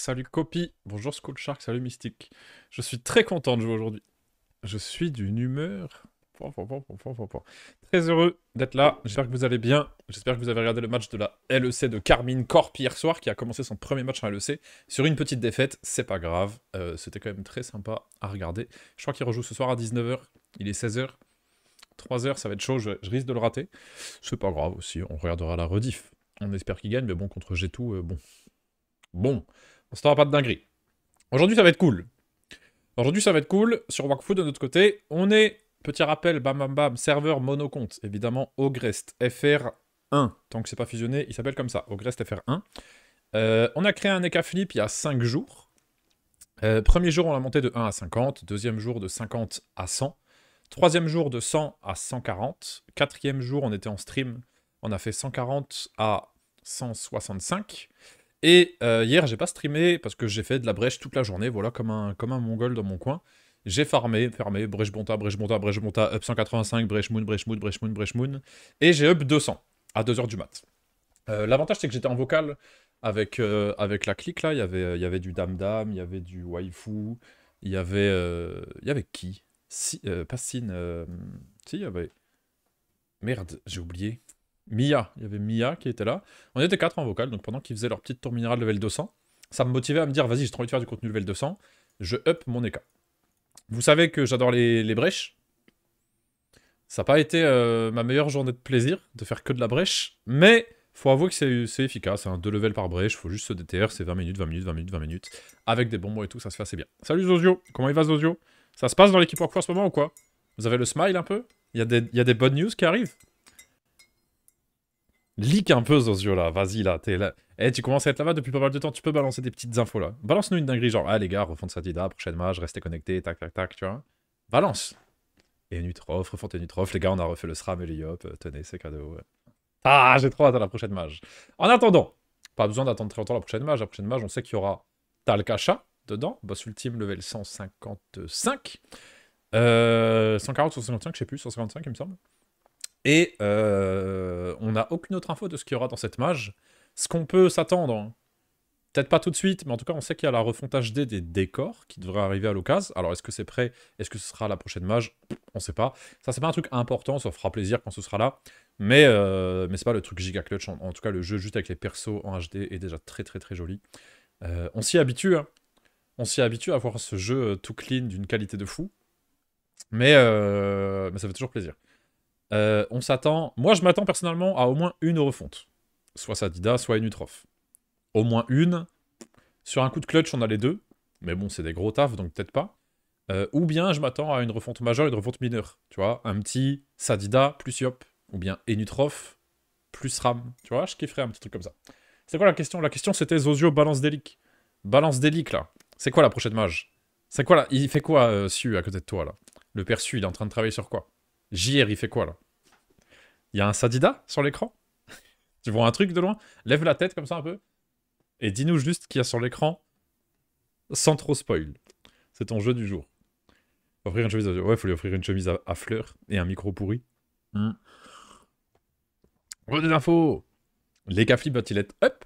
Salut Copy, bonjour School Shark, salut Mystique. Je suis très content de jouer aujourd'hui. Je suis d'une humeur. Très heureux d'être là, j'espère que vous allez bien. J'espère que vous avez regardé le match de la LEC de Carmine Corp hier soir, qui a commencé son premier match en LEC sur une petite défaite. C'est pas grave, euh, c'était quand même très sympa à regarder. Je crois qu'il rejoue ce soir à 19h, il est 16h. 3h, ça va être chaud, je, risque de le rater. C'est pas grave aussi, on regardera la rediff. On espère qu'il gagne, mais bon, contre G2, euh, bon. Bon, on se pas de dinguerie. Aujourd'hui, ça va être cool. Aujourd'hui, ça va être cool. Sur Workfood, de notre côté, on est, petit rappel, bam bam bam, serveur monocompte, évidemment, Ogrest FR1. Tant que c'est pas fusionné, il s'appelle comme ça, Ogrest FR1. Euh, on a créé un Flip il y a 5 jours. Euh, premier jour, on l'a monté de 1 à 50. Deuxième jour, de 50 à 100. Troisième jour, de 100 à 140. Quatrième jour, on était en stream. On a fait 140 à 165. Et euh, hier, j'ai pas streamé parce que j'ai fait de la brèche toute la journée, voilà, comme un, comme un mongol dans mon coin. J'ai farmé, fermé brèche bonta, brèche bonta, brèche monta up 185, brèche moon, brèche moon, brèche moon, brèche moon. Et j'ai up 200 à 2h du mat. Euh, l'avantage, c'est que j'étais en vocal avec, euh, avec la clique là. Y Il y avait du Dam Dam, il y avait du Waifu, il y avait. Il y avait qui si, Pas Sin. si, il y avait. Merde, j'ai oublié. Mia, il y avait Mia qui était là. On était quatre en vocal, donc pendant qu'ils faisaient leur petite tour minérale level 200, ça me motivait à me dire, vas-y, j'ai trop envie de faire du contenu level 200, je up mon EK. Vous savez que j'adore les, brèches. Ça n'a pas été euh, ma meilleure journée de plaisir de faire que de la brèche, mais faut avouer que c'est efficace, Un hein. deux levels par brèche, faut juste se déterrer, c'est 20 minutes, 20 minutes, 20 minutes, 20 minutes. Avec des bonbons et tout, ça se fait assez bien. Salut Zozio, comment il va Zozio Ça se passe dans l'équipe Workflow en ce moment ou quoi Vous avez le smile un peu Il y, y a des bonnes news qui arrivent Lique un peu Zozio là Vas-y, là, t'es là. Eh, tu commences à être là-bas depuis pas mal de temps, tu peux balancer des petites infos là. Balance-nous une dinguerie, genre, ah les gars, refonte Sadida, prochaine mage, restez connectés, tac, tac, tac, tu vois. Balance. Et Nutrof, refonte Nutrof, les gars, on a refait le SRAM et l'IOP, euh, tenez, c'est cadeau. Ah, j'ai trop hâte à la prochaine mage. En attendant, pas besoin d'attendre très longtemps la prochaine mage. La prochaine mage, on sait qu'il y aura Talcacha dedans, boss ultime level 155. 140 ou 155, je sais plus, 155 il me semble. Et euh, on n'a aucune autre info de ce qu'il y aura dans cette mage. Ce qu'on peut s'attendre, peut-être pas tout de suite, mais en tout cas, on sait qu'il y a la refonte HD des décors qui devrait arriver à l'occasion. Alors, est-ce que c'est prêt Est-ce que ce sera la prochaine mage On sait pas. Ça, c'est pas un truc important, ça fera plaisir quand ce sera là. Mais, euh, mais c'est pas le truc giga clutch. En, tout cas, le jeu juste avec les persos en HD est déjà très, très, très joli. Euh, on s'y habitue, hein. On s'y habitue à voir ce jeu tout clean d'une qualité de fou. mais ça fait toujours plaisir. Euh, on s'attend. Moi, je m'attends personnellement à au moins une refonte. Soit Sadida, soit une Au moins une. Sur un coup de clutch, on a les deux. Mais bon, c'est des gros tafs, donc peut-être pas. Euh, ou bien je m'attends à une refonte majeure, et une refonte mineure. Tu vois, un petit Sadida plus Yop. Ou bien Enutrof plus Ram. Tu vois, je kifferais un petit truc comme ça. C'est quoi la question La question, c'était Zozio balance délic. Balance délic, là. C'est quoi la prochaine mage C'est quoi là Il fait quoi, Sue, euh, Su, à côté de toi, là Le perçu, il est en train de travailler sur quoi JR, il fait quoi là Il y a un Sadida sur l'écran Tu vois un truc de loin Lève la tête comme ça un peu et dis-nous juste qu'il y a sur l'écran sans trop spoil. C'est ton jeu du jour. Offrir une chemise à... faut lui offrir une chemise à, fleurs et un micro pourri. Mm. Revenez Les gars va-t-il être up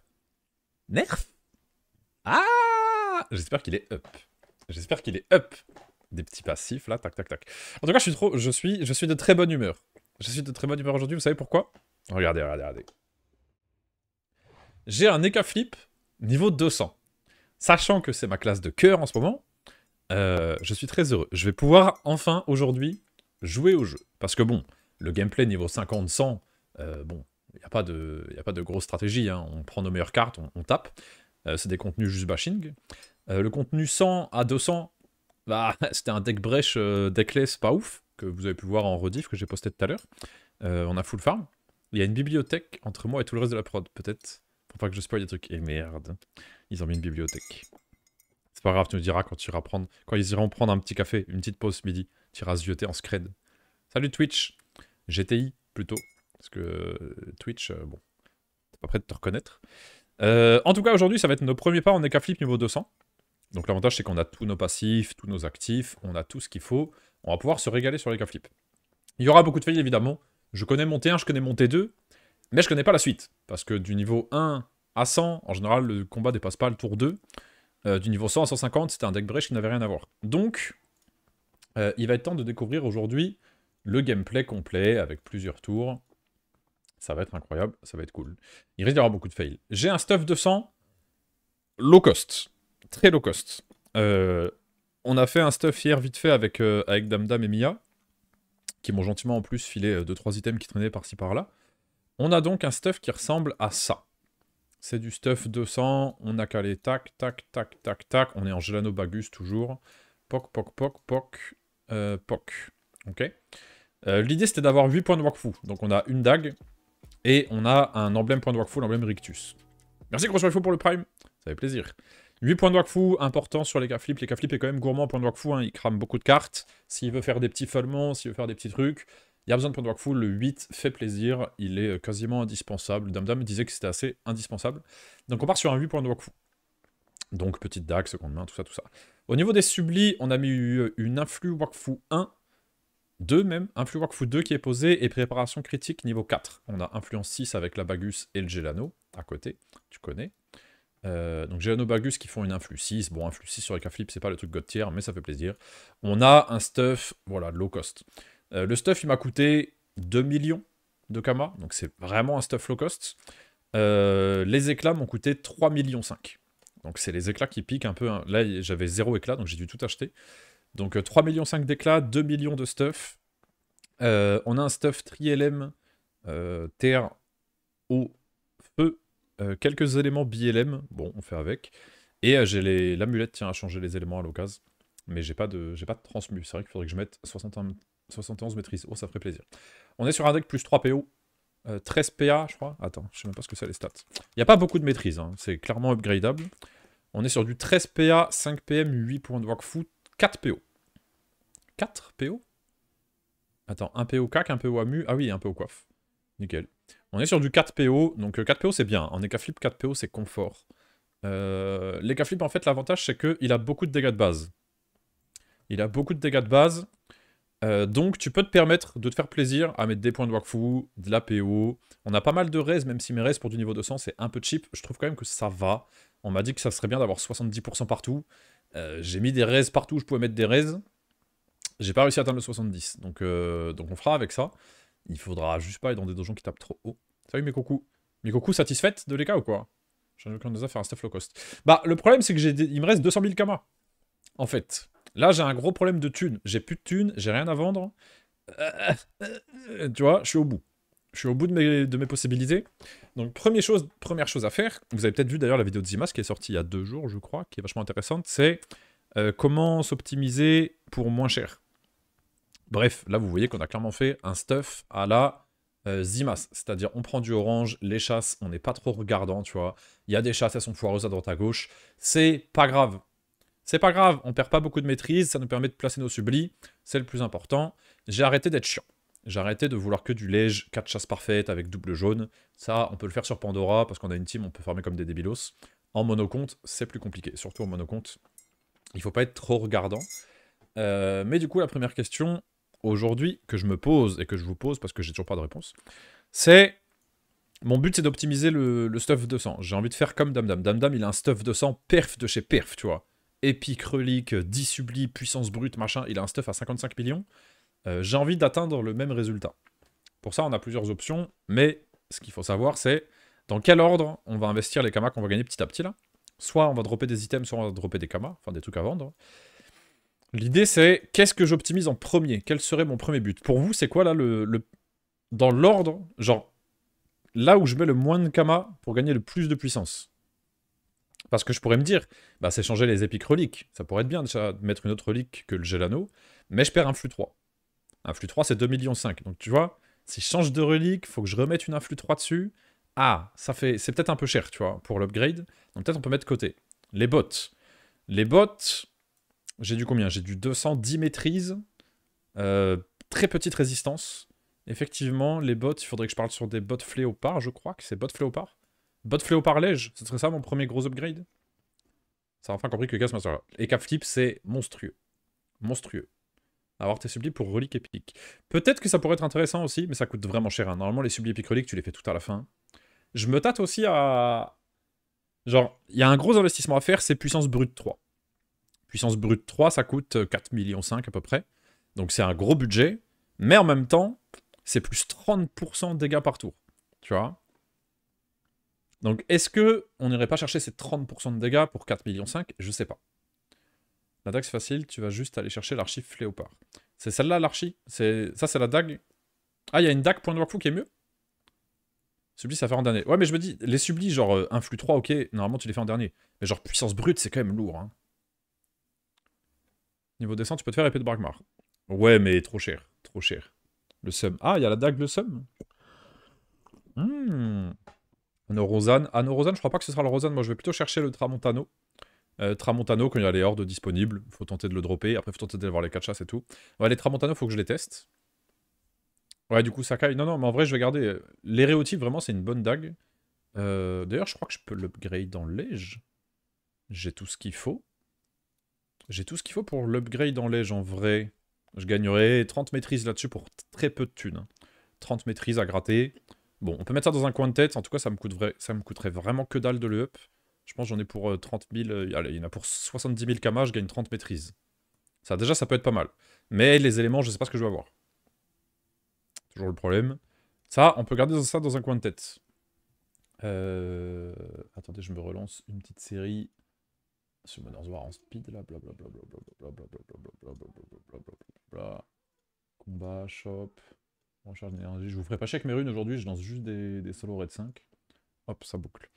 Nerf Ah J'espère qu'il est up. J'espère qu'il est up des petits passifs, là, tac, tac, tac. En tout cas, je suis, trop, je suis, je suis de très bonne humeur. Je suis de très bonne humeur aujourd'hui, vous savez pourquoi Regardez, regardez, regardez. J'ai un Ekaflip Flip niveau 200. Sachant que c'est ma classe de cœur en ce moment, euh, je suis très heureux. Je vais pouvoir enfin, aujourd'hui, jouer au jeu. Parce que bon, le gameplay niveau 50-100, euh, bon, il n'y a, pas de, y a pas de grosse stratégie. Hein. On prend nos meilleures cartes, on, tape. Euh, c'est des contenus juste bashing. le contenu 100 à 200, bah, c'était un deck brèche, euh, deckless pas ouf, que vous avez pu voir en rediff que j'ai posté tout à l'heure. Euh, on a full farm. Il y a une bibliothèque entre moi et tout le reste de la prod, peut-être. Pour pas que je spoil des trucs. Et merde, ils ont mis une bibliothèque. C'est pas grave, tu nous diras quand tu iras prendre. Quand ils iront prendre un petit café, une petite pause midi, tu iras zioter en scred. Salut Twitch GTI plutôt. Parce que euh, Twitch, bon, t'es pas prêt de te reconnaître. en tout cas, aujourd'hui, ça va être nos premiers pas en flip niveau 200. Donc l'avantage, c'est qu'on a tous nos passifs, tous nos actifs, on a tout ce qu'il faut. On va pouvoir se régaler sur les cas Il y aura beaucoup de fails évidemment. Je connais mon T1, je connais mon T2, mais je connais pas la suite. Parce que du niveau 1 à 100, en général, le combat dépasse pas le tour 2. Euh, du niveau 100 à 150, c'était un deck breach qui n'avait rien à voir. Donc, euh, il va être temps de découvrir aujourd'hui le gameplay complet avec plusieurs tours. Ça va être incroyable, ça va être cool. Il risque d'y avoir beaucoup de fails. J'ai un stuff de 200 low cost très low cost. Euh, on a fait un stuff hier vite fait avec, euh, avec Damdam et Mia, qui m'ont gentiment en plus filé 2-3 euh, items qui traînaient par-ci par-là. On a donc un stuff qui ressemble à ça. C'est du stuff 200, on a calé tac, tac, tac, tac, tac. On est en Gelano Bagus toujours. Poc, poc, poc, poc, poc. Ok L'idée c'était d'avoir 8 points de Wakfu. Donc on a une dague et on a un emblème point de Wakfu, l'emblème Rictus. Merci fou pour le Prime, ça fait plaisir. 8 points de Wakfu, important sur les flips Les Kaflip est quand même gourmand en points de Wakfu. Hein. Il crame beaucoup de cartes. S'il veut faire des petits feulements, s'il veut faire des petits trucs, il y a besoin de point de Wakfu. Le 8 fait plaisir. Il est euh, quasiment indispensable. Dame Dame disait que c'était assez indispensable. Donc on part sur un 8 points de Wakfu. Donc petite dax seconde main, tout ça, tout ça. Au niveau des sublis, on a mis euh, une influx Wakfu 1 2 même, Influx Wakfu 2 qui est posé et préparation critique niveau 4. On a Influence 6 avec la Bagus et le Gelano à côté, tu connais. Euh, donc un Bagus qui font une influx 6. Bon, influx 6 sur les flip, c'est pas le truc god tier, mais ça fait plaisir. On a un stuff, voilà, low cost. Euh, le stuff, il m'a coûté 2 millions de Kama, donc c'est vraiment un stuff low cost. Euh, les éclats m'ont coûté 3 millions 5. Donc c'est les éclats qui piquent un peu. Hein. Là, j'avais 0 éclats, donc j'ai dû tout acheter. Donc 3 euh, millions 5 d'éclats, 2 millions de stuff. on a un stuff 3LM terre, O euh, quelques éléments BLM, bon, on fait avec. Et euh, j'ai l'amulette, tiens, à changer les éléments à l'occasion. Mais j'ai pas de, pas de transmu. C'est vrai qu'il faudrait que je mette 71 maîtrise. Oh, ça ferait plaisir. On est sur un deck plus 3 PO. 13 PA, je crois. Attends, je sais même pas ce que c'est les stats. Il n'y a pas beaucoup de maîtrise, hein. c'est clairement upgradable. On est sur du 13 PA, 5 PM, 8 points de foot, 4 PO. 4 PO Attends, 1 PO CAC, 1 PO AMU. Ah oui, 1 PO coiffe. Nickel. On est sur du 4PO, donc 4PO euh, c'est bien. En flip 4PO c'est confort. Euh, en fait l'avantage c'est qu'il a beaucoup de dégâts de base. Il a beaucoup de dégâts de base. Euh, donc tu peux te permettre de te faire plaisir à mettre des points de Wakfu, de la PO. On a pas mal de raises, même si mes raises pour du niveau 200 c'est un peu cheap. Je trouve quand même que ça va. On m'a dit que ça serait bien d'avoir 70% partout. Euh, j'ai mis des raises partout où je pouvais mettre des raises. J'ai pas réussi à atteindre le 70. Donc, donc on fera avec ça. Il faudra juste pas être dans des donjons qui tapent trop haut. Salut mes Mes coucous satisfaites de l'EK ou quoi J'ai nous de faire un stuff low cost. Bah, le problème, c'est que j'ai il me reste 200 000 kamas. En fait. Là, j'ai un gros problème de thunes. J'ai plus de thunes, j'ai rien à vendre. Euh, tu vois, je suis au bout. Je suis au bout de mes, de mes possibilités. Donc, première chose, première chose à faire, vous avez peut-être vu d'ailleurs la vidéo de Zimas qui est sortie il y a deux jours, je crois, qui est vachement intéressante, c'est euh, comment s'optimiser pour moins cher. Bref, là, vous voyez qu'on a clairement fait un stuff à la euh, Zimas. C'est-à-dire, on prend du orange, les chasses, on n'est pas trop regardant, tu vois. Il y a des chasses, elles sont foireuses à droite à gauche. C'est pas grave. C'est pas grave, on perd pas beaucoup de maîtrise, ça nous permet de placer nos sublis, c'est le plus important. J'ai arrêté d'être chiant. J'ai arrêté de vouloir que du lège, 4 chasses parfaites avec double jaune. Ça, on peut le faire sur Pandora, parce qu'on a une team, on peut former comme des débilos. En monocompte, c'est plus compliqué, surtout en monocompte. Il faut pas être trop regardant. Euh, mais du coup, la première question, aujourd'hui que je me pose et que je vous pose parce que j'ai toujours pas de réponse, c'est mon but c'est d'optimiser le, le, stuff 200. J'ai envie de faire comme Damdam. Damdam il a un stuff 200 perf de chez perf, tu vois. Épique, relique, 10 puissance brute, machin, il a un stuff à 55 millions. Euh, j'ai envie d'atteindre le même résultat. Pour ça, on a plusieurs options, mais ce qu'il faut savoir, c'est dans quel ordre on va investir les kamas qu'on va gagner petit à petit là. Soit on va dropper des items, soit on va dropper des kamas, enfin des trucs à vendre. L'idée, c'est qu'est-ce que j'optimise en premier Quel serait mon premier but Pour vous, c'est quoi là le, dans l'ordre Genre, là où je mets le moins de kama pour gagner le plus de puissance parce que je pourrais me dire, bah, c'est changer les épiques reliques. Ça pourrait être bien déjà de mettre une autre relique que le Gelano, mais je perds un flux 3. Un flux 3, c'est 2,5 millions. Donc tu vois, si je change de relique, faut que je remette une influx 3 dessus. Ah, ça fait, c'est peut-être un peu cher, tu vois, pour l'upgrade. Donc peut-être on peut mettre côté. Les bottes. Les bottes... J'ai du combien J'ai du 210 maîtrise, euh, très petite résistance. Effectivement, les bots, il faudrait que je parle sur des bots fléopards, je crois que c'est bots fléopards. Bots fléopards lège, ce serait ça mon premier gros upgrade. Ça a enfin compris que Gas Et Cap Flip, c'est monstrueux. Monstrueux. Avoir tes sublis pour reliques épiques. Peut-être que ça pourrait être intéressant aussi, mais ça coûte vraiment cher. Hein. Normalement, les sublis épiques reliques, tu les fais tout à la fin. Je me tâte aussi à... Genre, il y a un gros investissement à faire, c'est puissance brute 3. Puissance brute 3, ça coûte 4,5 euh, millions à peu près. Donc c'est un gros budget. Mais en même temps, c'est plus 30% de dégâts par tour. Tu vois Donc est-ce qu'on on n'irait pas chercher ces 30% de dégâts pour 4,5 millions Je sais pas. La dague, c'est facile. Tu vas juste aller chercher l'archive Fléopard. C'est celle-là, l'archi Ça, c'est la dague Ah, il y a une dague point de workflow qui est mieux Subli, ça fait en dernier. Ouais, mais je me dis, les sublis, genre, euh, flux 3, ok, normalement, tu les fais en dernier. Mais genre, puissance brute, c'est quand même lourd, hein. Niveau descente, tu peux te faire épée de Bragmar. Ouais, mais trop cher. Trop cher. Le sum. Ah, il y a la dague, le sum. Hmm. Anorozan. Anorozan, je crois pas que ce sera le Rosan. Moi, je vais plutôt chercher le Tramontano. Euh, Tramontano, quand il y a les hordes disponibles, faut tenter de le dropper. Après, faut tenter d'aller voir les 4 et tout. Ouais, les Tramontano, faut que je les teste. Ouais, du coup, ça caille. Non, non, mais en vrai, je vais garder. Euh, L'héréotype, vraiment, c'est une bonne dague. Euh, d'ailleurs, je crois que je peux l'upgrade dans l'Ege. J'ai tout ce qu'il faut. J'ai tout ce qu'il faut pour l'upgrade en lège en vrai. Je gagnerais 30 maîtrises là-dessus pour très peu de thunes. 30 hein. maîtrises à gratter. Bon, on peut mettre ça dans un coin de tête. En tout cas, ça me, coûterait vraiment que dalle de le up. Je pense j'en ai pour 30 euh, 000... Euh, allez, il y en a pour 70 000 kamas, je gagne 30 maîtrises. Ça, déjà, ça peut être pas mal. Mais les éléments, je ne sais pas ce que je vais avoir. Toujours le problème. Ça, on peut garder ça dans un coin de tête. Euh, attendez, je me relance une petite série. Summoners War en speed là, blablabla, Combat, shop, recharge d'énergie. Je vous ferai pas chier mes runes aujourd'hui, je lance juste des, solos solo raid 5. Hop, ça boucle.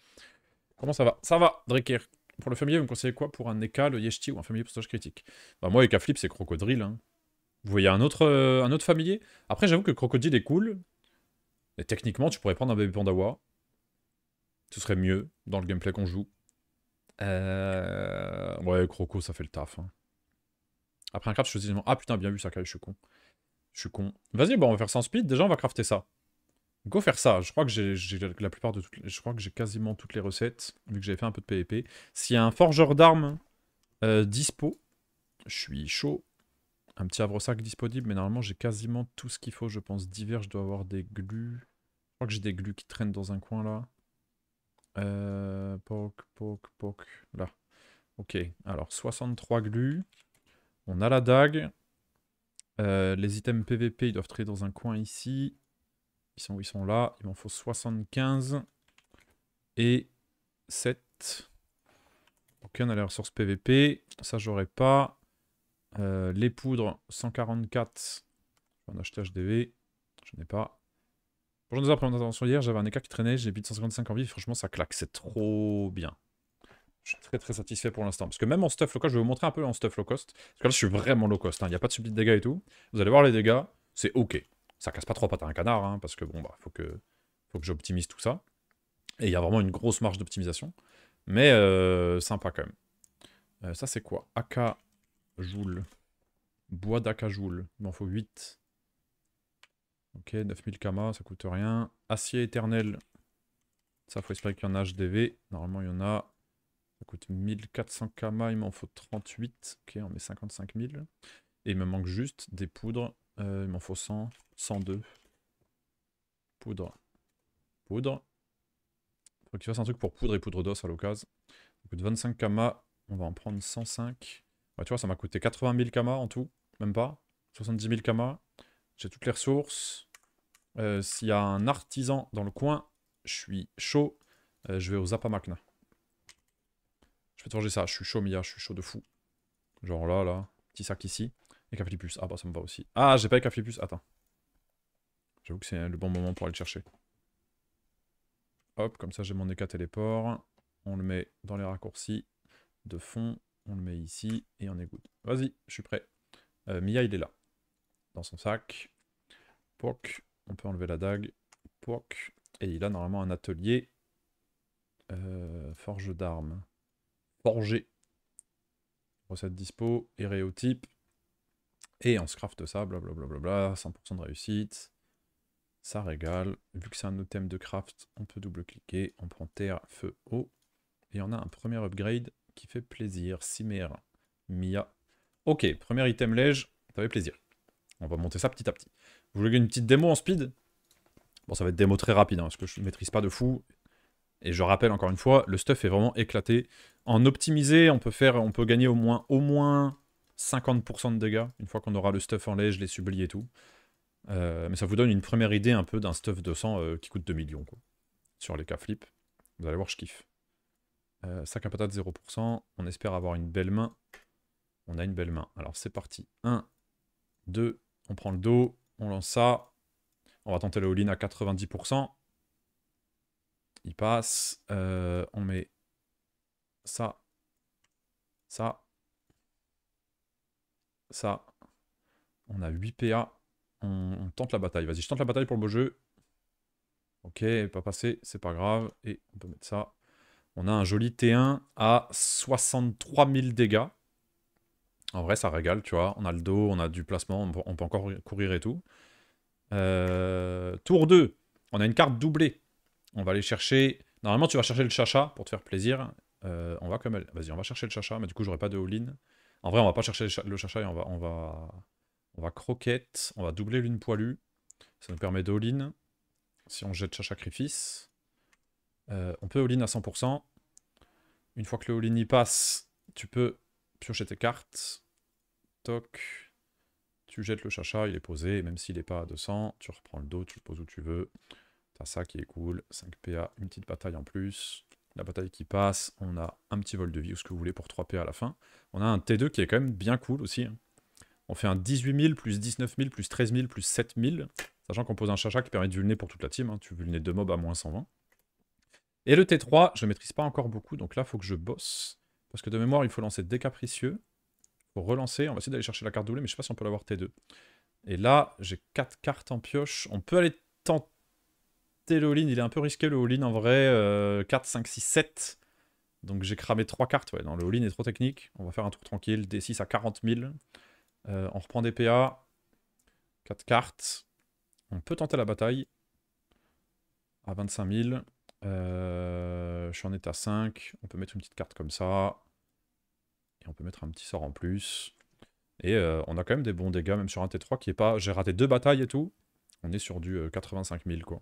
Comment ça va Ça va, Drekir. Pour le familier, vous me conseillez quoi Pour un Eka, le Yeshti ou un familier postage critique Bah moi, Eka Flip, c'est Crocodile. Hein. Vous voyez un autre, un autre familier Après, j'avoue que Crocodile est cool. Et techniquement, tu pourrais prendre un bébé Pandawa. Ce serait mieux dans le gameplay qu'on joue. Euh, ouais, Croco, ça fait le taf. Hein. Après un craft, je suis... ah putain, bien vu, carré je suis con. Je suis con. Vas-y, bon, bah, on va faire en speed. Déjà, on va crafter ça. Go faire ça. Je crois que j'ai la plupart de toutes Je crois que j'ai quasiment toutes les recettes, vu que j'avais fait un peu de PvP. S'il y a un forgeur d'armes euh, dispo, je suis chaud. Un petit havre sac disponible, mais normalement j'ai quasiment tout ce qu'il faut, je pense. Divers, je dois avoir des glu. Je crois que j'ai des glu qui traînent dans un coin là pok pok pok Là. Ok. Alors, 63 glu. On a la dague. Euh, les items PVP, ils doivent traiter dans un coin ici. Ils sont, ils sont là. Il m'en faut 75. Et 7. aucun on a les ressources PVP. Ça, j'aurais pas. Euh, les poudres, 144. vais en HDV. Je n'ai pas. Bonjour nous après mon intervention hier, j'avais un écart qui traînait, j'ai 855 en vie, franchement ça claque, c'est trop bien. Je suis très très satisfait pour l'instant. Parce que même en stuff low cost, je vais vous montrer un peu en stuff low cost. Parce que là je suis vraiment low cost, hein. il n'y a pas de subit de dégâts et tout. Vous allez voir les dégâts, c'est ok. Ça casse pas trop pattes à un canard, hein, parce que bon bah faut que, faut que j'optimise tout ça. Et il y a vraiment une grosse marge d'optimisation. Mais euh, sympa quand même. Euh, ça c'est quoi Aka Joule. Bois d'Aka Joule. Il m'en faut 8. Ok, 9000 Kama, ça coûte rien. Acier éternel, ça faut espérer qu'il y en a HDV. Normalement, il y en a. Ça coûte 1400 Kama, il m'en faut 38. Ok, on met 55 Et il me manque juste des poudres. Euh, il m'en faut 100, 102. Poudre. Poudre. Faut que tu un truc pour poudre et poudre d'os à l'occasion. Ça coûte 25 Kama, on va en prendre 105. Bah, tu vois, ça m'a coûté 80 000 Kama en tout, même pas. 70 000 Kama. J'ai toutes les ressources. Euh, s'il y a un artisan dans le coin, je suis chaud. Euh, je vais aux Zapamakna. Je vais te ça. Je suis chaud, Mia. Je suis chaud de fou. Genre là, là. Petit sac ici. Et Caflipus. Ah bah ça me va aussi. Ah, j'ai pas Caflipus. Attends. J'avoue que c'est le bon moment pour aller le chercher. Hop, comme ça j'ai mon éca téléport. On le met dans les raccourcis de fond. On le met ici et on est good. Vas-y, je suis prêt. Euh, Mia, il est là. Dans son sac. Poc on peut enlever la dague. Et il a normalement un atelier. Euh, forge d'armes. Forger. Recette dispo, éréotype. Et on se craft ça, blablabla, 100% de réussite. Ça régale. Vu que c'est un autre thème de craft, on peut double-cliquer. On prend terre, feu, eau. Et on a un premier upgrade qui fait plaisir. cimer Mia. Ok, premier item lège, ça fait plaisir. On va monter ça petit à petit. Vous voulez une petite démo en speed Bon, ça va être démo très rapide, hein, parce que je ne maîtrise pas de fou. Et je rappelle encore une fois, le stuff est vraiment éclaté. En optimisé, on peut, faire, on peut gagner au moins, au moins 50% de dégâts, une fois qu'on aura le stuff en lège, les sublis et tout. Euh, mais ça vous donne une première idée un peu d'un stuff 200 sang euh, qui coûte 2 millions, quoi. Sur les cas flip. Vous allez voir, je kiffe. Euh, sac à patate 0%. On espère avoir une belle main. On a une belle main. Alors c'est parti. 1, 2, on prend le dos. On lance ça. On va tenter le all-in à 90%. Il passe. Euh, on met ça. Ça. Ça. On a 8 PA. On, tente la bataille. Vas-y, je tente la bataille pour le beau jeu. Ok, pas passé, c'est pas grave. Et on peut mettre ça. On a un joli T1 à 63 000 dégâts. En vrai, ça régale, tu vois. On a le dos, on a du placement, on peut, encore courir et tout. Euh, tour 2, on a une carte doublée. On va aller chercher... Normalement, tu vas chercher le chacha pour te faire plaisir. Euh, on va comme elle. Vas-y, on va chercher le chacha, mais du coup, j'aurai pas de all-in. En vrai, on va pas chercher le chacha et on va, on va, on va croquette. On va doubler l'une poilue. Ça nous permet d'all-in. Si on jette chacha sacrifice. Euh, on peut all-in à 100%. Une fois que le all-in y passe, tu peux piocher tes cartes. Toc. Tu jettes le chacha, il est posé. Même s'il n'est pas à 200, tu reprends le dos, tu le poses où tu veux. T'as ça qui est cool. 5 PA, une petite bataille en plus. La bataille qui passe, on a un petit vol de vie ou ce que vous voulez pour 3 PA à la fin. On a un T2 qui est quand même bien cool aussi. Hein. On fait un 18 000, plus 19 000, plus 13 000, plus 7 000. Sachant qu'on pose un chacha qui permet de vulner pour toute la team. Hein. Tu vulnes deux mobs à moins 120. Et le T3, je ne maîtrise pas encore beaucoup, donc là, il faut que je bosse. Parce que de mémoire, il faut lancer des capricieux. Pour relancer, on va essayer d'aller chercher la carte doublée, mais je sais pas si on peut l'avoir T2. Et là, j'ai 4 cartes en pioche. On peut aller tenter le all-in. Il est un peu risqué le all-in en vrai. 4, 5, 6, 7. Donc j'ai cramé 3 cartes. Ouais, non, le all-in est trop technique. On va faire un tour tranquille. D6 à 40 000. Euh, on reprend des PA. 4 cartes. On peut tenter la bataille. À 25 000. Euh, je suis en état 5. On peut mettre une petite carte comme ça. Et on peut mettre un petit sort en plus. Et euh, on a quand même des bons dégâts, même sur un T3 qui est pas... J'ai raté deux batailles et tout. On est sur du 85 euh, 000, quoi.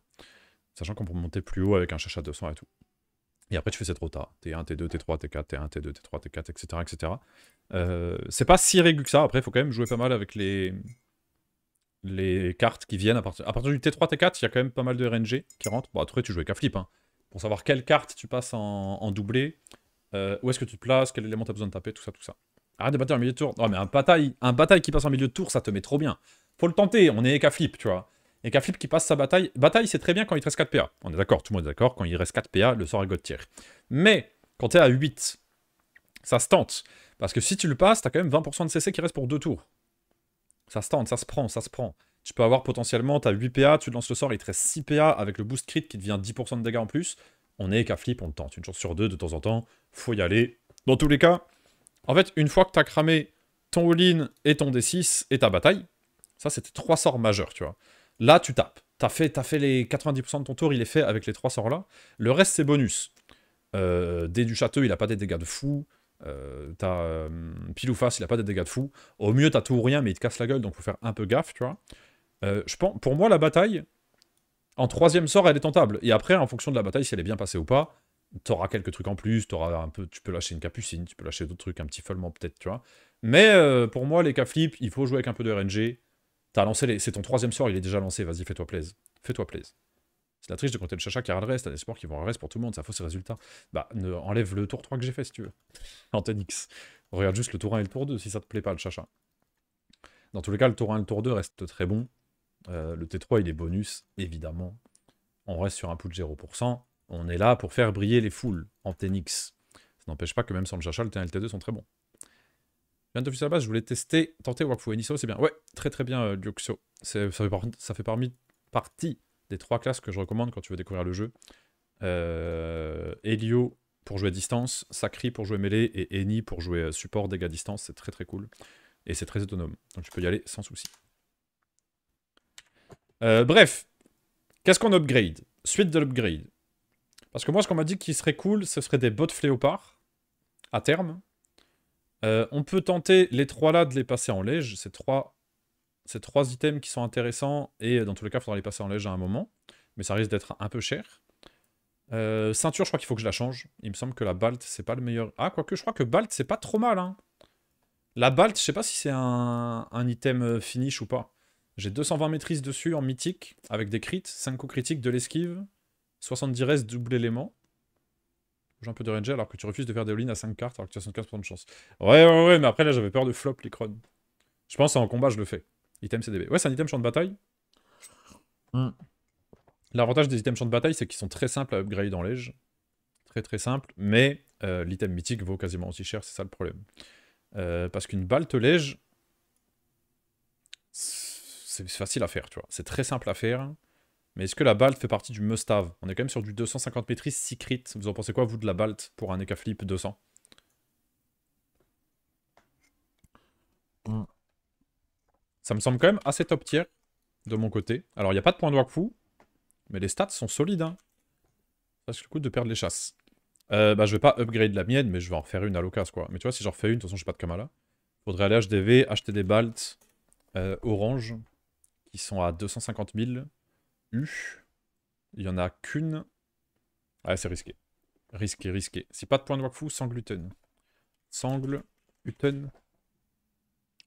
Sachant qu'on peut monter plus haut avec un chacha 200 et tout. Et après, tu fais cette rota. T1, T2, T3, T4, T1, T2, T3, T4, etc. etc. c'est pas si régulier que ça. Après, il faut quand même jouer pas mal avec les, les cartes qui viennent. À partir, à partir du T3, T4, il y a quand même pas mal de RNG qui rentrent. Bon, trouver tu jouais qu'à flip. Hein pour savoir quelle carte tu passes en, doublé, euh, où est-ce que tu te places, quel élément tu as besoin de taper, tout ça, tout ça. Arrête de battre en milieu de tour. Non, mais un bataille, un bataille qui passe en milieu de tour, ça te met trop bien. Faut le tenter, on est Ekaflip, flip, tu vois. Et qui passe sa bataille. Bataille, c'est très bien quand il te reste 4 PA. On est d'accord, tout le monde est d'accord, quand il reste 4 PA, le sort à God Mais quand t'es à 8, ça se tente. Parce que si tu le passes, t'as quand même 20% de CC qui reste pour 2 tours. Ça se tente, ça se prend, ça se prend tu peux avoir potentiellement, tu as 8 PA, tu te lances le sort, il te reste 6 PA avec le boost crit qui devient 10% de dégâts en plus. On est qu'à flip, on le tente. Une chance sur deux, de temps en temps, faut y aller. Dans tous les cas, en fait, une fois que tu as cramé ton all-in et ton D6 et ta bataille, ça c'était trois sorts majeurs, tu vois. Là, tu tapes. T'as fait, as fait les 90% de ton tour, il est fait avec les trois sorts là. Le reste, c'est bonus. Euh, du château, il a pas des dégâts de fou. Euh, t'as euh, pile face, il a pas des dégâts de fou. Au mieux, t'as tout ou rien, mais il te casse la gueule, donc faut faire un peu gaffe, tu vois. Euh, je pense, pour moi, la bataille, en troisième sort, elle est tentable. Et après, en fonction de la bataille, si elle est bien passée ou pas, t'auras quelques trucs en plus, auras un peu, tu peux lâcher une capucine, tu peux lâcher d'autres trucs, un petit follement peut-être, tu vois. Mais euh, pour moi, les cas flip, il faut jouer avec un peu de RNG. T'as lancé C'est ton troisième sort, il est déjà lancé, vas-y, fais-toi plaise. Fais-toi plaise. C'est la triche de compter le chacha qui a le reste, t'as des sports qui vont reste pour tout le monde, ça faut ses résultats. Bah, ne... enlève le tour 3 que j'ai fait si tu veux. en Regarde juste le tour 1 et le tour 2 si ça te plaît pas le chacha. Dans tous les cas, le tour 1 et le tour 2 restent très bons. Euh, le T3, il est bonus, évidemment. On reste sur un pool de 0%. On est là pour faire briller les foules en Ténix. Ça n'empêche pas que même sans le Chacha, le T1 et le T2 sont très bons. Je viens sur la base, je voulais tester, tenter for Eniso, c'est bien. Ouais, très très bien, euh, Ça fait, parmi, partie des trois classes que je recommande quand tu veux découvrir le jeu. Euh, Helio pour jouer à distance, Sacri pour jouer mêlée et Eni pour jouer euh, support, dégâts à distance. C'est très très cool. Et c'est très autonome. Donc tu peux y aller sans souci. Euh, bref, qu'est-ce qu'on upgrade Suite de l'upgrade. Parce que moi, ce qu'on m'a dit qui serait cool, ce serait des bottes fléopards, à terme. Euh, on peut tenter les trois là de les passer en lège. Ces trois, ces trois items qui sont intéressants, et dans tous les cas, il faudra les passer en lège à un moment. Mais ça risque d'être un peu cher. Euh, ceinture, je crois qu'il faut que je la change. Il me semble que la Balte, c'est pas le meilleur. Ah, quoique, je crois que balt, c'est pas trop mal. Hein. La balt, je sais pas si c'est un, un item finish ou pas. J'ai 220 maîtrises dessus en mythique, avec des crits, 5 coups critiques, de l'esquive, 70 restes, double élément. J'ai un peu de ranger alors que tu refuses de faire des all à 5 cartes alors que tu as 75% de chance. Ouais, ouais, ouais, mais après là j'avais peur de flop les Je pense en combat je le fais. Item CDB. Ouais, c'est un item champ de bataille. Hmm. L'avantage des items champ de bataille, c'est qu'ils sont très simples à upgrade dans lesge, Très très simple, mais euh, l'item mythique vaut quasiment aussi cher, c'est ça le problème. Euh, parce qu'une balte lège, c'est facile à faire, tu vois. C'est très simple à faire. Mais est-ce que la Balte fait partie du must-have On est quand même sur du 250 maîtrise, 6 Vous en pensez quoi, vous, de la Balte pour un Ekaflip Flip 200 Ça me semble quand même assez top tier de mon côté. Alors, il n'y a pas de point de fou, mais les stats sont solides. Hein. Ça, c'est le coup de perdre les chasses. Euh, bah, je vais pas upgrade la mienne, mais je vais en faire une à l'occasion, quoi. Mais tu vois, si j'en refais une, de toute façon, j'ai pas de Kamala. Faudrait aller HDV, acheter des Baltes euh, orange sont à 250 000 U. Il y en a qu'une. Ah, c'est risqué. Risqué, risqué. Si pas de point de wakfu, sans gluten. Sangle, gluten.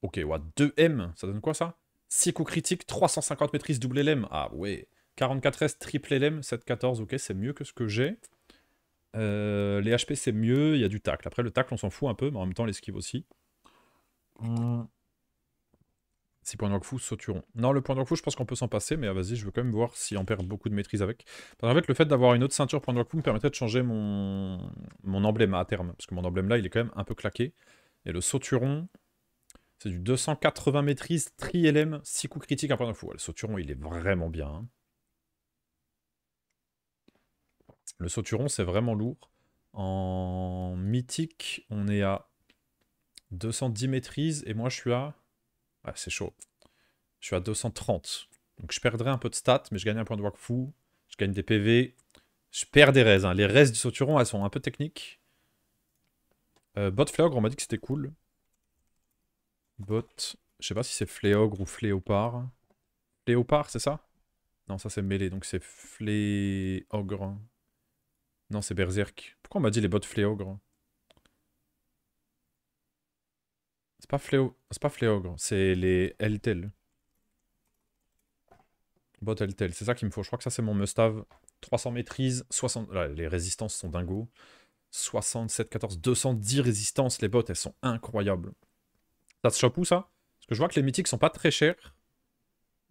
Ok, ouais, 2M, ça donne quoi ça 6 coups critiques, 350 maîtrise double LM. Ah ouais. 44S, triple LM, 714, ok, c'est mieux que ce que j'ai. Euh, les HP, c'est mieux, il y a du tacle. Après, le tacle, on s'en fout un peu, mais en même temps, l'esquive aussi. Hum. Si point de fou, Sauturon. Non, le point de fou, je pense qu'on peut s'en passer, mais ah, vas-y, je veux quand même voir si on perd beaucoup de maîtrise avec. Parce qu'en fait, le fait d'avoir une autre ceinture point de fou me permettrait de changer mon... emblème à terme. Parce que mon emblème là, il est quand même un peu claqué. Et le sauturon, c'est du 280 maîtrise, tri-LM, 6 coups critiques, un point de fou. le sauturon, il est vraiment bien. Hein. Le sauturon, c'est vraiment lourd. En mythique, on est à 210 maîtrise et moi je suis à Ouais, c'est chaud. Je suis à 230. Donc je perdrai un peu de stats, mais je gagne un point de work fou. Je gagne des PV. Je perds des raisins hein. Les restes du sauturon, elles sont un peu techniques. Euh, bot Fléogre, on m'a dit que c'était cool. Bot. Je sais pas si c'est Fléogre ou Fléopard. Fléopard, c'est ça Non, ça c'est mêlé, donc c'est Fléogre. Non, c'est Berserk. Pourquoi on m'a dit les bots Fléogre C'est pas fléau. C'est pas C'est les Ltel. Bot LTL, c'est ça qu'il me faut. Je crois que ça, c'est mon mustave. 300 maîtrise, 60... les résistances sont dingos. 67, 14, 210 résistances. Les bots, elles sont incroyables. Ça se chope où, ça Parce que je vois que les mythiques sont pas très chers.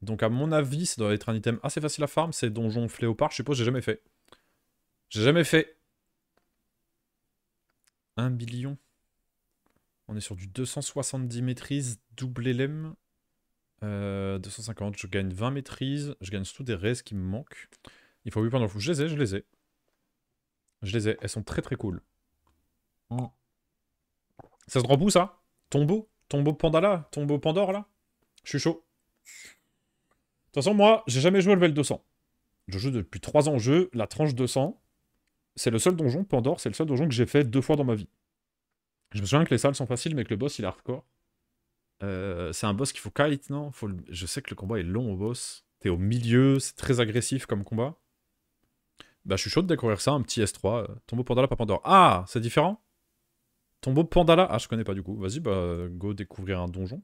Donc, à mon avis, ça doit être un item assez facile à farm. C'est donjon fléopard. Je suppose j'ai jamais fait. J'ai jamais fait. 1 billion. On est sur du 270 maîtrises, double LM. 250, euh, je gagne 20 maîtrises. Je gagne surtout des res qui me manquent. Il faut oui pendant le fou. Je les ai, je les ai. Je les ai. Elles sont très très cool. Oh. Ça se drop où ça Tombeau Tombeau Pandala Tombeau pandore là Je suis chaud. De toute façon, moi, j'ai jamais joué au level 200. Je joue depuis 3 ans au jeu. La tranche 200, c'est le seul donjon, Pandore, c'est le seul donjon que j'ai fait deux fois dans ma vie. Je me souviens que les salles sont faciles, mais que le boss il est hardcore. Euh, c'est un boss qu'il faut kite, non Je sais que le combat est long au boss. T'es au milieu, c'est très agressif comme combat. Bah, je suis chaud de découvrir ça, un petit S3. Euh, tombeau Pandala, pas Pandora. Ah, c'est différent Tombeau Pandala Ah, je connais pas du coup. Vas-y, bah, go découvrir un donjon.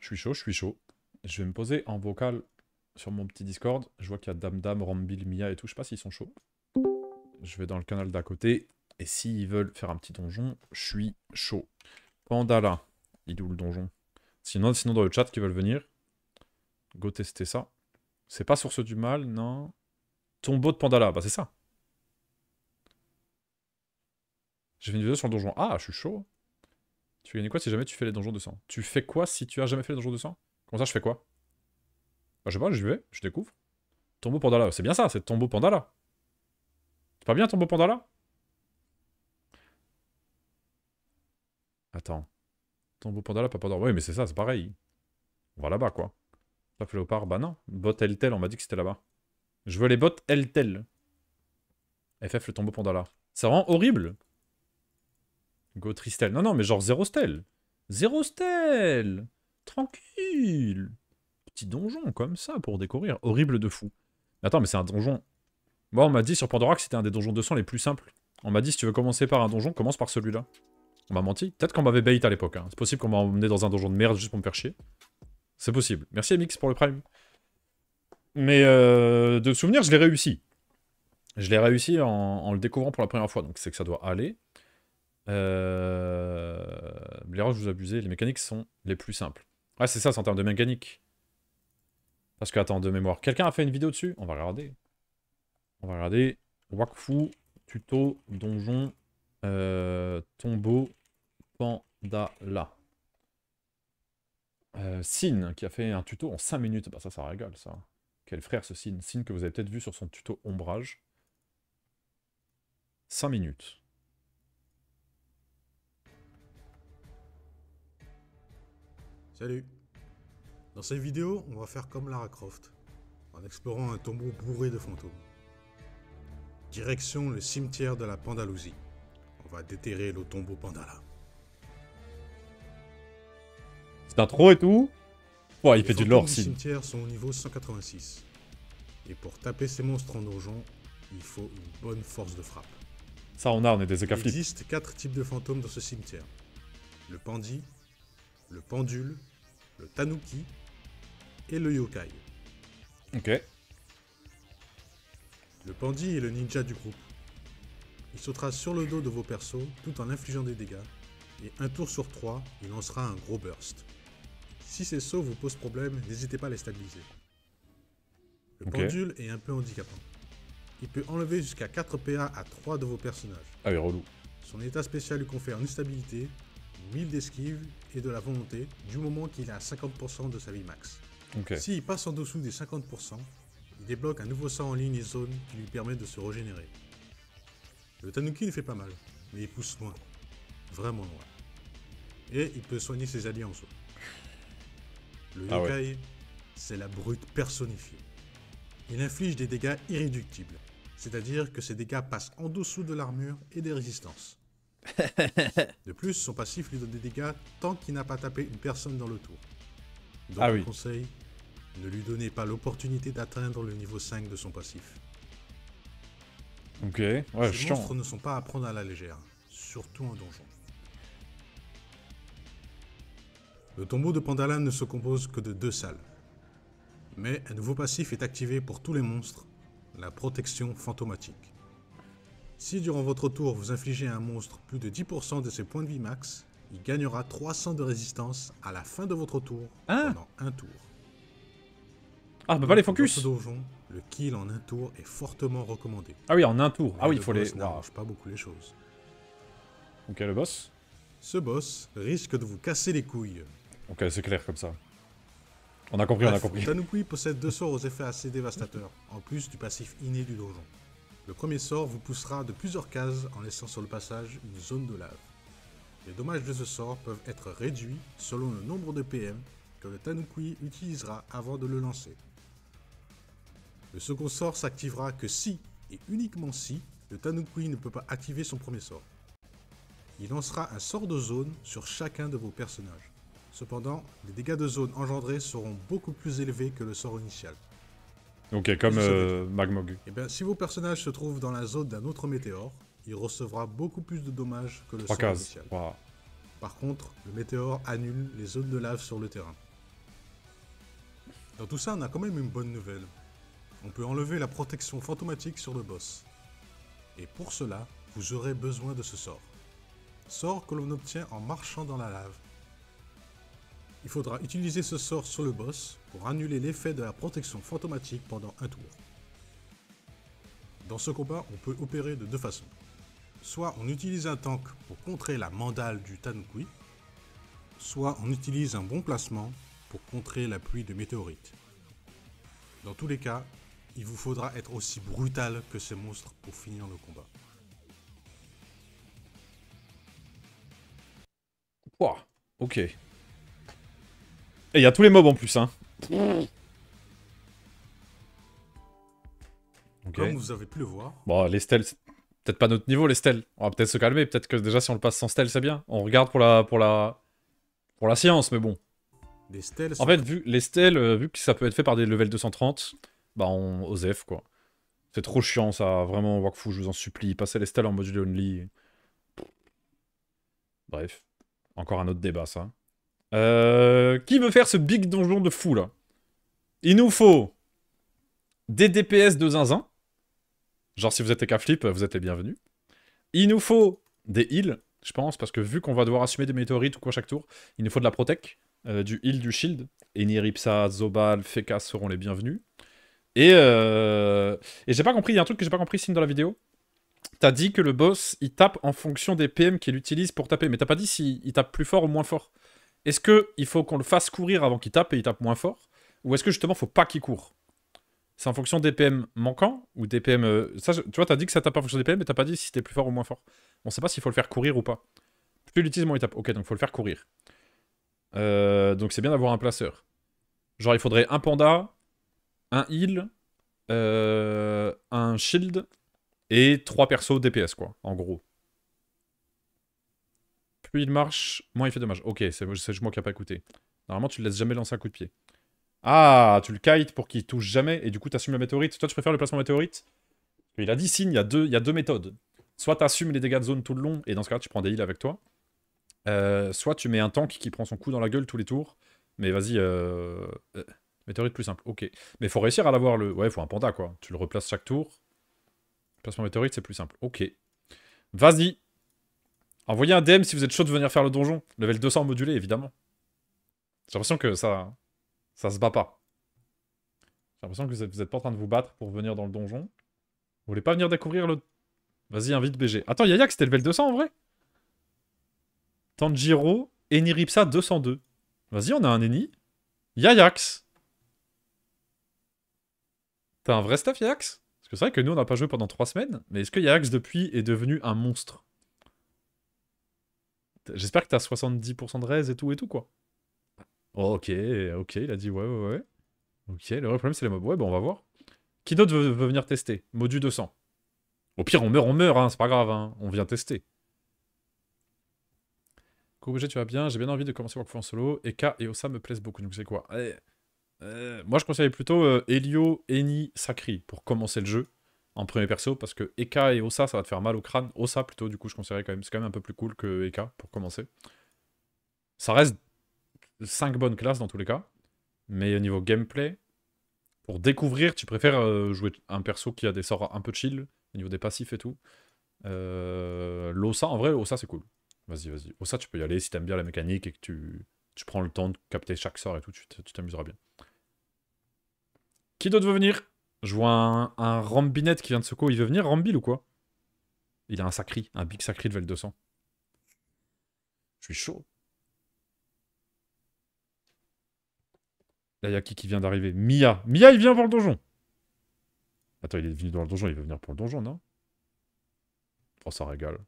Je suis chaud, je suis chaud. Je vais me poser en vocal sur mon petit Discord. Je vois qu'il y a Dame Dame, Rambil, Mia et tout. Je sais pas s'ils sont chauds. Je vais dans le canal d'à côté. Et s'ils veulent faire un petit donjon, je suis chaud. Pandala, il est où le donjon sinon, sinon, dans le chat qui veulent venir, go tester ça. C'est pas source du mal, non. Tombeau de Pandala, bah c'est ça. J'ai fait une vidéo sur le donjon. Ah, je suis chaud. Tu gagnes quoi si jamais tu fais les donjons de sang Tu fais quoi si tu as jamais fait les donjons de sang Comment ça, je fais quoi Bah, je sais pas, je vais, je découvre. Tombeau Pandala, c'est bien ça, c'est Tombeau Pandala. C'est pas bien Tombeau Pandala Attends. Tombeau Pandala, Papa d'or. Oui, mais c'est ça, c'est pareil. On va là-bas, quoi. pas fléopard, bah non. Bot Eltel, on m'a dit que c'était là-bas. Je veux les bottes Eltel. FF le tombeau Pandala. Ça rend horrible. Go Tristel. Non, non, mais genre zéro stel. Zéro stel Tranquille Petit donjon comme ça pour découvrir. Horrible de fou. Attends, mais c'est un donjon... Moi, on m'a dit sur Pandora que c'était un des donjons de sang les plus simples. On m'a dit, si tu veux commencer par un donjon, commence par celui-là. On m'a menti. Peut-être qu'on m'avait bait à l'époque. Hein. C'est possible qu'on m'a emmené dans un donjon de merde juste pour me faire chier. C'est possible. Merci mix pour le prime. Mais euh, de souvenir, je l'ai réussi. Je l'ai réussi en, le découvrant pour la première fois, donc c'est que ça doit aller. Euh... Les vous abusez, les mécaniques sont les plus simples. Ouais, c'est ça, c'est en termes de mécanique. Parce que, attends, de mémoire, quelqu'un a fait une vidéo dessus On va regarder. On va regarder. Wakfu, tuto, donjon, euh, tombeau Pandala. Euh, Sin, qui a fait un tuto en 5 minutes. Bah ça, ça régale, ça. Quel frère, ce Sin. Sin que vous avez peut-être vu sur son tuto Ombrage. 5 minutes. Salut Dans cette vidéo, on va faire comme Lara Croft, en explorant un tombeau bourré de fantômes. Direction le cimetière de la Pandalousie. On va déterrer le tombeau Pandala. C'est un trop et tout Ouais, il fait du lore, si. Les cimetières sont au niveau 186. Et pour taper ces monstres en gens il faut une bonne force de frappe. Ça, on a, on est des écaflips. Il existe quatre types de fantômes dans ce cimetière. Le pandi, le pendule, le tanuki et le yokai. Ok. Le pandi est le ninja du groupe. Il sautera sur le dos de vos persos tout en infligeant des dégâts, et un tour sur trois, il lancera un gros burst. Si ces sauts vous posent problème, n'hésitez pas à les stabiliser. Le pendule est un peu handicapant. Il peut enlever jusqu'à 4 PA à 3 de vos personnages. Ah relou. Son état spécial lui confère une stabilité, 1000 d'esquive et de la volonté du moment qu'il est à 50% de sa vie max. S'il passe en dessous des 50%, il débloque un nouveau sort en ligne et zone qui lui permet de se régénérer. Le Tanuki ne fait pas mal, mais il pousse loin. Vraiment loin. Et il peut soigner ses alliés en soi. Le ah yokai, c'est la brute personnifiée. Il inflige des dégâts irréductibles, c'est-à-dire que ses dégâts passent en dessous de l'armure et des résistances. de plus, son passif lui donne des dégâts tant qu'il n'a pas tapé une personne dans le tour. Donc, ah conseil, ne lui donnez pas l'opportunité d'atteindre le niveau 5 de son passif. Ok, ouais, Ces monstres ne sont pas à prendre à la légère, surtout en donjon. Le tombeau de Pandalan ne se compose que de deux salles. Mais un nouveau passif est activé pour tous les monstres, la protection fantomatique. Si durant votre tour vous infligez à un monstre plus de 10% de ses points de vie max, il gagnera 300 de résistance à la fin de votre tour ah. pendant un tour. Ah, bah pas les focus le kill en un tour est fortement recommandé. Ah oui, en un tour. ah oui, il faut boss les. Wow. pas beaucoup les choses. Ok, le boss Ce boss risque de vous casser les couilles. Ok, c'est clair comme ça. On a compris, on a compris. Tanukui possède deux sorts aux effets assez dévastateurs, en plus du passif inné du donjon. Le premier sort vous poussera de plusieurs cases en laissant sur le passage une zone de lave. Les dommages de ce sort peuvent être réduits selon le nombre de PM que le Tanukui utilisera avant de le lancer. Le second sort s'activera que si, et uniquement si, le Tanukui ne peut pas activer son premier sort. Il lancera un sort de zone sur chacun de vos personnages. Cependant, les dégâts de zone engendrés seront beaucoup plus élevés que le sort initial. Ok, comme euh, Magmog. Eh bien, si vos personnages se trouvent dans la zone d'un autre météore, il recevra beaucoup plus de dommages que le sort initial. Par contre, le météore annule les zones de lave sur le terrain. Dans tout ça, on a quand même une bonne nouvelle on peut enlever la protection fantomatique sur le boss. Et pour cela, vous aurez besoin de ce sort. Sort que l'on obtient en marchant dans la lave. Il faudra utiliser ce sort sur le boss pour annuler l'effet de la protection fantomatique pendant un tour. Dans ce combat, on peut opérer de deux façons. Soit on utilise un tank pour contrer la mandale du Tanukui, soit on utilise un bon placement pour contrer la pluie de météorites. Dans tous les cas, il vous faudra être aussi brutal que ce monstre pour finir le combat. Quoi ok. Et eh, il y a tous les mobs en plus, hein. Comme vous avez pu le voir. Bon, les stèles. peut-être pas notre niveau, les stèles. On va peut-être se calmer. Peut-être que déjà, si on le passe sans stèles, c'est bien. On regarde pour la, pour la, pour la science, mais bon. en fait, vu, les stèles, euh, vu que ça peut être fait par des levels 230, bah, on osef, quoi. C'est trop chiant, ça. Vraiment, fou, je vous en supplie. Passez les stèles en module only. Bref. Encore un autre débat, ça. Euh, qui veut faire ce big donjon de fou, là Il nous faut des DPS de zinzin. Genre, si vous êtes les flip, vous êtes les bienvenus. Il nous faut des heals, je pense, parce que vu qu'on va devoir assumer des météorites ou quoi chaque tour, il nous faut de la protec, euh, du heal, du shield. Eniripsa, Zobal, Fekas seront les bienvenus. Euh, et, j'ai pas compris, il y a un truc que j'ai pas compris, signe dans la vidéo. T'as dit que le boss, il tape en fonction des PM qu'il utilise pour taper, mais t'as pas dit s'il tape plus fort ou moins fort. Est-ce que il faut qu'on le fasse courir avant qu'il tape et il tape moins fort Ou est-ce que justement, faut pas qu'il court C'est en fonction des PM manquants ou des PM... Euh, ça, tu vois, t'as dit que ça tape en fonction des PM, mais t'as pas dit si c'était plus fort ou moins fort. On sait pas s'il faut le faire courir ou pas. Plus l'utilise, moins il tape. Ok, donc il faut le faire courir. Euh, donc c'est bien d'avoir un placeur. Genre, il faudrait un panda, un heal, euh, un shield et trois persos DPS, quoi, en gros. Puis il marche, moins il fait dommage. Ok, c'est moi qui n'ai pas écouté. Normalement, tu le laisses jamais lancer un coup de pied. Ah, tu le kites pour qu'il touche jamais et du coup, tu assumes la météorite. Toi, tu préfères le placement météorite Il a dit signe, il y, a deux, il y deux méthodes. Soit tu assumes les dégâts de zone tout le long et dans ce cas-là, tu prends des heals avec toi. Euh, soit tu mets un tank qui prend son coup dans la gueule tous les tours. Mais vas-y, euh... euh Météorite plus simple, ok. Mais faut réussir à l'avoir le... Ouais, faut un panda, quoi. Tu le replaces chaque tour. Placement météorite, c'est plus simple. Ok. Vas-y Envoyez un DM si vous êtes chaud de venir faire le donjon. Level 200 modulé, évidemment. J'ai l'impression que ça... Ça se bat pas. J'ai l'impression que vous êtes, pas en train de vous battre pour venir dans le donjon. Vous voulez pas venir découvrir le... Vas-y, invite BG. Attends, Yaya, c'était level 200 en vrai Tanjiro, Eniripsa 202. Vas-y, on a un Eni. Yayax. T'as un vrai stuff Yax Parce que c'est vrai que nous on n'a pas joué pendant 3 semaines, mais est-ce que Yax depuis est devenu un monstre J'espère que t'as 70% de raise et tout et tout quoi. Oh, ok, ok, il a dit ouais, ouais, ouais. Ok, le vrai problème c'est les mobs. Ouais, bon, on va voir. Qui d'autre veut, venir tester Modu 200. Au pire, on meurt, on meurt, hein, c'est pas grave, hein. on vient tester. Koubouja, tu vas bien, j'ai bien envie de commencer Workflow en solo. Et et Osa me plaisent beaucoup, donc c'est quoi eh, euh, moi, je conseille plutôt Helio, euh, Eni, Sakri pour commencer le jeu en premier perso parce que Eka et Osa, ça va te faire mal au crâne. Osa, plutôt, du coup, je conseillerais quand même. C'est quand même un peu plus cool que Eka pour commencer. Ça reste 5 bonnes classes dans tous les cas. Mais au niveau gameplay, pour découvrir, tu préfères euh, jouer un perso qui a des sorts un peu chill au niveau des passifs et tout. L'Osa, en vrai, Osa, c'est cool. Vas-y, vas-y. Osa, tu peux y aller si t'aimes bien la mécanique et que tu, tu prends le temps de capter chaque sort et tout, tu t'amuseras bien. Qui d'autre veut venir Je vois un, Rambinette qui vient de Seco. Il veut venir, Rambil ou quoi Il a un sacré, un big sacré de vl 200. Je suis chaud. Là, il y a qui qui vient d'arriver Mia. Mia, il vient pour le donjon. Attends, il est venu dans le donjon, il veut venir pour le donjon, non Oh, ça régale.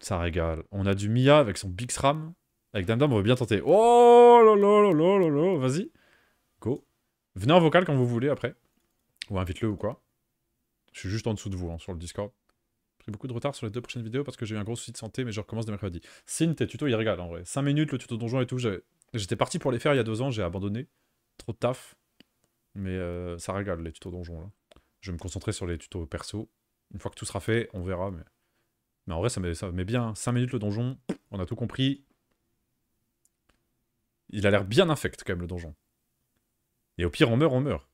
Ça régale. On a du Mia avec son Big SRAM. Avec Damdam, on va bien tenter. Oh là là là là là là, vas-y. Venez en vocal quand vous voulez après. Ou invite-le ou quoi. Je suis juste en dessous de vous hein, sur le Discord. J'ai beaucoup de retard sur les deux prochaines vidéos parce que j'ai eu un gros souci de santé, mais je recommence dès mercredi. Sin, tes tutos, il régale en vrai. 5 minutes, le tuto donjon et tout. J'étais parti pour les faire il y a deux ans, j'ai abandonné. Trop de taf. Mais euh, ça régale les tutos donjon Je vais me concentrer sur les tutos perso. Une fois que tout sera fait, on verra. Mais, en vrai, ça me ça met bien. 5 hein. minutes le donjon, on a tout compris. Il a l'air bien infect quand même le donjon. Et au pire, on meurt, on meurt.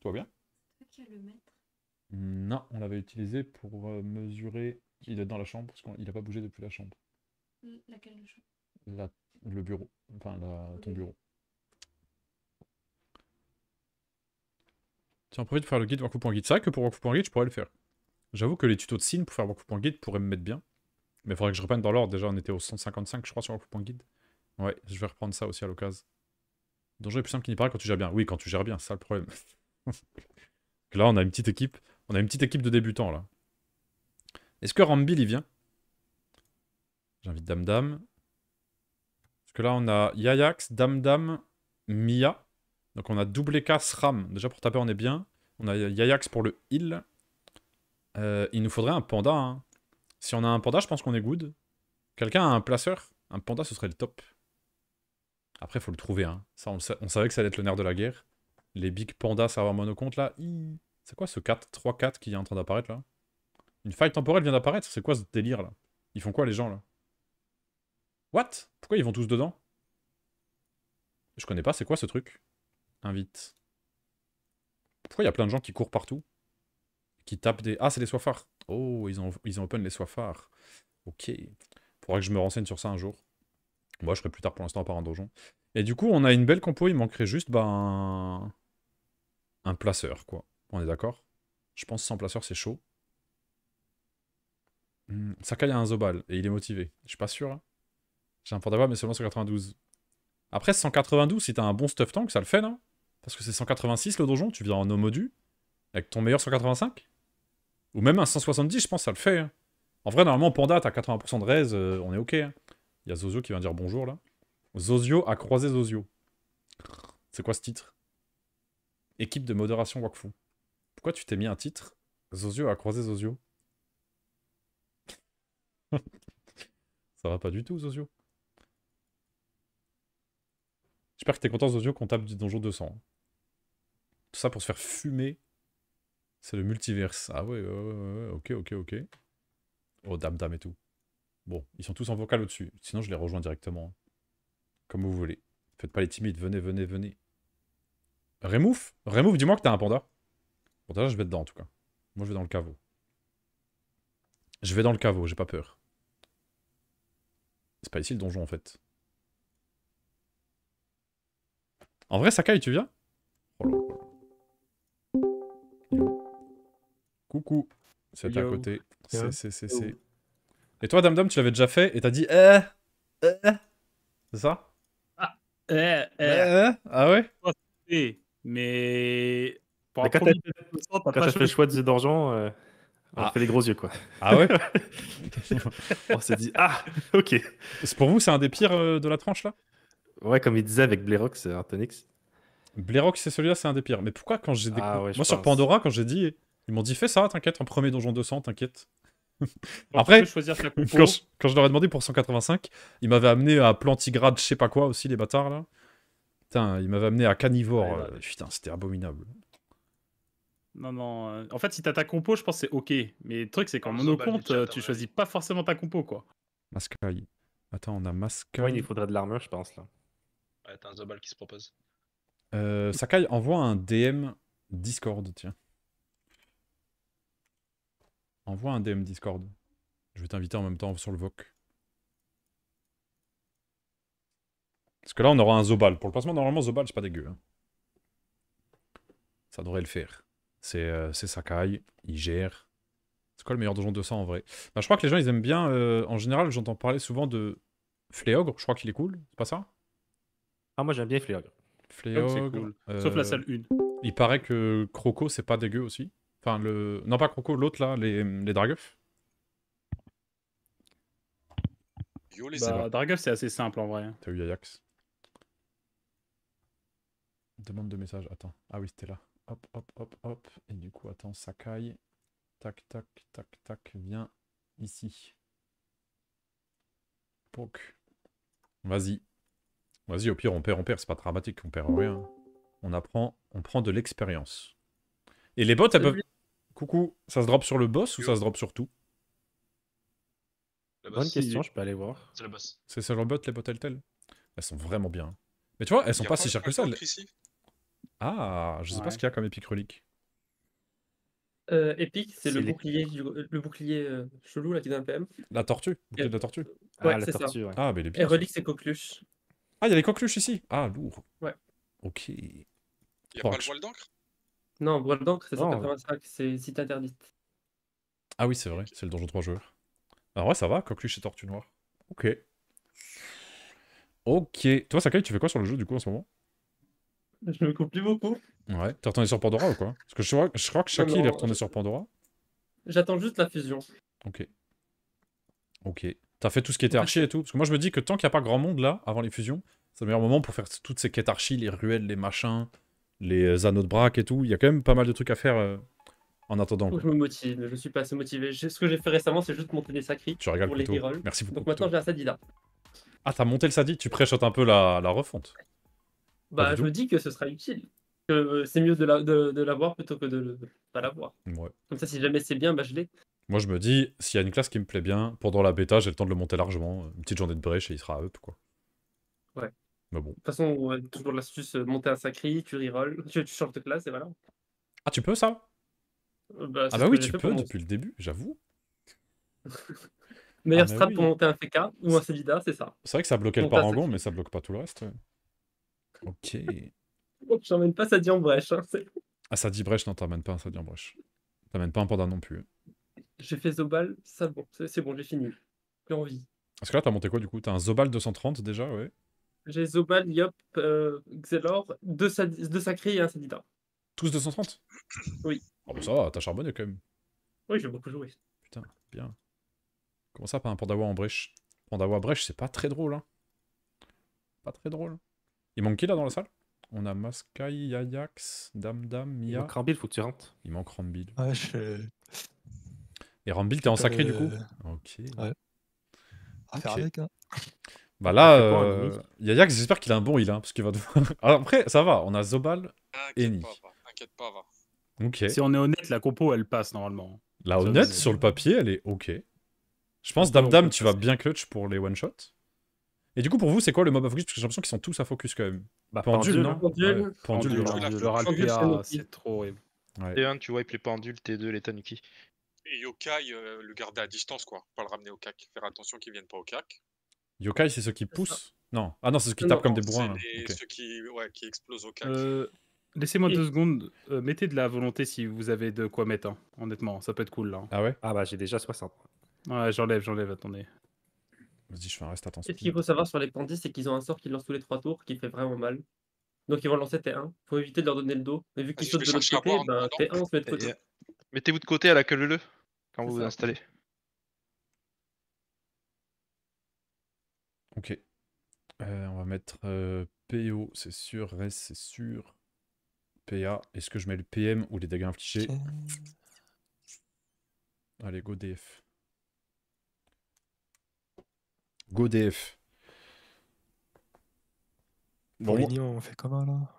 Tu vois bien Non, on l'avait utilisé pour euh, mesurer. Il est dans la chambre, parce qu'il n'a pas bougé depuis la chambre. Laquelle chambre Le bureau. Enfin, ton bureau. Tiens, profite de faire le guide point C'est vrai que pour guide je pourrais le faire. J'avoue que les tutos de signe pour faire guide pourraient me mettre bien. Mais il faudrait que je reprenne dans l'ordre. Déjà, on était au 155, je crois, sur guide. Ouais, je vais reprendre ça aussi à l'occasion. Danger est plus simple qu'il n'y paraît quand tu gères bien. Oui, quand tu gères bien, c'est ça le problème. là, on a une petite équipe. On a une petite équipe de débutants, là. Est-ce que Rambil, il vient J'invite Dame Dame. Parce que là, on a Yayax, Dame Dame, Mia. Donc on a double e K, SRAM. Déjà, pour taper, on est bien. On a Yayax pour le heal. Euh, il nous faudrait un panda. Hein. Si on a un panda, je pense qu'on est good. Quelqu'un a un placeur Un panda, ce serait le top. Après, il faut le trouver. Hein. Ça, on, savait que ça allait être le nerf de la guerre. Les Big Panda serveur compte, là. C'est quoi ce 4-3-4 qui est en train d'apparaître, là Une faille temporelle vient d'apparaître C'est quoi ce délire, là Ils font quoi, les gens, là What Pourquoi ils vont tous dedans Je connais pas, c'est quoi ce truc Invite. Pourquoi il y a plein de gens qui courent partout Qui tapent des... Ah, c'est les soifards Oh, ils ont, ils ont open les soifards. Ok. Faudra que je me renseigne sur ça un jour. Moi, je serai plus tard pour l'instant à part un donjon. Et du coup, on a une belle compo, il manquerait juste ben un... placeur, quoi. On est d'accord Je pense sans placeur, c'est chaud. ça hmm, Sakai a un Zobal, et il est motivé. Je suis pas sûr. Hein. J'ai un Portable, mais seulement 192. Après, 192, si t'as un bon stuff tank, ça le fait, non Parce que c'est 186 le donjon, tu viens en homodu, avec ton meilleur 185 Ou même un 170, je pense, ça le fait. Hein. En vrai, normalement, Panda, t'as 80% de raise, euh, on est ok. Hein. Il y a Zozio qui vient dire bonjour là. Zozio a croisé Zozio. C'est quoi ce titre Équipe de modération Wakfu. Pourquoi tu t'es mis un titre Zozio a croisé Zozio Ça va pas du tout, Zozio. J'espère que t'es content, Zozio, qu'on tape du donjon 200. Hein. Tout ça pour se faire fumer. C'est le multiverse. Ah ouais, ouais, ouais, ouais. ok, ok, ok. Oh, dame, dame et tout. Bon, ils sont tous en vocal au-dessus. Sinon, je les rejoins directement. Hein. Comme vous voulez. Faites pas les timides. Venez, venez, venez. Remouf, Remouf, dis-moi que t'as un panda. Bon, déjà, je vais dedans, en tout cas. Moi, je vais dans le caveau. Je vais dans le caveau, j'ai pas peur. C'est pas ici le donjon, en fait. En vrai, Sakai, tu viens oh Coucou. C'est à côté. C'est, c'est, c'est, c'est. Et toi, Dame tu l'avais déjà fait et t'as dit eh, eh. C'est ça ah, eh, ah ouais Mais. quand t'as fait, le choix de d'argent, euh, on ah. fait les gros yeux quoi. Ah ouais On s'est dit ah ok. Pour vous, c'est un des pires euh, de la tranche là Ouais, comme il disait avec Blérox, Artonix. Blérox, c'est celui-là, c'est un des pires. Mais pourquoi quand j'ai ah découvert... Moi sur Pandora, quand j'ai dit, ils m'ont dit fais ça, t'inquiète, un premier donjon 200, t'inquiète. Après, choisir Quand, je, leur ai demandé pour 185, ils m'avaient amené à Plantigrade, je sais pas quoi aussi, les bâtards là. Putain, ils m'avaient amené à Carnivore. Euh, putain, c'était abominable. Non, non. Euh, en fait, si t'as ta compo, je pense que c'est ok. Mais le truc, c'est qu'en monocompte, tu choisis pas forcément ta compo quoi. Maskai. Attends, on a Maskai. Ouais, il faudrait de l'armure, je pense là. Ouais, t'as un Zobal qui se propose. Euh, Sakai envoie un DM Discord, tiens. Envoie un DM Discord. Je vais t'inviter en même temps sur le VOC. Parce que là, on aura un Zobal. Pour le placement, normalement, Zobal, c'est pas dégueu. Hein. Ça devrait le faire. Euh, c'est Sakai, il gère. C'est quoi le meilleur donjon de ça en vrai bah, Je crois que les gens, ils aiment bien... Euh, en général, j'entends parler souvent de Fléogre. Je crois qu'il est cool, c'est pas ça Ah, moi, j'aime bien Fléogre. Fléogre, cool. Euh, Sauf la salle 1. Il paraît que Croco, c'est pas dégueu aussi. Enfin, le... Non, pas Croco, l'autre là, les, les Yo, les bah, c'est assez simple en vrai. T'as eu Ajax. Demande de message, attends. Ah oui, c'était là. Hop, hop, hop, hop. Et du coup, attends, Sakai. Tac, tac, tac, tac. Viens ici. Poc. Vas-y. Vas-y, au pire, on perd, on perd. C'est pas dramatique, on perd rien. On apprend, on prend de l'expérience. Et les bots, elles peuvent Coucou, ça se drop sur le boss ou ça se drop sur tout Bonne question, je peux aller voir. C'est le boss. C'est sur le bot, les bottes elles Elles sont vraiment bien. Hein. Mais tu vois, elles sont pas si chères que ça. Ah, je sais pas ce qu'il y a comme épique relique. Euh, épique, c'est le, bouclier, le bouclier euh, chelou là qui est dans le PM. La tortue, bouclier de la tortue. Ouais, ah, ça. Ah, mais les Et relique, c'est coqueluche. Ah, il y a les coqueluches ici. Ah, lourd. Ouais. Ok. Il y a pas le voile d'encre non, bon d'encre, c'est 185, c'est site interdite. Ah oui, c'est vrai, c'est le donjon 3 joueurs. Ah ouais, ça va, coqueluche et tortue noire. Ok. Ok. Toi, Sakai, tu fais quoi sur le jeu du coup en ce moment Je me coupe plus beaucoup. Ouais. T'es retourné sur Pandora ou quoi Parce que je crois, je crois que Shaki, il est retourné sur Pandora. J'attends juste la fusion. Ok. Ok. T'as fait tout ce qui était bah, archi et tout Parce que moi, je me dis que tant qu'il n'y a pas grand monde là, avant les fusions, c'est le meilleur moment pour faire toutes ces quêtes archi, les ruelles, les machins, les euh, anneaux de braque et tout. Il y a quand même pas mal de trucs à faire euh, en attendant. Je me motive, je suis pas assez motivé. Ce que j'ai fait récemment, c'est juste monter des sacris tu pour les rerolls. Merci beaucoup. Donc maintenant, j'ai un Sadi là. Ah, t'as monté le Sadi Tu prêches un peu la, la refonte Bah, je me dis que ce sera utile. Que euh, c'est mieux de l'avoir de, de plutôt que de ne pas l'avoir. Ouais. Comme ça, si jamais c'est bien, bah, je l'ai. Moi, je me dis, s'il y a une classe qui me plaît bien, pendant la bêta, j'ai le temps de le monter largement. Une petite journée de brèche et il sera up, quoi. Ouais. Mais bah, bon. De toute façon, ouais, toujours l'astuce euh, monter un sacri, tu reroll, tu, changes de classe et voilà. Ah, tu peux ça euh, bah, Ah, bah oui, tu peux depuis le début, j'avoue. Meilleur ah, bah strat pour monter un FK ou un salida c'est ça. C'est vrai que ça bloquait monter le parangon, mais ça bloque pas tout le reste. Ok. Oh, j'emmène pas ça dit en brèche. Hein, ah, ça dit brèche, non, t'emmènes pas un ça dit en brèche. T'emmènes pas un panda non plus. J'ai fait Zobal, c'est bon, j'ai fini. J'ai envie. Parce que là, t'as monté quoi du coup T'as un Zobal 230 déjà, ouais j'ai Zobal, Yop, euh, Xelor, deux, Sacrés et un Sadita. Tous 230 Oui. Oh bah ça va, t'as charbonné quand même. Oui, j'ai beaucoup joué. Putain, bien. Comment ça, pas un Pandawa en brèche Pandawa brèche, c'est pas très drôle. Hein. Pas très drôle. Il manque qui là dans la salle On a Maskai, Yayax, Damdam, Dam, Mia. Il manque Rambil, faut que tu rentres. Il manque Rambil. Ouais, ah, je... Et Rambil, t'es en sacré du euh, coup Ok. Ouais. À ah, avec, hein. Bah ah, là, euh, j'espère qu'il a un bon heal, hein, parce qu'il va devoir... Alors après, ça va, on a Zobal et Ni. pas, va. Si on est honnête, la compo, elle passe normalement. La honnête, sur le papier, elle est ok. Je pense, Dame tu vas bien clutch pour les one-shots. Et du coup, pour vous, c'est quoi le mob à focus Parce que j'ai l'impression qu'ils sont tous à focus quand même. Bah, pendule, non hein. Pendule, ouais, hein. ah, pendule, c'est trop horrible. T1, tu il les pendules, T2, les Tanuki. Et Yokai, euh, le garder à distance, quoi. Pas le ramener au cac. Faire attention qu'il vienne pas au cac. Yokai, c'est ceux qui poussent Non. Ah non, c'est ceux qui tapent comme des bourrins. C'est Ceux qui, explosent au calme. Euh, laissez-moi deux secondes. Euh, mettez de la volonté si vous avez de quoi mettre. Hein, honnêtement, ça peut être cool hein. Ah ouais Ah bah j'ai déjà 60. Ouais, j'enlève, j'enlève, attendez. Vas-y, je fais un reste attention. Ce qu'il faut savoir sur les pandis, c'est qu'ils ont un sort qui lance tous les trois tours qui fait vraiment mal. Donc ils vont lancer T1. Faut éviter de leur donner le dos. Mais vu ah, qu'ils sautent de l'autre côté, ben, T1 on se met de côté. Mettez-vous de côté à la queue leu quand vous vous installez. Ok. Euh, on va mettre euh, PO, c'est sûr. RES, c'est sûr. PA. Est-ce que je mets le PM ou les dégâts infligés Allez, go DF. Go DF. Bon, on fait comment là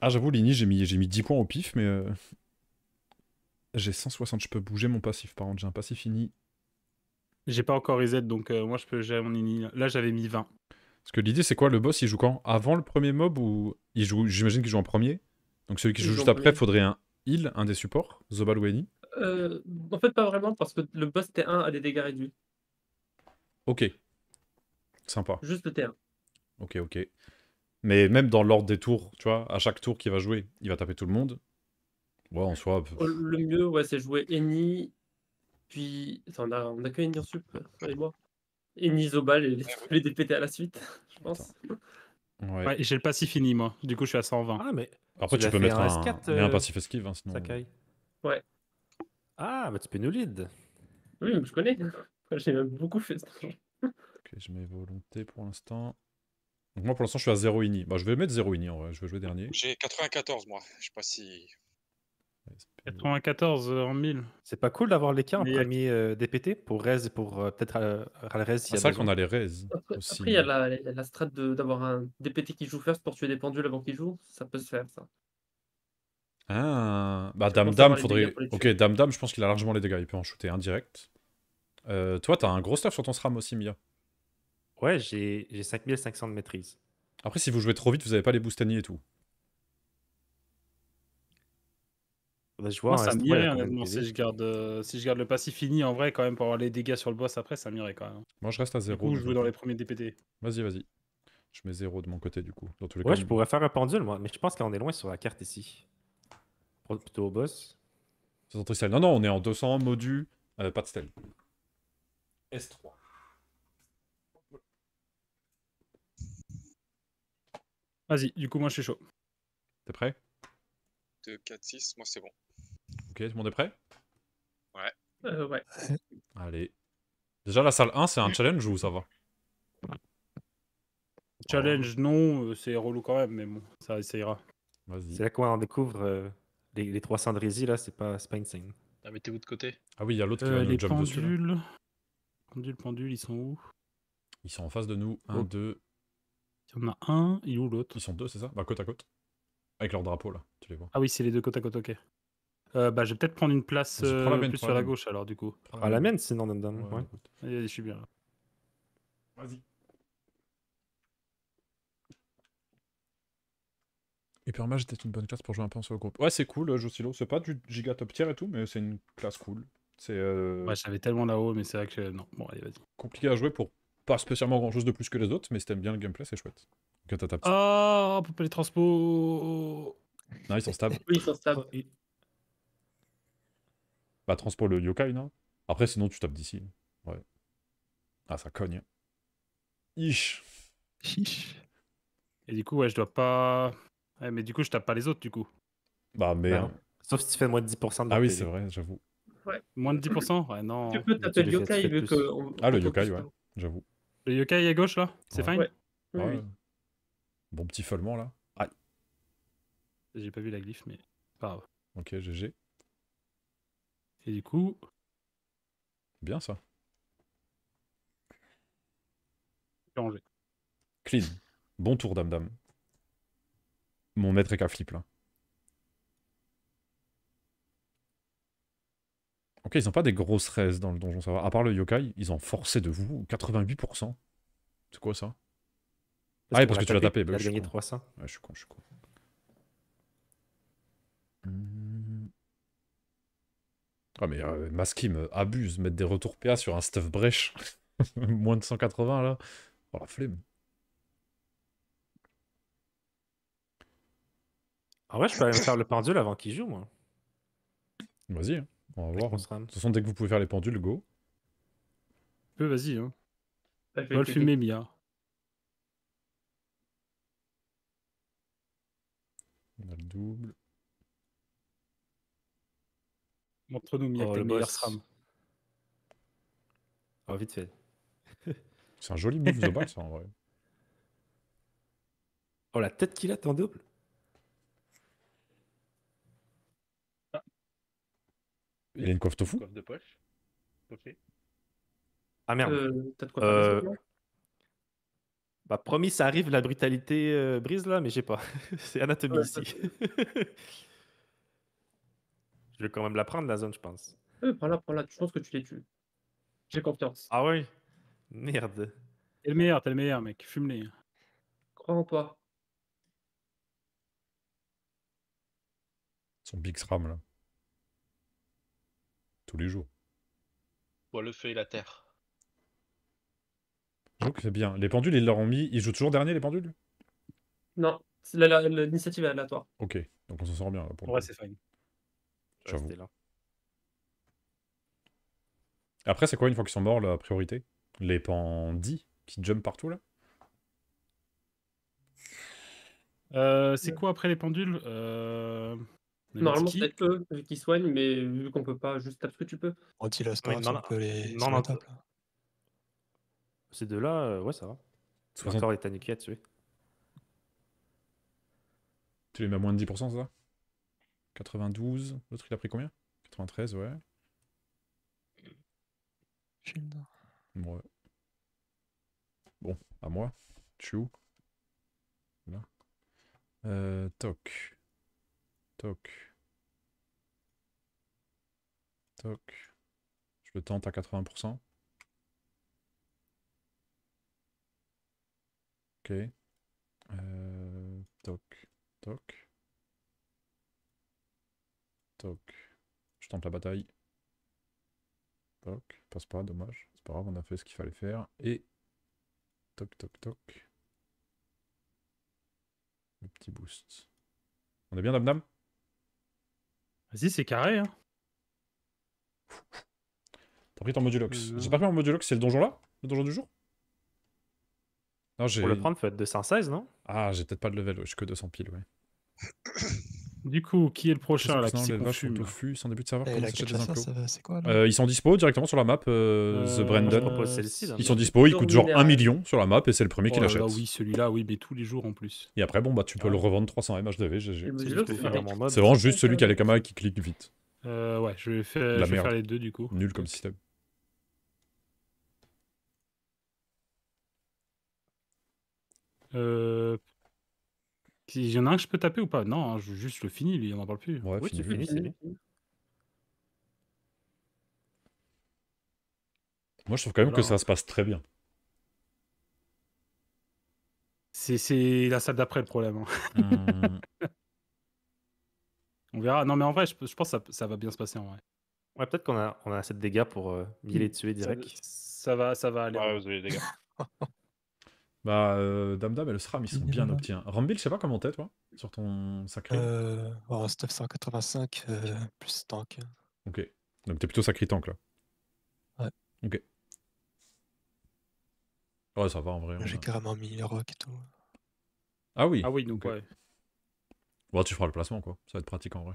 Ah, j'avoue, Lini, j'ai mis, mis 10 points au pif, mais. Euh, j'ai 160, je peux bouger mon passif par contre, j'ai un passif fini. J'ai pas encore reset, donc euh, moi je peux gérer mon ini. Là j'avais mis 20. Parce que l'idée c'est quoi Le boss il joue quand Avant le premier mob ou il joue J'imagine qu'il joue en premier. Donc celui qui joue juste après, faudrait un heal, un des supports, Zobal ou Eni. Euh, en fait pas vraiment parce que le boss T1 a des dégâts réduits. Ok. Sympa. Juste le T1. Ok, ok. Mais même dans l'ordre des tours, tu vois, à chaque tour qu'il va jouer, il va taper tout le monde. Ouais, en soi. Euh, le mieux, ouais, c'est jouer Eni, puis, on a, on a que une Sup, et moi. Et Nisobal et les DPT à la suite, je pense. Ouais. j'ai le passif fini, moi. Du coup, je suis à 120. Ah, mais. Après, tu, peux mettre un, s un euh, passif esquive, hein, sinon. Sakai. Ouais. Ah, bah tu peux nous Oui, je connais. J'ai même beaucoup fait ça. Ok, je mets volonté pour l'instant. Donc moi, pour l'instant, je suis à 0 ini. Bah, je vais mettre 0 ini en vrai. Je vais jouer dernier. J'ai 94, moi. Je sais pas si. 94 euh, en 1000. C'est pas cool d'avoir l'écart en euh, premier euh, DPT pour Rez pour peut-être Ralrez. C'est ça qu'on a les Rez Après, il y a hein. la, strat d'avoir un DPT qui joue first pour tuer des pendules avant qu'il joue Ça peut se faire, ça. Ah, bah Dame Dame, faudrait. Ok, Dame Dame, je pense qu'il a largement les dégâts. Il peut en shooter indirect toi, t'as un gros stuff sur ton SRAM aussi, Mia. Ouais, j'ai 5500 de maîtrise. Après, si vous jouez trop vite, vous avez pas les boostani et tout. Bah, je ça m'irait, honnêtement. Si je, garde, euh, si je garde le passif fini, en vrai, quand même, pour avoir les dégâts sur le boss après, ça m'irait quand même. Moi, je reste à 0. Du coup, je joue dans les premiers DPT. Vas-y, vas-y. Je mets 0 de mon côté, du coup. Dans tous les ouais, je pourrais faire un pendule, moi. Mais je pense qu'on est loin sur la carte ici. Plutôt au boss. Non, non, on est en 200 modu, euh, pas de stèle. S3. Vas-y, du coup, moi, je suis chaud. T'es prêt 2, 4, 6, moi, c'est bon. Ok, tout le monde est prêt Ouais. Euh, ouais. Allez. Déjà, la salle 1, c'est un challenge ou ça va Challenge, non, euh, c'est relou quand même, mais bon, ça, vas ira. C'est là qu'on découvre euh, les, les, trois ici là, c'est pas, pas insane. Ah, mettez-vous de côté. Ah oui, il y a l'autre qui va jump dessus. Pendule, pendule, ils sont où Ils sont en face de nous. Un, oh. deux. Il y en a un, il est l'autre Ils sont deux, c'est ça Bah, côte à côte. Avec leur drapeau, là, tu les vois. Ah oui, c'est les deux côte à côte, ok. Euh, bah, je vais peut-être prendre une place euh, plus sur la gauche alors du coup. Ah, la mienne, sinon, dame, dame. Ouais. Allez, je suis bien. Vas-y. Hypermage était une bonne classe pour jouer un peu en solo groupe. Ouais, c'est cool, euh, jocilo silo. C'est pas du giga top tier et tout, mais c'est une classe cool. C'est euh, Ouais, j'avais tellement là-haut, mais c'est vrai que non. Bon, allez, vas-y. compliqué à jouer pour pas spécialement grand chose de plus que les autres, mais si t'aimes bien le gameplay, c'est chouette. Que t'as ta petite- Oh, on peut pas les transpo. sont stables. stables. Oui, sont stables. Bah, transpo le yokai, non Après, sinon, tu tapes d'ici. Ouais. Ah, ça cogne. Ish. Ish. Et du coup, ouais, je dois pas. Ouais, mais du coup, je tape pas les autres, du coup. Bah, mais. Bah, hein. Sauf si tu fais moins de 10% de Ah oui, c'est vrai, j'avoue. Ouais. Moins de 10% Ouais, non. Tu peux taper le yokai vu que. Ah, le yokai, ouais, hein. j'avoue. Le yokai à gauche, là C'est fine ouais. Oui, Bon petit follement, là. Ouais. J'ai pas vu la glyphe, mais pas grave. Ok, GG. Et du coup... Bien ça. Clean. Bon tour, dame, dame. Mon maître est qu'à flip, là. Ok, ils n'ont pas des grosses raises dans le donjon, ça va. À part le yokai, ils ont forcé de vous 88%. C'est quoi ça Ah, oui, parce que tu l'as tapé. Il bah, gagné 300. Ouais, je suis con, je suis con. Ah mais euh, me euh, abuse, mettre des retours PA sur un stuff brèche. Moins de 180 là. Oh la flemme. En vrai, je peux aller faire le pendule avant qu'il joue, moi. Vas-y, hein. on va voir. De toute façon, dès que vous pouvez faire les pendules, go. Euh, vas-y. Hein. Va le fumer, Mia. On a le double. Montre nous Mia, oh, le oh, vite fait. C'est un joli move de balle, ça, en vrai. Oh, la tête qu'il a, t'es en double. Il, a une coiffe tofu de poche. Ok. Ah merde. Euh, t'as quoi euh, Bah, promis, ça arrive la brutalité euh, brise là, mais j'ai pas. C'est anatomie ici. Je vais quand même la prendre, la zone, je pense. Oui, prends-la, prends-la. Je pense que tu les tues. J'ai confiance. Ah oui Merde. T'es le meilleur, t'es le meilleur, mec. Fume-les. Crois en toi. Son Big sram là. Tous les jours. Bois le feu et la terre. trouve que c'est bien. Les pendules, ils leur ont mis. Ils jouent toujours dernier, les pendules Non, c'est l'initiative est aléatoire. Ok, donc on s'en sort bien. pour Ouais, c'est fine. Ah, après, c'est quoi une fois qu'ils sont morts la priorité Les pandis qui jump partout là euh, C'est quoi après les pendules euh... Normalement, peut-être vu euh, qu'ils soignent, mais vu qu'on peut pas, juste taper ce que tu peux. Hein, peut les. Non, non, non. Ces deux-là, euh, ouais, ça va. Encore les Tu les mets moins de 10%, ça 92. L'autre, il a pris combien 93, ouais. Shield. Ouais. Bon, à moi. chou. Là. Euh, toc. Toc. Toc. Je le tente à 80%. Ok. Euh, toc. Toc. Toc. Je tente la bataille. Toc. Passe pas, dommage. C'est pas grave, on a fait ce qu'il fallait faire. Et. Toc, toc, toc. Le petit boost. On est bien, Dabnam Vas-y, c'est carré, hein. T'as pris ton modulox. Euh. J'ai pas pris mon modulox, c'est le donjon là Le donjon du jour non, Pour le prendre, faut être 216, non Ah, j'ai peut-être pas de level, je suis que 200 piles, ouais. Du coup, qui est le prochain début de serveur. Euh, ils sont dispo directement sur la map, euh, euh, The Brandon. Ils sont dispo, ils coûtent genre 1 million sur la map et c'est le premier qui oh l'achète. Ah oui, celui-là, oui, mais tous les jours en plus. Et après, bon, bah tu peux ah le revendre 300 MHDV, GG. C'est vraiment juste celui qui a les caméras qui clique vite. ouais, je vais, faire, je vais faire les deux du coup. Nul comme système. Euh, il y en a un que je peux taper ou pas Non, hein, je, juste le finis, lui, on n'en parle plus. Ouais, c'est fini, Moi, je trouve quand même que ça se passe très bien. C'est la salle d'après le problème. Hein. Mmh. on verra. Non, mais en vrai, je, pense que ça, va bien se passer en vrai. Ouais, peut-être qu'on a, on a assez de dégâts pour euh, y mmh. tuer direct. Ça, va, ça va aller. Ouais, hein. vous avez des dégâts. Bah, euh, dame Damdam et le SRAM, ils sont bien obtiens. Rambil, je sais pas comment t'es, toi, sur ton sacré. Euh, bon, 985 euh, plus tank. Ok. Donc t'es plutôt sacré tank, là. Ouais. Ok. Ouais, ça va en vrai. J'ai carrément mis le rock et tout. Ah oui. Ah oui, donc okay. ouais. tu feras le placement, quoi. Ça va être pratique en vrai.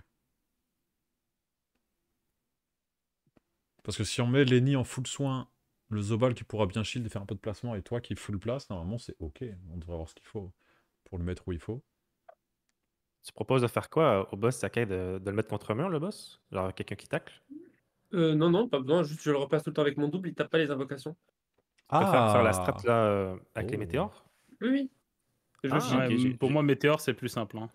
Parce que si on met Lenny en full soin le Zobal qui pourra bien shield et faire un peu de placement, et toi qui full place, normalement c'est ok. On devrait avoir ce qu'il faut pour le mettre où il faut. Tu proposes de faire quoi au boss Sakai de, de le mettre contre mur, le boss Genre quelqu'un qui tacle euh, Non, non, pas besoin. Juste, je le repasse tout le temps avec mon double, il tape pas les invocations. Ah faire, la strat là euh, avec les oh. météores Oui, ah, pour moi, météore, c'est plus simple. Hein.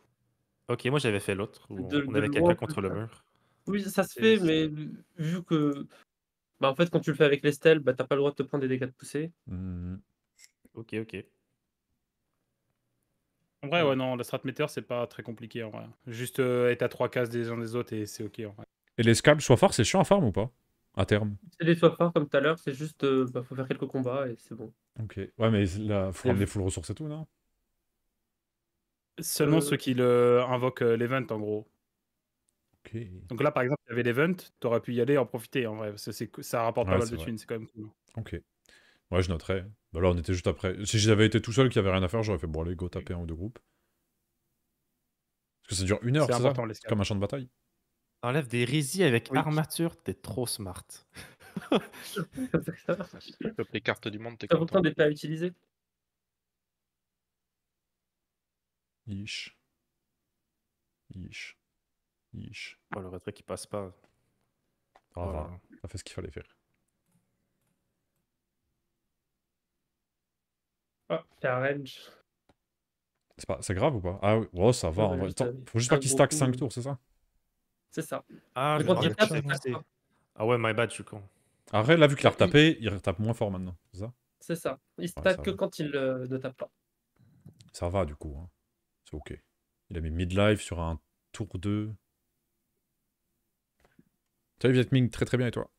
Ok, moi j'avais fait l'autre. on avait quelqu'un contre le mur. Oui, ça se fait, mais vu que bah, en fait, quand tu le fais avec stèles, bah, t'as pas le droit de te prendre des dégâts de poussée. Mmh. Ok, ok. En vrai, ouais, non, la meter c'est pas très compliqué en vrai. Juste euh, être à trois cases des uns des autres et c'est ok en vrai. Et les scalps, soit fort, c'est chiant à farm ou pas À terme C'est des soit comme tout à l'heure, c'est juste euh, bah, faut faire quelques combats et c'est bon. Ok. Ouais, mais là, faut des full ressources et tout, non Seulement euh. ceux qui le invoquent l'event en gros. Donc là, par exemple, il y avait l'event, tu aurais pu y aller en profiter en vrai, que ça rapporte pas mal de thunes, c'est quand même cool. Ok. Ouais, je noterais. Bah, là on était juste après. Si j'avais été tout seul, qui avait rien à faire, j'aurais fait bon, allez, go taper un ou deux groupes. Parce que ça dure une heure, c'est ça Comme un champ de bataille. Enlève des résis avec armature, t'es trop smart. les cartes du monde, pas utilisé. Ish Ish Oh, le retrait qui passe pas. Ah, fait ce qu'il fallait faire. Oh, range. C'est pas... grave ou pas Ah oui, oh, ça va. Bah, en faut juste pas euh, qu'il stack 5 tours, c'est ça C'est ah, ça. Ah, ouais, my bad, je suis con. Après, là, vu qu'il a retapé, il retape moins fort maintenant, c'est ça C'est ça. Il stack que quand il euh, ne tape pas. Ça va, du coup. Hein. C'est ok. Il a mis midlife sur un tour 2. Salut Viet Ming, très très bien et toi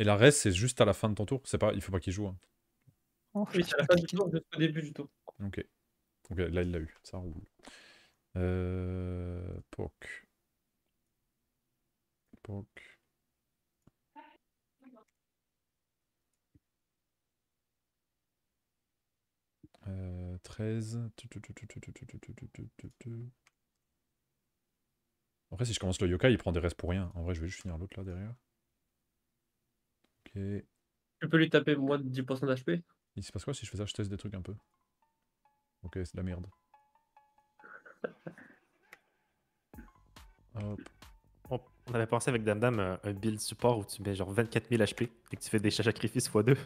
Et la reste, c'est juste à la fin de ton tour. C'est pas, il faut pas qu'il joue. Hein. Oh, oui, c'est à la fin du tour, juste au début du tour. Ok. Ok, là il l'a eu, ça roule. Euh... Pok. Poc. 13. Après si je commence le yoga il prend des restes pour rien. En vrai, je vais juste finir l'autre là derrière. Ok. Tu peux lui taper moins de 10% d'HP Il se passe quoi si je fais ça Je teste des trucs un peu. Ok, c'est de la merde. Hop. On avait pensé avec Damdam euh, un, un build support où tu mets genre 24 000 HP et que tu fais des sacrifices x2.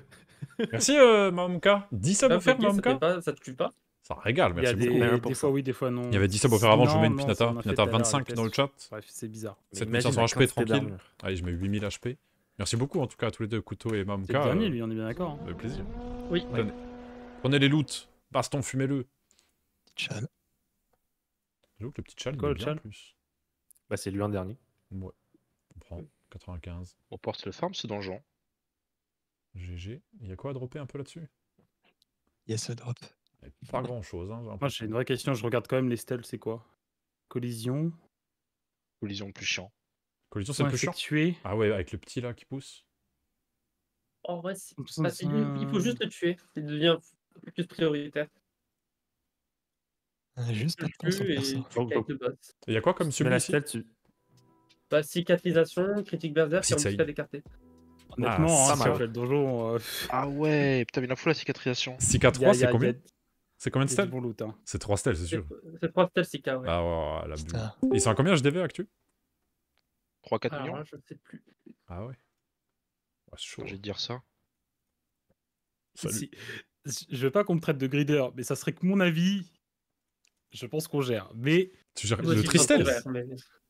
Merci euh, Mamka. 10 subs offerts, Mamka. Ça te tue pas Ça régale, merci beaucoup. Des, fois oui, des fois non. Il y avait 10 subs offerts avant, je je mets une Pinata. Pinata 25 dans le chat. c'est bizarre. 7500 HP, tranquille. Allez, je mets 8000 HP. Merci beaucoup en tout cas à tous les deux, Couteau et Mamka. C'est dernier, lui, on est bien d'accord. Hein. Avec plaisir. Oui. Prenez les loots. Baston, fumez-le. Petit J'avoue le petit chat il est bien Bah, c'est lui en dernier on prend. 95. On porte le farm, ce donjon. GG. Il y a quoi à dropper un peu là-dessus Il y a ce drop. Pas grand-chose. Hein, j'ai une vraie question. Je regarde quand même les stèles, c'est quoi Collision Collision plus chiant. Collision, c'est plus chiant tuer. Ah ouais, avec le petit là qui pousse. En vrai, il faut juste le tuer. Il devient plus prioritaire. Ah, juste Il y a quoi comme celui là tu... Bah, cicatrisation, critique berserk, c'est à d'écarter. Honnêtement, ah, hein, donjon. dojo... Euh, ah ouais, putain, mais il en faut la cicatrisation. Cicat 3, c'est combien C'est combien de stèles bon hein. C'est 3 stèles, c'est sûr. C'est 3 stèles, Cica, ouais. Ah ouais, la bulle. Ils sont à combien HDV actu 3-4 millions là, Je sais plus. Ah ouais. Ah, c'est chaud. J'ai de dire ça. Salut. Si... Je veux pas qu'on me traite de grider, mais ça serait que mon avis, je pense qu'on gère. Mais le Tristel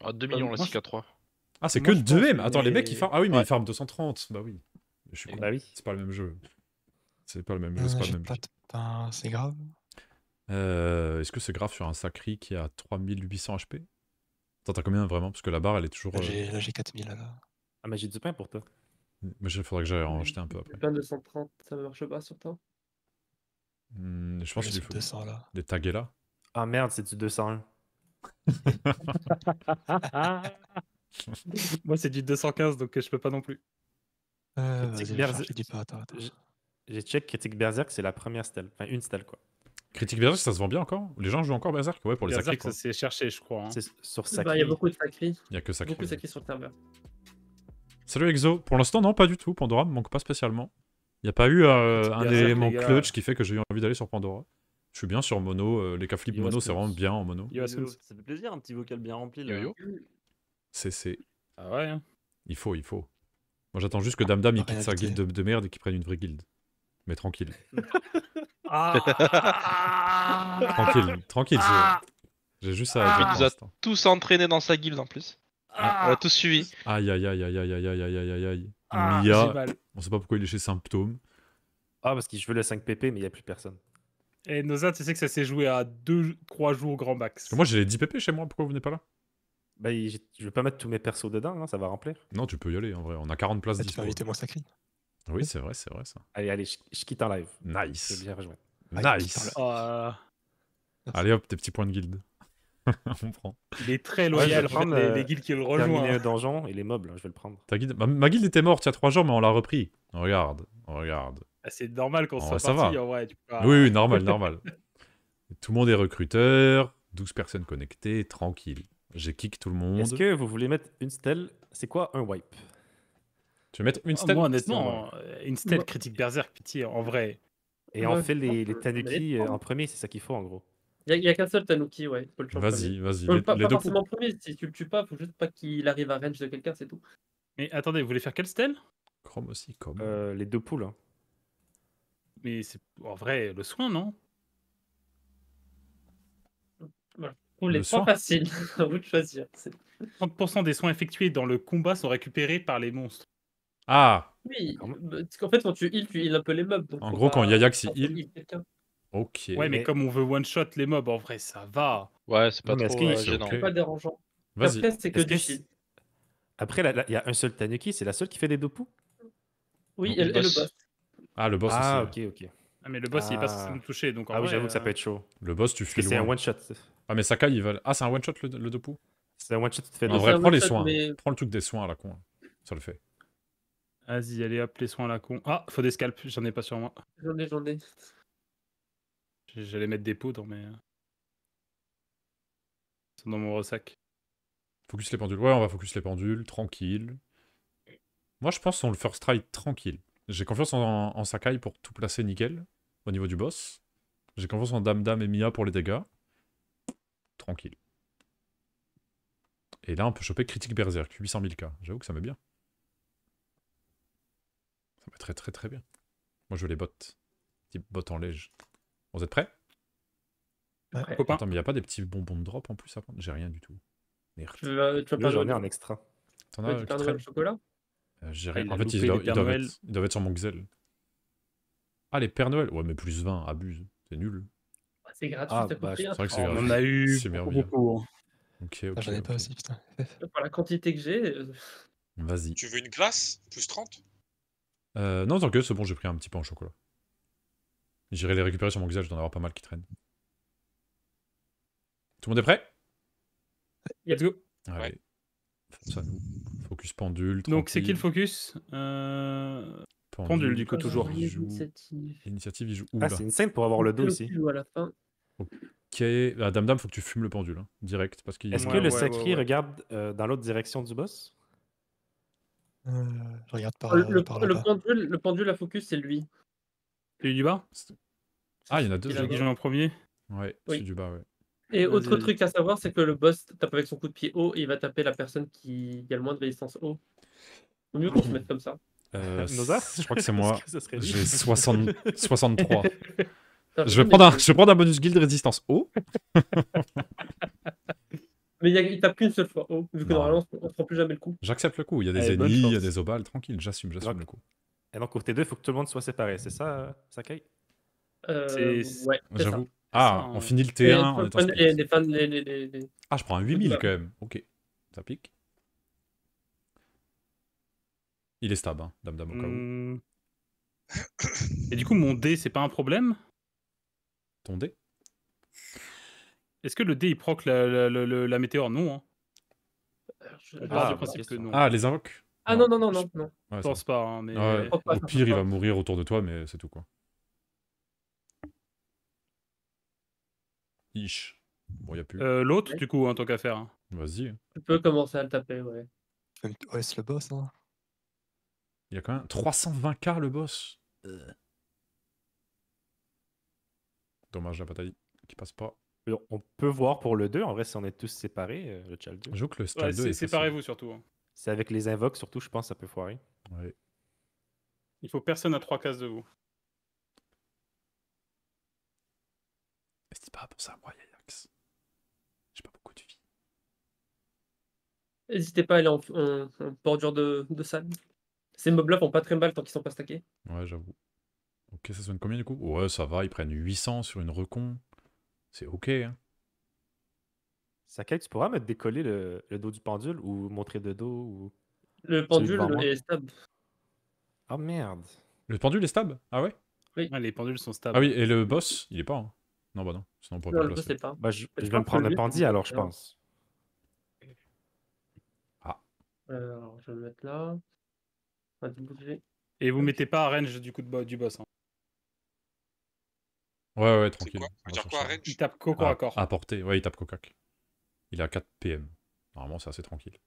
ah, 2 millions, ah, la 6 3. Ah, c'est que 2M Attends, les mecs, ils farment. Ah oui, mais ils farment 230. Bah oui. Je suis eh bah C'est pas le même jeu. C'est pas le même jeu. Euh, c'est pas le même jeu. C'est grave. Euh, est-ce que c'est grave sur un Sacri qui a 3800 HP Attends, t'as combien vraiment Parce que la barre, elle est toujours. Là, euh, j'ai 4000 là. Ah, mais j'ai du pain pour toi. Mais il faudrait que j'aille en acheter un peu après. 230, ça marche pas sur toi hmm, Je pense que c'est du 200 Des tagués là. Ah merde, c'est du 201. Moi, c'est du 215, donc euh, je peux pas non plus. Euh, Berserk. J'ai check Critique Berserk, c'est la première stèle. Enfin, une stèle, quoi. Critique Berserk, ça se vend bien encore Les gens jouent encore Berserk Ouais, pour les sacrés. c'est cherché, je crois. Hein. sur Il y a beaucoup de sacrés. Il y a que sacré. Beaucoup de sacrés sur Salut Exo. Pour l'instant, non, pas du tout. Pandora me manque pas spécialement. Il n'y a pas eu euh, un élément clutch qui fait que j'ai eu envie d'aller sur Pandora. Je suis bien sur mono. Euh, les caflips mono, c'est vraiment bien en mono. Yo, ça fait plaisir, un petit vocal bien rempli. Yo, yo. C'est. Ah ouais. Hein. Il faut, il faut. Moi, j'attends juste que Damdam il quitte sa guilde de, merde et qu'il prenne une vraie guilde. Mais tranquille. Ah. tranquille, tranquille. J'ai ah. juste à... a ah. tous entraînés dans sa guilde en plus. On a tous suivi. Aïe aïe aïe aïe aïe aïe aïe aïe aïe Mia, on sait pas pourquoi il est chez Symptôme. Ah, parce qu'il je veux les 5 PP, mais il n'y a plus personne. Et Noza, tu sais que ça s'est joué à 2-3 jours au grand max. Moi, j'ai les 10 PP chez moi, pourquoi vous n'êtes pas là Bah, je vais pas mettre tous mes persos dedans, hein, ça va remplir. Non, tu peux y aller, en vrai. On a 40 places ah, dispo. Tu peux moi Sacrine. Oui, c'est vrai, c'est vrai ça. Allez, allez, je, quitte un live. Nice. Je bien rejoindre. Ah, nice. Ah. Allez hop, tes petits points de guilde. on prend. Il est très loyal, les, euh, guildes qui le rejoignent. Terminé euh, donjon et les mobs, je vais le prendre. Ta guide... ma, ma, guilde était morte il y a 3 jours, mais on l'a repris. Regarde, regarde. Ah, c'est normal qu'on ah, soit parti. Va. Oui, oui, normal, normal. tout le monde est recruteur, 12 personnes connectées, tranquille. J'ai kick tout le monde. Est-ce que vous voulez mettre une stèle C'est quoi un wipe Tu veux mettre une ah, stèle honnêtement, euh, une stèle critique berserk, pitié, en vrai. Et on fait les, les tanuki euh, en premier, c'est ça qu'il faut en gros. Il n'y a, qu'un seul Tanuki, ouais. Vas-y, vas-y. Les, pas, forcément premier, si tu le tues pas, faut juste pas qu'il arrive à range de quelqu'un, c'est tout. Mais attendez, vous voulez faire quelle stèle Chrome aussi, comme. Euh, les deux poules. Hein. Mais c'est en vrai le soin, non Les le facile, à vous de choisir. 30% des soins effectués dans le combat sont récupérés par les monstres. Ah Oui, bah, parce qu'en fait, quand tu heal, tu heal un peu les mobs. En gros, quand Yayax il heal ok. Ouais, mais, comme on veut one-shot les mobs, en vrai, ça va. Ouais, c'est pas trop euh, pas dérangeant. Vas-y. Après, c'est que du Après, il y a un seul Tanuki, c'est la seule qui fait des dopous Oui, elle, est le boss. Ah, le boss Ah, ok, ok. Ah, mais le boss, il est pas ah. censé nous toucher. Donc en ah oui, j'avoue que ça euh, peut être chaud. Le boss, tu fais. C'est un one shot. Ah, mais Sakai, ils veulent. Ah, c'est un one shot le, le C'est un one shot, tu fais En vrai, prends les soins. Hein. Prends le truc des soins à la con. Ça le fait. Vas-y, allez hop, les soins à la con. Ah, faut des scalps, j'en ai pas sur moi. J'en ai, j'en ai. J'allais mettre des poudres, mais. Ils euh, sont dans mon ressac. Focus les pendules. Ouais, on va focus les pendules, tranquille. Moi, je pense qu'on le first try tranquille. J'ai confiance en, Sakai pour tout placer nickel au niveau du boss. J'ai confiance en Dame Dame et Mia pour les dégâts. Tranquille. Et là, on peut choper Critique Berserk, 800 000 k. J'avoue que ça me bien. Ça me très très très bien. Moi, je veux les bottes. Type bottes en lège Vous êtes prêts pas Attends, mais il n'y a pas des petits bonbons de drop en plus à prendre J'ai rien du tout. Merde. Tu vas, tu vas pas j'en un extra. T'en chocolat euh, ah, en fait, ils doivent, être, sur mon Xel. Ah, les Pères Noël Ouais, mais plus 20, abuse. C'est nul. C'est gratuit, ah, t'as bah, compris. Vrai que on a eu beaucoup. Ok, hein. ok. Ah, J'en ai pas aussi, putain. Pour la quantité que j'ai. Euh, Vas-y. Tu veux une glace Plus 30 euh, Non, tant que c'est bon, j'ai pris un petit pain au chocolat. J'irai les récupérer sur mon Xel, je dois en avoir pas mal qui traînent. Tout le monde est prêt Let's go. Allez, ouais. ça nous pendule. Donc c'est qui le focus euh... pendule, du coup, ah, toujours. Initiative, il joue. ah, c'est une scène pour avoir le dos aussi. à la Ok, la bah, dame dame, faut que tu fumes le pendule, hein, direct. parce qu'il. Est-ce que le sacré regarde euh, dans l'autre direction du boss euh, Je regarde le, pendule, le pendule à focus, c'est lui. Celui du bas Ah, il y en a deux. je qui en premier Ouais, oui. du bas, ouais. Et autre truc à savoir, c'est que le boss tape avec son coup de pied haut et il va taper la personne qui a le moins de résistance haut. Au mieux qu'on se mette comme ça. Euh, euh je crois que c'est moi. J'ai 60... 63. je, vais prendre un, je vais un bonus guild résistance haut. Mais il, a, tape qu'une seule fois haut, vu que Non. normalement on ne prend plus jamais le coup. J'accepte le coup. Il y a des eh, ennemis, il y a des obales, tranquille, j'assume, j'assume le coup. Et donc, pour deux, il faut que tout le monde soit séparé, c'est ça, euh, Sakai euh, ouais, J'avoue, ah, on finit le euh, T1 Ah, je prends un 8000 quand même. Ok, ça pique. Il est stable hein, Dame Dame hmm. Et du coup, mon D c'est pas un problème Ton dé Est-ce que le D il proc la, la, la, météore Non. Hein. Ah, les invoques Ah non, non, non, non. non. Je pense pas, hein, mais... au pire, il va mourir autour de toi, mais c'est tout, quoi. Euh, l'autre, du coup, en tant qu'affaire. Hein. Vas-y. Tu peux commencer à le taper, ouais. Ouais, c'est le boss, hein. Il y a quand même 320k le boss. Euh. Dommage la bataille qui passe pas. On peut voir pour le 2, en vrai, si on est tous séparés, euh, le Chal 2. que le Séparez-vous surtout. Hein. C'est avec les invoques, surtout, je pense, ça peut foirer. Ouais. Il faut personne à trois cases de vous. pas pour ça, moi, Yayax. J'ai pas beaucoup de vie. N'hésitez pas à aller en, en, bordure de, de salle. Ces mobs-là font pas très mal tant qu'ils sont pas stackés. Ouais, j'avoue. Ok, ça sonne combien du coup Ouais, ça va, ils prennent 800 sur une recon. C'est ok. Hein. Sakai, tu pourras me décoller le, le, dos du pendule ou montrer de dos ou... Le pendule est stable. Ah, merde. Le pendule est stable Ah ouais Oui. Ouais, les pendules sont stables. Ah oui, et le boss, il est pas. Hein. Non, bah non, sinon on pas le Pas. Bah, je, vais me prendre l'appendice alors, je pense. Ah. alors, je vais le mettre là. Et vous mettez pas à range du coup de du boss. Hein. Ouais, ouais, tranquille. il tape coco ah, à, corps. À portée, ouais, il tape cocac. Il est à 4 PM. Normalement, c'est assez tranquille.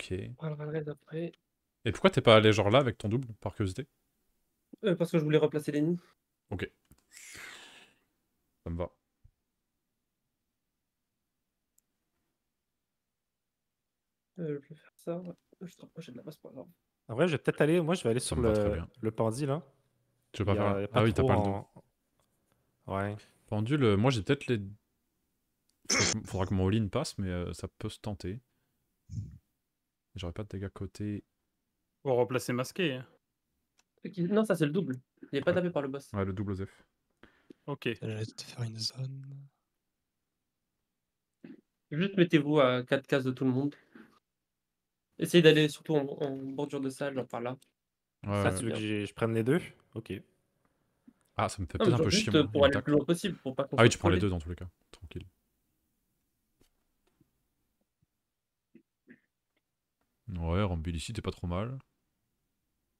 Ok. On va le après. Et pourquoi t'es pas allé genre là avec ton double, par curiosité euh, parce que je voulais replacer les Ok. Ça me va. Euh, je vais faire ça. Je de la base, En vrai, je vais peut-être aller. Moi, je vais aller sur le, le là. Tu veux pas faire. Ah oui, t'as pas le Ouais. Pendule, moi j'ai peut-être les. Faudra que mon all passe, mais euh, ça peut se tenter. J'aurais pas de dégâts côté. Pour replacer masqué. Hein. Non, ça c'est le double. Il n'est pas tapé par le boss. Ouais, le double F. Ok. vais te faire une zone. Juste mettez-vous à 4 cases de tout le monde. Essayez d'aller surtout en, bordure de salle, genre par là. ça, tu veux que je prenne les deux Ok. Ah, ça me fait peut-être un peu chier. pour aller le plus loin possible, pour pas Ah oui, tu prends les deux dans tous les cas. Tranquille. Ouais, Rambil ici, t'es pas trop mal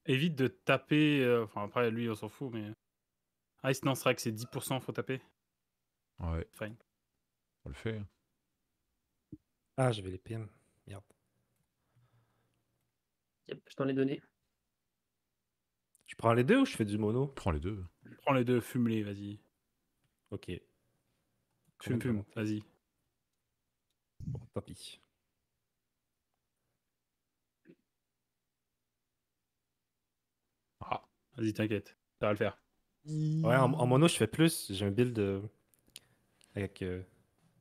évite de taper. Euh, enfin, après, lui, on s'en fout, mais. Ah, sinon c'est vrai que c'est 10%, faut taper. Ouais. Fine. On le fait. Hein. ah je vais les PM. Merde. je t'en ai donné. Je prends les deux ou je fais du mono Prends les deux. Prends les deux, fume-les, vas-y. Ok. Fume, fume, vas-y. Bon, tant Vas-y, t'inquiète. Ça va le faire. Ouais, en, mono, je fais plus. J'ai un build de euh, avec. Euh,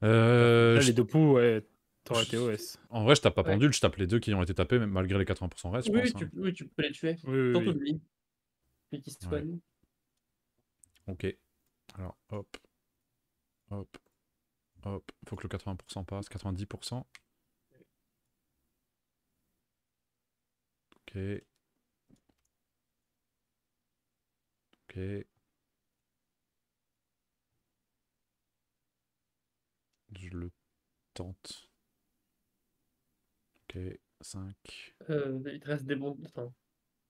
euh, les deux poux, ouais. OS. En vrai, je tape pas pendule, je tape les deux qui ont été tapés, même malgré les 80% reste. Hein. Oui, tu, peux les tuer. Ok. Alors, hop. Hop. Hop. Faut que le 80% passe. 90%. Ok. Je le tente. Ok, 5. Euh, il reste des bons. Attends.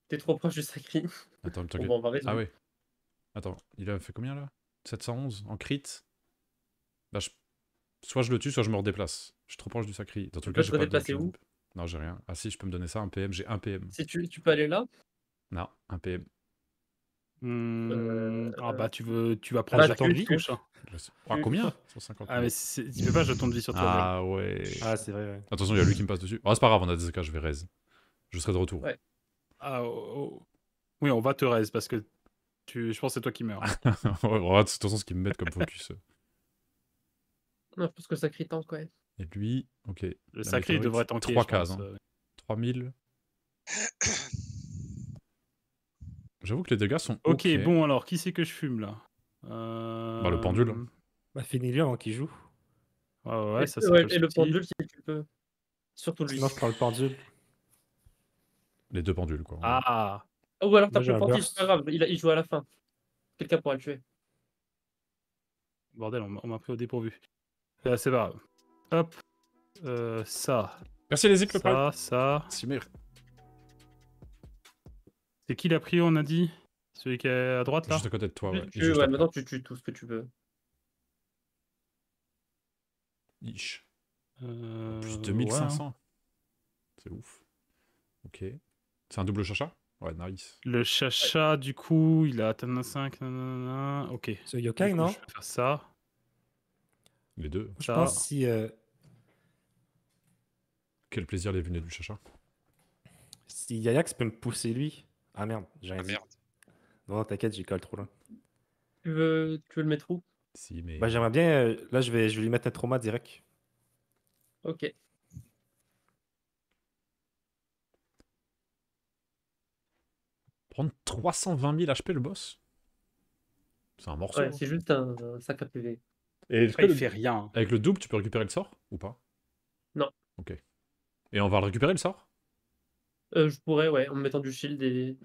T'es trop proche du sacré. Attends, on va Ah ouais. Attends, il a fait combien là 711 en crit Bah, je... soit je le tue, soit je me redéplace. Je suis trop proche du sacré. Dans tout cas, je peux où Non, j'ai rien. Ah si, je peux me donner ça, un PM. J'ai un PM. Si tu, tu peux aller là Non, un PM. Mmh, ah bah tu veux tu vas prendre jeton j'attends de vie ou ah, combien Ah mais tu peux pas j'attends de vie sur toi. Ah ouais. Ah c'est vrai. Attention, il y a lui qui me passe dessus. Ah c'est pas grave, on a des cas, je vais raise. Je serai de retour. Ouais. Ah oh, oh. oui, on va te raise parce que tu je pense c'est toi qui meurs. ouais, de toute façon ce qui me met comme focus. non, je pense que ça crie tant quoi. Et lui, OK. Le sacré devrait tanker 3 cases. 3000 J'avoue que les dégâts sont. Ok, bon alors, qui c'est que je fume là euh... bah, Le pendule. Bah, finis qui joue. Ouais, ouais, et, ça ouais, et le pendule, si tu peux. Surtout lui. Moi, je prends le pendule. Les deux pendules, quoi. Ah oh, Ou alors t'as le pendule, c'est pas grave, il, joue à la fin. Quelqu'un pourra le tuer. Bordel, on m'a pris au dépourvu. Euh, c'est pas grave. Hop. Euh, ça. Merci les équipes. Ça, ça. C'est qui l'a pris, on a dit Celui qui est à droite, là Juste à côté de toi, ouais. Tu, maintenant, tu tues tout ce que tu veux. Ish. Euh... Plus 2500. Hein. C'est ouf. Ok. C'est un double chacha Ouais, nice. Le chacha, du coup, il a atteint 5. Ok. C'est yokai, non Je vais faire ça. Les deux. Je pense si. Euh, Quel plaisir les lunettes du chacha. Si Yayax peut me pousser lui. Ah merde, j'ai rien Ah merde. Non, t'inquiète, j'ai colle trop loin. Tu veux, tu veux le mettre où? Si, mais. Bah, j'aimerais bien. Euh, là, je vais, je vais lui mettre un trauma direct. Ok. Prendre 320 000 HP le boss C'est un morceau. Ouais, hein. c'est juste un, sac à PV. Et il fait rien. avec le double, tu peux récupérer le sort ou pas Non. Ok. Et on va le récupérer le sort euh, je pourrais, ouais, en me mettant du shield et,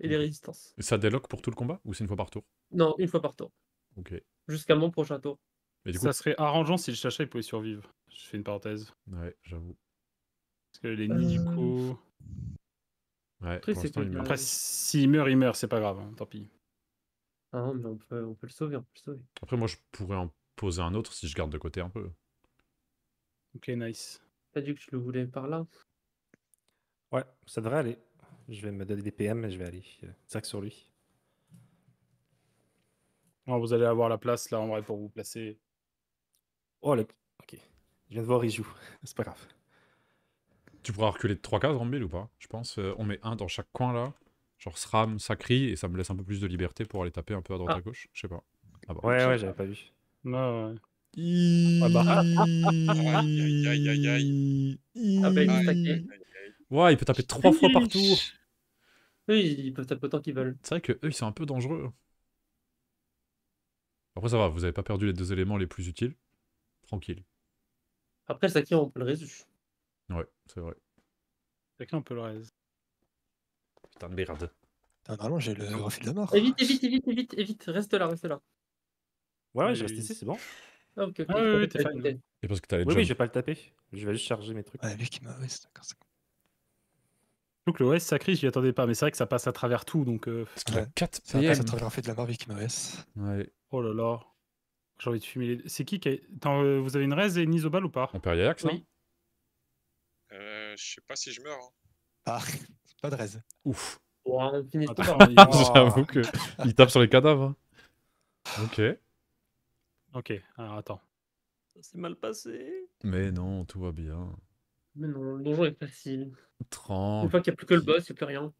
des résistances. Et ça déloque pour tout le combat ou c'est une fois par tour Non, une fois par tour. Ok. Jusqu'à mon prochain tour. Mais du coup... Ça serait arrangeant si le chacha il pouvait survivre. Je fais une parenthèse. Ouais, j'avoue. Parce que les nids du euh. coup. Ouais, Après, s'il meurt. il meurt, c'est pas grave, hein, tant pis. Ah non, mais on peut, on peut le sauver, on peut le sauver. Après, moi, je pourrais en poser un autre si je garde de côté un peu. Ok, nice. T'as dit que je le voulais par là Ouais, ça devrait aller. Je vais me donner des PM et je vais aller sac euh, sur lui. vous allez avoir la place là en vrai pour vous placer. Oh, le... ok. Je viens de voir, il joue. C'est pas grave. Tu pourras reculer de 3 cases, Rambil, ou pas Je pense. Euh, on met un dans chaque coin là. Genre SRAM, Sacri, et ça me laisse un peu plus de liberté pour aller taper un peu à droite ah. à gauche. Je sais pas. Ah bah. ouais, ouais, j'avais pas vu. Non, ouais. Iiii... Ah bah. aïe, aïe, aïe, aïe. Ouais, il peut taper trois fois partout. Oui, ils peuvent taper autant qu'ils veulent. C'est vrai que eux, ils sont un peu dangereux. Après, ça va, vous avez pas perdu les deux éléments les plus utiles. Tranquille. Après, qui on peut le résoudre Ouais, c'est vrai. Saki, on peut le résu. Putain de merde. normalement, j'ai le refil de mort. Évite, évite, évite, évite, évite, reste là, reste là. Ouais, ouais, resté, ici, c'est bon. Ah, ok, ok. Ah, oui, oui, Et parce que t'as les Oui, oui, je vais pas le taper. Je vais juste charger mes trucs. Ah lui qui donc le OS sacré, j'y attendais pas, mais c'est vrai que ça passe à travers tout. Donc, euh, Parce qu'il ouais. a 4 Ça passe à travers fait de la mort avec OS. Ouais. Oh là là. J'ai envie de fumer les C'est qui qui a... Attends, euh, Vous avez une raise et une isobal ou pas Imperiax non oui. euh, Je sais pas si je meurs. Hein. Ah, pas de raise. Ouf. J'avoue que il tape sur les cadavres. Hein. Ok. Ok, alors attends. Ça s'est mal passé. Mais non, tout va bien. Mais non, le donjon est facile. Une fois qu'il n'y a plus que le boss, il n'y a plus rien.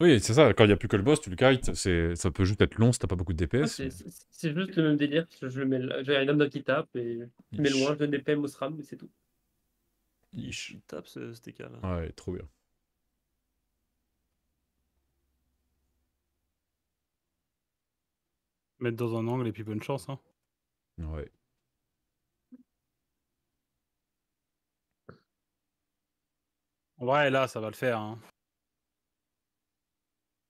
Oui, c'est ça, quand il n'y a plus que le boss, tu le kites, ça peut juste être long si t'as pas beaucoup de DPS. Ah, c'est juste le même délire, j'ai un âme qui tape, et je mets loin, je donne des PM au SRAM, mais c'est tout. Il tape ce, là. Ouais, trop bien. Mettre dans un angle et puis bonne chance. Hein. Ouais. Ouais, là, ça va le faire. Hein.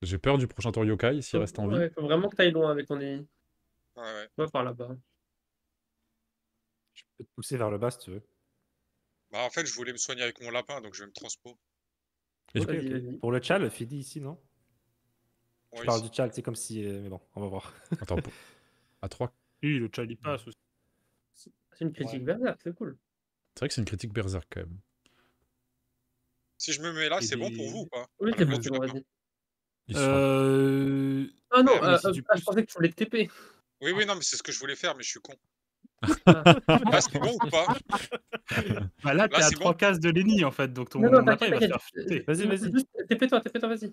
J'ai peur du prochain tour Yokai s'il reste en vie. Ouais, faut vraiment que t'ailles loin avec ton ennemi. Ouais, ouais. Va par là-bas. Je peux te pousser vers le bas si tu veux. Bah, en fait, je voulais me soigner avec mon lapin, donc je vais me transpo. Pour le Pour le tchal, Fidi ici, non Je parle du tchal, c'est comme si. Euh, mais bon, on va voir. Attends, à 3. Oui, le tchal il passe aussi. C'est une critique berserk, c'est cool. C'est vrai que c'est une critique berserk quand même. Si je me mets là, c'est bon pour vous ou pas Oui, c'est bon, vas-y. euh... Ah non, euh, euh ah, je pensais que tu voulais te TP. Oui, oui, non, mais c'est ce que je voulais faire, mais je suis con. Ah. là, c'est bon ou pas bah Là, t'es à trois cases de Lenny, en fait, donc ton non, après, va se faire Vas-y, vas-y. TP-toi, euh, TP-toi, vas-y.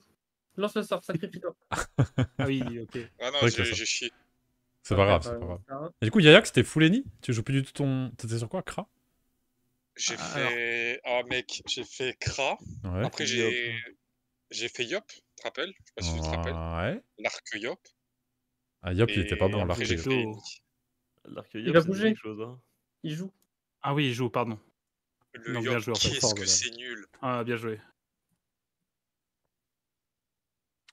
Lance le sort, sacrifie-toi. ah oui, ok. Ah non, j'ai chié. C'est pas grave, c'est pas grave. du coup, que c'était full Lenny Tu joues plus du tout ton... T'étais sur quoi, Kra j'ai ah, fait. Ah, mec, j'ai fait Kra. Après, j'ai. J'ai fait Yop, tu te rappelles Je sais pas si tu te rappelles. Ouais. L'arc Yop. Ah, Yop, il était pas bon, l'arc Yop. L'arc Yop, il a bougé. Hein. Il joue. Ah oui, il joue, pardon. Le non, Yop, bien joué, qu'est-ce que c'est nul. Ah, bien joué.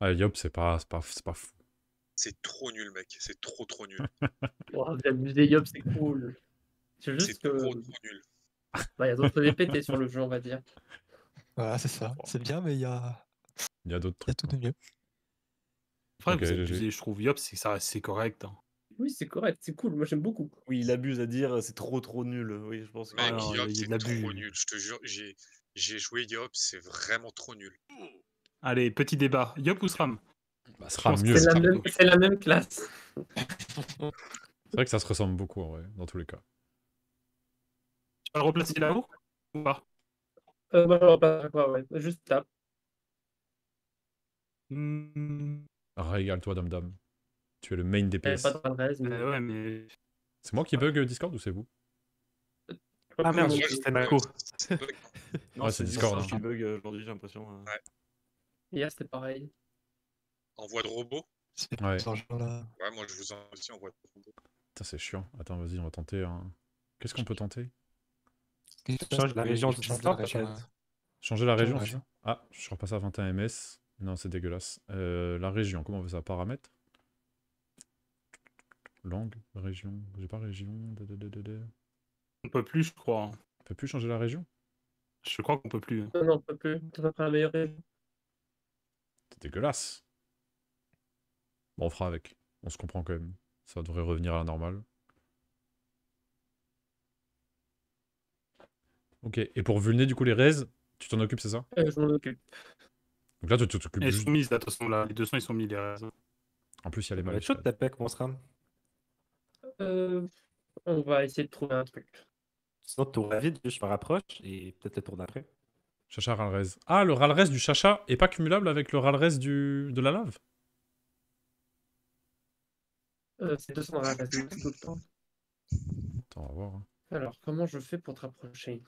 Ah, Yop, c'est pas, pas, pas fou. C'est trop nul, mec. C'est trop, trop nul. oh, abusé Yop, c'est cool. C'est juste trop nul. Bah, il y a d'autres DPT sur le jeu, on va dire. Voilà, c'est ça. C'est bien, mais il y a. Il y a d'autres trucs. Il y a tout de hein. mieux. je trouve Yop, c'est correct. Hein. Oui, c'est correct, c'est cool. Moi, j'aime beaucoup. Oui, il abuse à dire c'est trop trop nul. Oui, je pense. Que... Mec, c'est trop nul. Je te jure, j'ai, joué Yop, c'est vraiment trop nul. Allez, petit débat. Yop ou SRAM bah, SRAM mieux. C'est la, c'est la même classe. c'est vrai que ça se ressemble beaucoup en vrai, dans tous les cas le replacer là-haut ou pas euh, Moi, je le replace quoi, ouais. Juste là. Mmh. Régale-toi, Dom Dom. Tu es le main DPS. Pas de mais... Euh, ouais, mais... C'est moi qui bug euh, Discord ou c'est vous euh, Ah merde, c'était Mako. ouais, hein. c'est Discord. Hein. qui bug euh, aujourd'hui, j'ai l'impression. Hein. Ouais. Hier, c'était pareil. En voix de robot Ouais. ouais, moi je vous en aussi en voix de robot. Putain, c'est chiant. Attends, vas-y, on va tenter. Hein. Qu'est-ce qu'on peut tenter Change la région Changer la région. Ah, je suis repassé à 21 ms. Non, c'est dégueulasse. Euh, la région, comment on fait ça Paramètres Langue Région J'ai pas région. On peut plus, je crois. On peut plus changer la région Je crois qu'on peut plus. Hein. Non, on peut plus. C'est dégueulasse. Bon, on fera avec. On se comprend quand même. Ça devrait revenir à la normale. Ok, et pour vulner du coup les raises, tu t'en occupes, c'est ça euh, Je m'en occupe. Donc là, tu t'occupes. Et juste... sont de toute façon, là. Les 200, ils sont mis, les raises. En plus, il y a les malades. chaud ta pec, mon euh, On va essayer de trouver un truc. Sinon, tourne la vite, je me rapproche et peut-être le tour d'après. Chacha Ralrez. Ah, le Ralrez du Chacha est pas cumulable avec le Ralrez du... de la lave euh, C'est 200 Ralrez tout le temps. Attends, on va voir. Hein. Alors, comment je fais pour te rapprocher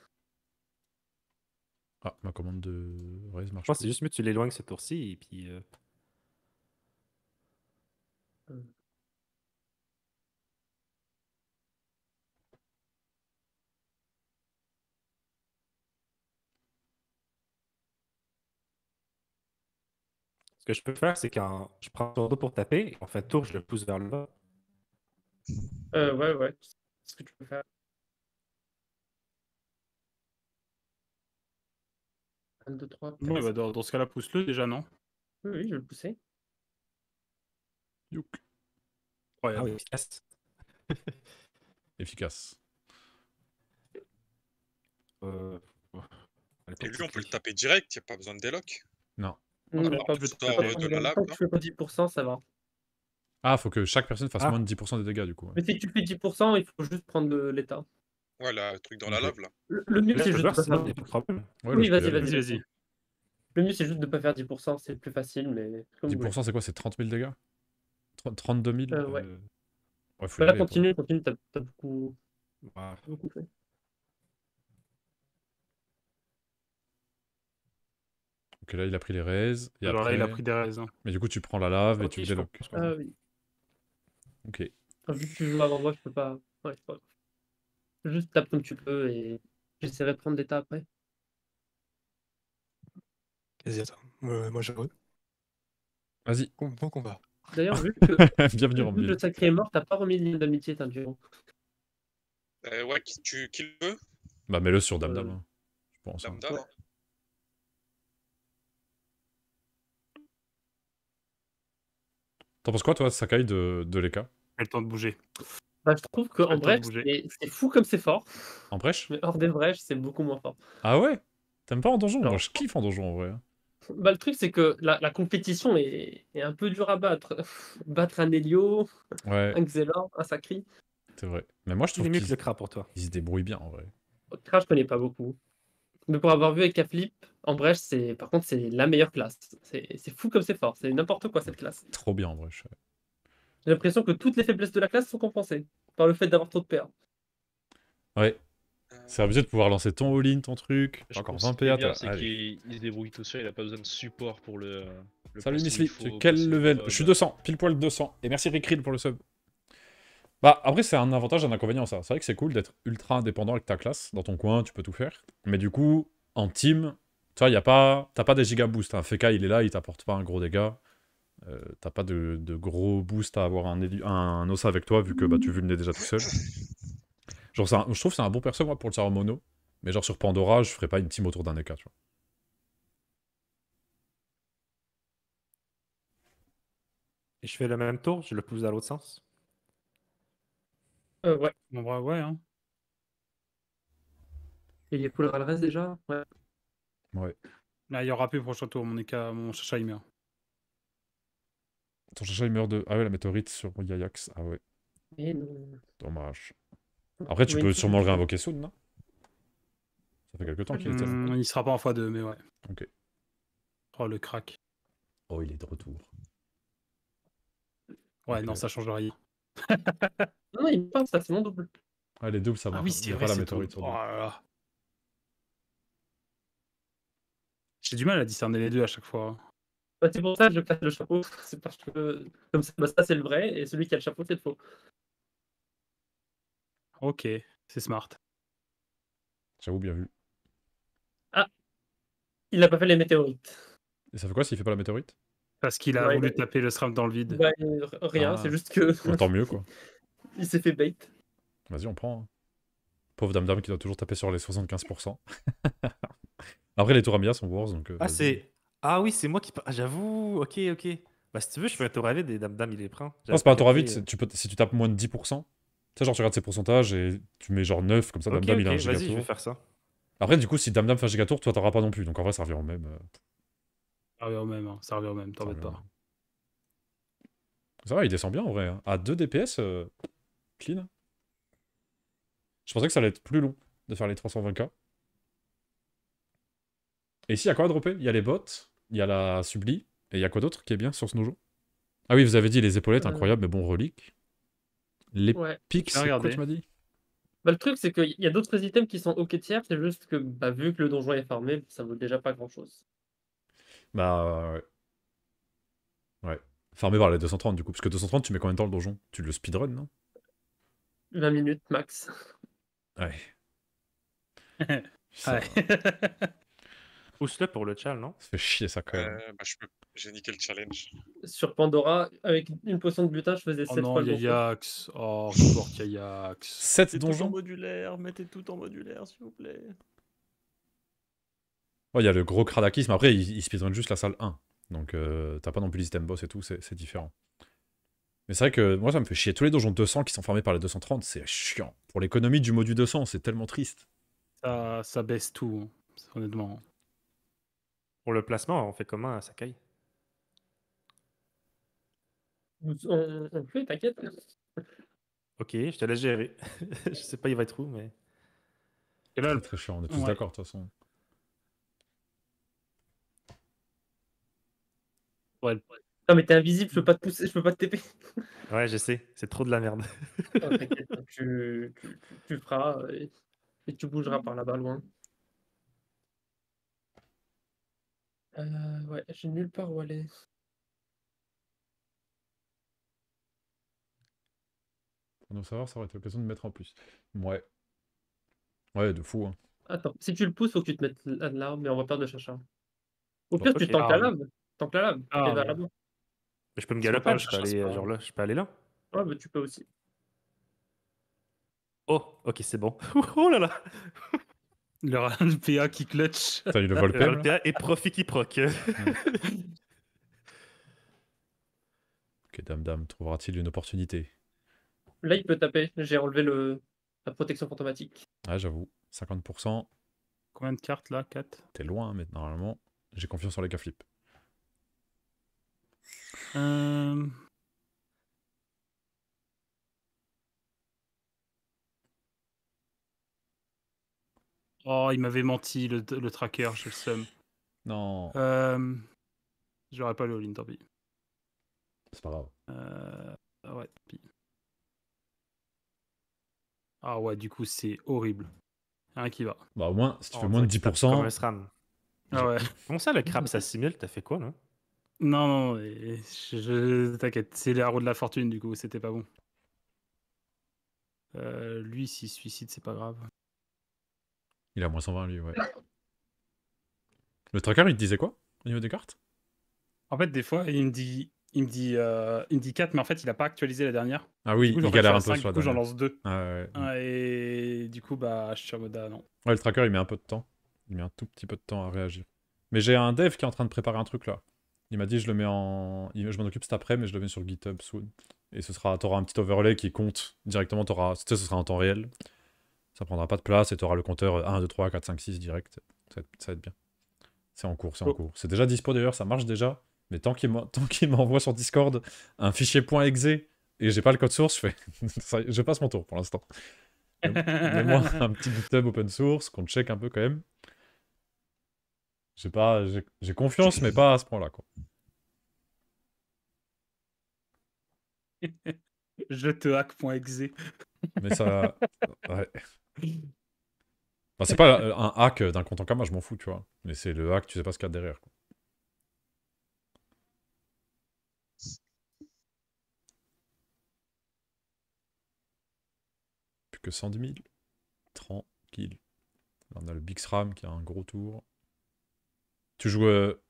ah, ma commande de raise marche. Je pense que c'est juste mieux que tu l'éloignes ce tour-ci et puis. Euh, ce que je peux faire, c'est quand je prends ton dos pour taper, et en fait tour, je le pousse vers le bas. Euh, ouais, ouais. C'est ce que tu peux faire. Bah, dans, ce cas-là, pousse-le déjà, non oui, je vais le pousser. Youk. Ah euh, ouais, efficace. efficace. Et lui, on peut le taper direct, il n'y a pas besoin de déloc. Non. non fais 10%, ça va. Ah, faut que chaque personne fasse ah. moins de 10% des dégâts, du coup. Mais si tu fais 10%, il faut juste prendre l'état. Ouais, le truc dans la lave, là. Le, mieux, c'est juste de pas faire... Le pas faire 10%, c'est plus facile, mais... 10%, c'est quoi C'est 30 000 dégâts 32 000 euh, Ouais. Euh, ouais là, continue, continue, t'as beaucoup... Bah. beaucoup fait. Ok, là, il a pris les raises. Et Alors après... là, il a pris des raises. Hein. Mais du coup, tu prends la lave et tu fais donc. Ah oui. Ok. Vu que tu joues avant moi, je peux pas. Ouais, pas juste tape comme tu peux et j'essaierai de prendre des tas après. Vas-y, attends. Euh, moi, je Vas-y, bon, combat. D'ailleurs, vu que le sacré est mort, t'as pas remis de ligne d'amitié, t'as euh, ouais, qui, tu, le veut Bah, mets-le sur Dame euh, hein, hein. Dame. Dame Dame. Hein. T'en penses quoi, toi, Sakai, de, de l'Eka Elle tente de bouger. Bah, je trouve qu'en bref, c'est fou comme c'est fort. En brèche Mais hors des brèches, c'est beaucoup moins fort. Ah ouais T'aimes pas en donjon Moi, je kiffe en donjon en vrai. Bah, le truc, c'est que la, compétition est, un peu dure à battre. battre un Helio, un Xelor, un Sacri. C'est vrai. Mais moi, je trouve que pour toi. Il se débrouillent bien en vrai. Kra, je connais pas beaucoup. Mais pour avoir vu avec Cap'Lip, en brèche, c'est par contre, c'est la meilleure classe. C'est fou comme c'est fort. C'est n'importe quoi cette classe. Trop bien en brèche. J'ai l'impression que toutes les faiblesses de la classe sont compensées par le fait d'avoir trop de PA. Ouais. C'est obligé de pouvoir lancer ton all-in, ton truc. j'ai encore 20 PA. C'est se débrouille tout seul, il a pas besoin de support pour le. le Salut Misli, quel level euh, Je suis 200, pile poil 200. Et merci Rikril pour le sub. Bah, après, c'est un avantage, un inconvénient, ça. C'est vrai que c'est cool d'être ultra indépendant avec ta classe. Dans ton coin, tu peux tout faire. Mais du coup, en team, tu vois, y a pas... t'as pas des giga un Hein. FK, il est là, il t'apporte pas un gros dégât. Euh, t'as pas de, gros boost à avoir un, un os avec toi vu que bah, tu nez déjà tout seul. Genre, je trouve c'est un bon perso, moi, pour le Saromono mono. Mais genre, sur Pandora, je ferai pas une team autour d'un EK, Et je fais le même tour, je le pousse dans l'autre sens. Euh, ouais. mon bras ouais, hein. Et il le reste déjà Ouais. Là, il y aura plus prochain tour, mon EK, mon Shashaimer. Ton chacha, il meurt de... Ah ouais, la météorite sur Yayax. Ah ouais. Mais non. Dommage. Après, tu peux sûrement le réinvoquer Soon, non Ça fait quelques temps qu'il était là. Hmm, il sera pas en x2, mais ouais. Ok. Oh, le crack. Oh, il est de retour. Ouais, non, ça change rien. non, non, il passe, ça c'est mon double. Ah, les doubles, ça va. Ah oui, c'est vrai, pas la météorite. Oh J'ai du mal à discerner les deux à chaque fois. Hein. Bah, c'est pour ça que je classe le chapeau. C'est parce que comme ça, bah, ça c'est le vrai et celui qui a le chapeau c'est le faux. Ok, c'est smart. J'avoue bien vu. Ah, il n'a pas fait les météorites. Et ça fait quoi s'il fait pas la météorite Parce qu'il a voulu taper le SRAM dans le vide. Bah, rien, ah. c'est juste que. tant mieux quoi. il s'est fait bait. Vas-y, on prend. Hein. Pauvre Dame Dame qui doit toujours taper sur les 75%. Après, les Touramias sont worse donc. Euh, ah, c'est ah oui, c'est moi qui. j'avoue, ok, ok. Bah, si tu veux, je fais un vide et Damdam, il est prend. Non, pense pas tour à vide, si tu tapes moins de 10%, tu sais, genre tu regardes ses pourcentages et tu mets genre 9, comme ça, Damdam, il a un ok, vas-y, je vais faire ça. Après, du coup, si Damdam fait un gigatour, toi t'auras pas non plus, donc en vrai, ça revient au même. Euh. Ça revient au même, hein, ça revient au même, t'en pas. Ça va, il descend bien en vrai. Hein. À 2 DPS, euh, clean. Je pensais que ça allait être plus long de faire les 320k. Et si, il y a quoi à dropper Il y a les bottes, il y a la subli, et il y a quoi d'autre qui est bien sur ce nojo Ah oui, vous avez dit les épaulettes, euh, incroyables, mais bon, relique. Les pics, c'est quoi tu m'as dit bah, Le truc, c'est qu'il y a d'autres items qui sont ok tiers, c'est juste que, bah, vu que le donjon est farmé, ça vaut déjà pas grand-chose. Bah, euh, ouais. Ouais. Farmé par les 230, du coup. Parce que 230, tu mets combien de temps le donjon Tu le speedrun, non 20 minutes max. Ouais. ouais. Pousse-le pour le challenge, non Ça fait chier ça quand même. Euh, bah, j'ai le challenge. Sur Pandora, avec une potion de butin, je faisais 7 non, fois le Oh, 7 donjons. modulaire, mettez tout en modulaire, s'il vous plaît. Oh, il y a le gros mais Après, il, il speedrun juste la salle 1. Donc, euh, t'as pas non plus items boss et tout, c'est différent. Mais c'est vrai que moi, ça me fait chier. Tous les donjons 200 qui sont formés par les 230, c'est chiant. Pour l'économie du module 200, c'est tellement triste. Ça, ça baisse tout, hein, honnêtement. Pour le placement, on fait comment à Sakai on, Ok, je te laisse gérer. je sais pas, il va être où, mais. Et là, le... Très chiant, on est tous d'accord, de toute façon. Ouais, mais t'es invisible, je peux pas te pousser, je peux pas te TP. ouais, je sais, c'est trop de la merde. Oh, tu, feras et tu bougeras par là-bas loin. Euh, ouais, j'ai nulle part où aller. Pour nous savoir, ça aurait été l'occasion de mettre en plus. Ouais. Ouais, de fou. Hein. Attends, si tu le pousses, faut que tu te mettes là l'arme, mais on va perdre le chacha Au pire, tu tentes la lave. que la lame je peux me galoper, je peux aller hein. là. Je peux aller là. Ouais, mais tu peux aussi. Oh, ok, c'est bon. oh là là le PA qui clutch. T'as eu le Volpem Le PA hein. et profit qui proc. ok, dame, dame, trouvera-t-il une opportunité Là, il peut taper. J'ai enlevé le... la protection fantomatique. Ah, j'avoue. 50%. Combien de cartes là 4 T'es loin, mais normalement, j'ai confiance en les cas flip. Euh, Oh, il m'avait menti, le, le tracker, je le somme. Non. Euh, J'aurais pas le all-in, tant pis. C'est pas grave. Euh, ouais, tant pis. Ah ouais, du coup, c'est horrible. Un qui va. Bah, au moins, si tu oh, fais moins de 10%. Comme SRAM. Ah ouais. Comment ça, le crabe s'assimile T'as fait quoi, là Non, non, non je, t'inquiète. C'est les de la fortune, du coup, c'était pas bon. Euh, lui, s'il se suicide, c'est pas grave. Il a moins 120 lui, ouais. Le tracker, il te disait quoi au niveau des cartes En fait, des fois, il me dit, il me dit, euh, il 4, mais en fait, il a pas actualisé la dernière. Ah oui, il galère un peu j'en lance deux. Ah ah, et du coup, bah, je suis en mode ah, non. le tracker, il met un peu de temps. Il met un tout petit peu de temps à réagir. Mais j'ai un dev qui est en train de préparer un truc là. Il m'a dit, je le mets en. Je m'en occupe cet après, mais je le mets sur GitHub Et ce sera, t'auras un petit overlay qui compte directement. T'auras, tu sais, ce sera en temps réel. Ça prendra pas de place et tu auras le compteur 1, 2, 3, 4, 5, 6 direct. Ça, va être bien. C'est en cours, c'est en cours. C'est déjà dispo d'ailleurs, ça marche déjà. Mais tant qu'il m'envoie sur Discord un fichier .exe et j'ai pas le code source, je, fais... je passe mon tour pour l'instant. Mets-moi un petit GitHub open source qu'on check un peu quand même. J'ai pas, j'ai confiance, mais pas à ce point-là, je te hack.exe. Mais ça, ouais c'est pas euh, un hack d'un compte en moi je m'en fous, tu vois. Mais c'est le hack, tu sais pas ce qu'il y a derrière. Plus que 110 000. Tranquille. on a le Bixram qui a un gros tour. Tu joues, euh,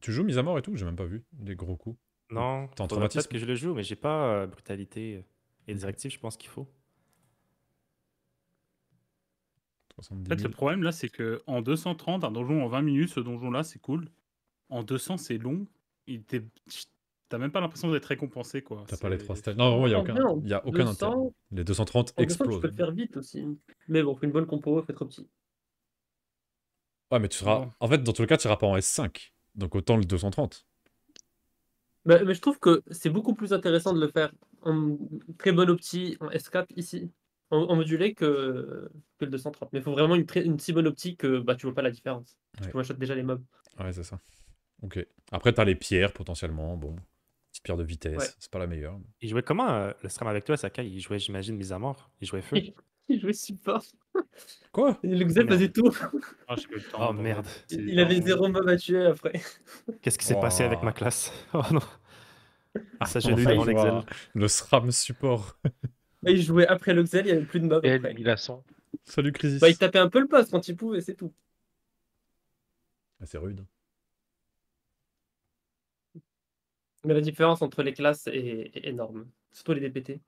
tu joues mise à mort et tout J'ai même pas vu des gros coups. Non, c'est en que je le joue, mais j'ai pas euh, brutalité et directive je pense qu'il faut. en fait, le problème là, c'est que en 230, un donjon en 20 minutes, ce donjon là, c'est cool. En 200, c'est long. T'as même pas l'impression d'être récompensé, quoi. T'as pas les trois stages. Ah, non, il n'y a aucun, y a aucun intérêt. Les 230 explosent. 200, tu peux faire vite aussi. Mais bon, une bonne compo, fait trop petit. Ouais, ah, mais tu seras. En fait, dans tous les cas, tu seras pas en S5. Donc autant le 230. Mais, bah, mais je trouve que c'est beaucoup plus intéressant de le faire en très bonne opti en S4 ici en, modulé que, que, le 230. Mais il faut vraiment une, très, une si bonne optique que bah, tu vois pas la différence. Tu déjà les mobs. Ouais, c'est ça. Ok. Après, t'as les pierres potentiellement. Bon, petite pierre de vitesse, c'est pas la meilleure. Il jouait comment euh, le stream avec toi, Sakai Il jouait, j'imagine, mise à mort. Il jouait feu. il jouait support. Quoi Le Xen ah, faisait tout. Ah, oh, merde. Il, avait zéro mob à tuer après. Qu'est-ce qui s'est passé avec ma classe Oh non. Ah, ça, j'ai lu Le SRAM support. Bah, il jouait après l'Oxel, il n'y avait plus de mobs. Il a 100. Salut Crisis. Bah, il tapait un peu le poste quand il pouvait, c'est tout. Ah, c'est rude. Hein. Mais la différence entre les classes est, énorme. Surtout les DPT.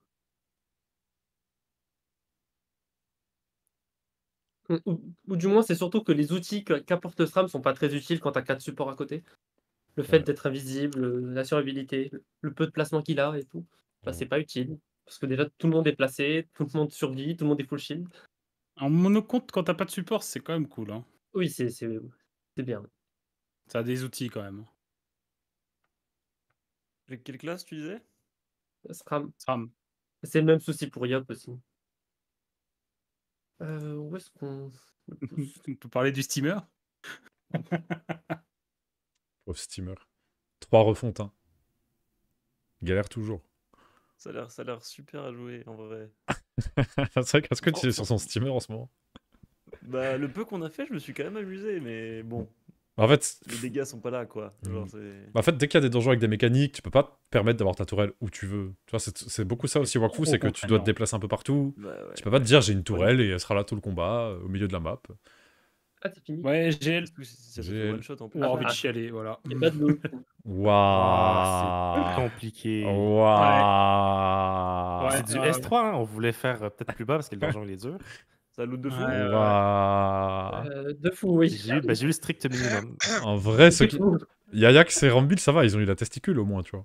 Ou, du moins, c'est surtout que les outils qu'apporte SRAM sont pas très utiles quand tu as 4 supports à côté. Le fait d'être invisible, la survivabilité, le peu de placement qu'il a et tout, bah, c'est pas utile. Parce que déjà, tout le monde est placé, tout le monde survit, tout le monde est full shield. En monocompte, quand t'as pas de support, c'est quand même cool. Hein. Oui, c'est bien. Ça des outils quand même. Avec quelle classe tu disais SRAM. C'est le même souci pour Yop aussi. Euh, où est-ce qu'on. On peut parler du steamer Prof steamer. Trois refontins. Hein. Galère toujours. Ça a l'air, ça a l'air super à jouer en vrai. c'est vrai qu'est-ce que tu es sur son Steamer en ce moment Bah le peu qu'on a fait, je me suis quand même amusé, mais bon. En fait, les dégâts sont pas là quoi. Mm. Bah, en fait, dès qu'il y a des donjons avec des mécaniques, tu peux pas te permettre d'avoir ta tourelle où tu veux. Tu vois, c'est, beaucoup ça aussi Wakfu, c'est que tu dois te déplacer un peu partout. Bah, tu peux pas te dire j'ai une tourelle et elle sera là tout le combat euh, au milieu de la map. Ah, c'est fini. Ouais, j'ai... J'ai... le one shot en plus. Ah, envie de ah. chialer, voilà. Et pas de Waouh. Ah, c'est compliqué. Waouh. c'est du S3, hein. on voulait faire euh, peut-être plus bas parce que danger il est dur. Ça loot de fou. euh, de fou, oui. J'ai eu, bah, le strict minimum. en vrai, ceux qui. Yayak c'est Rambil, ça va, ils ont eu la testicule au moins, tu vois.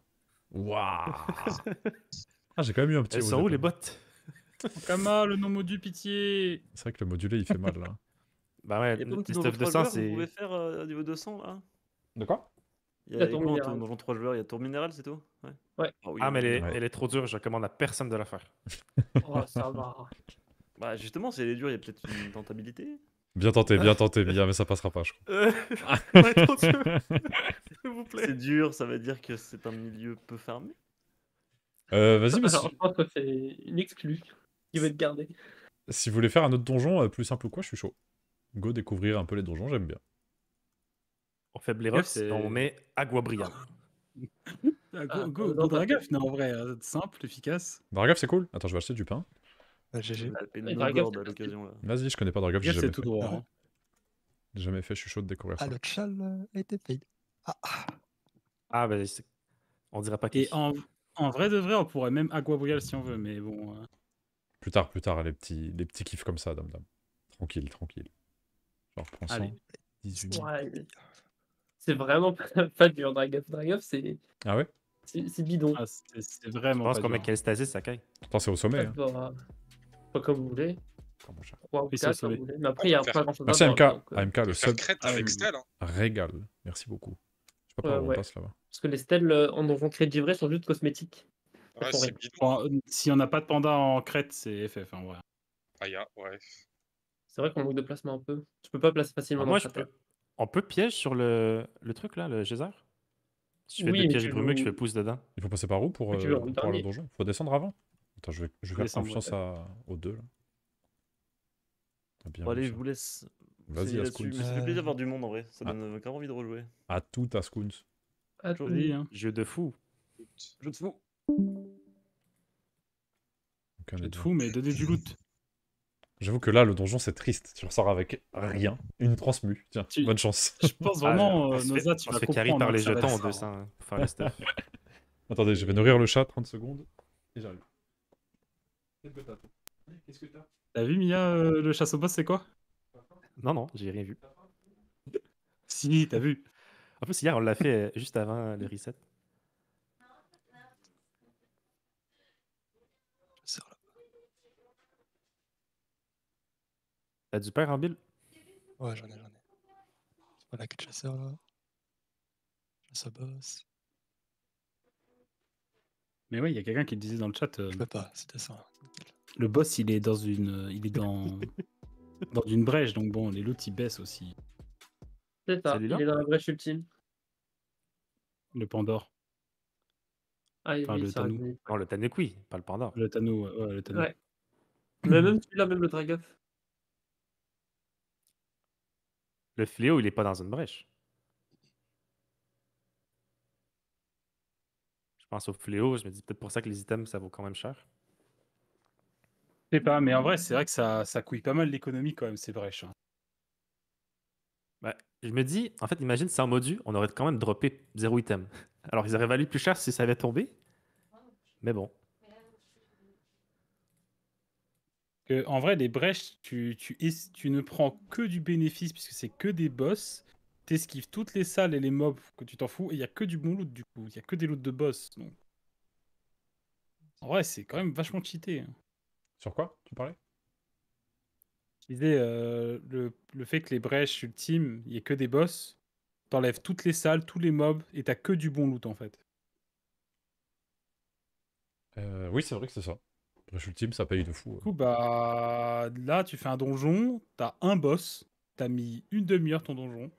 Waouh. ah, j'ai quand même eu un petit. Elles sont où les bottes Kama, le nom module, pitié C'est vrai que le modulé, il fait mal là. Bah ouais, le stuff de ça. c'est. Vous pouvez faire euh, niveau 200 là De quoi Il y a, un tour 3 joueurs, il y a Tour Minéral, c'est tout Ouais. ouais. ah, ah mais elle est, trop dure, je recommande à personne de la faire. oh, ça va. Bah justement, si elle est dure, il y a peut-être une tentabilité. Bien tenté, bien tenté, bien, mais ça passera pas, je crois. Euh, S'il vous plaît. C'est dur, ça veut dire que c'est un milieu peu fermé euh, Vas-y, mais. je pense que c'est une exclue qui va être gardée. Si vous voulez faire un autre donjon euh, plus simple ou quoi, je suis chaud go découvrir un peu les donjons, j'aime bien. On fait erreur, yes, on met Aguabria. Ah, ah, go, go, Dragaf, non, en vrai, euh, simple, efficace. Dragaf, c'est cool. Attends, je vais acheter du pain. Ah, l'occasion. Vas-y, je connais pas Dragaf, j'ai jamais tout fait. droit. Hein. J'ai Jamais fait, je suis chaud de découvrir ça. Ah, le chal a été payé. Ah, ah bah, on dirait pas qu'il... Et en, vrai de vrai, on pourrait même Aguabrial si on veut, mais bon. Euh. Plus tard, plus tard, les petits, les petits kiffs comme ça, dame, dame. Tranquille, tranquille. Alors, prends Allez. 18 ouais, C'est vraiment pas, pas dur, Dragon Dragov, c'est. Ah ouais C'est bidon. Ah, c'est vraiment. Je pense qu'on met quel stasis, ça caille. Pourtant, c'est au sommet. Hein. Pas, pas comme vous voulez. ça. ou 4, comme vous voulez. Mais après, il y a pas grand chose Merci AMK. AMK, le seul. Ah, avec Stell. Hein. Régal. Merci beaucoup. Je sais pas pourquoi on passe là-bas. Parce que les stèles euh, en auront créé givré sont juste cosmétiques. Ouais, si on n'a pas de panda en crête, c'est FF en hein, vrai. Ah, yeah, ouais. C'est vrai qu'on mmh. manque de placement un peu. Tu peux pas placer facilement. Ah, moi, je peux... On peut piège sur le, le truc là, le geyser Si je fais des pièges brumeux, que je fais pouce dedans. Il faut passer par où pour, euh, pour aller au donjon faut descendre avant. Attends, je vais, je vais faire confiance à... aux deux. Là. Bien bon, allez, je vous laisse. Vas-y, Ascoons. Ça fait plaisir d'avoir du monde en vrai. Ça ah. donne vraiment envie de rejouer. À tout, Ascoons. À tout. Hein. Jeu de fou. Jeu de fou. Jeu de fou, mais donnez du loot. J'avoue que là, le donjon, c'est triste. Tu ressors avec rien. Une transmue. Tiens, bonne chance. Je pense ah, vraiment, ah, euh, Noza, tu vas comprendre. par hein, les jetons en dessin. Enfin, hein, Attendez, je vais nourrir le chat, 30 secondes. Et j'arrive. t'as vu, Mia, euh, le chasse au boss, c'est quoi Non, non, j'ai rien vu. si, t'as vu. En plus, hier, on l'a fait juste avant le reset. T'as du père en Ouais, j'en ai, j'en ai. C'est pas la queue chasseur, là. Ça boss. Mais oui, il y a quelqu'un qui disait dans le chat. Euh, Je peux pas, ça. Hein. Le boss, il est dans une, euh, il est dans, dans une brèche, donc bon, les loots ils baissent aussi. C'est ça, il est dans la brèche ultime. Le Pandore. Ah, enfin, oui, le Tanou. Non, le Tanou, pas le Pandore. Le Tanou, ouais, le Ouais. Mais même celui-là, même le Dragoff. Le fléau, il n'est pas dans une brèche. Je pense au fléau, je me dis peut-être pour ça que les items, ça vaut quand même cher. Je sais pas, mais en vrai, c'est vrai que ça, ça couille pas mal l'économie quand même, ces brèches. Hein. Ben, je me dis, en fait, imagine sans module, on aurait quand même droppé zéro item. Alors, ils auraient valu plus cher si ça avait tombé. Mais bon. en vrai, les brèches, tu, tu, tu ne prends que du bénéfice puisque c'est que des boss. T'esquives toutes les salles et les mobs que tu t'en fous et il y a que du bon loot du coup. Il y a que des loots de boss. En vrai, c'est quand même vachement cheaté. Hein. Sur quoi tu parlais L'idée, euh, le, fait que les brèches ultimes, il n'y ait que des boss. T'enlèves toutes les salles, tous les mobs et t'as que du bon loot en fait. Euh, oui, c'est vrai que c'est ça rush ultime, ça paye de fou. bah, là, tu fais un donjon, t'as un boss, t'as mis une demi-heure ton donjon,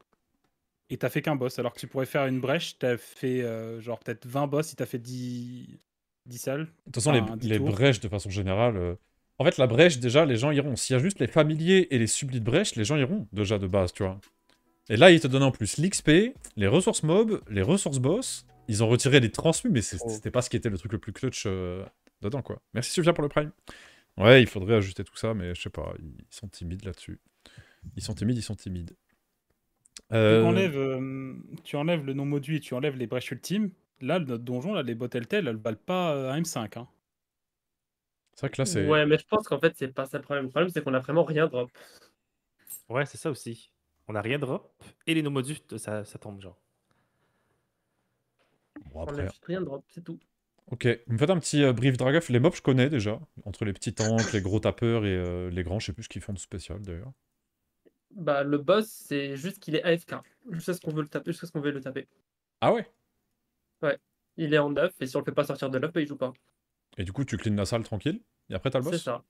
et t'as fait qu'un boss. Alors que tu pourrais faire une brèche, t'as fait euh, genre peut-être 20 boss si t'as fait 10, 10 salles. De toute façon, les, brèches, de façon générale. Euh, en fait, la brèche, déjà, les gens iront. S'il y a juste les familiers et les sublis de brèche, les gens iront déjà de base, tu vois. Et là, ils te donnent en plus l'XP, les ressources mobs, les ressources boss. Ils ont retiré les transmus, mais oh. c'était pas ce qui était le truc le plus clutch euh, dedans, quoi. Merci Sophia pour le Prime. Ouais, il faudrait ajuster tout ça, mais je sais pas, ils sont timides là-dessus. Ils sont timides, ils sont timides. Euh, euh... Tu, enlèves, tu, enlèves, le non-module tu enlèves les brèches ultimes. Là, notre donjon, là, les bottes elles ne valent pas euh, un M5. Hein. C'est vrai que là, c'est. Ouais, mais je pense qu'en fait, c'est pas ça le problème. Le problème, c'est qu'on a vraiment rien drop. Ouais, c'est ça aussi. On a rien drop et les non-modules, ça, ça tombe, genre. On a juste rien drop, c'est tout. Ok, vous me faites un petit euh, brief brief Dragoff. Les mobs, je connais déjà. Entre les petits tanks, les gros tapeurs et euh, les grands, je sais plus ce qu'ils font de spécial d'ailleurs. Bah, le boss, c'est juste qu'il est AFK. Jusqu'à ce qu'on veut le taper, ce qu'on veut le taper. Ah ouais Ouais. Il est en neuf et si on le fait pas sortir de l'œuf, bah, il joue pas. Et du coup, tu cleans la salle tranquille et après t'as le boss C'est ça.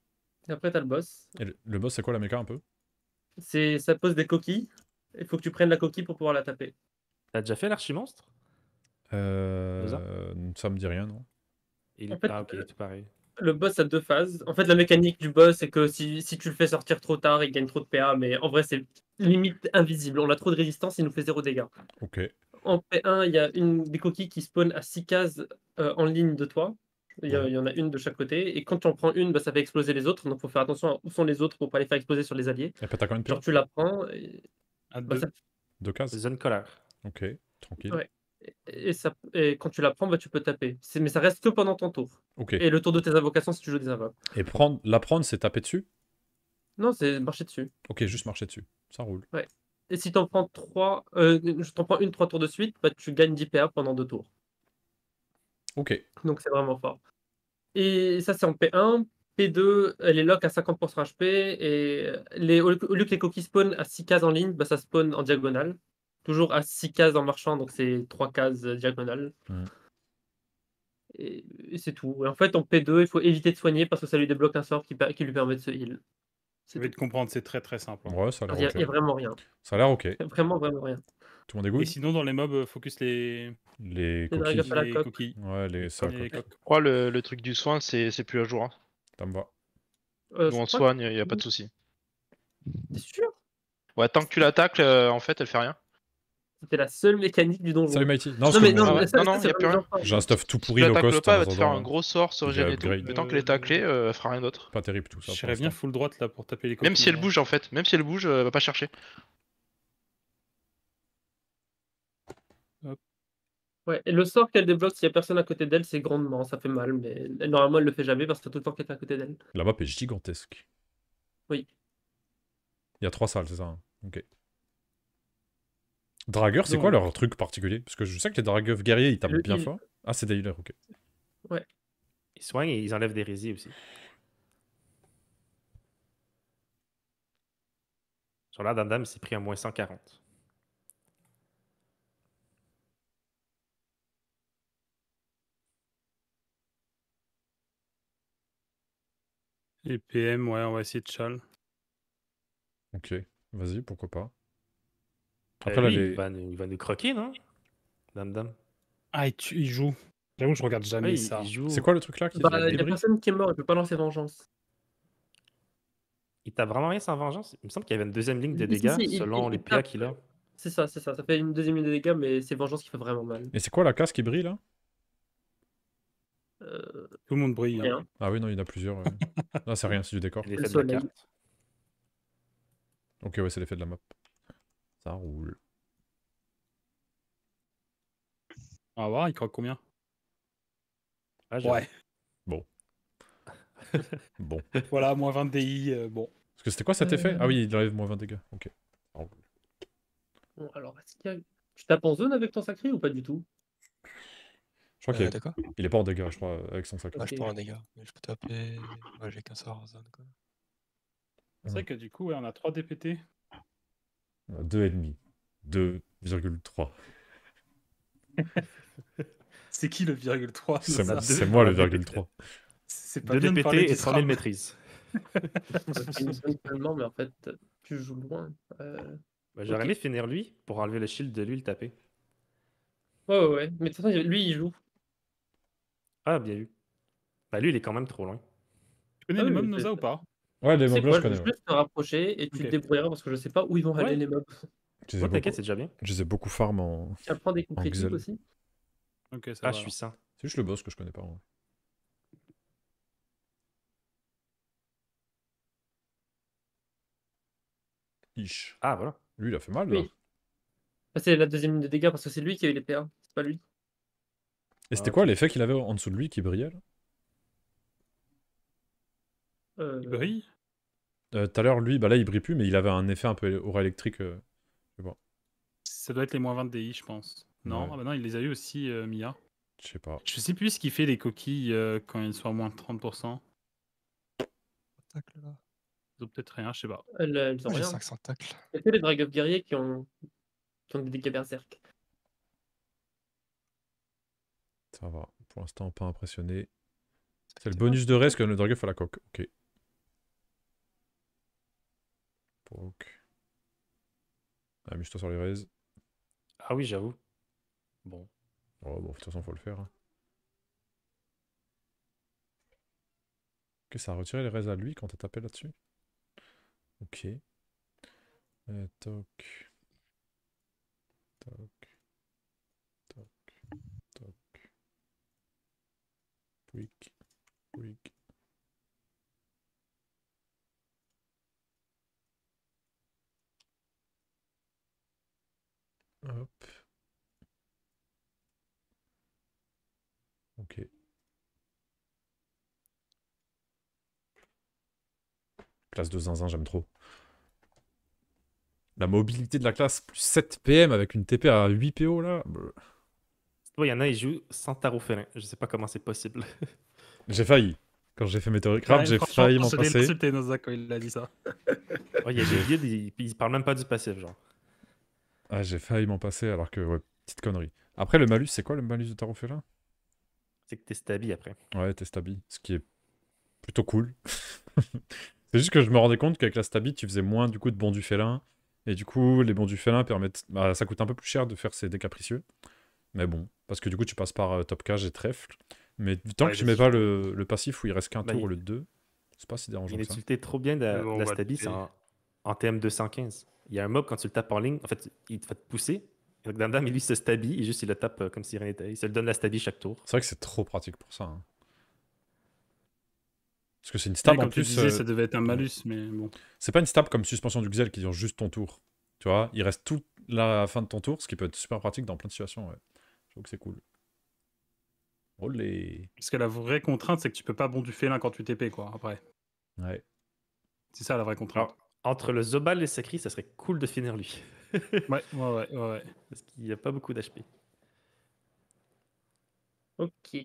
Et après t'as le boss. Et le, boss, c'est quoi la méca un peu C'est ça pose des coquilles. Il faut que tu prennes la coquille pour pouvoir la taper. T'as déjà fait l'archimonstre euh, ça me dit rien, non pareil. Le boss a deux phases. En fait, la mécanique du boss, c'est que si, si, tu le fais sortir trop tard, il gagne trop de PA, mais en vrai, c'est limite invisible. On a trop de résistance, il nous fait zéro dégâts. Ok. En P1, il y a une, des coquilles qui spawnent à 6 cases euh, en ligne de toi. Il y, en a une de chaque côté. Et quand tu en prends une, bah, ça fait exploser les autres. Donc, faut faire attention à où sont les autres pour pas les faire exploser sur les alliés. Et tu la prends. Bah, deux. cases. Zone colère. Ok, tranquille et, ça, quand tu la prends, bah, tu peux taper. Mais ça reste que pendant ton tour. Et le tour de tes invocations si tu joues des invocations. Et prendre, la prendre, c'est taper dessus Non, c'est marcher dessus. Ok, juste marcher dessus. Ça roule. Et si tu en prends trois, euh, je t'en prends une trois tours de suite, bah, tu gagnes 10 PA pendant deux tours. Ok. Donc c'est vraiment fort. Et ça, c'est en P1. P2, elle est lock à 50% HP. Et euh, au lieu que les coquilles spawn à 6 cases en ligne, bah, ça spawn en diagonale. Toujours à 6 cases en marchant, donc c'est trois cases euh, diagonales. Et, c'est tout. Et en fait, en P2, il faut éviter de soigner parce que ça lui débloque un sort qui, lui permet de se heal. C'est de comprendre, c'est très très simple. en hein. Ouais, ça a l'air Il a, vraiment rien. Ça a l'air ok. Vraiment, vraiment rien. Tout le monde est Et sinon, dans les mobs, euh, focus les. Les, coquilles. Les Ouais, les, le, truc du soin, c'est plus à jour hein. me euh, on soigne, il n'y a pas de mmh. souci. T'es sûr Ouais, tant que tu l'attaques, en fait, elle fait rien. C'était la seule mécanique du donjon. Salut Mighty. Non, mais non, mais non, non, plus rien. J'ai un stuff tout pourri low cost. pas va te faire un gros sort sur et tout. Dès tant que l'état clé, euh, elle fera rien d'autre. Pas terrible tout ça. Je serais bien full droite là pour taper les Même si elle bouge en fait, même si elle bouge, elle euh, va pas chercher. Ouais, et le sort qu'elle débloque s'il n'y a personne à côté d'elle, c'est grandement, ça fait mal, mais normalement elle le fait jamais parce que tout le temps qu'elle est à côté d'elle. La map est gigantesque. Oui. Il y a trois salles, c'est ça hein. Ok. Dragueur, c'est quoi leur truc particulier Parce que je sais que les dragueurs guerriers, ils tapent bien fort. Ah, c'est des healers, ok. Ouais. Ils soignent et ils enlèvent des résidus aussi. Sur la Dandam, pris à moins 140. Et PM, ouais, on va essayer de Chal. Ok, vas-y, pourquoi pas. Euh, il, va nous, croquer, non Dame Dame. Ah, il, il joue. J'avoue, je regarde jamais ça. C'est quoi le truc là qui bah, Il y a personne qui est mort, il peut pas lancer vengeance. Il t'a vraiment rien sans vengeance Il me semble qu'il y avait une deuxième ligne de dégâts selon les PA qu'il a. C'est ça, c'est ça. Ça fait une deuxième ligne de dégâts, mais c'est vengeance qui fait vraiment mal. Et c'est quoi la casse qui brille là euh, Tout le monde brille. Hein. Ah oui, non, il y en a plusieurs. Non, c'est rien, c'est du décor. de la carte. Ok, ouais, c'est l'effet de la map. Ça roule. On va voir, il croque combien ah, Ouais. Bon. bon. Voilà, moins 20 DI, euh, bon. Parce que c'était quoi cet effet Ah oui, il enlève moins 20 dégâts. Ok. Bon, alors, tu tapes en zone avec ton sacré ou pas du tout Je crois euh, qu'il est... pas en dégâts, je crois, avec son sacré. Ah je prends un dégât. Mais je peux taper. Moi, j'ai qu'un sort en zone. Quoi. Mmh. C'est vrai que du coup, ouais, on a 3 DPT. 2,5. 2,3. c'est qui le virgule 3 C'est moi, le virgule 3. C'est pas 2 DPT et 3000 maîtrise mais en fait, tu joues loin. Euh. Bah, J'aurais aimé finir lui pour enlever le shield de lui le taper. Ouais, ouais, ouais. Mais de toute façon, lui, il joue. Ah, bien vu. Bah, lui, il est quand même trop loin. Tu connais ah le les Noza ou pas Ouais, les mobs je connais. Je juste te rapprocher et tu te débrouilleras parce que je sais pas où ils vont aller les mobs. t'inquiète, c'est déjà bien. Je les ai beaucoup farm en. Tu apprends des coups aussi Ok, ça Ah, je suis ça. C'est juste le boss que je connais pas. en Ish. Ah, voilà. Lui, il a fait mal, ah, c'est la deuxième ligne de dégâts parce que c'est lui qui a eu les PA, c'est pas lui. Et c'était ah, quoi l'effet qu'il avait en dessous de lui qui brillait là euh, il brille euh, Tout à l'heure, lui, bah là, il brille plus, mais il avait un effet un peu aura électrique. Euh, Ça doit être les moins 20 DI, je pense. Non, ah bah non, il les a eu aussi, Mia. Je sais pas. Je sais plus ce qu'il fait les coquilles quand ils sont à moins de 30%. Ils ont peut-être rien, je sais pas. 500 tacles. C'est les guerriers qui ont, des dégâts berserk. Ça va. Pour l'instant, pas impressionné. C'est le bonus de reste que le dragon à la coque. Ok. Donc. Amuse-toi ah, sur les raises. Ah oui, j'avoue. Bon. Oh, bon, de toute façon, faut le faire. Hein. ça a retiré les raises à lui quand t'as tapé là-dessus. Ok. Euh, toc. Toc. Toc. Toc. Quick. Hop. Ok. Classe de zinzin, j'aime trop. La mobilité de la classe, 7 PM avec une TP à 8 PO là. Il y en a, qui jouent sans tarot félin. Je sais pas comment c'est possible. j'ai failli. Quand j'ai fait mes j'ai failli m'en passer. quand il a dit ça. Il a même pas du passif, genre. Ah, j'ai failli m'en passer alors que, ouais, petite connerie. Après, le malus, c'est quoi le malus de félin C'est que t'es stabi après. Ouais, t'es stabi, ce qui est plutôt cool. c'est juste que je me rendais compte qu'avec la stabi, tu faisais moins du coup de bons du félin. Et du coup, les bons du félin permettent. Bah, ça coûte un peu plus cher de faire ces décapricieux. Mais bon, parce que du coup, tu passes par euh, top cage et trèfle. Mais tant que tu mets pas le, passif où il reste qu'un bah, tour le lieu deux, c'est pas si dérangeant. Il est trop bien de la, stabi, c'est en TM215 il y a un mob quand tu le tapes en ligne, en fait, il te fait pousser. Donc, Dandam, lui, il se stabille juste il le tape euh, comme si rien n'était. Il se le donne la stabille chaque tour. C'est vrai que c'est trop pratique pour ça. Hein. Parce que c'est une stab en plus. Disais, euh, ça devait être un malus, mais bon. C'est pas une stab comme suspension du Xel qui dure juste ton tour. Tu vois, il reste toute la fin de ton tour, ce qui peut être super pratique dans plein de situations. Je trouve que c'est cool. Olé. Parce que la vraie contrainte, c'est que tu peux pas bon du félin quand tu TP, quoi, après. Ouais. C'est ça la vraie contrainte. Entre le Zobal et Sakri, ça serait cool de finir lui. ouais, ouais, ouais, Parce qu'il n'y a pas beaucoup d'HP. Ok. Je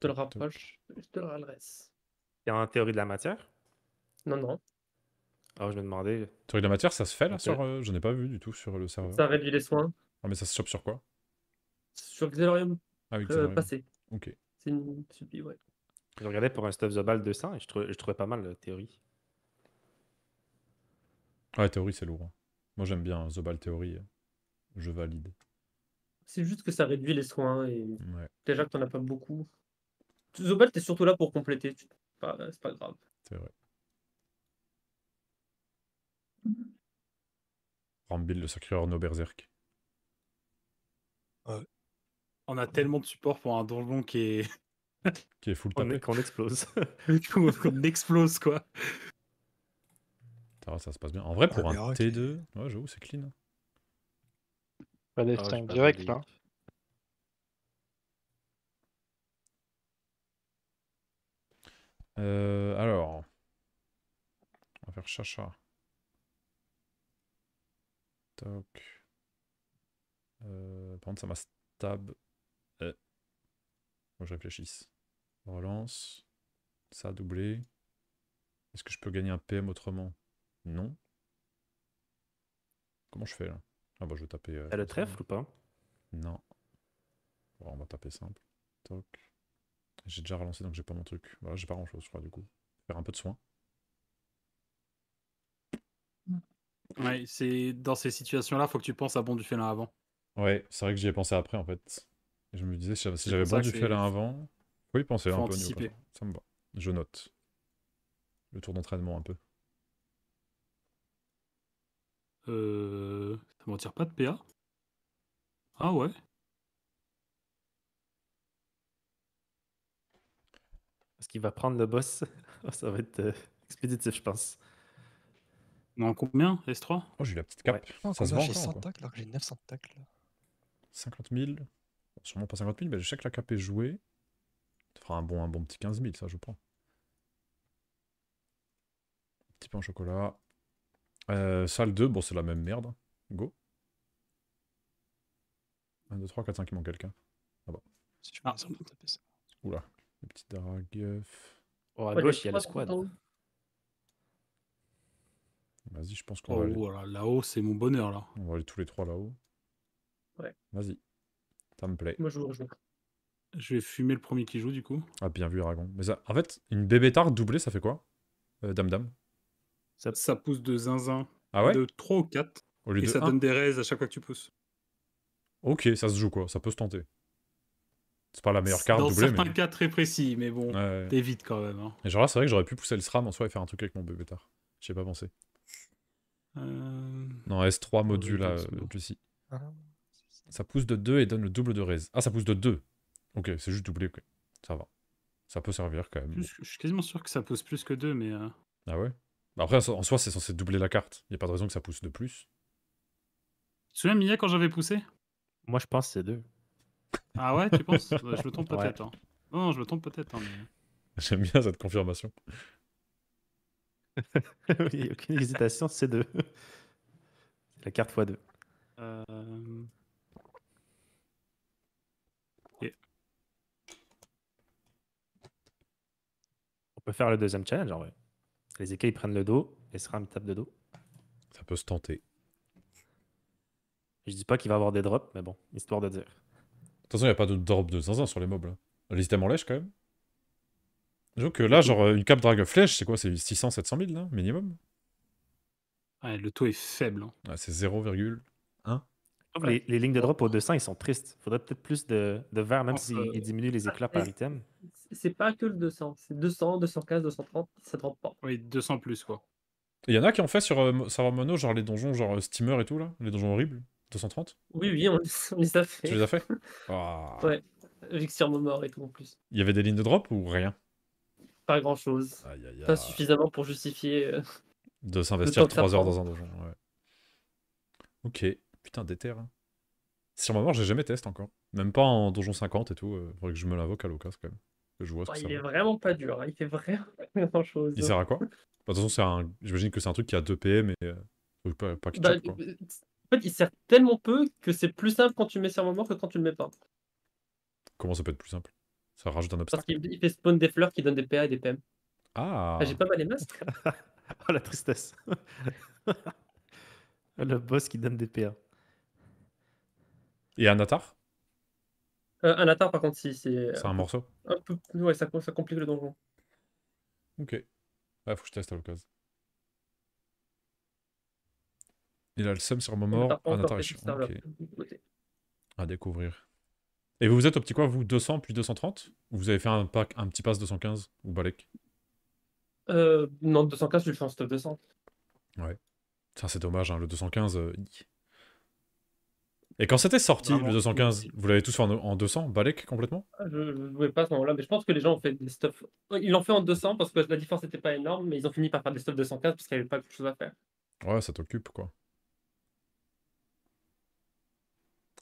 te le rapproche, je te le Il y a un théorie de la matière Non, non. Ah, je me demandais. Théorie de la matière, ça se fait là sur. Euh, je n'ai ai pas vu du tout sur le serveur. Ça réduit les soins. Ah, mais ça se chope sur quoi Sur Xelorium. Ah oui, euh, Xelorium. Euh, passé. Ok. C'est une subie, ouais. Je regardais pour un Stuff Zobal de ça, et je trouvais, pas mal euh, Théorie. Ouais, Théorie, c'est lourd. Hein. Moi, j'aime bien hein, Zobal, théorie. Euh, je valide. C'est juste que ça réduit les soins et déjà que t'en as pas beaucoup. The t'es surtout là pour compléter. C'est pas, grave. C'est vrai. Rambil, le sacré orno Berserk. On a tellement de support pour un donjon qui est qui est full tapé. on explose. on explose, quoi. Ça, se passe bien. En vrai, pour ah, un T2, ouais, j'avoue, c'est clean. Hein. Pas ah d'extinct direct, là. Euh, alors, on va faire Chacha. Toc. Euh, par contre, ça m'a stab. Euh. Moi, je réfléchisse relance. Ça, a doublé. Est-ce que je peux gagner un PM autrement Non. Comment je fais là Ah bah je vais taper... elle euh, a le trèfle ou pas Non. on va taper simple. Toc. J'ai déjà relancé donc j'ai pas mon truc. Voilà, bah, j'ai pas grand chose je crois du coup. Faire un peu de soin. Ouais, c'est dans ces situations-là, faut que tu penses à bon du félin avant. Ouais, c'est vrai que j'y ai pensé après en fait. Je me disais si j'avais bon du félin avant, oui, pensez à un anticiper. peu. Ça me va. Je note. Le tour d'entraînement un peu. Euh, ça m'en tire pas de PA Ah ouais Parce qu'il va prendre le boss. ça va être euh, expéditif, je pense. Non, combien S3 Oh, j'ai eu la petite cape. J'ai 100 tacles alors j'ai 900 tacles. 50 000 Sûrement pas 50 000, mais je sais que la cape est jouée fera un bon, un bon petit 15 000, ça je prends. Petit pain au chocolat. Euh, salle 2, bon c'est la même merde. Hein. Go. 1, 2, 3, 4, 5, il manque quelqu'un. Ah bah. ça. Oula, les petites Oh, à ouais, gauche, il y a la squad. Vas-y, je pense qu'on va oh, aller. Oh là-haut, c'est mon bonheur, là. On va aller tous les trois là-haut. Ouais. Vas-y. Ça me plaît. Moi, je vous rejoins. Je vais fumer le premier qui joue, du coup. Ah, bien vu, Aragon. Mais ça... En fait, une bébétarde doublée, ça fait quoi Dame euh, Dame ça... pousse de zinzin. Ah ouais De 3 ou 4. et ça donne des raises à chaque fois que tu pousses. Ok, ça se joue, quoi. Ça peut se tenter. C'est pas la meilleure carte Dans C'est certains cas très précis, mais bon, ouais. t'évites quand même. Et hein. genre là, c'est vrai que j'aurais pu pousser le SRAM en soi et faire un truc avec mon bébétard. J'ai pas pensé. Euh, non, S3 module, euh, là, ci ah. Ça pousse de 2 et donne le double de raise. Ah, ça pousse de 2. Ok, c'est juste doublé, ok. Ça va. Ça peut servir quand même. Je, suis quasiment sûr que ça pousse plus que 2, mais. Euh. Ah ouais bah, Après, en soi, c'est censé doubler la carte. Il n'y a pas de raison que ça pousse de plus. Tu te souviens, Mia, quand j'avais poussé Moi, je pense que c'est 2. Ah ouais, tu penses bah, Je me tombe peut-être. Hein. Non, Non, je me trompe peut-être. Hein, euh. J'aime bien cette confirmation. Il n'y a aucune hésitation, c'est 2. la carte x2. Euh... On peut faire le deuxième challenge en vrai. Les écailles prennent le dos et sera un tape de dos. Ça peut se tenter. Je dis pas qu'il va avoir des drops, mais bon, histoire de dire. De toute façon, il n'y a pas de drop de zinzin sur les mobs. Là. Les items en lèche quand même. Donc là, genre euh, une cape drague flèche, c'est quoi C'est 600-700 000 là, minimum Ouais, le taux est faible. Hein. Ouais, c'est 0, les, lignes de drop au 200, ils sont tristes. Il faudrait peut-être plus de, de verre, même s'ils diminuent les éclats par item. C'est pas que le 200, c'est 200, 215, 230, ça drop pas. Oui, 200 plus quoi. Il y en a qui ont fait sur euh, mono, genre les donjons, genre euh, Steamer et tout là, les donjons horribles, 230 Oui, oui, on, les a fait. Tu les as fait ah. Ouais, victoire mort et tout en plus. Il y avait des lignes de drop ou rien Pas grand chose. Pas suffisamment pour justifier. Euh, de s'investir 3 heures dans un donjon, ouais. Ok. Putain, déter. Hein. Sur ma mort, j'ai jamais test encore. Même pas en donjon 50 et tout. il euh, faudrait que je me l'invoque à l'occasion quand même. je vois oh, il est vraiment pas dur. Hein. Il fait vraiment pas grand chose. Il sert à quoi bah, toute façon, un... j'imagine que c'est un truc qui a 2 PM et. pas, qui bah, en fait, il sert tellement peu que c'est plus simple quand tu mets sur mort que quand tu le mets pas. Comment ça peut être plus simple Ça rajoute un Parce qu'il fait spawn des fleurs qui donnent des PA et des PM. Ah. ah, J'ai pas mal les masques. Oh, la tristesse. Le boss qui donne des PA. Et Anatar euh, Anatar, par contre, si c'est. Euh, c'est un morceau Ouais, ça, ça complique le donjon. Ok. Ouais, faut que je teste à l'occasion. Il a le seum sur Momor. Anatar est À découvrir. Et vous vous êtes au petit quoi, vous 200 puis 230 Ou vous avez fait un, pack, un petit pass 215 ou Balek euh, Non, 215, je le fais en stop 200. Ouais. Ça, c'est dommage, hein, le 215. Et quand c'était sorti, le 215, vous l'avez tous fait en, 200, Balek complètement ah, Je ne voulais pas à ce moment-là, mais je pense que les gens ont fait des stuffs Ils l'ont fait en 200 parce que la différence n'était pas énorme, mais ils ont fini par faire des stuff 215 parce qu'il n'y avait pas quelque chose à faire. Ouais, ça t'occupe quoi.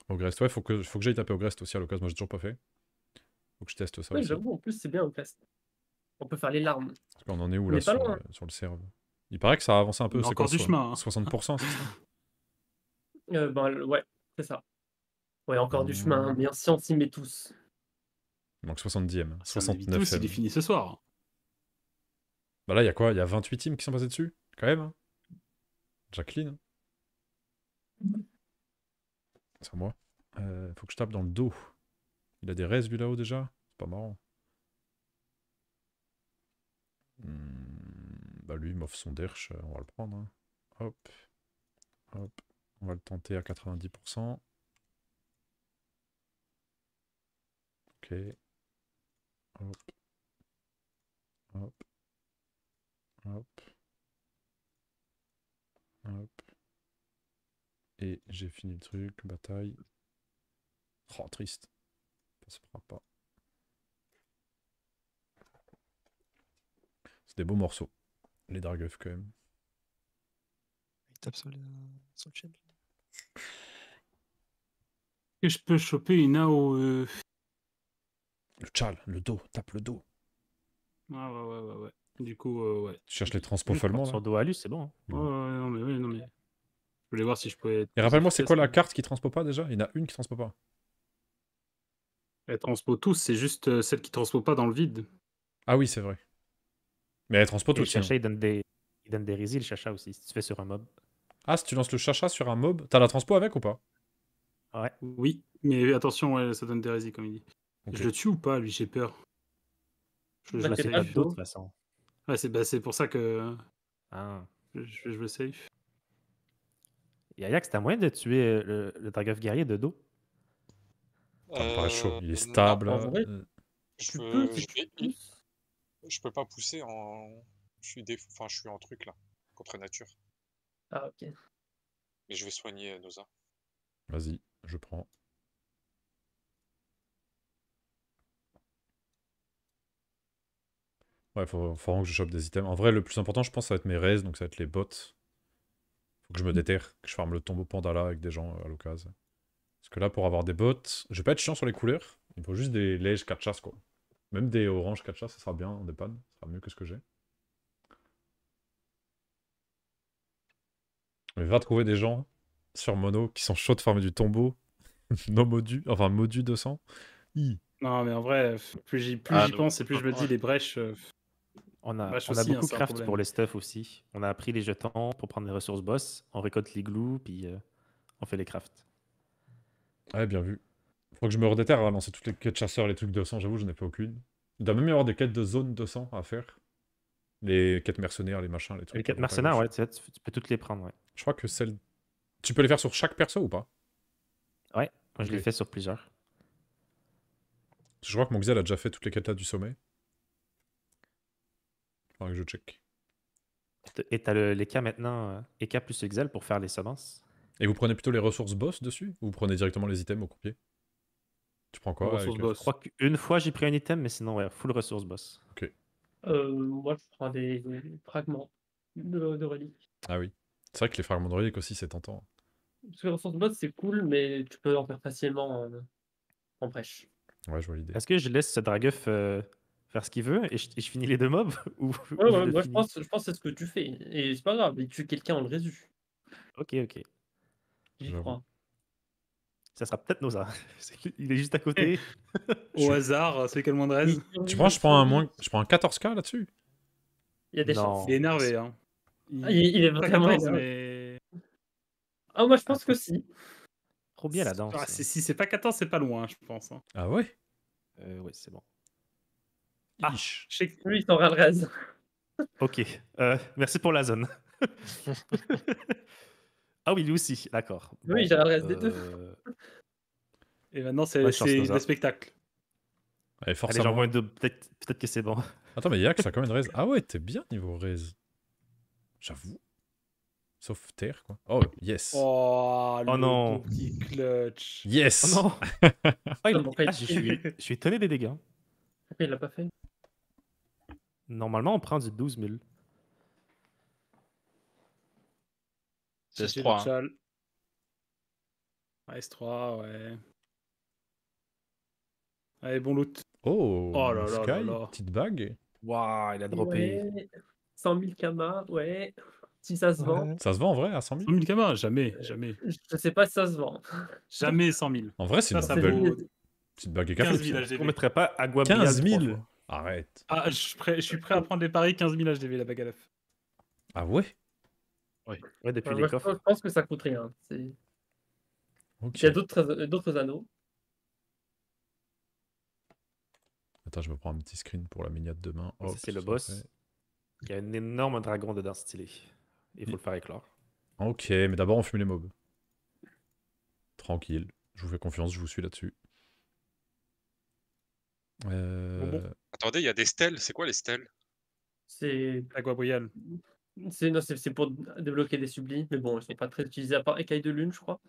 Au ouais, faut que, faut que j'aille taper au aussi à l'occasion, moi j'ai toujours pas fait. Faut que je teste ça. Oui, j'avoue, en plus c'est bien au Grest. On peut faire les larmes. Parce qu'on en est où là euh, sur, le serve Il paraît que ça a avancé un peu, c'est du chemin. 60% hein. c'est ça euh, ben, ouais, ça. Ouais, encore du chemin, mais mmh. si on s'y met tous. manque 70e, 69e. c'est fini ce soir. Bah là, il y a quoi Il y a 28 teams qui sont passés dessus, quand même. Hein. Jacqueline. C'est moi. Euh, faut que je tape dans le dos. Il a des restes lui là-haut déjà. C'est pas marrant. Mmh, bah lui, m'offre son derche, euh, on va le prendre. Hein. Hop. Hop. On va le tenter à 90%. Ok. Hop. Hop. Hop. Hop. Et j'ai fini le truc, bataille. Oh, triste. Ça se fera pas. C'est des beaux morceaux, les d'Argove quand même. Il tape sur le, sur et je peux choper une AO. Euh... Le chal, le dos, tape le dos. Ah, ouais, ouais, ouais, ouais. Du coup, euh, ouais. Tu cherches les transpos là Sur dos à lui, c'est bon. Hein. Ouais, non, mais non, mais. Je voulais voir si je pouvais. Et rappelle-moi, c'est quoi la carte qui transpo pas déjà Il y en a une qui transpo pas. Elle transpo tous, c'est juste euh, celle qui transpo pas dans le vide. Ah oui, c'est vrai. Mais elle transpo tous. Chacha, hein. il donne des, il donne des résils, Chacha aussi, si tu fais sur un mob. Ah, si tu lances le chacha sur un mob, t'as la transpo avec ou pas Ouais. Oui, mais attention, ça donne des résis, comme il dit. Je le tue ou pas, lui J'ai peur. Je, le bah, façon. Ouais, bah, c'est pour ça que. Ah. Je, je, le safe. Yayak, t'as moyen de tuer euh, le, le guerrier de dos euh, Pas chaud, il est stable. Euh, je, peux, je, peux, pas pousser en. Je suis, enfin, je suis en truc là, contre nature. Ah, ok. Et je vais soigner euh, Noza. Vas-y, je prends. Ouais, faut, faut vraiment que je chope des items. En vrai, le plus important, je pense, ça va être mes raids, donc ça va être les bottes. Faut que je me déterre, que je farme le tombeau pandala avec des gens euh, à l'occasion. Parce que là, pour avoir des bottes, je vais pas être chiant sur les couleurs. Il faut juste des lèges 4 chasses, quoi. Même des oranges 4 ça sera bien, des pannes. Ça sera mieux que ce que j'ai. Mais va trouver des gens sur Mono qui sont chauds de former du tombeau, non modu, enfin modu 200. I. Non, mais en vrai, plus j'y ah, pense et plus je me dis les euh, brèches. On a, hein, beaucoup craft pour les stuff aussi. On a appris les jetons pour prendre les ressources boss, on récolte les puis euh, on fait les crafts. Ouais, bien vu. Faut que je me redéterre à lancer toutes les quêtes chasseurs, les trucs de sang, j'avoue, je n'ai pas aucune. Il doit même y avoir des quêtes de zone 200 à faire. Les quêtes mercenaires, les machins, les trucs. Les quêtes mercenaires, ouais, tu, peux toutes les prendre, ouais. Je crois que celle. Tu peux les faire sur chaque perso ou pas Ouais, moi je les fais sur plusieurs. Je crois que Xel a déjà fait toutes les quêtes du sommet. Faudra que je check. Et t'as l'Eka maintenant, Eka euh, plus Exel pour faire les semences. Et vous prenez plutôt les ressources boss dessus Ou vous prenez directement les items au copier Tu prends quoi boss. Je crois qu'une fois j'ai pris un item, mais sinon, ouais, full ressources boss. Ok moi, euh, je prends des, fragments de, de reliques. Ah oui. C'est vrai que les fragments de reliques aussi, c'est tentant. Parce que en sens mode, c'est cool, mais tu peux en faire facilement euh, en, prêche. Ouais, je vois l'idée. Est-ce que je laisse ce Dragueuf faire ce qu'il veut et je, finis les deux mobs ou, ouais, je Moi, je pense, je pense c'est ce que tu fais. Et c'est pas grave, tu es quelqu'un, en le Ok, ok. J'y crois ça sera peut-être Noza. Il est juste à côté. Eh. Au hasard, euh, c'est quel moins de reste Tu penses je prends un moins... je prends un 14K là-dessus Il a des est énervé. Hein. Ah, il... est vraiment énervé. Mais... Ah, moi je pense ah, que si. Trop bien la ah, danse. si c'est pas 14, c'est pas loin, je pense. Hein. Ah ouais euh, Oui, c'est bon. Ah, je sais que lui, il t'en le reste. ok, euh, merci pour la zone. ah oui, lui aussi, d'accord. Oui, j'ai le reste des deux. Et maintenant, c'est ouais, le spectacle. Et forcément. peut-être peut que c'est bon. Attends, mais Yak, ça a quand même raise. Ah ouais, t'es bien niveau raise. J'avoue. Sauf terre, quoi. Oh, yes. Oh, oh non. clutch. Yes. Oh, non. non, ah, ah, je, suis, je suis étonné des dégâts. Il l'a pas fait. Normalement, on prend du 12 000. C'est 3. S3, ouais. Allez, bon loot. Oh, oh là Sky, là là petite bague. Waouh, il a droppé. 100 000 kamas, ouais. Si ça se vend. Ça se vend en vrai à 100 000 100 000 kamas, jamais, euh, jamais. Je sais pas si ça se vend. Jamais 100 000. En vrai, c'est une ça belle. Petite bague et 15 000 HDV. On mettrait pas Guam 15 000 Arrête. Ah, je suis, prêt, à prendre les paris 15 000 HDV, la bague à l'œuf. Ah ouais Ouais, depuis les coffres. Je pense que ça coûte rien. C'est... Il y a d'autres anneaux. Attends, je me prends un petit screen pour la mignotte demain. c'est le boss. Il y a un énorme dragon de dedans stylé. Il faut le faire éclore. Ok, mais d'abord on fume les mobs. Tranquille, je vous fais confiance, je vous suis là-dessus. Euh, Attendez, il y a des stèles. C'est quoi les stèles C'est la guaboyale. C'est pour débloquer des sublimes, mais bon, ils sont pas très utilisés à part écailles de lune, je crois.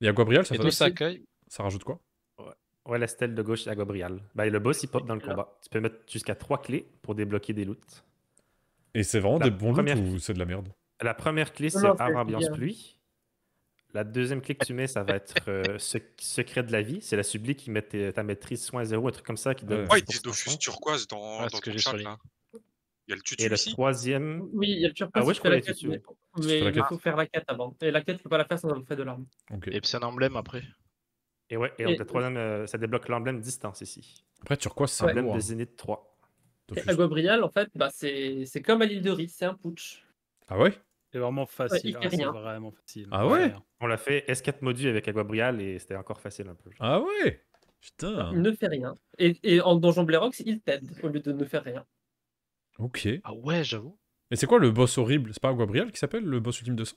Et y ça Ça rajoute quoi ouais. la stèle de gauche Gabriel. Bah, le boss, il pop dans le combat. Tu peux mettre jusqu'à trois clés pour débloquer des loots. Et c'est vraiment des bons loots ou c'est de la merde La première clé, c'est Ambiance Pluie. La deuxième clé que tu mets, ça va être euh, Secret de la vie. C'est la sublie qui met ta maîtrise soin à zéro, un truc comme ça. Qui donne ouais, il dit turquoise dans, ton chat, là. Et la troisième. Oui, il y a le turquoise ah ouais, je la quête, mais, mais il faut faire la quête avant. Et la quête, tu peux pas la faire sans avoir fait de l'arme. Et Et c'est un emblème après. Et ouais, et, et troisième, euh, ça débloque l'emblème distance ici. Après, turquoise, c'est un emblème désigné de 3. Et Aguabrial, en fait, bah, c'est comme à l'île de Riz, c'est un putsch. Ah ouais C'est vraiment facile. Hein, c'est vraiment Ah ouais On l'a fait S4 modu avec Aguabrial et c'était encore facile un peu. Ah ouais Putain Il ne fait rien. Et, et en Donjon Blerox, il t'aide au lieu de ne faire rien. Ok. Ah ouais, j'avoue. Et c'est quoi le boss horrible C'est pas Gabriel qui s'appelle le boss ultime de sang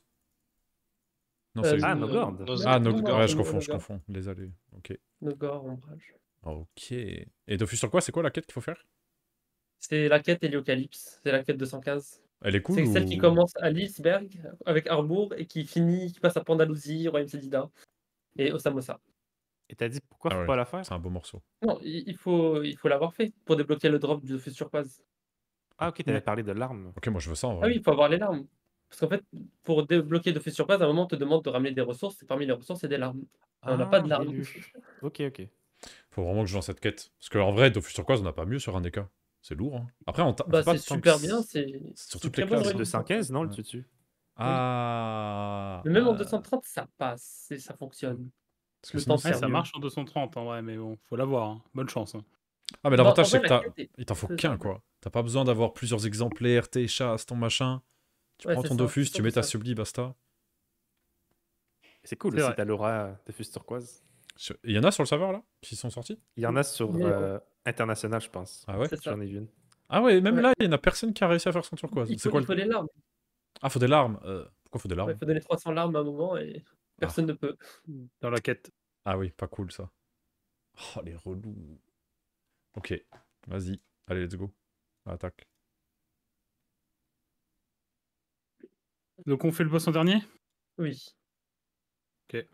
non, c'est. Euh, ah, Nogord. Ah, Nogord. Ouais, je confonds, je confonds. Désolé. Ok. Nogord, Ombrage. Ok. Et Dofus sur quoi C'est quoi la quête qu'il faut faire C'est la quête Héliocalypse. C'est la quête 215. Elle est cool. C'est celle qui commence à Lisberg avec Arbour, et qui finit, qui passe à Pandalousie, Royaume Sedida et Osamosa. Et t'as dit pourquoi ah faut pas la faire C'est un beau morceau. Non, il faut, il faut l'avoir fait pour débloquer le drop de Dofus Turquoise. Ah, ok, t'avais parlé de l'arme. Ok, moi je veux ça en ah vrai. Ah oui, il faut avoir les larmes. Parce qu'en fait, pour débloquer Dofus sur à un moment, on te demande de ramener des ressources. Et parmi les ressources, c'est des larmes. on n'a pas de ah, larmes. Ok, ok. Faut vraiment que je lance cette quête. Parce qu'en vrai, Dofus sur on n'a pas mieux sur un cas. C'est lourd. Hein. Après, on bah, C'est super bien. C'est sur les classes. de 515 non, le dessus Ah. Mais même en 230, ça passe. Et ça fonctionne. Mm. Parce que ça marche en 230, en vrai, mais bon, faut l'avoir. Hein. Bonne chance. Hein. Ah, mais l'avantage, bah, c'est que il t'en faut qu'un, quoi. T'as pas besoin d'avoir plusieurs exemplaires, tes chasses, ton machin. Tu prends ton Dofus, tu mets ta Subli, basta. C'est cool aussi, t'as l'aura Dofus turquoise. Il y en a sur le serveur là Qui sont sortis Il y en a euh, sur international, je pense. Ah ouais J'en ai vu une. Ah ouais, même là, il y en a personne qui a réussi à faire son turquoise. Il faut, il faut des larmes. Ah, faut des larmes. Euh, pourquoi faut des larmes Il faut donner 300 larmes à un moment et ah. personne ne peut. Dans la quête. Ah oui, pas cool ça. Oh, les relous. Ok, vas-y. Allez, let's go attaque. Donc on fait le boss en dernier Oui. Ok.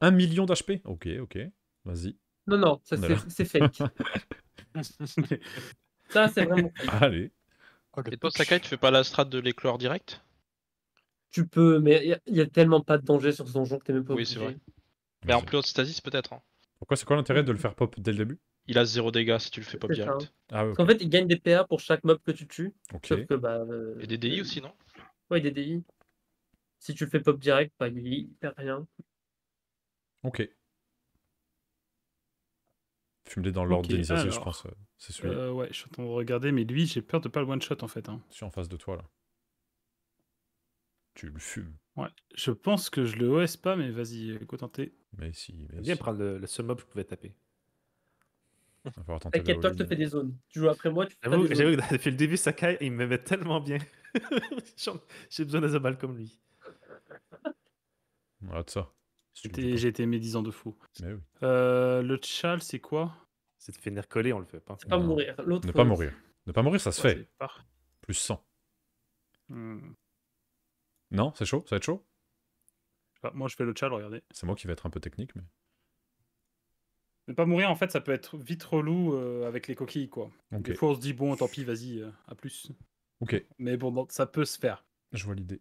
Un million d'HP Ok, ok. Vas-y. Non, non, ça c'est fake. ça c'est vraiment fake. Allez. Et toi, Sakai, tu fais pas la strat de l'éclore direct Tu peux, mais il y, a tellement pas de danger sur ce donjon que t'es même pas Oui, c'est vrai. Mais bah, en plus haute stasis peut-être. Hein. Pourquoi c'est quoi l'intérêt de le faire pop dès le début il a zéro dégâts si tu le fais pas direct. Ah en fait, il gagne des PA pour chaque mob que tu tues. Sauf que, bah, euh, Et des DI aussi, non Ouais, des DI. Si tu le fais pop direct, bah, il perd rien. Ok. Fume-les dans l'ordre des AC je pense. Euh, c'est celui euh, ouais, je suis en train de regarder, mais lui, j'ai peur de pas le one-shot en fait. Hein. Je suis en face de toi là. Tu le fumes. Ouais, je pense que je le OS pas, mais vas-y, go tenter. Mais si, mais Viens prendre le, le seul mob que je pouvais taper. T'inquiète, toi, je te fais des zones. Tu joues après moi, tu fais J'avoue que depuis le début, Sakai, il m'aimait tellement bien. J'ai besoin d'un balle comme lui. Voilà de ça. J'ai été ans de fou. Mais oui. euh, le tchal, c'est quoi C'est de finir collé, on le fait pas. C'est pas mourir. L'autre. Ne pas euh, mourir. Ne pas mourir, ça se fait. Plus 100. Hmm. Non, c'est chaud Ça va être chaud bah, Moi, je fais le tchal, regardez. C'est moi qui vais être un peu technique, mais pas mourir, en fait, ça peut être vite relou euh, avec les coquilles, quoi. donc Des on se dit, bon, tant pis, vas-y, euh, à plus. Ok. Mais bon, ça peut se faire. Je vois l'idée.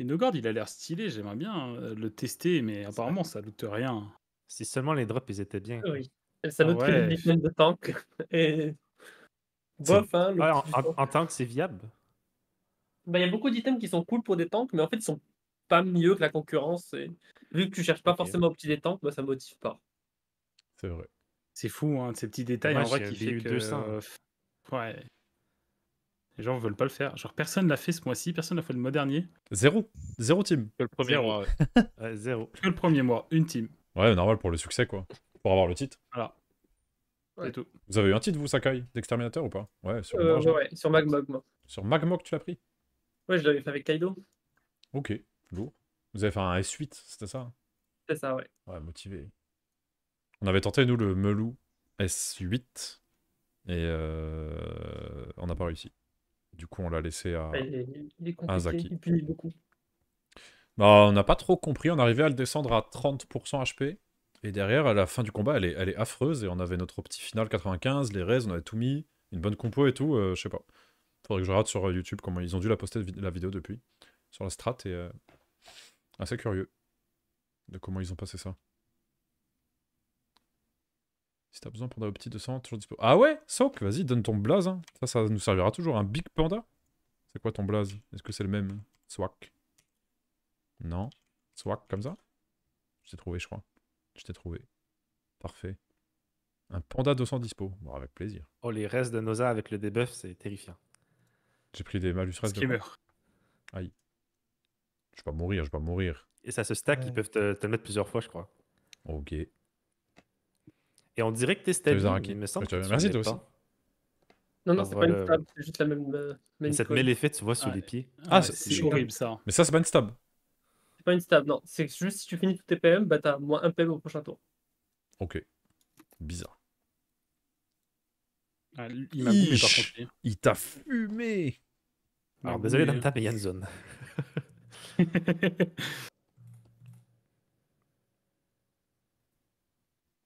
Mais il a l'air stylé, j'aimerais bien hein, le tester, mais apparemment, ça doute rien. Si seulement les drops, ils étaient bien. Oui. Ça ah doute ah que de tank. Et Hein, en, tank, c'est viable. Bah, il y a beaucoup d'items qui sont cool pour des tanks, mais en fait, ils sont pas mieux que la concurrence. Et... Vu que tu cherches pas forcément forcément petit des tanks, moi, ça motive pas. C'est vrai. C'est fou, hein, ces petits détails en vrai qui fait euh, Ouais. Les gens veulent pas le faire. Genre, personne l'a fait ce mois-ci, personne l'a fait le mois dernier. Zéro. Zéro team. Que le premier mois, Zéro. Que le premier mois, une team. Ouais, normal pour le succès, quoi. Pour avoir le titre. Voilà. Vous avez eu un titre, vous, Sakai, d'exterminateur, ou pas Ouais, sur, euh, sur Magmog, Sur Magmog, tu l'as pris Ouais, je l'avais fait avec Kaido. Ok, lourd. Vous avez fait un S8, c'était ça hein C'est ça, ouais. Ouais, motivé. On avait tenté, nous, le Melou S8, et euh, on n'a pas réussi. Du coup, on l'a laissé à, il est compliqué, Zaki. Il punit beaucoup. Bah, on n'a pas trop compris, on arrivait à le descendre à 30% HP, et derrière, à la fin du combat, elle est, elle est affreuse et on avait notre petit final 95, les raises, on avait tout mis, une bonne compo et tout, euh, je sais pas. Faudrait que je regarde sur euh, YouTube comment ils ont dû la poster la vidéo depuis, sur la strat, et euh, assez curieux de comment ils ont passé ça. Si t'as besoin, Panda petit 200, toujours dispo. Ah ouais Sok, vas-y, donne ton blaze. Hein. Ça, ça nous servira toujours. Un Big Panda C'est quoi ton blaze Est-ce que c'est le même Swak Non. Swak, comme ça Je l'ai trouvé, je crois. Je t'ai trouvé. Parfait. Un panda 200 dispo. avec plaisir. Oh, les restes de Noza avec le debuff, c'est terrifiant. J'ai pris des malus restes. De Aïe. Je vais pas mourir, je vais pas mourir. Et ça se stack, ils ah. peuvent te, le mettre plusieurs fois, je crois. Ok. Et on dirait que t'es stable. Il me semble bah, Merci, toi aussi. Non, non, c'est pas une stab, c'est juste la même. Euh, mais ça te tu vois, sous ah, les pieds. Ah, ah c'est horrible ça. Mais ça, c'est pas une stab pas une stab, non. C'est juste si tu finis tous tes PM, bah t'as moins un PM au prochain tour. Ok. Bizarre. Ah, il m'a Il t'a fumé Alors désolé Danta, mais et zone.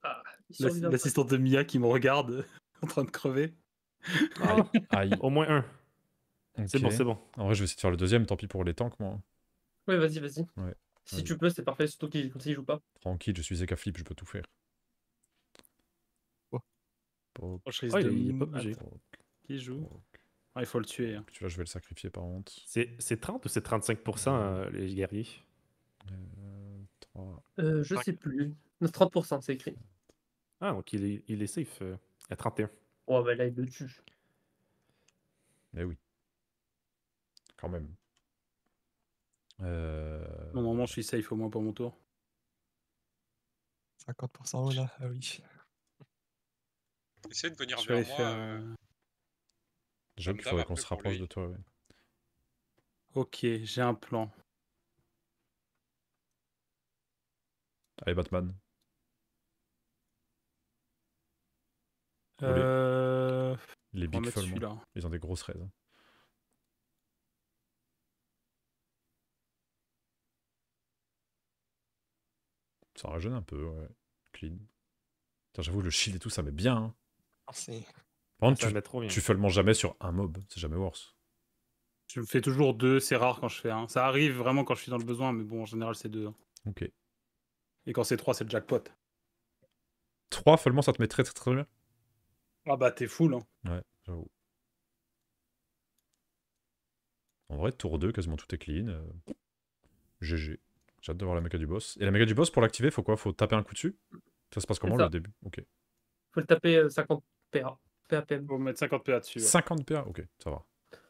Ah, l'assistante de Mia qui me regarde en train de crever. Aïe. Au moins un. C'est bon, c'est bon. En vrai, je vais essayer de faire le deuxième, tant pis pour les tanks, moi. Ouais, vas-y, vas-y. si tu peux, c'est parfait, surtout qu'il ne joue pas. Tranquille, je suis Zeka Flip, je peux tout faire. Oh. je oh, il, il est pas obligé. joue ah, Il faut le tuer. Hein. Tu vois, je vais le sacrifier par honte. C'est 30 ou c'est 35% euh, euh, les guerriers 3... Euh, je sais plus. Non, 30%, c'est écrit. Ah, donc il est, safe. il est safe 31. Oh, bah là, il le tue. Mais eh oui. Quand même. Euh, Normalement, je suis safe au moins pour mon tour. 50% voilà là, ah oui. Essaye de venir vers moi. J'aime euh, qu'il faudrait qu'on se rapproche de toi. Ok, j'ai un plan. Allez, Batman. Les, les big ils ont des grosses raises. Hein. Ça rajeune un peu, Clean. J'avoue, le shield et tout, ça met bien. tu, jamais sur un mob, c'est jamais worse. Je fais toujours deux, c'est rare quand je fais un. Ça arrive vraiment quand je suis dans le besoin, mais bon, en général, c'est deux. Hein. Ok. Et quand c'est trois, c'est le jackpot. Trois seulement, ça te met très très très bien. Ah bah, t'es full. Hein. Ouais, j'avoue. En vrai, tour 2, quasiment tout est clean. GG. Euh, j'ai hâte de voir la méga du boss. Et la méga du boss, pour l'activer, faut quoi Faut taper un coup dessus Ça se passe comment le début Ok. Faut le taper 50 PA. PAPM. Faut mettre 50 PA dessus. 50 PA Ok, ça va.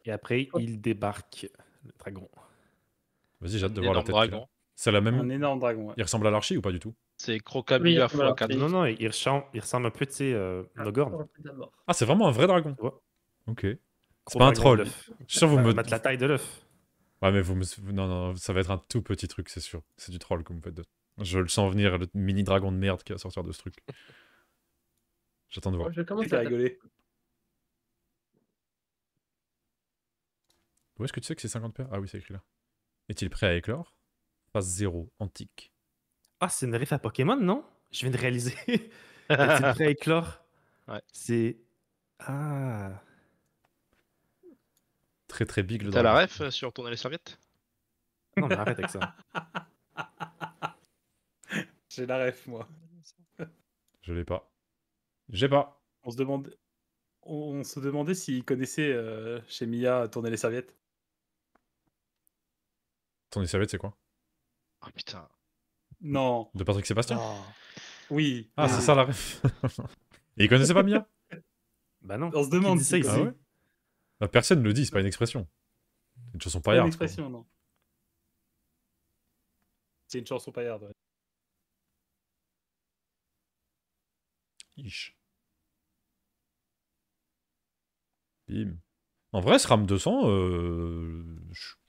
Et après, il débarque, le dragon. Vas-y, j'ai hâte de voir la tête. C'est la même. Un énorme dragon. Il ressemble à l'archi ou pas du tout C'est crocodile. Non, non, il ressemble, un peu, à sais, euh, ah, Ah, c'est vraiment un vrai dragon ouais. Ok. C'est pas un troll. Je suis sûr, vous bah, me. la taille de l'œuf. Ouais, mais vous me... Non, non, ça va être un tout petit truc, c'est sûr. C'est du troll comme vous faites Je le sens venir, le mini dragon de merde qui va sortir de ce truc. J'attends de voir. Oh, je commence à rigoler. Où est-ce que tu sais que c'est 50 paires Ah oui, c'est écrit là. Est-il prêt à éclore Phase 0, antique. Ah, c'est une riff à Pokémon, non Je viens de réaliser. est-il prêt à éclore Ouais. C'est... Ah très big. T'as la ref euh, sur tourner les serviettes Non, mais arrête avec ça. J'ai la ref, moi. Je l'ai pas. J'ai pas. On se demande. On se demandait s'il connaissait euh, chez Mia tourner les serviettes. Tourner les serviettes, c'est quoi Ah oh, putain. Non. De Patrick Sébastien ah. Oui. Ah, c'est ça la ref. Et il connaissait pas Mia Bah non. On se demande personne ne le dit, c'est pas une expression. C'est une chanson paillarde. C'est une expression, non. C'est une chanson paillarde, Bim. En vrai, ce RAM 200, euh,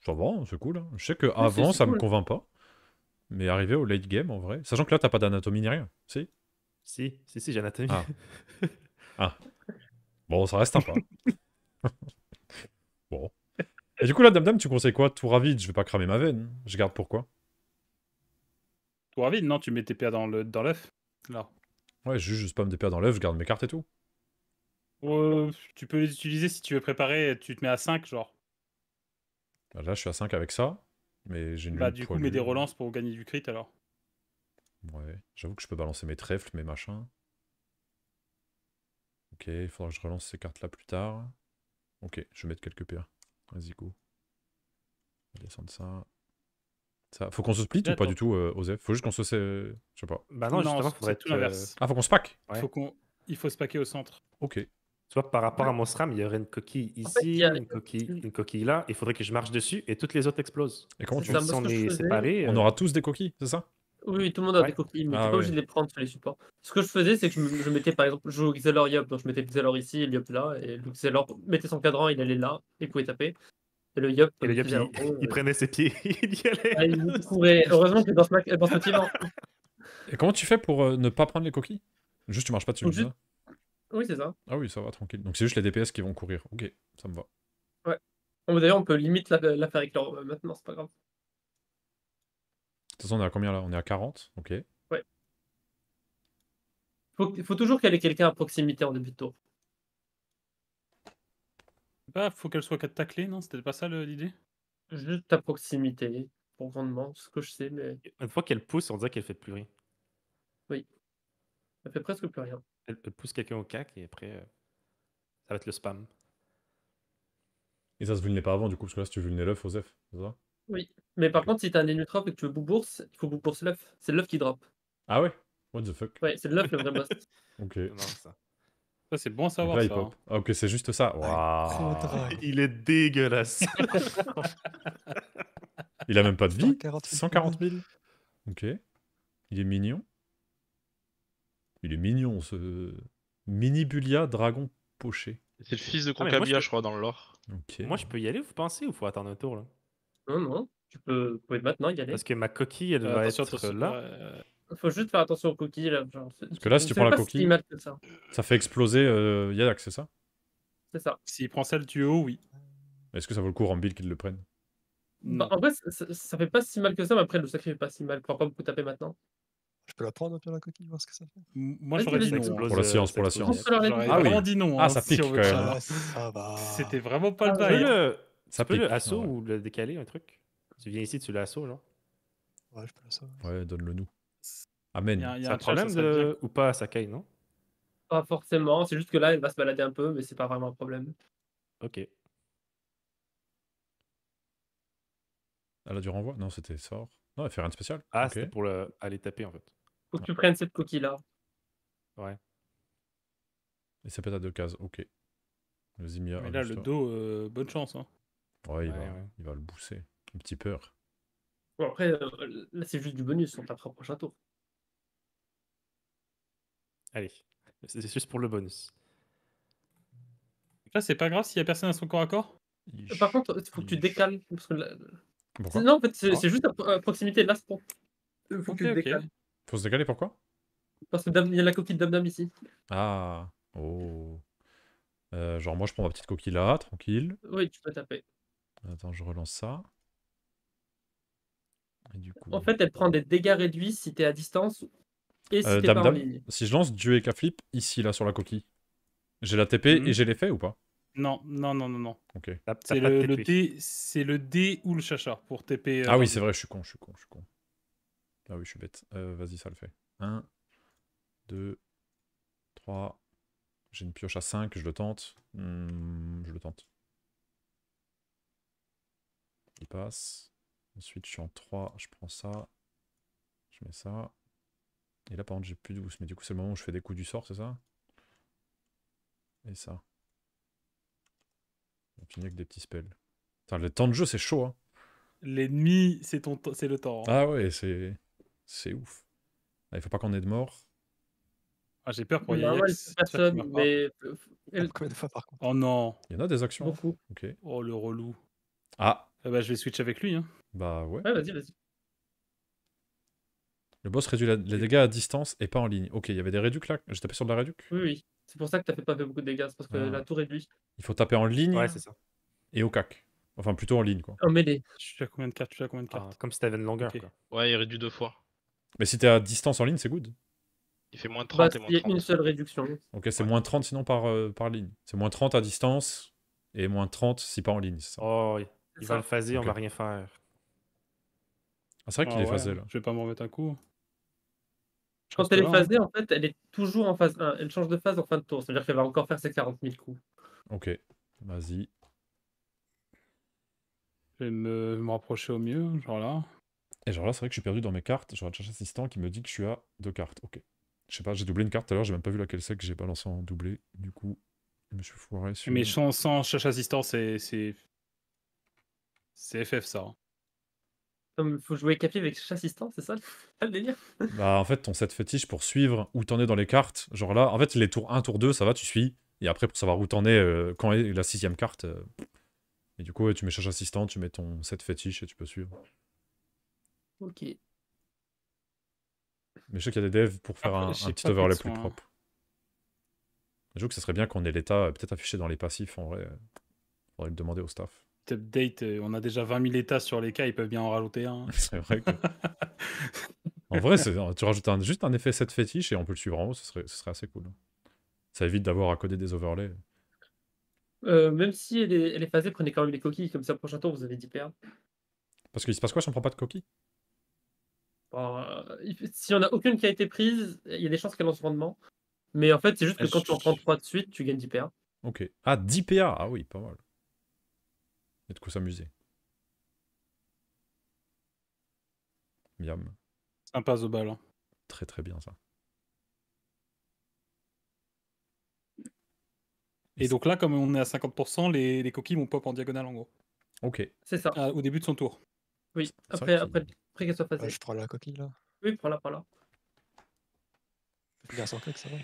ça va, hein, c'est cool. Hein. Je sais que avant, ça me convainc pas. Mais arrivé au late game, en vrai. Sachant que là, t'as pas d'anatomie ni rien, si Si, si, si, j'ai anatomie. Ah. ah. Bon, ça reste sympa. Bon. Et du coup, là, Dame Dame, tu conseilles quoi Tout ravide, je vais pas cramer ma veine. Je garde pourquoi Tout ravide, non, tu mets tes PA dans l'œuf. Dans là. Ouais, je juste pas me PA dans l'œuf, je garde mes cartes et tout. Euh, tu peux les utiliser si tu veux préparer, tu te mets à 5, genre. Bah, là, je suis à 5 avec ça. Mais j'ai une Bah, du coup, mets des relances pour gagner du crit alors. Ouais, j'avoue que je peux balancer mes trèfles, mes machins. Ok, il faudra que je relance ces cartes-là plus tard. Ok, je vais mettre quelques PA. Vas-y, go. On va descendre ça. ça. Faut qu'on se split ou pas du tout, euh, Osef Faut juste qu'on se... Euh, je sais pas. Bah non, non faudrait tout l'inverse. Euh, ah, faut qu'on se pack faut qu'on... Il faut se packer au centre. Ok. Tu vois, par rapport à mon SRAM, il y aurait une coquille ici, une, coquille, une coquille là. Il faudrait que je marche dessus et toutes les autres explosent. Et comment tu ça, es on On aura tous des coquilles, c'est ça oui, tout le monde a des coquilles, mais ah, n'es pas obligé de les prendre sur les supports. Ce que je faisais, c'est que je, mettais par exemple, je jouais Xelor Yop, donc je mettais Xelor ici, et Yop là, et le Xelor mettait son cadran, il allait là, il pouvait taper. Et le Yop, il, euh, prenait ses pieds, il y allait. Ah, il courait. Heureusement que dans ce, dans ce timing. Hein. Et comment tu fais pour euh, ne pas prendre les coquilles Juste, tu marches pas dessus. Hein. Oui, c'est ça. Ah oui, ça va, tranquille. Donc c'est juste les DPS qui vont courir. Ok, ça me va. Ouais. Bah, d'ailleurs, on peut limite la, la faire euh, maintenant, c'est pas grave toute façon, on est à combien là On est à 40, ok. Ouais. Faut, faut toujours qu'elle ait quelqu'un à proximité en début de tour. Bah, faut qu'elle soit taclée, non C'était pas ça l'idée Juste à proximité, pour grandement, ce que je sais, mais. Une fois qu'elle pousse, on dirait qu'elle fait plus rien. Oui. Elle fait presque plus rien. Elle, pousse quelqu'un au cac et après, euh, ça va être le spam. Et ça se vulnait pas avant, du coup, parce que là, si tu vulnais l'œuf, Osef, c'est ça oui. Mais par contre, si t'as un Enutrop et que tu veux bouc-bourse, il faut bouc-bourse l'œuf. C'est l'œuf qui drop. Ah ouais What the fuck Ouais, c'est l'œuf le vrai boss. ok. ça. c'est bon à savoir. ça, hein. ok, c'est juste ça. Waouh. Il est dégueulasse. il a même pas de vie. 140 000. Ok. Il est mignon. Il est mignon ce. Minibulia dragon poché. C'est le fils de ah, Concabia, je... crois, dans lore. Ok. Moi, je peux y aller, vous pensez, ou faut attendre un tour là non, non, tu peux, maintenant y aller. Parce que ma coquille, elle euh, va être là. Faut juste faire attention aux coquilles. Là, Parce que là, si tu prends la coquille, ça. fait exploser euh, Yadak, c'est ça C'est ça. S'il prend celle du haut, oui. Est-ce que ça vaut le coup, en Rambil, qu'il le prenne En vrai, ça, fait pas si mal que ça, mais après, le sacré fait pas si mal. Prends pas beaucoup taper maintenant. Je peux la prendre, la coquille, voir ce que ça fait Moi, j'aurais dit non. Hein, pour la science, pour la science. Ah oui. dit non. Ah, hein, ça pique, quand même. C'était vraiment pas le ah, bail. Ça peut le assaut ou le décaler, un truc Tu viens ici, tu l'assaut, genre Ouais, je peux l'assaut. Ouais, donne-le nous. Amen. y un, un problème euh, ou pas à Sakai, non Pas forcément, c'est juste que là, elle va se balader un peu, mais c'est pas vraiment un problème. Ok. Elle a du renvoi Non, c'était sort. Non, elle fait rien de spécial. Ah, c'était pour le... aller taper en fait. Faut que tu ah. prennes cette coquille là. Ouais. Et ça peut être à deux cases, ok. Vas-y, Mia. Mais là, le dos, euh, bonne chance. Hein. Ouais, il, va, le bousser. Un petit peur. Bon, après, euh, là, c'est juste du bonus. On tapera au prochain tour. Allez, c'est juste pour le bonus. Là, c'est pas grave s'il y a personne à son corps à corps euh, Par contre, il faut que tu décales. Parce que Non, en fait, c'est ah. juste à proximité. Là, euh, faut que tu décales. Faut se décaler pourquoi Parce qu'il y a la coquille de d'Amdam ici. Ah, oh. genre, moi, je prends ma petite coquille là, tranquille. Oui, tu peux taper. Attends, je relance ça. En fait, elle prend des dégâts réduits si t'es à distance et si euh, t'es pas en ligne. Si je lance du et ici, là, sur la coquille, j'ai la TP mhm. et j'ai l'effet ou pas non, non, non, non, non. C'est le, le, D, ou le chacha pour TP. Euh, ah oui, c'est vrai, je suis con, je suis con, je suis con. Ah oui, je suis bête. Euh, vas-y, ça le fait. 1, 2, 3. J'ai une pioche à 5, je le tente. Hmm, je le tente passe. Ensuite, je suis en 3, je prends ça. Je mets ça. Et là, par contre, j'ai plus de boost. Mais du coup, c'est le moment où je fais des coups du sort, c'est ça Et ça. On finit avec des petits spells. le temps de jeu, c'est chaud, hein. L'ennemi, c'est ton c'est le temps. Hein. Ah ouais, c'est c'est ouf. Ah, il faut pas qu'on ait de mort. Ah, j'ai peur pour bah y personne, mais euh, ah, Oh non. Il y en a des actions. Hein. Beaucoup. Ok. Oh le relou. Ah, ah bah, je vais switch avec lui. Hein. Bah ouais. Ouais, vas-y, vas-y. Le boss réduit les dégâts à distance et pas en ligne. Ok, il y avait des réducs là. J'ai tapé sur de la réduc. Oui, oui. C'est pour ça que t'as fait pas fait beaucoup de dégâts, parce que ah. la tour réduit. Il faut taper en ligne Ouais, c'est ça. et au cac. Enfin, plutôt en ligne quoi. En mêlée. Je suis à combien de cartes combien ah, comme si t'avais une longueur. Ouais, il réduit deux fois. Mais si t'es à distance en ligne, c'est good. Il fait moins 30 bah, et moins il y a une seule réduction. Ok, c'est moins 30 sinon par, euh, par ligne. C'est moins 30 à distance et moins 30 si pas en ligne. Oh, oui. Il va le phaser, on va rien faire. Ah, c'est vrai qu'il ah est phasé là. Je vais pas m'en mettre un coup. Quand elle est phasée, en fait, elle est toujours en phase euh, Elle change de phase en fin de tour. C'est-à-dire qu'elle va encore faire ses 40 000 coups. Ok, vas-y. Je vais me, rapprocher au mieux, genre là. Et genre là, c'est vrai que je suis perdu dans mes cartes. J'aurais chercher assistant qui me dit que je suis à deux cartes. Ok. Je sais pas, j'ai doublé une carte tout à l'heure, j'ai même pas vu laquelle c'est que j'ai balancé en doublé. Du coup, je me suis foiré Mais sans, sans cherche assistant, c'est c'est FF ça. Hein. faut jouer Capi avec assistant, c'est ça le délire Bah, en fait, ton set fétiche pour suivre où t'en es dans les cartes, genre là, en fait, les tours 1, tour 2, ça va, tu suis. Et après, pour savoir où t'en es, euh, quand est la sixième carte. Euh, et du coup, tu mets cherche assistant, tu mets ton set fétiche et tu peux suivre. Ok. Mais je sais qu'il y a des devs pour faire un, petit overlay plus hein. propre. Je trouve que ça serait bien qu'on ait l'état euh, peut-être affiché dans les passifs en vrai. le demander au staff update, euh, on a déjà 20 000 états sur les cas, ils peuvent bien en rajouter un. c'est vrai que... En vrai, tu rajoutes juste un effet set fétiche et on peut le suivre en haut, ce serait, assez cool. Ça évite d'avoir à coder des overlays. Euh, même si elle est, elle phasée, prenez quand même les coquilles, comme ça, prochain tour, vous avez 10 PA Parce qu'il se passe quoi si on prend pas de coquilles bah, Si on a aucune qui a été prise, il y a des chances qu'elle en lance rendement. Mais en fait, c'est juste que quand tu en prends 3 de suite, tu gagnes 10 PA Ok. Ah, 10 PA Ah oui, pas mal. Et de quoi s'amuser. Miam. Sympa The Ball. Hein. Très très bien ça. Et, donc là, comme on est à 50%, les, les coquilles vont pop en diagonale en gros. Ok. C'est ça. Ah, au début de son tour. Oui, après, après, qu'elle après qu'elle soit passée. je prends la coquille là. Oui, prends-la, prends-la. Bien sans que ça va.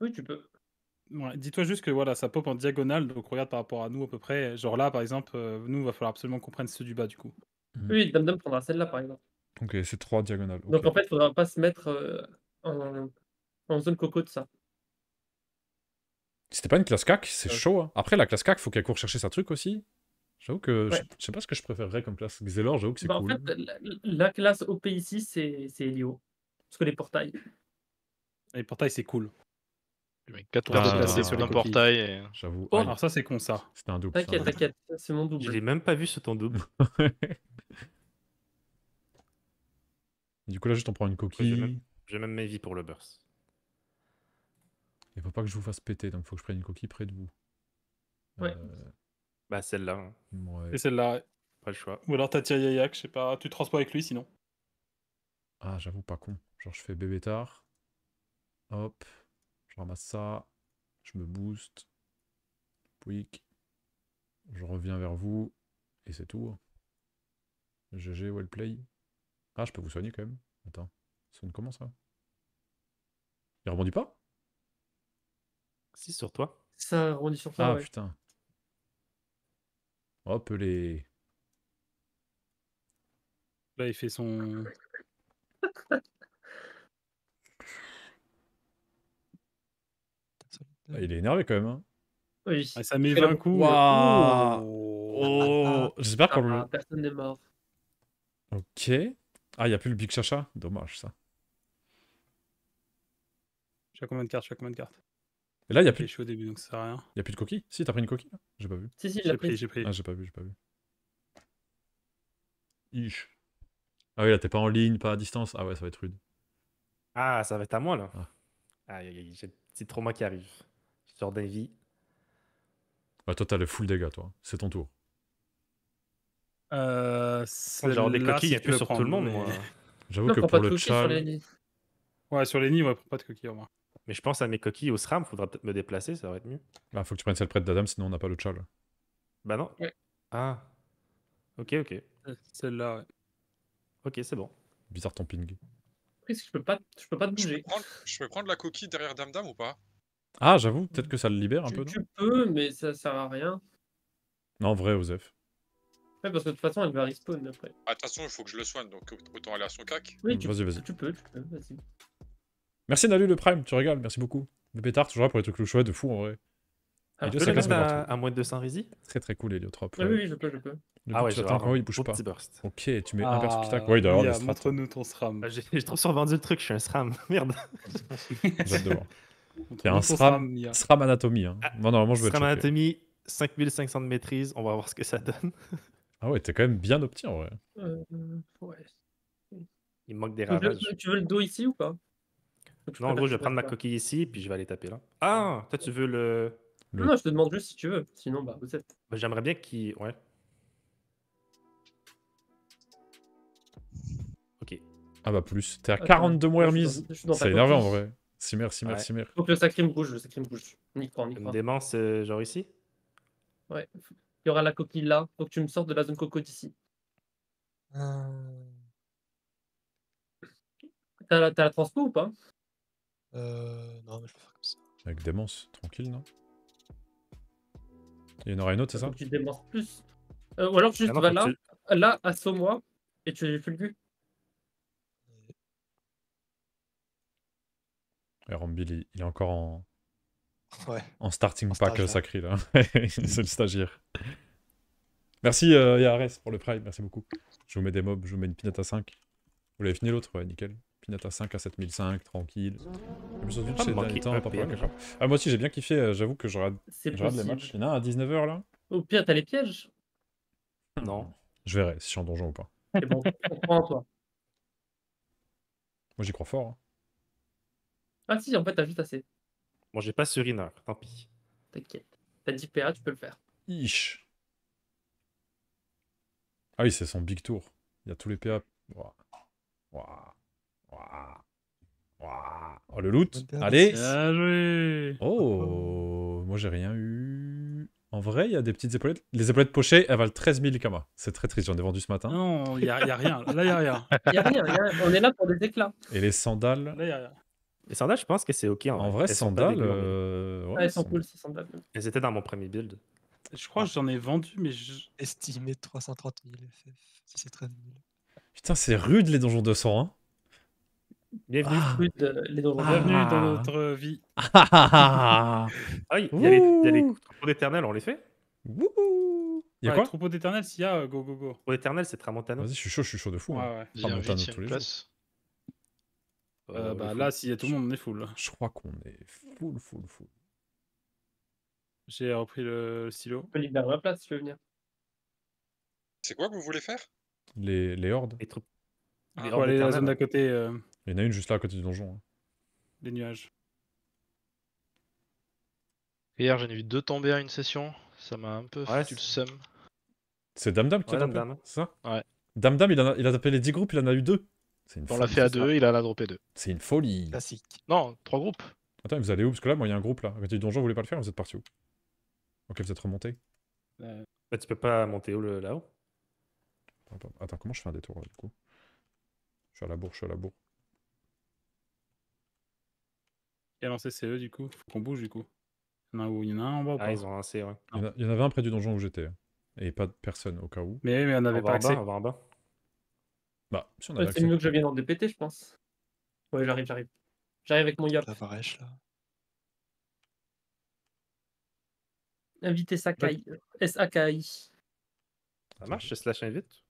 Oui, tu peux. Dis-toi juste que voilà, ça pop en diagonale, donc regarde par rapport à nous à peu près. Genre là, par exemple, euh, nous, il va falloir absolument qu'on prenne ceux du bas du coup. Mhm. Oui, Dumdum prendra celle-là par exemple. Ok, c'est trois diagonales. Donc en fait, il faudra pas se mettre euh, en, zone coco de ça. C'était pas une classe CAC, c'est chaud. Hein. Après, la classe CAC, faut qu'elle court chercher sa truc aussi. J'avoue que je sais pas ce que je préférerais comme classe. Xelor, j'avoue que c'est bah, cool. En fait, la, la, classe OP ici, c'est Helio. Parce que les portails. Les portails, c'est cool. Le de ah, sur le portail. J'avoue. Oh, alors ça, c'est con ça. C'était un double. T'inquiète, t'inquiète, c'est mon double. Je l'ai même pas vu ce temps double. du coup, là, je t'en prends une coquille. J'ai même... mes vies pour le burst. Il faut pas que je vous fasse péter, donc faut que je prenne une coquille près de vous. Ouais. Euh, bah, celle-là. Hein. Et celle-là. Pas le choix. Ou alors t'as Yayak, je sais pas. Tu transports avec lui sinon. Ah, j'avoue, pas con. Genre, je fais bébé tard. Hop ramasse ça. Je me booste. quick, Je reviens vers vous. Et c'est tout. GG, hein. well play. Ah, je peux vous soigner quand même. Attends. Ça ne comment ça Il rebondit pas Si, sur toi. Ça rebondit sur toi. Ah putain. Hop les. Là, il fait son. Ah, il est énervé quand même. Hein. Oui. Ah, ça met 20 coups. Oh. oh. J'espère qu'on ah, le. Personne n'est mort. Ok. Ah, il n'y a plus le Big Chacha Dommage ça. Je combien de cartes, je combien de cartes. Et là, il n'y a plus. Je suis au début, donc ça sert à rien. Il n'y a plus de coquille Si, t'as pris une coquille J'ai pas vu. Si, si, j'ai pris. J'ai pris. Ah, j'ai pas vu, j'ai pas vu. Ah oui, là, t'es pas en ligne, pas à distance. Ah ouais, ça va être rude. Ah, ça va être à moi, là. Ah. Aïe, aïe, aïe, j'ai qui arrive sur Davy. Bah, toi, t'as le full dégâts, toi. C'est ton tour. C'est euh, genre des coquilles, il y a plus sur tout le monde, moi. J'avoue que pour le chat. Ouais, sur les nids, ouais, pas de coquilles, au moins. Mais je pense à mes coquilles au SRAM, faudra peut-être me déplacer, ça va être mieux. Bah, faut que tu prennes celle près de d'Adam, sinon on n'a pas le chal. Bah non. Ah. Ok, ok. Euh, celle-là, Ok, c'est bon. Bizarre ton ping. Je peux pas, je peux pas te bouger. Je peux prendre, je peux prendre la coquille derrière Dame Dame ou pas ah, j'avoue, peut-être que ça le libère un peu. Tu peux, mais ça sert à rien. Non, vrai, Osef. Ouais, parce que de toute façon, elle va respawn après. Ah, de toute façon, il faut que je le soigne, donc autant aller à son cac. Oui, vas-y, vas-y. Tu peux, tu peux, vas-y. Merci Nalu le Prime, tu régales, merci beaucoup. Le pétard, toujours là pour les trucs chouettes de fou en vrai. Alors, ah, ça à, moins de 200 Rizzi Très très cool, Eliotrope. Ah oui, oui, je peux, je peux. ah ouais, il bouge pas. Ok, tu mets un burst ah, tac. Ouais, d'ailleurs, montre-nous ton SRAM. J'ai trop survendu le truc, je suis un SRAM. Merde. J'ai il y a un SRAM, SRAM, Hein. Ah, non, normalement, je vais SRAM Anatomie, 5500 de maîtrise, on va voir ce que ça donne. ah ouais, t'es quand même bien opti en vrai. Euh, ouais. Il manque des ravages. Tu veux, le dos ici ou pas Non, en gros, je vais prendre ma coquille ici, puis je vais aller taper là. Ah, ah toi, tu veux le. Non, je te demande juste si tu veux. Sinon, bah, vous êtes. Bah, j'aimerais bien qu'il. Ouais. Ok. Ah bah plus, t'es à 42 mois remise. C'est énervé en vrai. Simmer, Simmer, ouais. Faut Donc le sacrim rouge, le sacrim rouge. On y croit, on Démence, euh, genre ici Ouais. Il y aura la coquille là. Faut que tu me sortes de la zone coco d'ici. Euh. T'as la, la transpo ou pas Euh. Non, mais je peux faire comme ça. Avec démence, tranquille, non Il y en aura une autre, c'est ça Faut Tu démences plus. Euh, ou alors juste, ah là, là, assomme-moi et tu fais le but. Et il, est encore en, en starting pack sacré, là. C'est le stagiaire. Merci euh, Yares pour le prime, merci beaucoup. Je vous mets des mobs, je vous mets une pinata 5. Vous l'avez fini l'autre, ouais, nickel. Pinata 5 à 7005, tranquille. Je ah, me ah, temps, ah, moi aussi j'ai bien kiffé, euh, j'avoue que je regarde, les matchs. Il y en a un à 19h là. Au pire, t'as les pièges Non. Je verrai si je suis en donjon ou pas. C'est bon, croit en toi. Moi j'y crois fort. Hein. Ah si, en fait, t'as juste assez. Bon, j'ai pas Surinor, tant pis. T'inquiète. T'as 10 PA, tu peux le faire. Ich. Ah oui, c'est son big tour. Il y a tous les PA. Ouah. Oh, le loot. Allez. Bien joué. Oh. moi j'ai rien eu. En vrai, il y a des petites épaulettes. Les épaulettes pochées, elles valent 13 000 kama. C'est très triste, j'en ai vendu ce matin. Non, il n'y a, a, rien. Là, il n'y a rien. Il y a rien, On est là pour des éclats. Et les sandales. Là, il n'y a rien. Les sandales, je pense que c'est OK. En, vrai, sandales. Euh, ouais, elles Elles étaient dans mon premier build. Je crois que j'en ai vendu, mais je... 330 000. Si c'est Putain, c'est rude les donjons de hein. Bienvenue, ah. rude, euh, Bienvenue dans ah. notre vie. Ah, il y, a les troupeaux d'éternel, on les fait Il y a troupeaux s'il y a, euh, go go go. Troupeaux c'est Tramontano. Vas-y, je suis chaud, je suis chaud de fou. Hein. Ouais, ouais. Euh, euh, bah, là, s'il y a tout le monde, on est full. Hein. Je crois qu'on est full, full, full. J'ai repris le stylo. On peut libérer la place si tu veux venir. C'est quoi que vous voulez faire les, les hordes. Les troupes. Ah, les hordes la zone d'à côté. Euh, il y en a une juste là à côté du donjon. Hein. Des Les nuages. Hier, j'en ai vu deux tomber à une session. Ça m'a un peu ouais, du le seum. C'est Damdam Dame qui ouais, a tapé, ça Ouais. Damdam. Dame, il, a, il a tapé les 10 groupes, il en a eu deux on l'a fait à deux, il a la droppé e deux. C'est une folie. Classique. Non, trois groupes. Attends, vous allez où Parce que là, moi, il y a un groupe là. Quand du donjon, vous voulez pas le faire, vous êtes parti où Ok, vous êtes remonté. Euh... Bah, tu peux pas monter là-haut Attends, comment je fais un détour du coup Je suis à la bourre, je suis à la bourre. y a lancé CE du coup Faut qu'on bouge du coup. Il y en a, où il y en a un en bas Ah, ils ont lancé, ouais. Il y, en avait un près du donjon où j'étais. Et pas de personne au cas où. Mais, mais on pas accès. En en bas. Bah, si on a C'est mieux que je vienne en DPT, je pense. Ouais, j'arrive, j'arrive. J'arrive avec mon yop. là. Invité Sakai. S-A-K-I. Ça marche, c'est slash invite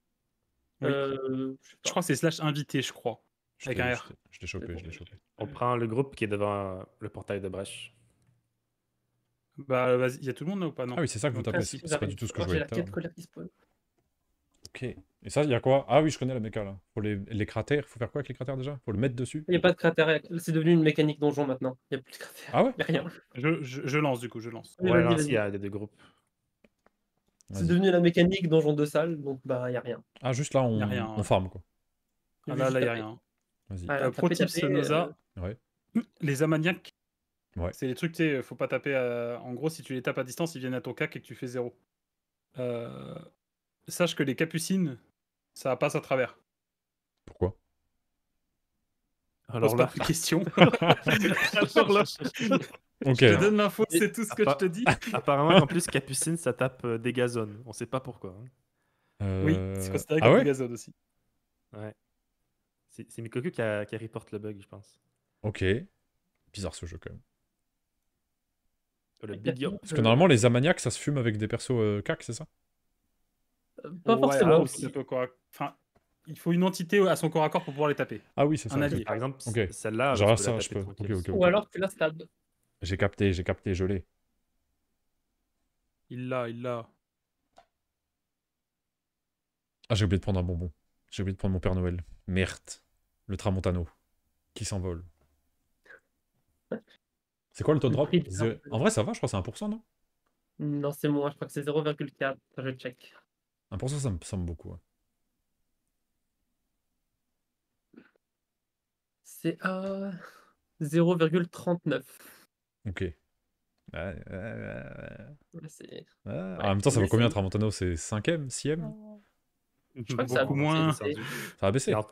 euh, je, crois que c'est slash invité, je crois. Je avec un R. Je l'ai chopé, je l'ai chopé. On prend le groupe qui est devant euh, le portail de brèche. Bah, vas-y, il y a tout le monde ou pas non Ah oui, c'est ça que vous tapez. Ah, c'est pas du tout ce que je voulais. Ok. Et ça, il y a quoi Ah oui, je connais la méca là. Pour les, les cratères, faut faire quoi avec les cratères déjà Faut le mettre dessus Il n'y a pas de cratère, c'est devenu une mécanique donjon maintenant. Il n'y a plus de cratères. Ah ouais a rien. Je, lance du coup, je lance. Ouais, il y a des, groupes. C'est devenu la mécanique donjon de salle, donc bah il n'y a rien. Ah, juste là, on, farm quoi. Ah là, il n'y a rien. Vas-y. Euh, euh, Noza. Les amaniacs. C'est les trucs, tu faut pas taper. En gros, si tu les tapes à distance, ils viennent à ton cac et que tu fais zéro. Euh, sache que les capucines, ça passe à travers. Pourquoi Alors Pose pas de question. Je te donne l'info, c'est tout ce que je te dis. Apparemment, en plus, capucine, ça tape euh, des gazones. On sait pas pourquoi. Hein. Euh, oui, c'est considéré ah comme des gazones aussi. Ouais. C'est Mikoku qui, a, qui le bug, je pense. Ok. Bizarre ce jeu quand même. Parce que normalement, les amaniacs, ça se fume avec des persos euh, cac, c'est ça pas forcément. Ah il faut une entité à son corps à corps pour pouvoir les taper. Ah oui, c'est ça. Par exemple, celle ça, je peux. Ou alors tu la stab. J'ai capté, j'ai capté, je l'ai. Il l'a, il l'a. Ah, j'ai oublié de prendre un bonbon. J'ai oublié de prendre mon Père Noël. Merde. Le Tramontano. Qui s'envole. C'est quoi le taux de drop En vrai, ça va, je crois que c'est 1%, non Non, c'est moi, je crois que c'est 0,4. Je check. 1%, ah, ça me semble beaucoup. C'est à 0,39. Ok. Ouais, ouais, ouais, en même temps, ça vaut combien Tramontano C'est 5ème 6ème Je crois Beaucoup moins. Ça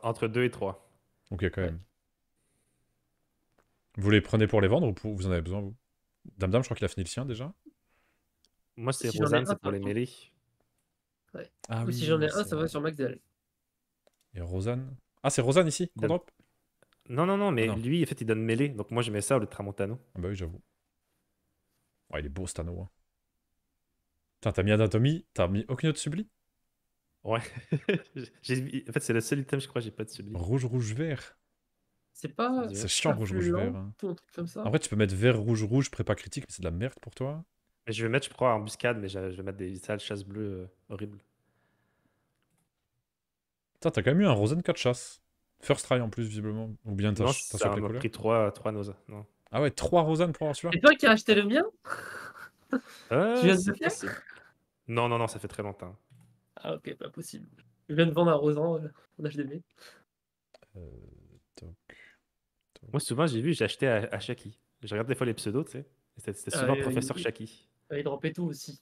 entre- 2 et 3. Ok, quand même. Vous les prenez pour les vendre ou vous en avez besoin, vous Dame Dame, je crois qu'il a fini le sien déjà. Moi, c'est c'est pour les mêlés ah, si j'en ai un, ça va sur Maxdell. Et Rosanne Ah, c'est Rosanne ici Non, non, non, mais ah lui, en fait, il donne mêlée. Donc moi, je mets ça, le Tramontano. Ah bah oui, j'avoue. il est beau, ce Hein. Putain, t'as mis Anatomie, t'as mis aucune autre subli Ouais. en fait, c'est le seul item, je crois, j'ai pas de subli. Rouge, rouge, vert. C'est pas. C'est chiant, rouge, rouge, vert. Hein. En fait tu peux mettre vert, rouge, rouge, prépa critique, mais c'est de la merde pour toi je vais mettre, je crois, buscade, mais je vais mettre des sales chasse bleues euh, horrible. t'as quand même eu un 4 chasse. First try en plus, visiblement. Ou bien t'as ça m'a pris 3, 3 Ah ouais, 3 Rosen pour avoir celui-là C'est toi qui as acheté le mien euh, Tu Non, non, non, ça fait très longtemps. Ah ok, pas possible. Je viens de vendre un Rosan euh, en HDB. Euh, Moi, souvent, j'ai vu, j'ai acheté à, Shaki. Je regarde des fois les pseudos, tu sais. C'était ah souvent Professeur Shaki. Euh, il droppait tout aussi.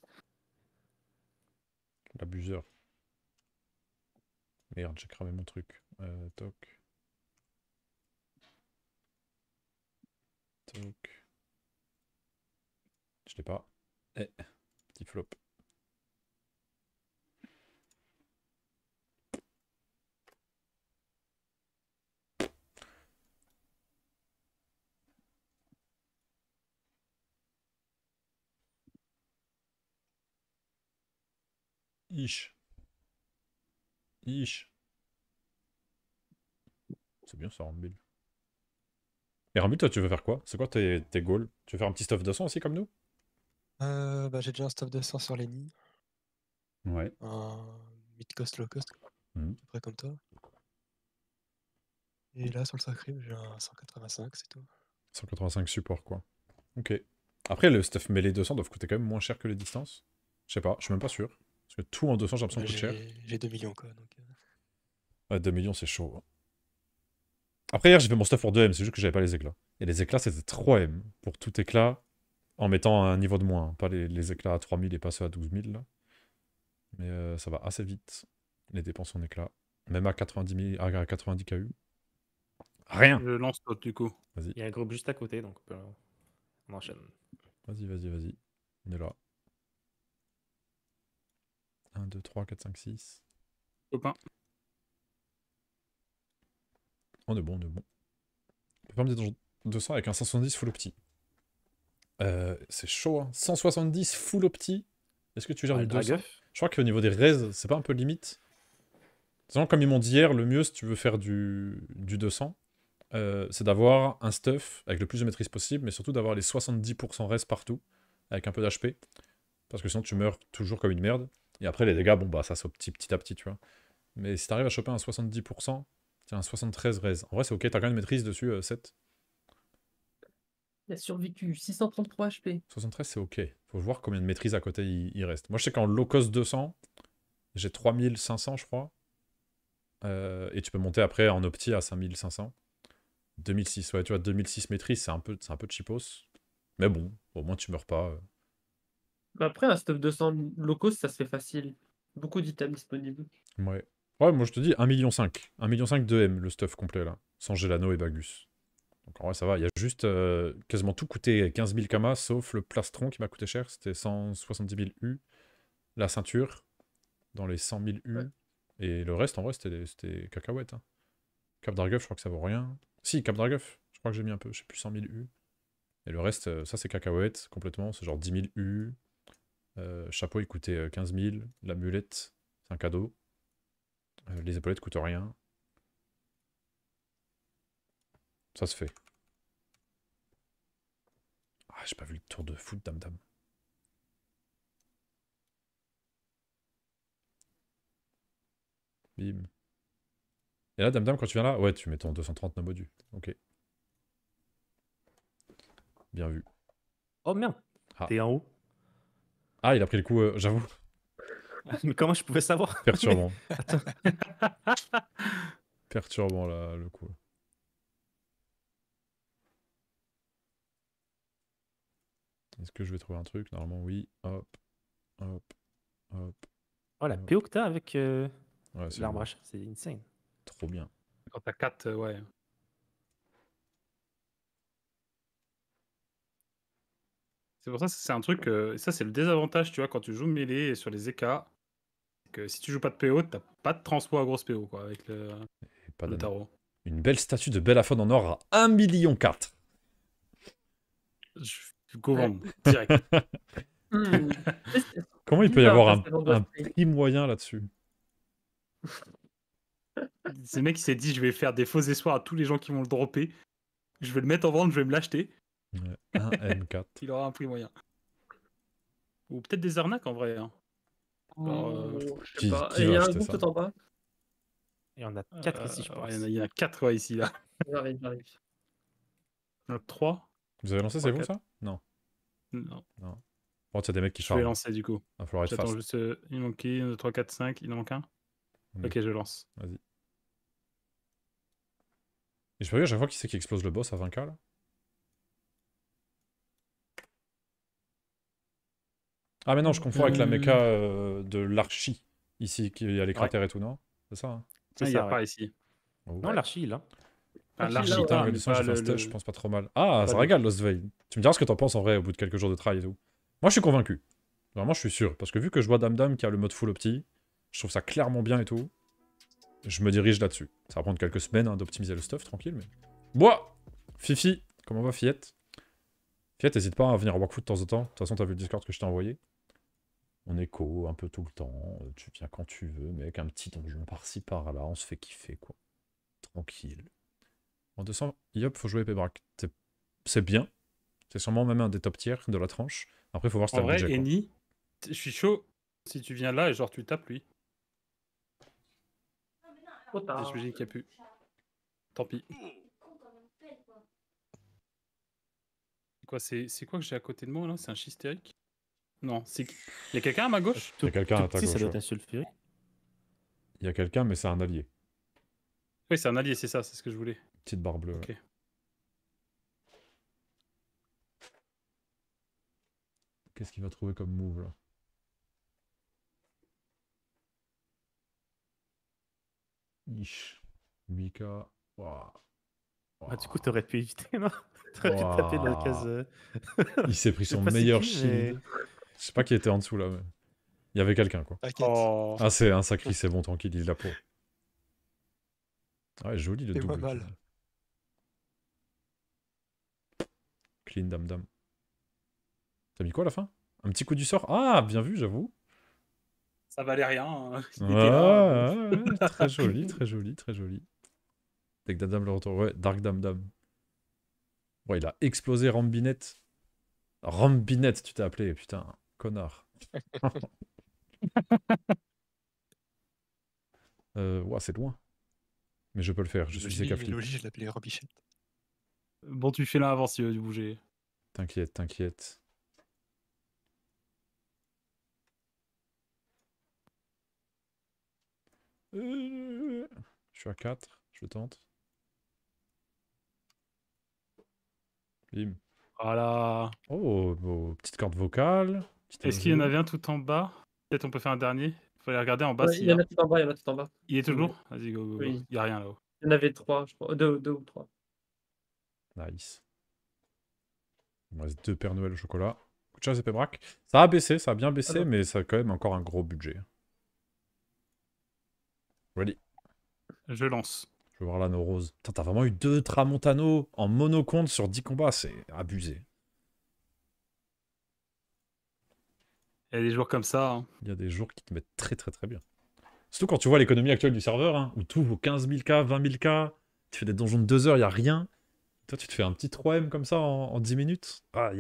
L'abuseur. Merde, j'ai cramé mon truc. Euh, toc. Toc. Je l'ai pas. Eh, petit flop. Ish. Ish. C'est bien ça, build. Et build, toi, tu veux faire quoi C'est quoi tes, tes goals Tu veux faire un petit stuff de sang aussi comme nous euh, bah, J'ai déjà un stuff de sang sur les Ouais. Un mid-cost, low-cost, après mmh. comme toi. Et là, sur le sacré, j'ai un 185, c'est tout. 185 support, quoi. Ok. Après, le stuff les 200 doivent coûter quand même moins cher que les distances. Je sais pas, je suis même pas sûr. Parce que tout en 200, j'ai l'impression que coûte cher. J'ai 2 millions, quoi. Donc... Euh. Ouais, 2 millions, c'est chaud. Hein. Après, hier, j'ai fait mon stuff pour 2M, c'est juste que j'avais pas les éclats. Et les éclats, c'était 3M pour tout éclat, en mettant un niveau de moins. Hein. Pas les, éclats à 3000 et pas ceux à 12000, Mais euh, ça va assez vite, les dépenses en éclats. Même à 90, 90 KU. Rien. Je lance l'autre, du coup. Il y a un groupe juste à côté, donc on enchaîne. Vas-y, vas-y, vas-y. On est là. 1, 2, 3, 4, 5, 6. Copain. On oh, est bon, on est bon. On peut me dire 200 avec un 170 full opti. Euh, c'est chaud, hein. 170 full opti. Est-ce que tu gères ah, du 200 Je crois qu'au niveau des raises, c'est pas un peu limite. Sinon, comme ils m'ont dit hier, le mieux si tu veux faire du, 200, euh, c'est d'avoir un stuff avec le plus de maîtrise possible, mais surtout d'avoir les 70% res partout, avec un peu d'HP. Parce que sinon, tu meurs toujours comme une merde. Et après, les dégâts, bon, bah, ça saute petit, petit à petit, tu vois. Mais si t'arrives à choper un 70%, tiens, un 73 raise. En vrai, c'est ok, t'as quand même une maîtrise dessus, 7. Il a survécu, 633 HP. 73, c'est ok. Faut voir combien de maîtrise à côté il, reste. Moi, je sais qu'en low cost 200, j'ai 3500, je crois. Euh, et tu peux monter après en opti à 5500. 2006, ouais, tu vois, 2006 maîtrise, c'est un peu, un peu Mais bon, au moins, tu meurs pas. Euh. Bah, après, un stuff de 100 locaux, ça se fait facile. Beaucoup d'items disponibles. Ouais. Ouais, moi je te dis 1,5 million. 1,5 million de M, le stuff complet là. Sans Gelano et Bagus. Donc en vrai, ça va. Il y a juste euh, quasiment tout coûté 15 000 kamas, sauf le plastron qui m'a coûté cher. C'était 170 000 U. La ceinture, dans les 100 000 U. Et le reste, en vrai, c'était cacahuète. Hein. Cap Darguff, je crois que ça vaut rien. Si, Cap Darguff, je crois que j'ai mis un peu. Je sais plus, 100 000 U. Et le reste, euh, ça c'est cacahuète complètement. C'est genre 10 000 U, euh, chapeau, il coûtait 15 000. L'amulette, c'est un cadeau. Euh, les épaulettes coûtent rien. Ça se fait. Ah, j'ai pas vu le tour de foot, dame dame. Bim. Et là, dame dame, quand tu viens là, ouais, tu mets ton 230 modus, Ok. Bien vu. Oh merde. Ah. T'es en haut. Ah, il a pris le coup, euh, j'avoue. Mais comment je pouvais savoir Perturbant. Perturbant, là, le coup. Est-ce que je vais trouver un truc Normalement, oui. Hop, hop, hop. Oh, la t'as avec euh, l'arbre c'est insane. Trop bien. Quand t'as 4, euh, ouais. C'est pour ça que c'est un truc. Euh, ça, c'est le désavantage, tu vois, quand tu joues mêlée sur les EK, Que si tu joues pas de PO, t'as pas de transport à grosse PO, quoi, avec le, tarot. Une belle statue de Bellaphone en or à 1 million cartes Je co-vendre, direct. Hmm. Comment il peut y avoir un, prix moyen là-dessus Ce mec, qui s'est dit je vais faire des faux espoirs à tous les gens qui vont le dropper. Je vais le mettre en vente, je vais me l'acheter. 1 un M4. Il aura un prix moyen. Ou peut-être des arnaques en vrai. Hein. Euh, oh. je sais pas. il y a un groupe tout en bas. Il y en a 4 euh, ici, je pense. Il y en a 4 ici, là. J'arrive, j'arrive. 3 Vous avez lancé, c'est vous ça Non. Non. Non. Bon, oh, c'est des mecs qui chargent. Je vais lancer du coup. Il va ah, falloir être fast. Juste, euh, il manque 1, 2, 3, 4, 5. Il en manque un Ok, je lance. Vas-y. Et je peux dire à chaque fois qui c'est qui explose le boss à 20k là Ah, mais non, je confonds avec la euh, méca euh, de l'archi, ici, qui a les cratères et tout, non C'est ça hein C'est n'y ah, a pas ici. Oh. Non, l'archi, il a. Ah, l'archi, je pense pas trop mal. Ah, ça régale, Lost Veil. Tu me diras ce que t'en penses en vrai au bout de quelques jours de travail et tout. Moi, je suis convaincu. Vraiment, je suis sûr. Parce que vu que je vois Damdam qui a le mode full opti, je trouve ça clairement bien et tout. Je me dirige là-dessus. Ça va prendre quelques semaines hein, d'optimiser le stuff, tranquille, mais... Moi Fifi Comment va, Fillette Fillette, n'hésite pas hein, à venir à Walkfoot de temps en temps. De toute façon, t'as vu le Discord que je t'ai envoyé. On écho un peu tout le temps. Euh, tu viens quand tu veux, mec, un petit donjon par-ci par-là, on se fait kiffer, quoi. Tranquille. En 200, yop, faut jouer Pebrac. C'est bien. C'est sûrement même un des top tiers de la tranche. Après, faut voir si t'as vrai, Eni, je suis chaud si tu viens là et genre tu tapes lui. Oh, J'imagine qu'il a plus. Tant pis. C'est quoi, c'est quoi que j'ai à côté de moi là C'est un schistérique non, c'est. Il y a quelqu'un à ma gauche Il y a quelqu'un à ta gauche. Ça Il y a quelqu'un, mais c'est un allié. Oui, c'est un allié, c'est ça, c'est ce que je voulais. Petite barre bleue. Ok. Qu'est-ce qu'il va trouver comme move là Ish. Mika. Ah, du coup, t'aurais pu éviter, non T'aurais pu taper la euh, Il s'est pris son meilleur shield. Je sais pas qui était en dessous là. Mais... Il y avait quelqu'un quoi. Oh. Ah, c'est un sacré, c'est bon, tranquille, il la peau. Ah ouais, joli le double. Clean, dam dam. T'as mis quoi à la fin Un petit coup du sort Ah, bien vu, j'avoue. Ça valait rien. Hein. très joli, très joli, très joli. le retour. Dark dam dam. Ouais, il a explosé Rambinette. Rambinette, tu t'es appelé, putain. Euh, c'est loin. Mais je peux le faire, je suis Zekaflip. je Bon, tu fais là avant si tu bouger. T'inquiète, t'inquiète. Euh, je suis à 4, je tente. Bim. Voilà. oh, petite corde vocale. Est-ce qu'il y en avait un tout en bas Peut-être on peut faire un dernier. Il faut aller regarder en bas. il y en a tout en bas, il y en a tout en bas. Il est toujours Vas-y, go, go, go. Il n'y a rien là-haut. Il y en avait trois, je crois. Deux, ou trois. Nice. Il me reste deux Père Noël au chocolat. Kuchas et brack. Ça a baissé, ça a bien baissé, ah mais ça a quand même encore un gros budget. Ready. Je lance. Je vais voir l'anneau rose. t'as vraiment eu deux Tramontano en monocompte sur 10 combats, c'est abusé. Il y a des jours comme ça. Hein. Il y a des jours qui te mettent très très très bien. Surtout quand tu vois l'économie actuelle du serveur, hein, où tout vaut 15 000K, 20 000K, tu fais des donjons de 2 heures, il n'y a rien. Toi, tu te fais un petit 3M comme ça en, 10 minutes. Ah,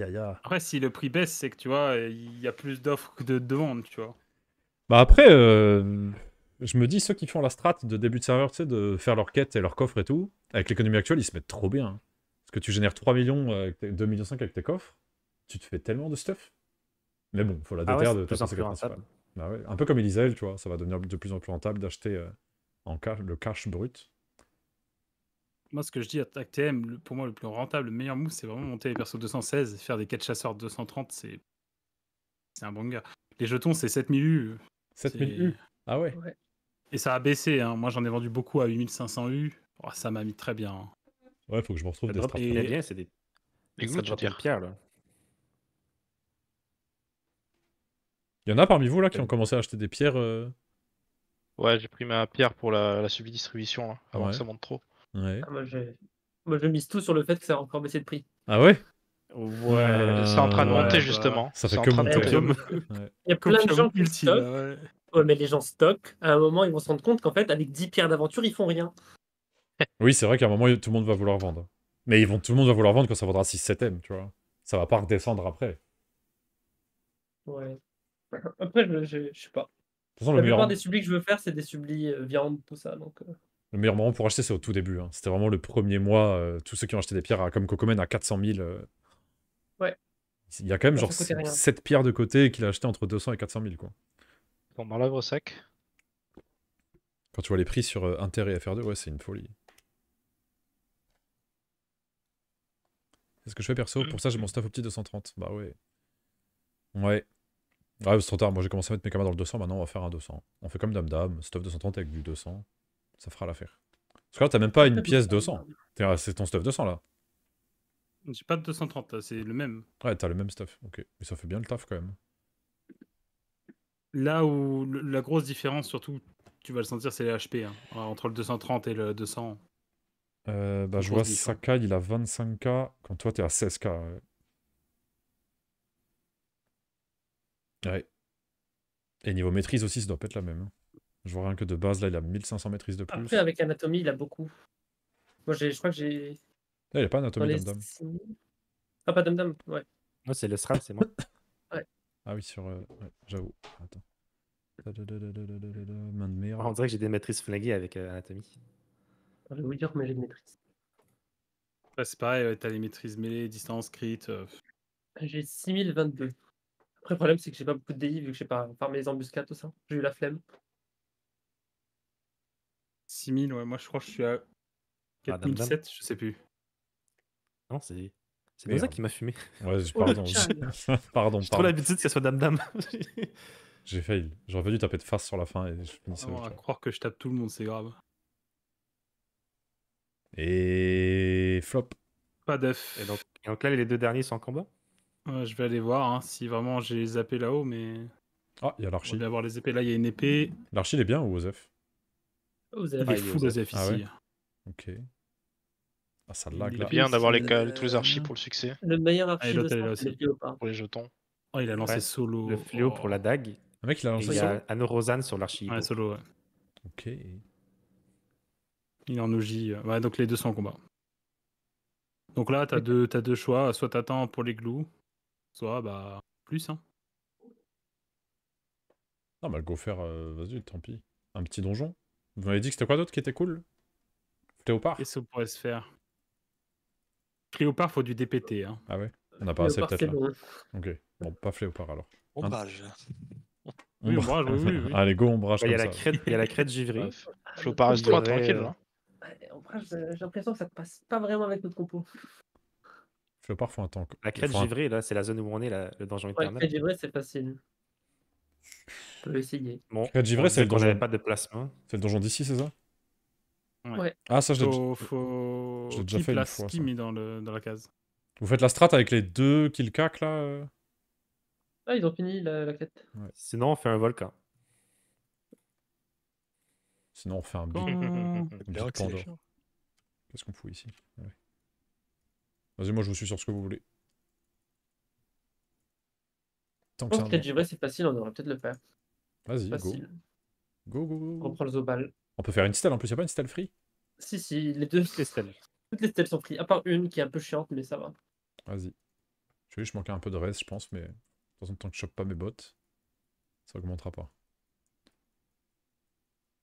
Après, si le prix baisse, c'est que tu vois, il y a plus d'offres que de demandes, tu vois. Bah après, euh, je me dis, ceux qui font la strat de début de serveur, tu sais, de faire leur quête et leur coffre et tout, avec l'économie actuelle, ils se mettent trop bien. Hein. Parce que tu génères 3 millions, 2 euh, millions 5 avec tes coffres, tu te fais tellement de stuff. Mais bon, faut la ah déterre de toute façon, bah ouais. Un peu comme Elisael, tu vois, ça va devenir de plus en plus rentable d'acheter euh, en cash, le cash brut. Moi, ce que je dis à TACTM, pour moi, le plus rentable, le meilleur move, c'est vraiment monter les persos 216, faire des 4 chasseurs 230, c'est. C'est un bon gars. Les jetons, c'est 7000 U. 7000 U Ah ouais. Et ça a baissé, hein. moi j'en ai vendu beaucoup à 8500 U. Oh, ça m'a mis très bien. Hein. Ouais, faut que je me retrouve des stratégies. C'est des... des... des... pierre, là. Il y en a parmi vous là qui euh, ont commencé à acheter des pierres euh Ouais, j'ai pris ma pierre pour la, la distribution avant que ça monte trop. Ah, moi, je mise tout sur le fait que ça a encore baissé de prix. Ah ouais Ouais, euh, c'est en train de monter bah, justement. Ça fait que monter. Il y a plein de gens qui stockent. Ouais, mais les gens stockent. À un moment, ils vont se rendre compte qu'en fait, avec 10 pierres d'aventure, ils font rien. oui, c'est vrai qu'à un moment, tout le monde va vouloir vendre. Mais ils vont, tout le monde va vouloir vendre quand ça vaudra 6-7 M, tu vois. Ça va pas redescendre après. Ouais. Après, je, sais pas. le meilleur... des sublis que je veux faire, c'est des sublis euh, viande, tout ça. Donc, euh. Le meilleur moment pour acheter, c'est au tout début. Hein. C'était vraiment le premier mois. Euh, tous ceux qui ont acheté des pierres, à, comme Kokomen à 400 000. Ouais. Il y a quand même genre 7 pierres de côté qu'il a acheté entre 200 et 400 000. Quoi. Bon, dans sec. Quand tu vois les prix sur Inter et FR2, ouais, c'est une folie. C'est ce que je fais perso. Pour ça, j'ai mon mm. stuff au petit 230. Bah ouais. Ouais. Ouais, c'est trop tard. Moi, j'ai commencé à mettre mes camas dans le 200. Maintenant, on va faire un 200. On fait comme Dame Dame, stuff 230 avec du 200. Ça fera l'affaire. Parce que là, t'as même pas une pièce 200. C'est ton stuff 200 là. J'ai pas de 230, c'est le même. Ouais, t'as le même stuff. Ok. Mais ça fait bien le taf quand même. Là où la grosse différence, surtout, tu vas le sentir, c'est les HP. Hein, euh, entre le 230 et le 200. Euh, bah, je vois Sakai, il a 25K quand toi, t'es à 16K. Ouais. Ouais. Et niveau maîtrise aussi, ça doit pas être la même. Hein. Je vois rien que de base, là, il a 1500 maîtrises de plus. Après, avec anatomie, il a beaucoup. Moi, je crois que j'ai. Là, il a pas anatomie les... dame Ah, pas dame dame, ouais. Moi, c'est le c'est moi. ouais. Ah oui, sur. Euh, ouais, j'avoue. Attends. Main de mer. On dirait que j'ai des maîtrises flinguées avec euh, anatomie. Je ah, vais dire mais j'ai des maîtrises. c'est pareil, t'as les maîtrises mêlées, distance, crit. Euh, j'ai 6022 le problème, c'est que j'ai pas beaucoup de DI vu que j'ai pas farmé les embuscades, tout ça. J'ai eu la flemme. 6000, ouais, moi je crois que je suis à 4007, ah, je sais plus. Non, c'est. C'est ça qui m'a fumé. Ouais, pardon. pardon, pardon. J'ai trop l'habitude qu'elle soit Dame Dame. J'ai failli J'aurais pas dû taper de face sur la fin et je finissais. On va croire que je tape tout le monde, c'est grave. Et flop. Pas d'œuf. Et donc, et donc là, les deux derniers sont en combat je vais aller voir hein, si vraiment j'ai les zappé là-haut, mais. Ah, il y a l'archi. Il va avoir les épées. Là, il y a une épée. L'archi, il est bien ou Ozef Osef. Il est fou, ah Osef, ici. Ah ok. Ah, ça lag là. Il est bien d'avoir euh, tous les archis pour le succès. Le meilleur archi, ah, c'est le Pour les jetons. Oh, il a lancé solo. Le fléau pour la dague. Le mec, il a lancé solo. Il y a Anorozan sur l'archi. Ouais, solo, ouais. Ok. Il est en OJ. Euh. Ouais, donc les deux sont en combat. Donc là, t'as deux, as deux choix. Soit t'attends pour les glous, soit bah plus hein. Non bah le faire euh, vas-y, tant pis. Un petit donjon. Vous m'avez dit que c'était quoi d'autre qui était cool Cléopard Qu'est-ce pourrait se faire Cléopard, faut du DPT. Hein. Ah ouais On n'a pas assez peut-être là. Ok, bon, pas Fléopard, alors. Ombrage. Oh, hein oui, ombrage, oui, oui, Allez, go, ombrage. Bah, il y, a la crête givrée. Cléopard, reste tranquille. Hein. Ombrage, euh, j'ai l'impression que ça passe pas vraiment avec notre compo. Je veux parfois un tank. La crête givrée, un... là, c'est la zone où on est, là, le donjon éternel. Ouais, la crête givrée, c'est facile. Je peux essayer. Bon, la crête givrée, c'est le donjon. pas de placement. C'est le donjon d'ici, c'est ça Ouais. Ah, ça, je l'ai faut... déjà fait place, une fois. Qui dans, le... dans la case Vous faites la strat avec les deux cac là euh Ah, ils ont fini la, la quête. Ouais. Sinon, on fait un volcan. Sinon, on fait un big. Qu'est-ce qu'on fout ici ouais. Vas-y, moi je vous suis sur ce que vous voulez. Tant que c'est c'est facile, on devrait peut-être le faire. Vas-y, go. Go, go, go. On prend le Zobal. On peut faire une stèle en plus, a pas une stèle free Si, si, les deux, stèles. Toutes les stèles sont free, à part une qui est un peu chiante, mais ça va. Vas-y. Je je manquais un peu de reste, je pense, mais de toute façon, tant que je chope pas mes bottes, ça augmentera pas.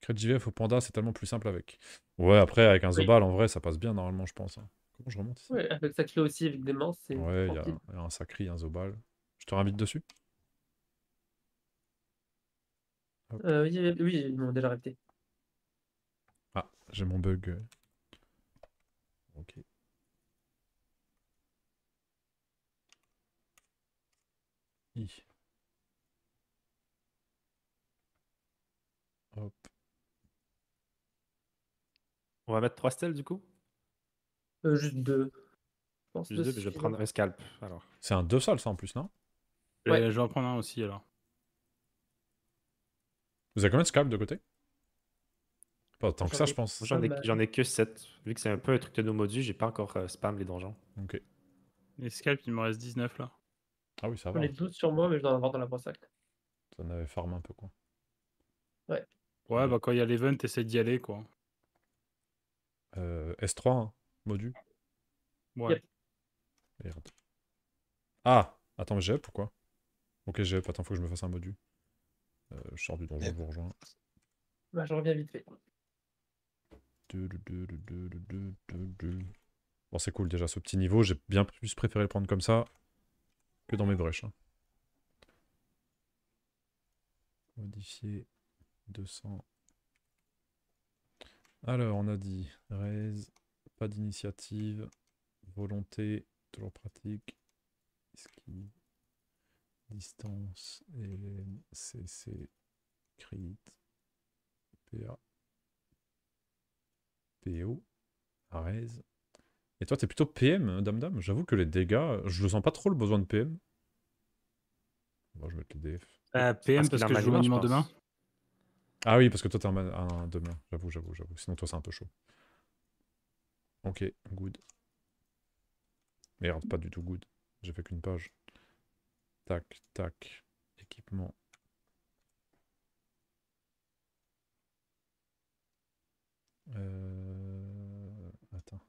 Crédit JVF au panda, c'est tellement plus simple avec. Ouais, après, avec un Zobal, en vrai, ça passe bien normalement, je pense. Hein je remonte Ouais, avec sa clé aussi, avec des mains, c'est. Ouais, il y, a- un sacri, un zobal. Je te réinvite dessus. Euh, oui, oui, ils m'ont déjà répété. Ah, j'ai mon bug. Ok. I. Hop. On va mettre trois stèles du coup euh, juste deux. Je pense Juste je vais scalp. Alors. C'est un deux sol, ça en plus, non euh, Ouais. je vais en prendre un aussi alors. Vous avez combien de scalp de côté Pas tant que ça, je pense. J'en ai, que 7. Vu que c'est un peu un truc de nos modus, j'ai pas encore euh, spam les donjons. Ok. Les scalps, il me reste 19 là. Ah oui, ça J'en ai 12 sur moi, mais je dois en avoir dans la brosse Ça en avait farm un peu, quoi. Ouais, ouais bah quand il y a l'event, t'essayes d'y aller quoi. S3, hein. Modu Ouais. Merde. Ah Attends, j'ai pourquoi Ok, j'ai attends, faut que je me fasse un modu. Euh, je sors du donjon, je vous rejoins. Bah, je reviens vite fait. Bon, c'est cool déjà ce petit niveau. J'ai bien plus préféré le prendre comme ça que dans mes brèches. Hein. Modifier 200. Alors, on a dit raise d'initiative. Volonté, toujours pratique. Esquive. Distance. Et CC. Crit. PA. PO. Arès. Et toi, t'es plutôt PM, hein, dame dame. J'avoue que les dégâts, je sens pas trop le besoin de PM. Moi je vais le DF. PM parce, que, je demain. Ah oui, parce que toi, t'es un, demain. J'avoue, j'avoue, j'avoue. Sinon, toi, c'est un peu chaud. Ok, good. Merde, pas du tout good. J'ai fait qu'une page. Tac, tac. Équipement. Euh... Attends.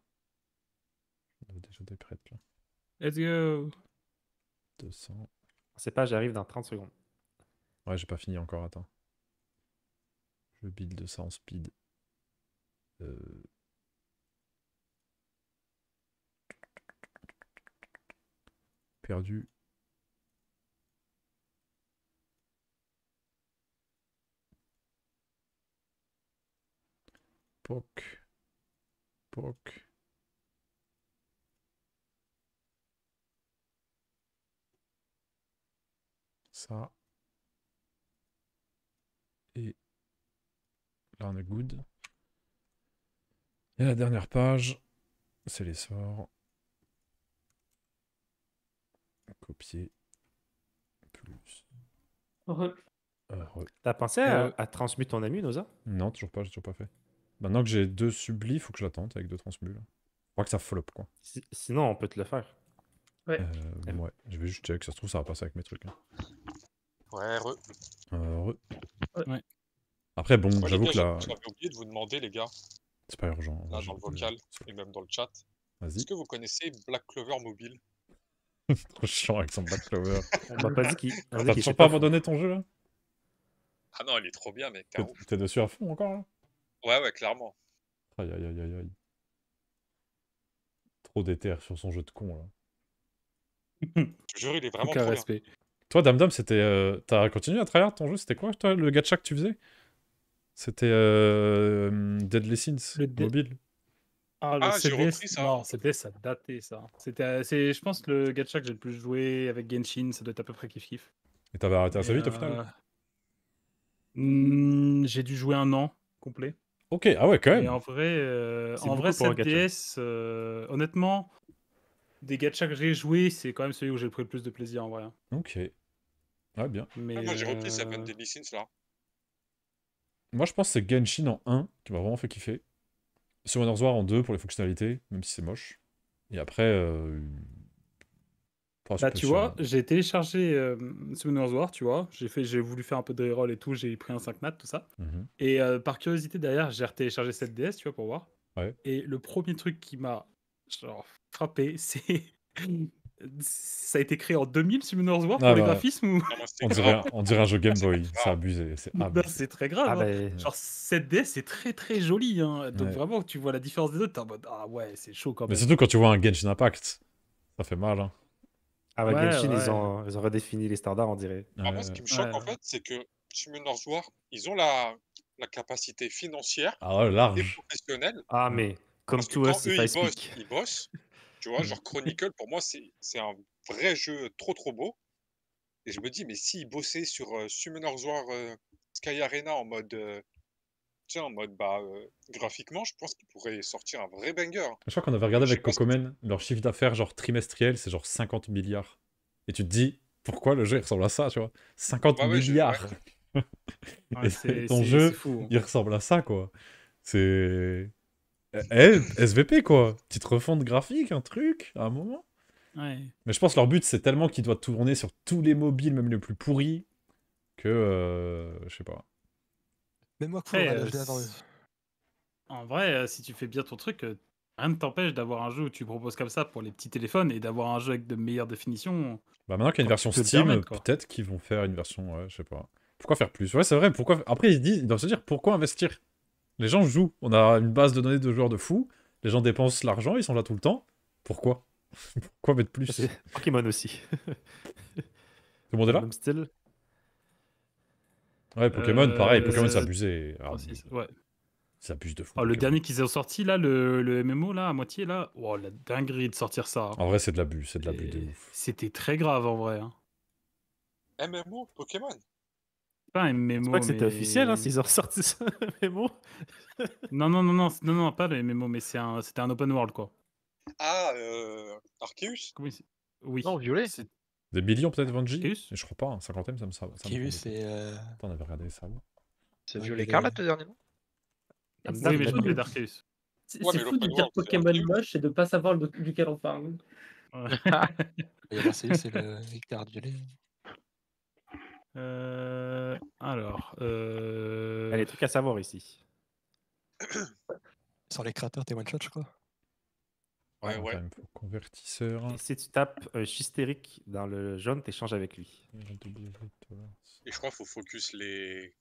On déjà des prêtes là. Let's go 200. C'est pas, j'arrive dans 30 secondes. Ouais, j'ai pas fini encore, attends. Je build ça en speed. Euh... perdu Poc. Poc. Ça. Et là, on est good. Et la dernière page, c'est les sorts. copier. Plus. Euh, T'as pensé à, à transmuter ton ami, Noza Non, toujours pas, j'ai toujours pas fait. Maintenant que j'ai deux sublis, faut que je l'attende avec deux transmules. Je crois que ça flop, quoi. sinon, on peut te le faire. Ouais. Euh, eh. ouais. Je vais juste que ça se trouve, ça va passer avec mes trucs. Hein. Ouais, heureux. Heureux. Ouais. Après, bon, j'avoue que là. J'avais oublié de vous demander, les gars. C'est pas urgent. Là, dans le vocal et même dans le chat. Est-ce que vous connaissez Black Clover Mobile trop chiant avec son backflower. Clover. On m'a pas dit qu'il. T'as toujours pas, abandonné ton jeu là Ah non, il est trop bien, mec. T'es dessus à fond encore là Ouais, ouais, clairement. Aïe, aïe, aïe, aïe, aïe. Trop d'éther sur son jeu de con là. jure, il est vraiment trop respect. Bien. Toi, Damdam, c'était. Euh, T'as continué à travers ton jeu C'était quoi, toi, le gacha que tu faisais C'était euh, Deadly Sins, mobile. Ah, ah, j'ai repris ça. Non, ça daté ça. Hein. C'était, euh, je pense, le gacha que j'ai le plus joué avec Genshin, ça doit être à peu près kiff-kiff. Et t'avais arrêté assez vite au final euh, hmm, J'ai dû jouer un an complet. Ok, ah ouais, quand même. Et en vrai, euh, en vrai cette euh, honnêtement, des Gacha que j'ai joué, c'est quand même celui où j'ai pris le plus de plaisir en vrai. Hein. Ok. Ah, bien. Mais, ah, moi, j'ai repris Seven de Sins là. Moi, je pense que c'est Genshin en 1 qui m'a vraiment fait kiffer. Summoners War en deux pour les fonctionnalités, même si c'est moche. Et après. Euh, bah, tu vois, j'ai téléchargé euh, tu vois. J'ai fait, j'ai voulu faire un peu de reroll et tout. J'ai pris un 5 mat, tout ça. Mhm. Et euh, par curiosité, derrière, j'ai retéléchargé cette DS, tu vois, pour voir. Et le premier truc qui m'a genre frappé, c'est ça a été créé en 2000 Summoner's War pour les bah, graphismes on, dirait, un jeu Game Boy, c'est bah, abusé. C'est très grave. Ah hein. bah, Genre, cette DS, c'est très très joli. Hein. Donc vraiment, tu vois la différence des autres, t'es en mode Ah ouais, c'est chaud quand même. Mais surtout quand tu vois un Genshin Impact, ça fait mal. Hein. Ah ouais, Genshin, Ils, ont, redéfini les standards, on dirait. moi, ce qui me choque en fait, c'est que Summoner's War, ils ont la, capacité financière ah, large. et professionnelle. Ah, mais comme tout, c'est pas ils bossent. Tu vois, mm. genre Chronicle, pour moi, c'est un vrai jeu trop trop beau. Et je me dis, mais s'ils bossaient sur euh, Summoner's War euh, Sky Arena en mode. Euh, tiens, en mode bah, graphiquement, je pense qu'ils pourraient sortir un vrai banger. Je crois qu'on avait regardé avec Cocomen, leur chiffre d'affaires genre trimestriel, c'est genre 50 milliards. Et tu te dis, pourquoi le jeu ressemble à ça, tu vois 50 milliards Et ton jeu, il ressemble à ça, quoi. C'est. Eh, eh SVP quoi, petite refonte graphique, un truc, à un moment. Mais je pense leur but c'est tellement qu'ils doivent tourner sur tous les mobiles, même les plus pourris, que euh, je sais pas. Mais moi, quoi, euh, en vrai, euh, si tu fais bien ton truc, rien ne t'empêche d'avoir un jeu où tu proposes comme ça pour les petits téléphones et d'avoir un jeu avec de meilleures définitions. Bah maintenant qu'il y a une version Steam, peut-être qu'ils vont faire une version, je sais pas. Pourquoi faire plus Ouais, c'est vrai. Après, ils, disent, ils doivent se dire pourquoi investir les gens jouent. On a une base de données de joueurs de fou. Les gens dépensent l'argent, ils sont là tout le temps. Pourquoi Pourquoi mettre plus Pokémon aussi. Tout le monde est là style. Ouais, Pokémon, euh, pareil. Pokémon, c'est abusé. Ah, ouais. Ça abuse de fou. Ah, le dernier qu'ils ont sorti, là, le, le, MMO, là, à moitié, là. Oh, la dinguerie de sortir ça. Hein. En vrai, c'est de l'abus. C'est de l'abus de C'était très grave, en vrai. Hein. MMO Pokémon pas un mémo. que c'était officiel, hein, s'ils ont sorti ça, un mémo. non, non, non, non, non, non, pas le mémo, mais c'est un, c'était un open world, quoi. Ah, euh, Arceus oui, oui. Non, Violet. C'est... Des Billion, peut-être Vanji Je crois pas, un hein, me ça me semble. Arceus, c'est. Euh, Attends, on avait regardé ça. Là. C'est Violet Carlate le dernier, nom Oui, ah, ah, mais je parlais d'Arceus. C'est, ouais, c'est fou de dire Pokémon moche et de pas savoir le, duquel on parle. Ouais. c'est le Victor Violet. Euh, alors. Euh... Il trucs à savoir ici. Sans les cratères, t'es one shot, je crois. Ouais, ah, ouais. Convertisseur. si tu tapes euh, dans le jaune, t'échanges avec lui. Et je crois qu'il faut focus les.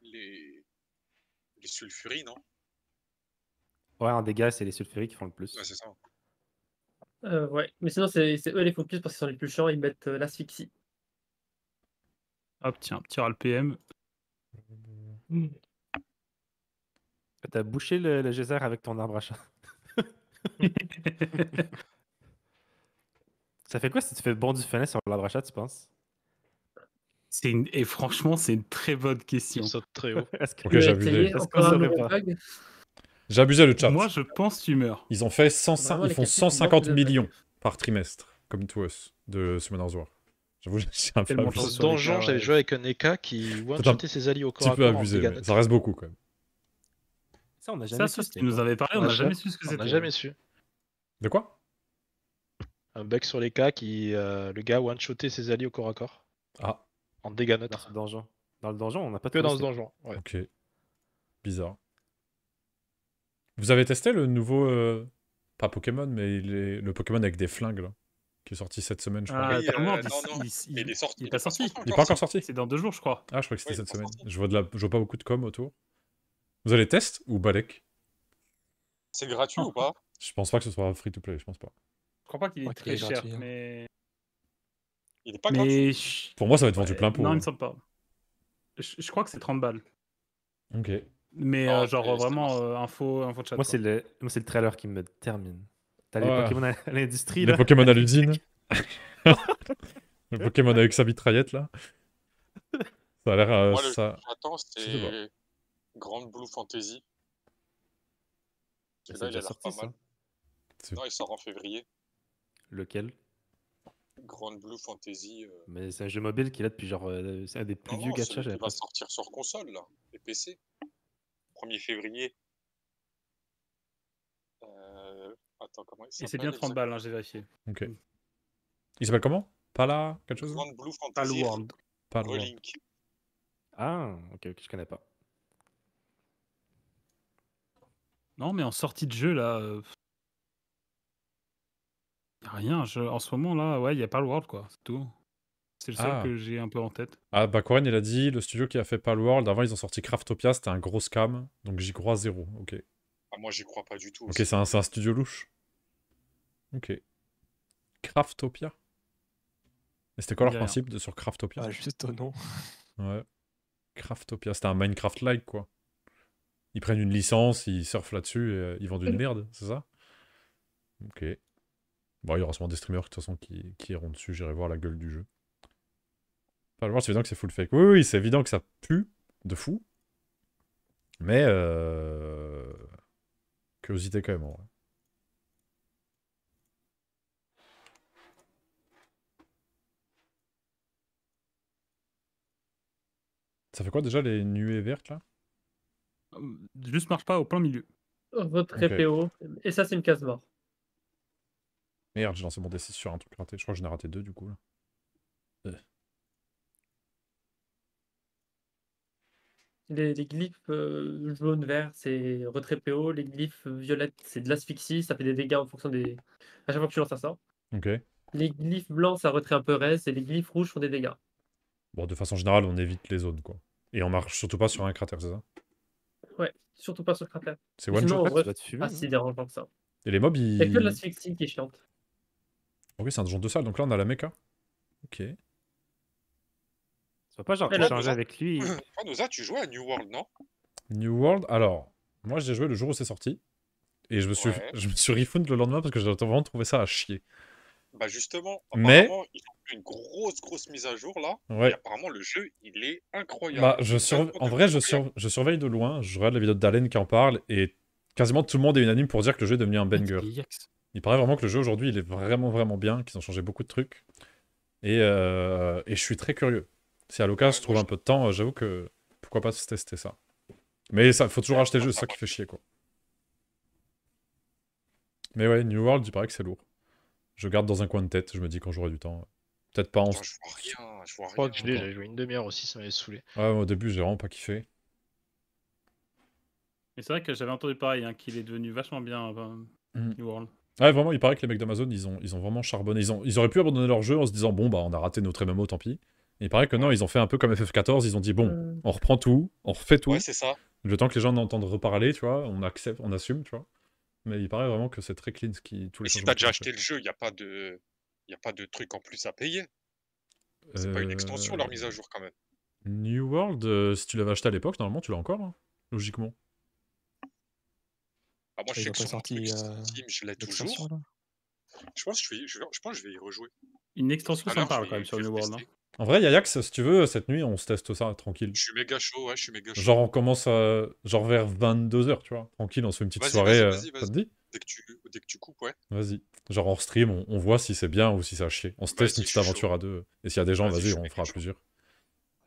Les. Les sulfuries, non Ouais, en dégâts, c'est les sulfuries qui font le plus. Ouais, c'est ça. Euh, ouais, mais sinon, c'est eux les focus parce qu'ils sont les plus chiants, ils mettent euh, l'asphyxie. Hop, tiens, petit le PM. Euh, t'as bouché le, le, geyser avec ton arbre à chat. Ça fait quoi si tu fais bon du fenêtre sur l'arbre à chat, tu penses c'est Et franchement, c'est une très bonne question. Est-ce que, que encore Est-ce qu'on j'ai abusé le chat. Moi, je pense tu meurs. Ils ont fait bah, ils font 150 millions par trimestre, comme to us, de Summoner's War. J'avoue, j'ai un peu abusé. Dans Donjon, j'avais joué avec un Eka qui one-shotait ses alliés au corps à corps. Un peu abusé, mais ça reste beaucoup, quand même. Ça, on n'a jamais su. Tu nous avait parlé, on n'a jamais su ce que c'était. On n'a jamais su. De quoi Un bug sur l'Eka qui... Euh, le gars one-shotait ses alliés au corps à corps. Ah. En dégâts neutres. Dans le donjon. Dans le donjon, on n'a pas... Que dans ce donjon, Ok. Bizarre. Vous avez testé le nouveau. Euh, pas Pokémon, mais le Pokémon avec des flingues, qui est sorti cette semaine, je crois. Ah, euh, non, Il, il, est sorti. Il est pas encore sorti. C'est dans deux jours, je crois. Ah, je crois que c'était cette semaine. Je vois, de la, je vois pas beaucoup de com autour. Vous allez tester ou Balek C'est gratuit ou pas Je pense pas que ce soit free to play, je pense pas. Je crois pas qu'il est très cher, hein. mais. Il est pas mais... gratuit. Pour moi, ça va être vendu plein euh, pot. Non, hein. il me semble pas. Je, je crois que c'est 30 balles. Ok. Mais ah, euh, genre euh, vraiment euh, info, info chat. Moi, c'est le, c'est le trailer qui me termine. T'as les Pokémon à l'industrie. Les Pokémon à l'usine. Les Pokémon avec sa mitraillette là. Ça a l'air. moi, ça... j'attends, c'est Grand Blue Fantasy. C'est là, il a l'air pas mal. Non, il sort en février. Lequel Grand Blue Fantasy. Mais c'est un jeu mobile qui est là depuis genre. c'est un des plus non, vieux gachas. Il va sortir sur console là, et PC. 1 février. Euh... Attends, comment c'est bien 30 balles, hein, j'ai vérifié. Ok. Mm. Il s'appelle comment Pala Quelque chose Blue Fantasy. Palworld. Palworld. Ah, ok, ok, je connais pas. Non, mais en sortie de jeu, là. Euh, rien. Je... En ce moment, là, ouais, il n'y a pas le World, quoi. C'est tout. C'est le seul ah. que j'ai un peu en tête. Ah, bah Corinne, il a dit le studio qui a fait Palworld, avant ils ont sorti Craftopia, c'était un gros scam, donc j'y crois zéro. Ok. Ah, moi j'y crois pas du tout. Ok, c'est un, studio louche. Ok. Craftopia Et c'était quoi leur principe de, sur Craftopia ah, Juste nom. ouais. Craftopia, c'était un Minecraft-like quoi. Ils prennent une licence, ils surfent là-dessus et euh, ils vendent une merde, c'est ça Ok. Bon, il y aura sûrement des streamers de toute façon qui, qui iront dessus, j'irai voir la gueule du jeu c'est évident que c'est full fake. Oui, oui, c'est évident que ça pue de fou. Mais euh... curiosité quand même. En vrai. Ça fait quoi déjà les nuées vertes là euh, Juste marche pas au plein milieu. Votre okay. Et ça, c'est une case mort. Merde, j'ai lancé mon d sur un truc raté. Je crois que j'en ai raté deux du coup. Là. Les, glyphes euh, jaune-vert, c'est retrait PO. Les glyphes violettes, c'est de l'asphyxie. Ça fait des dégâts en fonction des. À chaque fois que tu lances un sort. Ok. Les glyphes blancs, ça retrait un peu reste. Et les glyphes rouges font des dégâts. Bon, de façon générale, on évite les zones, quoi. Et on marche surtout pas sur un cratère, c'est ça Ouais, surtout pas sur le cratère. C'est one shot, Ah, c'est dérangeant que ça. Et les mobs, ils. Il que de l'asphyxie qui est chiante. Ok, c'est un genre de salle, donc là, on a la mecha. Ok. Ça pas genre que tu avec lui. tu jouais à New World, non New World, alors, moi j'ai joué le jour où c'est sorti. Et je me suis, je suis refund le lendemain parce que j'ai vraiment trouvé ça à chier. Bah justement, mais ils ont une grosse grosse mise à jour là. Et apparemment le jeu il est incroyable. Bah, je En vrai je, surveille de loin, je regarde la vidéo d'Alain qui en parle et quasiment tout le monde est unanime pour dire que le jeu est devenu un banger. Il paraît vraiment que le jeu aujourd'hui il est vraiment vraiment bien, qu'ils ont changé beaucoup de trucs. Et, euh, et je suis très curieux. Si à l'occasion, je trouve un peu de temps, euh, j'avoue que pourquoi pas se tester ça. Mais ça, faut toujours acheter le jeu, c'est ça qui fait chier, quoi. Mais ouais, New World, il paraît que c'est lourd. Je garde dans un coin de tête, je me dis quand j'aurai du temps. Peut-être pas en. je vois rien, je vois rien. Je que je l'ai, j'avais joué une demi-heure aussi, ça m'avait saoulé. Ouais, au début, j'ai vraiment pas kiffé. Mais c'est vrai que j'avais entendu pareil, hein, qu'il est devenu vachement bien, euh, hmm. New World. Ouais, vraiment, il paraît que les mecs d'Amazon, ils ont, ils ont vraiment charbonné. Ils, ont, ils auraient pu abandonner leur jeu en se disant, bon, bah, on a raté notre MMO, tant pis il paraît que non, ils ont fait un peu comme FF14, ils ont dit bon, hmm. on reprend tout, on refait tout. Ouais, c'est ça. Le temps que les gens n'entendent reparler, tu vois, on accepte, on assume, tu vois. Mais il paraît vraiment que c'est très clean ce qui tous les. Et si t'as déjà acheté le jeu, il n'y a pas de, il a pas de truc en plus à payer. C'est pas une extension leur mise à euh, jour quand même. New World, euh, si tu l'avais acheté à l'époque, normalement tu l'as encore, hein, logiquement. Ah, moi, je sais que sur euh, je l'ai toujours. Je pense, je, vais, je, pense que je vais y rejouer. Une extension ah parle quand même sur New World. En vrai, Yayax, si tu veux, cette nuit, on se teste ça tranquille. Je suis méga chaud, ouais, je suis méga chaud. Genre, on commence genre vers 22h, tu vois. Tranquille, on se fait une petite soirée. Vas euh, -y, vas -y, vas -y. dès que, tu... dès que, tu, coupes, ouais. Vas-y. Genre, on stream, on, voit si c'est bien ou si ça chie. On se teste une petite aventure à deux. Et s'il y a des gens, vas-y, on fera plusieurs.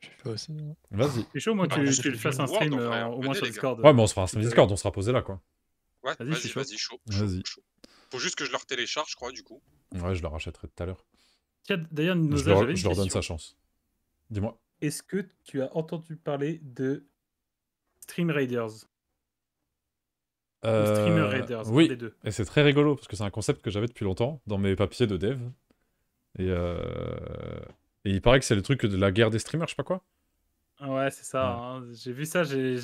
Je fais aussi. Vas-y. C'est chaud, moi, que ah, tu bah, le fasses un stream euh, au moins sur Discord. Ouais, mais on se fera un stream Discord, on sera posé là, quoi. Ouais, vas-y, vas-y, chaud. Vas-y. Faut juste que je leur télécharge, je crois, du coup. Ouais, je leur rachèterai tout à l'heure. D'ailleurs, je, leur, je leur donne sa chance. Dis-moi. Est-ce que tu as entendu parler de Stream Raiders euh... Raiders, oui. deux. Et c'est très rigolo parce que c'est un concept que j'avais depuis longtemps dans mes papiers de dev. Et, euh, il paraît que c'est le truc de la guerre des streamers, je sais pas quoi. Ouais, c'est ça. Hein. J'ai vu ça, j'ai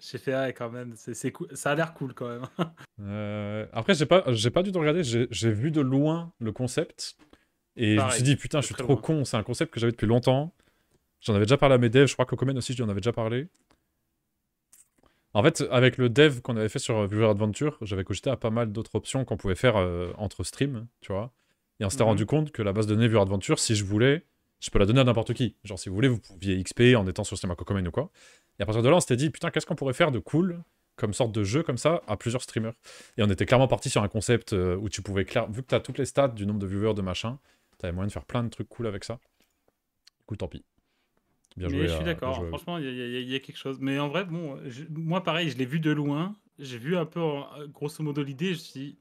fait ah, quand même. C'est Ça a l'air cool quand même. Euh, après, j'ai pas, j'ai pas dû te regarder. J'ai vu de loin le concept et je me suis dit, putain, je suis trop con, c'est un concept que j'avais depuis longtemps. J'en avais déjà parlé à mes devs, je crois que Kokomen aussi, j'en avais déjà parlé. En fait, avec le dev qu'on avait fait sur Viewer Adventure, j'avais cogité à pas mal d'autres options qu'on pouvait faire euh, entre streams, tu vois. Et on s'était mhm. rendu compte que la base de données Viewer Adventure, si je voulais, je peux la donner à n'importe qui. Genre, si vous voulez, vous pouviez XP en étant sur Stream Kokomen ou quoi. Et à partir de là, on s'était dit, putain, qu'est-ce qu'on pourrait faire de cool comme sorte de jeu comme ça à plusieurs streamers. Et on était clairement parti sur un concept euh, où tu pouvais, clair... vu que tu as toutes les stats du nombre de viewers, de machin, T'avais moyen de faire plein de trucs cool avec ça. Du tant pis. Bien joué. je suis d'accord. Franchement, il y, a quelque chose. Mais en vrai, bon, moi, pareil, je l'ai vu de loin. J'ai vu un peu, euh, grosso modo, l'idée. Je suis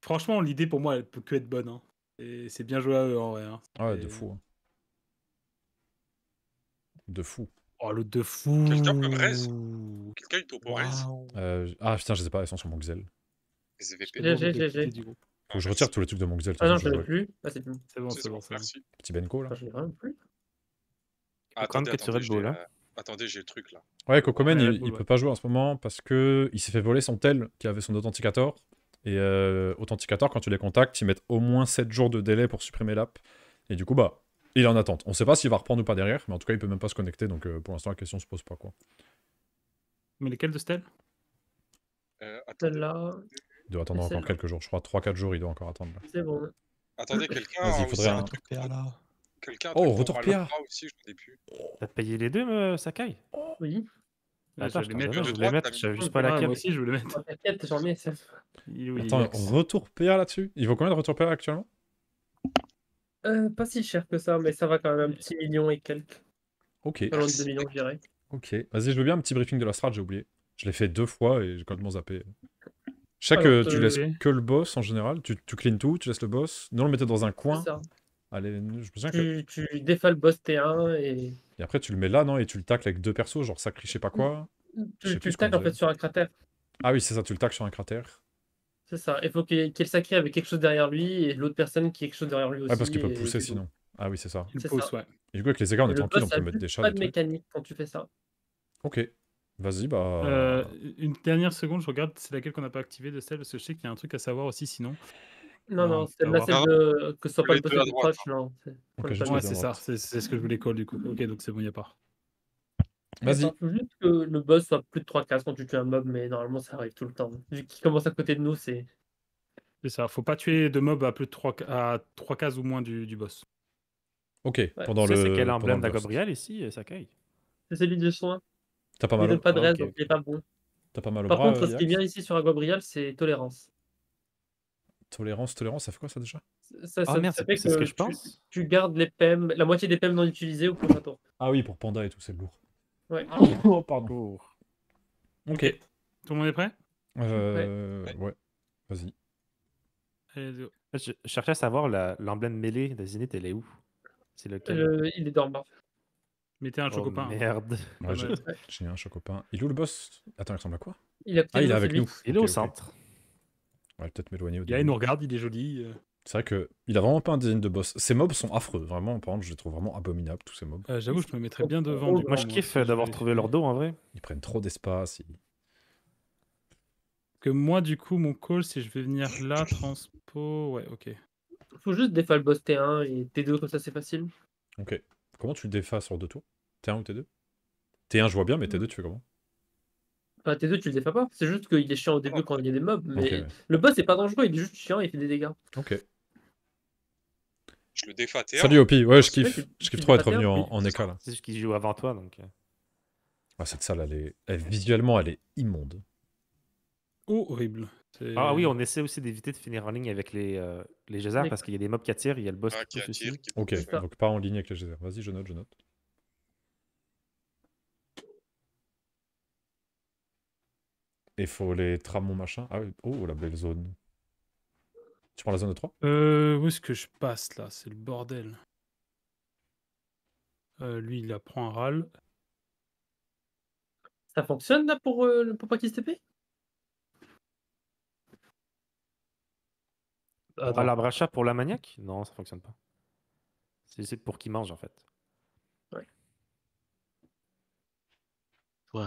franchement, l'idée pour moi, elle peut que être bonne. Hein. Et c'est bien joué à eux en vrai. Hein. Ah de fou. Hein. De fou. Oh, le de fou. Quelqu'un peut Quelqu'un Ah putain, je sais pas, ils sont sur mon Xel. Faut que je retire tout le truc de mon Xel. Ah non, je l'ai plus. Ah, c'est bon, c'est bon. bon, merci. Petit Benko là. Ah, je rien plus. Ah, attendez, hein. euh, attendez, j'ai le truc là. Ouais, Kokomen, il, peut pas jouer en ce moment parce que il s'est fait voler son tel qui avait son authenticator. Et euh, authenticator, quand tu les contactes, ils mettent au moins 7 jours de délai pour supprimer l'app. Et du coup, bah, il est en attente. On sait pas s'il va reprendre ou pas derrière, mais en tout cas, il peut même pas se connecter. Donc euh, pour l'instant, la question se pose pas quoi. Mais lesquels de euh, Attends là il doit attendre encore quelques jours. Je crois 3-4 jours, il doit encore attendre. C'est bon. Attendez, quelqu'un a il un... PA là. Quelqu'un oh, retour PA aussi, je plus. T'as payé les deux, me... Sakai Oui. Attends, je, voulais mettre, je juste pas la aussi, je voulais mettre. j'en ai. Attends, retour PA là-dessus Il vaut combien de retour PA actuellement euh, Pas si cher que ça, mais ça va quand même un petit million et quelques. Ok. millions, je dirais. Ok, vas-y, je veux bien un petit briefing de la strat, j'ai oublié. Je l'ai fait deux fois et j'ai complètement zappé. Je sais que tu laisses euh, que le boss en général, tu, tu clean tout, tu laisses le boss. non on le mettait dans un coin. Allez, je me tu, que... tu le boss T1 et... et. après tu le mets là, non Et tu le tacles avec deux persos, genre sacré je sais pas quoi. Tu, le tacles en fait sur un cratère. Ah oui, c'est ça, tu le tacles sur un cratère. C'est ça, il faut qu'il qu sacré avec quelque chose derrière lui et l'autre personne qui a quelque chose derrière lui aussi. Ah, parce qu'il peut pousser sinon. Ah oui, c'est ça. Il pousse, ouais. du coup, avec les égards, on est tranquille, on peut mettre des chats. pas de mécanique quand tu fais ça. Ok, Vas-y, bah. Euh, une dernière seconde, je regarde c'est laquelle qu'on n'a pas activée de celle, parce que je sais qu'il y a un truc à savoir aussi sinon. Non, non, celle-là, c'est de... que ce soit hein. pas le boss de proche, non. ouais, c'est ça, c'est ce que je voulais coller du coup. Ok, donc c'est bon, il n'y a pas. Vas-y. Il faut juste que le boss soit plus de 3 cases quand tu tues un mob, mais normalement ça arrive tout le temps. Vu qu'il commence à côté de nous, c'est. C'est ça, il faut pas tuer de mob à plus de 3, à cases ou moins du, du boss. Ok, pendant le. C'est quel emblème d'Agobriel ici, caille. Euh, c'est celui du soin. T'as pas mal. Il pas de ah, reste, donc il pas bon. T'as pas mal au Par contre, ce qui est bien ici sur Brial, c'est tolérance. Tolérance, tolérance, ça fait quoi ça déjà ça, ça, ah, fait c'est ce que je pense. Tu gardes les pèmes, la moitié des PEM non utilisés au prochain tour. Ah oui, pour Panda et tout, c'est lourd. Ouais. oh, pardon. Ok. Tout le monde est prêt euh, ouais. Vas-y. Je, je cherchais à savoir l'emblème mêlé des elle est où C'est lequel Il est dans le bas il était un oh, chocopin. Hein. merde. j'ai, un chocopin. Il est où le boss Attends, il ressemble à quoi il Ah, il est avec nous. Il est au centre. Ouais, peut-être m'éloigner au début. Il nous regarde, il est joli. Euh. C'est vrai que il a vraiment pas un design de boss. Ces mobs sont affreux, vraiment. Par contre, je les trouve vraiment abominables tous ces mobs. Euh, j'avoue, je me mettrais bien devant. Oh, moi, je kiffe d'avoir trouvé leur dos en vrai. Ils prennent trop d'espace. Que moi, du coup, mon call, si je vais venir là, transpo. Ouais, ok. Faut juste défaire le boss T1 et T2, comme ça, c'est facile. Ok. Comment tu le défas sur deux tours T1 ou T2 T1, je vois bien, mais T2, mm. tu fais comment bah, T2, tu le défends pas. C'est juste qu'il est chiant au début oh. quand il y a des mobs. Mais le boss est pas dangereux, il est juste chiant, il fait des dégâts. Ok. Je le T1. Salut Opi, ouais, je kiffe, je kiffe trop être venu en, en C'est juste qu'il joue avant toi donc. Euh. Ah, cette salle, elle est... visuellement, elle est immonde. Oh, horrible. Ah oui, euh, on essaie aussi d'éviter de finir en ligne avec les, euh, les geysers parce qu'il y a des mobs qui attirent, il y a le boss ah, qui, attire. ok, donc pas en ligne avec les geysers. Vas-y, je note, je note. Il faut les tramons machin. Ah oui, oh la belle zone. Tu prends la zone de 3 Euh, où est-ce que je passe là C'est le bordel. Euh, lui, il la prend un râle. Ça fonctionne là pour, euh, pour pas qu'il se TP À la bracha pour la maniaque Non, ça fonctionne pas. C'est pour qu'il mange en fait. Ouais.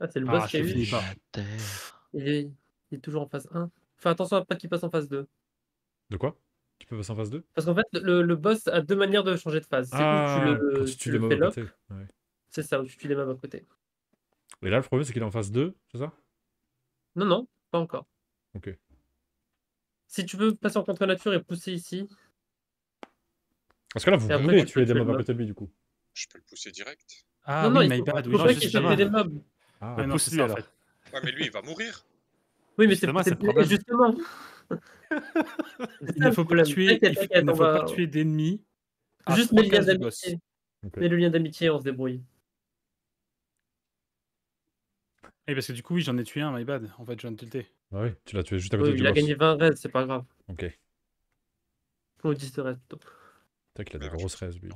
Ah, c'est le boss qui a eu. Il est, toujours en phase 1. Fais attention à pas qu'il passe en phase 2. De quoi Tu peux passer en phase 2 Parce qu'en fait, le, boss a deux manières de changer de phase. C'est ah, tu le, tu mobs à côté. C'est ça, tu tues les mobs à côté. Et là, le problème, c'est qu'il est en phase 2, c'est ça Non, non, pas encore. Ok. Si tu veux passer en contre-nature et pousser ici. Parce que là, vous pouvez tuer des mobs à côté de lui, du coup. Je peux le pousser direct. Ah, non, il, m'a pas, il des mobs. Ah, pousse En fait. Ouais, mais lui, il va mourir. Oui, mais c'est le problème. Justement. il ne faut pas tuer, il faut, ne faut pas tuer d'ennemis. Juste mets le lien d'amitié. Mets le lien d'amitié, on se débrouille. Et parce que du coup, oui, j'en ai tué un, my bad. En fait, j'en ai tilté. Ah oui, tu l'as tué juste à côté oui, du Il a gagné 20 raids, c'est pas grave. Ok. Ou ce raids plutôt. Tac, il a des grosses raids, lui.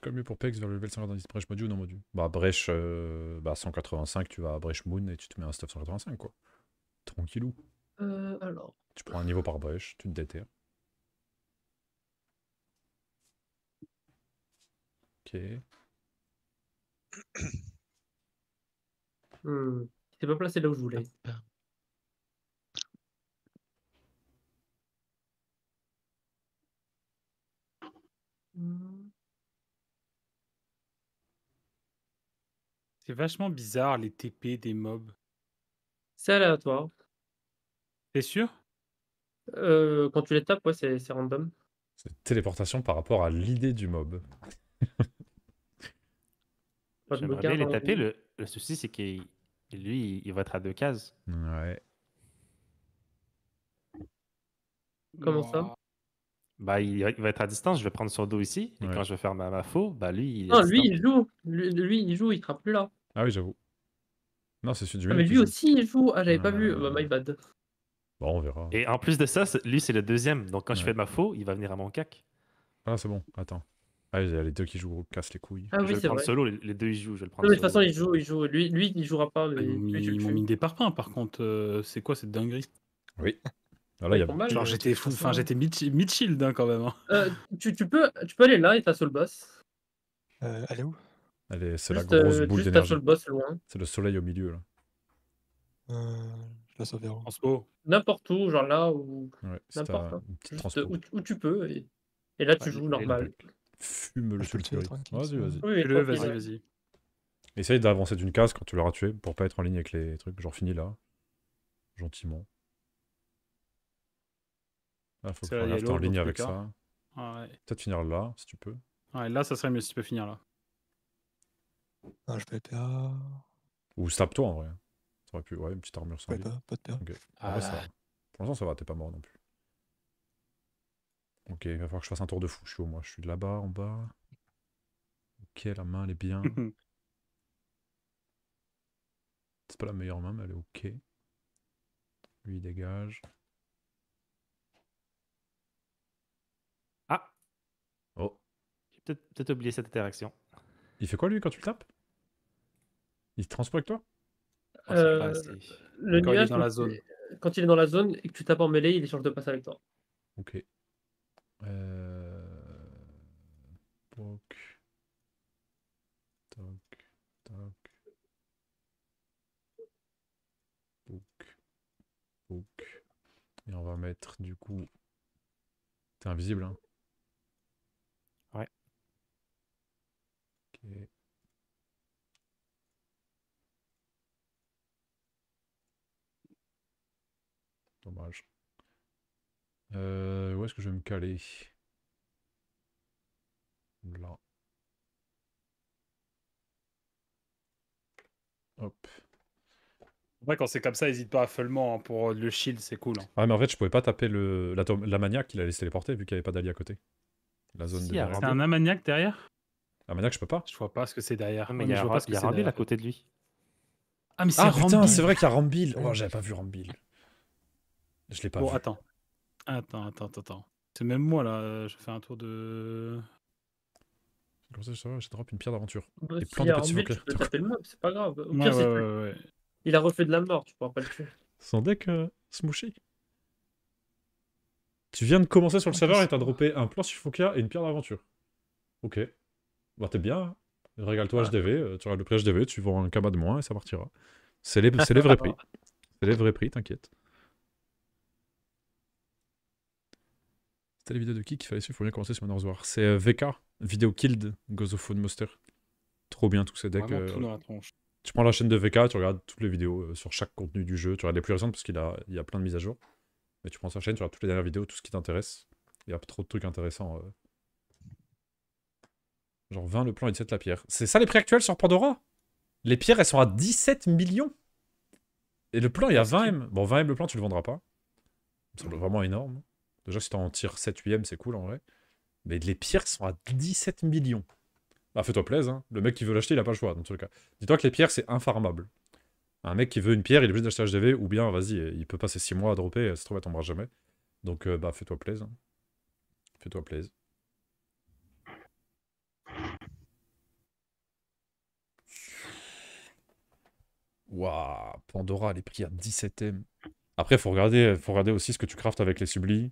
comme mieux pour PEX vers le level 190 Brèche Module ou non Module Bah, Brèche euh, bah 185, tu vas à Brèche Moon et tu te mets un stuff 185, quoi. Tranquillou. Euh, alors. Tu prends un niveau par Brèche, tu te déterres. Ok. C'est hmm. pas placé là où je voulais. Hmm. C'est vachement bizarre les TP des mobs. C'est aléatoire. T'es sûr euh, quand tu les tapes, ouais, c'est random. C'est téléportation par rapport à l'idée du mob. les hein, taper. Le, souci, c'est que lui, il va être à deux cases. Ouais. Comment ça Bah, il, va- être à distance, je vais prendre son dos ici. Et quand je vais faire ma, ma faux, bah lui, il lui, il joue. Lui, il joue, il sera plus là. Ah oui, j'avoue. Non, c'est celui du. Ah, mais lui aussi, il joue. Ah, j'avais pas vu. Euh, bah, my bad. Bon, bah, on verra. Et en plus de ça, lui, c'est le deuxième. Donc, quand je fais ma faux, il va venir à mon cac. Ah, c'est bon. Attends. Ah, il y a les deux qui jouent, casse les couilles. Ah, oui, c'est vais le prendre solo, les, deux ils jouent. Je le de toute façon, il joue, il joue. Lui, lui il jouera pas. Mais... Ils, m'ont mis des parpaings, par contre. Euh, c'est quoi cette dinguerie Oui. Alors ah, il y a... Genre, euh, j'étais fou. Enfin, j'étais mid-shield hein, quand même. Hein. tu, tu, peux, tu peux aller là et t'as le boss. Euh, elle est où c'est la grosse euh, boule d'énergie. C'est le soleil au milieu là. Euh, transpo. N'importe où, genre là ou où. tu peux et, là tu joues normal. Fume le ah, sulfurique. Vas-y, vas-y. vas-y, vas-y. Essaye d'avancer d'une case quand tu l'auras tué pour pas être en ligne avec les trucs. Genre finis là, gentiment. Là, ah, faut que tu en ligne avec ça. Ah, Peut-être finir là si tu peux. là ça serait mieux si tu peux finir là. Un Ou stab-toi en vrai. Ça aurait pu. Ouais, une petite armure sans Pas de Pour l'instant, ça va, t'es pas mort non plus. Ok, il va falloir que je fasse un tour de fou. Je suis au moins, je suis là-bas, en bas. Ok, la main, elle est bien. C'est pas la meilleure main, mais elle est ok. Lui, il dégage. Ah Oh J'ai peut-être peut oublié cette interaction. Il fait quoi, lui, quand tu le tapes il se transporte avec toi quand oh, euh, il est dans la zone. quand il est dans la zone et que tu tapes en mêlée, il échange de passe avec toi. Ok. Euh, et on va mettre du coup... T'es invisible, hein Ouais. Ok. Euh, où est-ce que je vais me caler Là. Hop. Ouais, quand c'est comme ça, hésite pas à hein, pour euh, le shield, c'est cool. Ouais, hein. ah, mais en fait, je pouvais pas taper le, la, la maniaque qu'il laissé les téléporter vu qu'il n'y avait pas d'allié à côté. La zone si, C'est un amaniac derrière L'amaniac je peux pas. Je vois pas ce que c'est derrière. Ah, mais, il y je vois pas y a Rambil à côté de lui. Ah, mais c'est ah, putain, c'est vrai qu'il y a Rambil. Oh, j'avais pas vu Rambil. Je l'ai pas bon, vu. Attends. Attends, attends, attends. C'est même moi là, je fais un tour de. Comme ça, je, je drop une pierre d'aventure. Bah, plein de petits Tu le c'est pas grave. Au ouais, pire, ouais, Il a refait de la mort, tu pourras pas le tuer. Son deck, euh, Tu viens de commencer sur le serveur et t'as droppé un plan suffocat et une pierre d'aventure. Ok. Bah t'es bien. Régale-toi HDV, euh, tu regardes le prix HDV, tu vends un cabas de moins et ça partira. C'est les vrais prix. C'est les vrais prix, t'inquiète. C'était les vidéo de qui qu'il fallait suivre Faut bien commencer sur Manor War C'est euh, VK, vidéo Killed, food Monster. Trop bien tous ces decks. Euh, tu prends la chaîne de VK, tu regardes toutes les vidéos euh, sur chaque contenu du jeu. Tu regardes les plus récentes parce qu'il a, il y a plein de mises à jour. Mais tu prends sa chaîne, tu regardes toutes les dernières vidéos, tout ce qui t'intéresse. Il y a trop de trucs intéressants. Genre 20 le plan et 7 la pierre. C'est ça les prix actuels sur Pandora Les pierres, elles sont à 17 millions Et le plan, il y a 20 M. Bon, 20 M le plan, tu le vendras pas. Ça me semble vraiment énorme. Déjà, si t'en tires 7 8 c'est cool en vrai. Mais les pierres sont à 17 millions. Bah, fais-toi plaisir, hein. le mec qui veut l'acheter, il a pas le choix dans tout cas. Dis-toi que les pierres, c'est infarmable. Un mec qui veut une pierre, il est obligé d'acheter HDV, ou bien, vas-y, il peut passer 6 mois à dropper, ça se trouve, elle tombera jamais. Donc, euh, bah, fais-toi plaisir. Hein. Fais-toi plaisir. Waouh, Pandora, les prix à 17 m. Après, faut regarder, faut regarder aussi ce que tu craftes avec les sublis.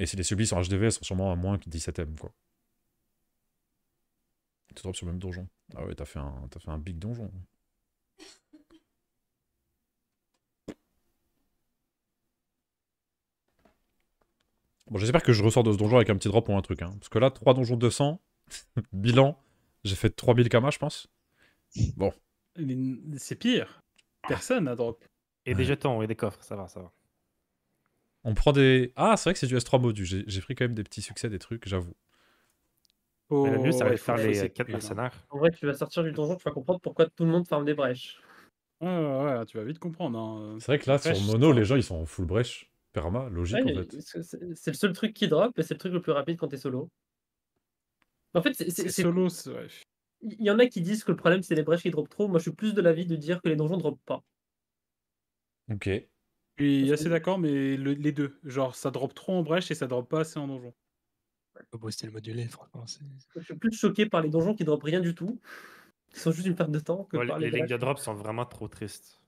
Et si les sublis sont HDV, elles sont sûrement à moins que 17M, quoi. Tu drops sur le même donjon. Ah ouais, t'as fait, un, big donjon. Bon, j'espère que je ressors de ce donjon avec un petit drop ou un truc. Hein. Parce que là, 3 donjons de 200, bilan, j'ai fait 3000 kama, je pense. Bon. C'est pire. Personne n'a drop. Et des jetons et des coffres, ça va, ça va. On prend des. Ah, c'est vrai que c'est du S3 Modu. J'ai pris quand même des petits succès, des trucs, j'avoue. Oh, mieux, ça va faire les 4 hein. mercenaires. En vrai, tu vas sortir du donjon, tu vas comprendre pourquoi tout le monde ferme des brèches. Ouais, ouais, ouais, tu vas vite comprendre. Hein. C'est vrai que là, sur Mono, les gens, ils sont en full brèche. Perma, logique en fait. C'est le seul truc qui drop et c'est le truc le plus rapide quand t'es solo. En fait, c'est. Solo, c'est vrai. Il y en a qui disent que le problème, c'est les brèches qui drop trop. Moi, je suis plus de l'avis de dire que les donjons drop pas. Ok. Je suis assez d'accord, mais les deux. Genre, ça drop trop en brèche et ça drop pas assez en donjon. c'était le modulé, franchement. Je suis plus choqué par les donjons qui drop rien du tout. Ils sont juste une perte de temps. Que les, lignes de drops sont vraiment trop tristes.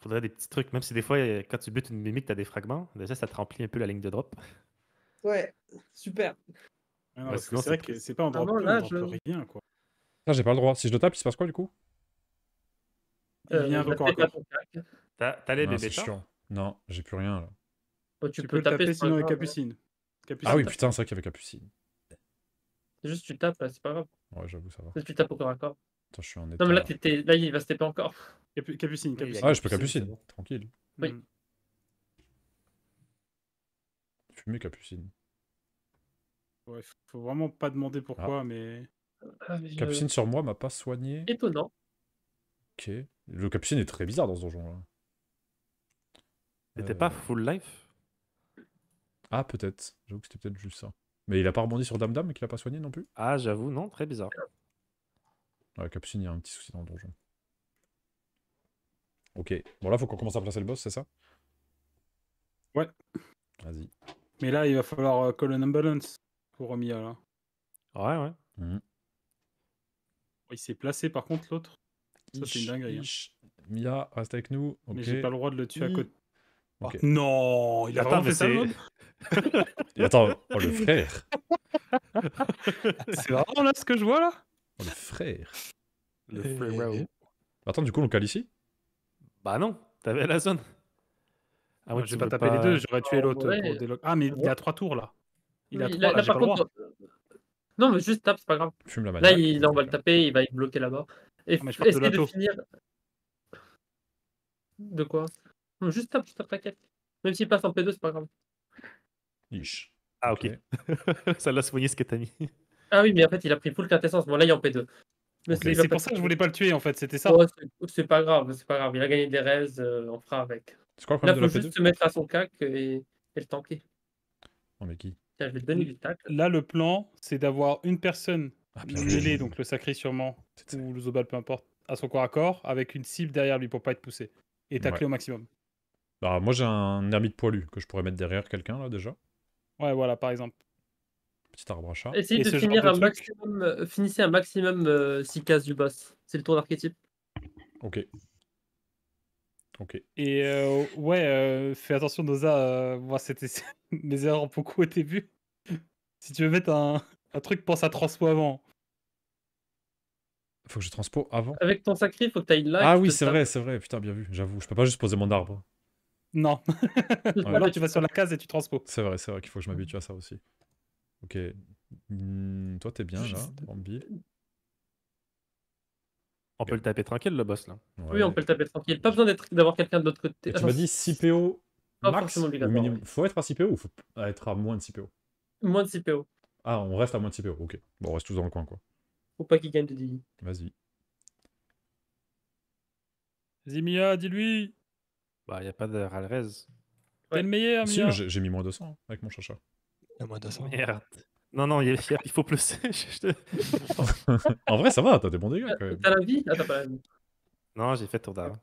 Faudrait des petits trucs, même si des fois, quand tu butes une mimique, t'as des fragments. Déjà, ça te remplit un peu la ligne de drop. Ouais, super. Ah c'est vrai que c'est pas en ah drop, là, rien, quoi. j'ai pas le droit. Si je le tape, il se passe quoi du coup euh, Viens y T'as les bébés Non, j'ai plus rien là. Oh, tu, peux, taper, sinon avec Capucine. Ah oui, putain, c'est vrai qu'il y avait Capucine. C'est juste tu tapes, c'est pas grave. Ouais, j'avoue, ça va. Tu tapes au corps à corps. Attends, je suis en état. Non, mais là, là il va se taper encore. Capucine, Capucine. Ouais ah, je peux Capucine, tranquille. Oui. Mmh. Fumer Capucine. Ouais, faut vraiment pas demander pourquoi, ah. mais... Ah, Capucine sur moi m'a pas soigné. Étonnant. Ok. Le capucine est très bizarre dans ce donjon. Il N'était pas euh. full life Ah, peut-être. J'avoue que c'était peut-être juste ça. Mais il a pas rebondi sur Dame Dame et qu'il a pas soigné non plus Ah, j'avoue, non, très bizarre. Ah, le capucine, il y a un petit souci dans le donjon. Ok. Bon, là, faut qu'on commence à placer le boss, c'est ça Ouais. Vas-y. Mais là, il va falloir euh, call an ambulance pour Mia, là. Ouais, ouais. Mmh. Il s'est placé, par contre, l'autre c'est une dinguerie. Hein. Mia, reste avec nous. Mais j'ai pas le droit de le tuer à côté. Oh, non, il a pas fait ça. attends, oh, le frère. c'est vraiment là ce que je vois là oh, Le frère. Le frère. Oh. Attends, du coup, on cale ici Bah non, t'avais la zone. Ah ouais j'ai pas tapé les deux, j'aurais tué oh, l'autre. Ah, mais il a trois tours là. Il a trois, tours. Non, mais juste tape, c'est pas grave. Là, il, là, on va le taper, il va être bloqué là-bas. Et ah, je de, finir. De quoi Juste un petit tape Même s'il passe en P2, c'est pas grave. Ah, ok. ça l'a soigné ce que t'as mis. Ah oui, mais en fait, il a pris full quintessence. Bon, là, il est en P2. C'est pour ça que je voulais pas le tuer, en fait. C'était ça. c'est pas grave, c'est pas grave. Il a gagné des rêves, on euh, fera avec. Tu crois qu'on peut Là, faut juste se mettre à son cac et, le tanker. non mais qui je vais te donner du tacle. Là, le plan, c'est d'avoir une personne ah, mêlée, donc le sacré sûrement, ou le Zobal, peu importe, à son corps à corps avec une cible derrière lui pour pas être poussé et tacler au maximum. Bah, moi j'ai un ermite poilu que je pourrais mettre derrière quelqu'un là déjà. Ouais, voilà, par exemple. Petit arbre à chat. Essayez de finir un maximum, euh, finissez un maximum 6 euh, cases du boss. C'est le tour d'archétype. Ok. Ok. Et euh, ouais, fais attention, Noza. moi, c'était mes erreurs beaucoup au début. si tu veux mettre un, un truc, pense à transpo avant. Faut que je transpo avant. Avec ton sacré, faut que ailles là. Ah oui, c'est vrai, c'est vrai. Putain, bien vu. J'avoue, je peux pas juste poser mon arbre. Non. tu vas sur la case et tu transpo. C'est vrai, c'est vrai qu'il faut que je m'habitue à ça aussi. Ok. Hmm, toi, t'es bien là, Bambi. On peut le taper tranquille, le boss là. Oui, on peut le taper tranquille. Pas besoin d'avoir quelqu'un de l'autre côté. tu ah m'as dit 6 PO ou Faut être à 6 PO ou faut être à moins de 6 PO Moins de 6 PO. Ah, on reste à moins de 6 PO, ok. Bon, on reste tous dans le coin quoi. Ou pas qu'il gagne de dégâts. Vas-y. Vas-y Mia, dis-lui. Bah, il a pas de Ralrez. T'es le meilleur, Mia. mais j'ai mis moins de 200 avec mon chacha. Moins moins 200. Merde. Non, non, il il faut plus. En vrai, ça va, t'as des bons dégâts quand même. T'as la vie Ah, t'as pas la non, j'ai fait tour d'arbre.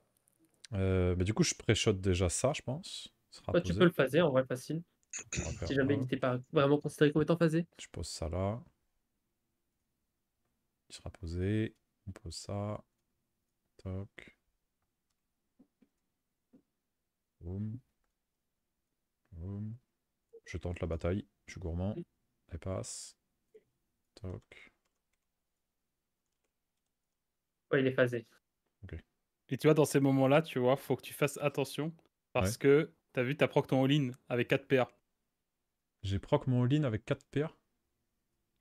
mais euh, bah, du coup, je pré-shot déjà ça, je pense. Toi, bah, tu peux le phaser en vrai facile. Si jamais il pas vraiment considéré comme étant phasé. Je pose ça là sera posé. On pose ça. Toc. Je tente la bataille. Je suis gourmand. Elle passe. Toc. il est phasé. Ok. Et tu vois, dans ces moments-là, tu vois, faut que tu fasses attention parce que que t'as vu, t'as proc ton all-in avec 4 PA. J'ai proc mon all-in avec 4 PA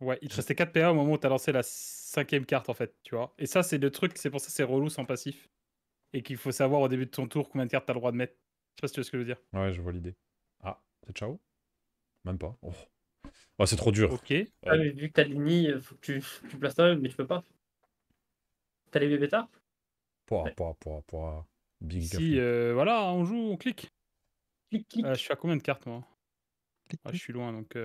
Ouais, il te restait 4 PA au moment où t'as lancé la cinquième carte, en fait, tu vois. Et ça, c'est le truc, c'est pour ça c'est relou sans passif. Et qu'il faut savoir au début de ton tour combien de cartes t'as le droit de mettre. Je sais pas si tu vois ce que je veux dire. Ouais, je vois l'idée. Ah, c'est ciao Même pas. Oh. oh c'est trop dur. Ok. Ah, mais vu que t'as l'ini, euh, faut que tu, tu places toi mais tu peux pas. T'as les bébés tard Pouah, pour, pouah, pouah, Si, euh, voilà, on joue, on clique. Clic, clic. Euh, je suis à combien de cartes, moi Ah, Je suis loin, donc...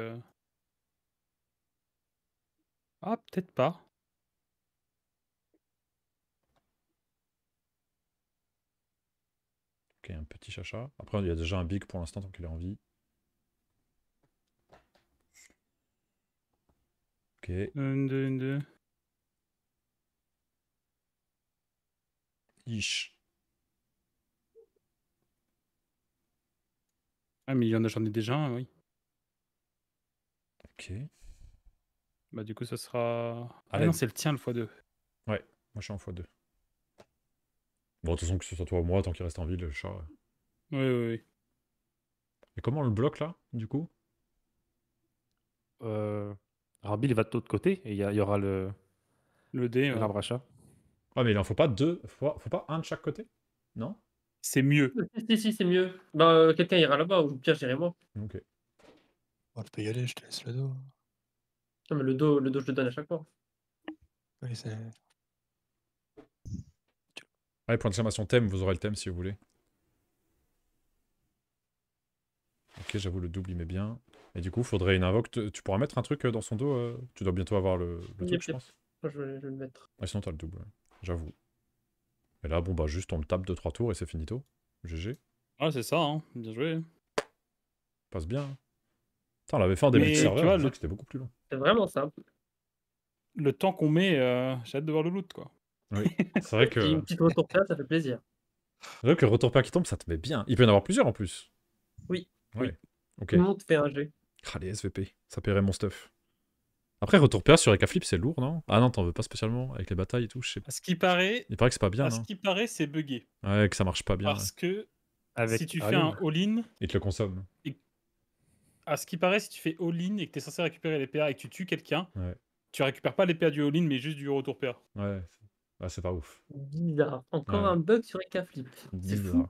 Ah, peut-être pas. Ok, un petit chacha. Après, il y a déjà un big pour l'instant, tant qu'il est en vie. Ok. Une, deux, une, deux. Ish. Ah, mais il y en a, j'en ai déjà un, oui. Ok. Bah, du coup, ça sera. Ah, non, c'est le tien le x2. Ouais, moi je suis en x2. Bon, de toute façon, que ce soit toi ou moi, tant qu'il reste en ville, le chat. Euh. Oui, oui, oui. Et comment on le bloque là, du coup euh... il va de l'autre côté et il y, aura le. Le dé. Ouais. L'arbre à Ah, mais il en faut pas deux, faut, faut pas un de chaque côté Non C'est mieux. Si, si, c'est mieux. Bah, euh, quelqu'un ira là-bas ou pire, j'irai moi. Ok. Bon, tu peux y aller, je te laisse le dos. Non, mais le dos, le dos, je le donne à chaque fois. Oui, c'est. Allez, point d'exclamation thème, vous aurez le thème si vous voulez. Ok, j'avoue, le double, il met bien. Et du coup, faudrait une invoque. Tu pourras mettre un truc euh, dans son dos euh, Tu dois bientôt avoir le, le truc, je pense. je, vais, le mettre. sinon, t'as le double, j'avoue. Et là, bon, bah, juste on le tape 2-3 tours et c'est finito. GG. Ouais, c'est ça, hein. bien joué. Passe bien. Hein on avait fait en début de serveur, le... c'était beaucoup plus long. C'est vraiment simple. Le temps qu'on met, euh, j'ai hâte de voir le loot, quoi. Oui, c'est vrai que. une petite retour PA, ça fait plaisir. C'est vrai que le retour PA qui tombe, ça te met bien. Il peut y en avoir plusieurs en plus. Oui. Oui. Ok. Tout le monde fait un jeu. Ah, les SVP, ça paierait mon stuff. Après, retour PA sur Ekaflip, c'est lourd, non Ah non, t'en veux pas spécialement avec les batailles et tout, je sais pas. À ce qui paraît, il paraît que c'est pas bien. À ce qui paraît, c'est buggé. Ouais, que ça marche pas bien. Parce que si tu fais un all-in, il te le consomme à ce qui paraît, si tu fais all-in et que tu es censé récupérer les PA et que tu tues quelqu'un, tu récupères pas les PA du all-in, mais juste du retour PA. Ouais, bah, c'est pas ouf. Bizarre. Encore un bug sur C'est Bizarre.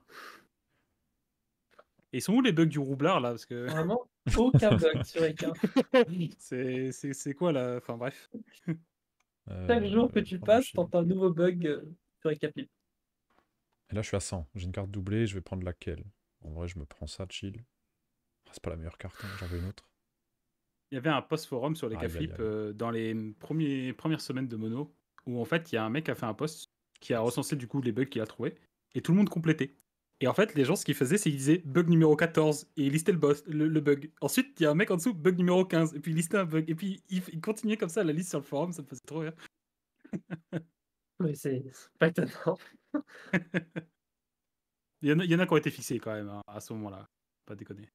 Et sont où les bugs du roublard là Parce que... Vraiment, aucun bug sur Eka. c'est quoi là Enfin bref. Euh, Chaque jour que tu passes, t'entends un nouveau bug euh, sur Ekaflip. Et là, je suis à 100. J'ai une carte doublée, je vais prendre laquelle En vrai, je me prends ça, chill c'est pas la meilleure carte, J'avais hein, j'en une autre. Il y avait un post-forum sur les ah, dans les premiers, premières semaines de Mono, où en fait, il y a un mec qui a fait un post qui a recensé du coup les bugs qu'il a trouvé, et tout le monde complétait. Et en fait, les gens, ce qu'ils faisaient, c'est qu'ils disaient bug numéro 14 et ils listaient le, boss, le, bug. Ensuite, il y a un mec en dessous, bug numéro 15, et puis il listait un bug. Et puis, il, continuait comme ça la liste sur le forum, ça me faisait trop rire. oui, c'est pas étonnant. il, y en a, qui ont été fixés quand même hein, à ce moment-là, pas déconner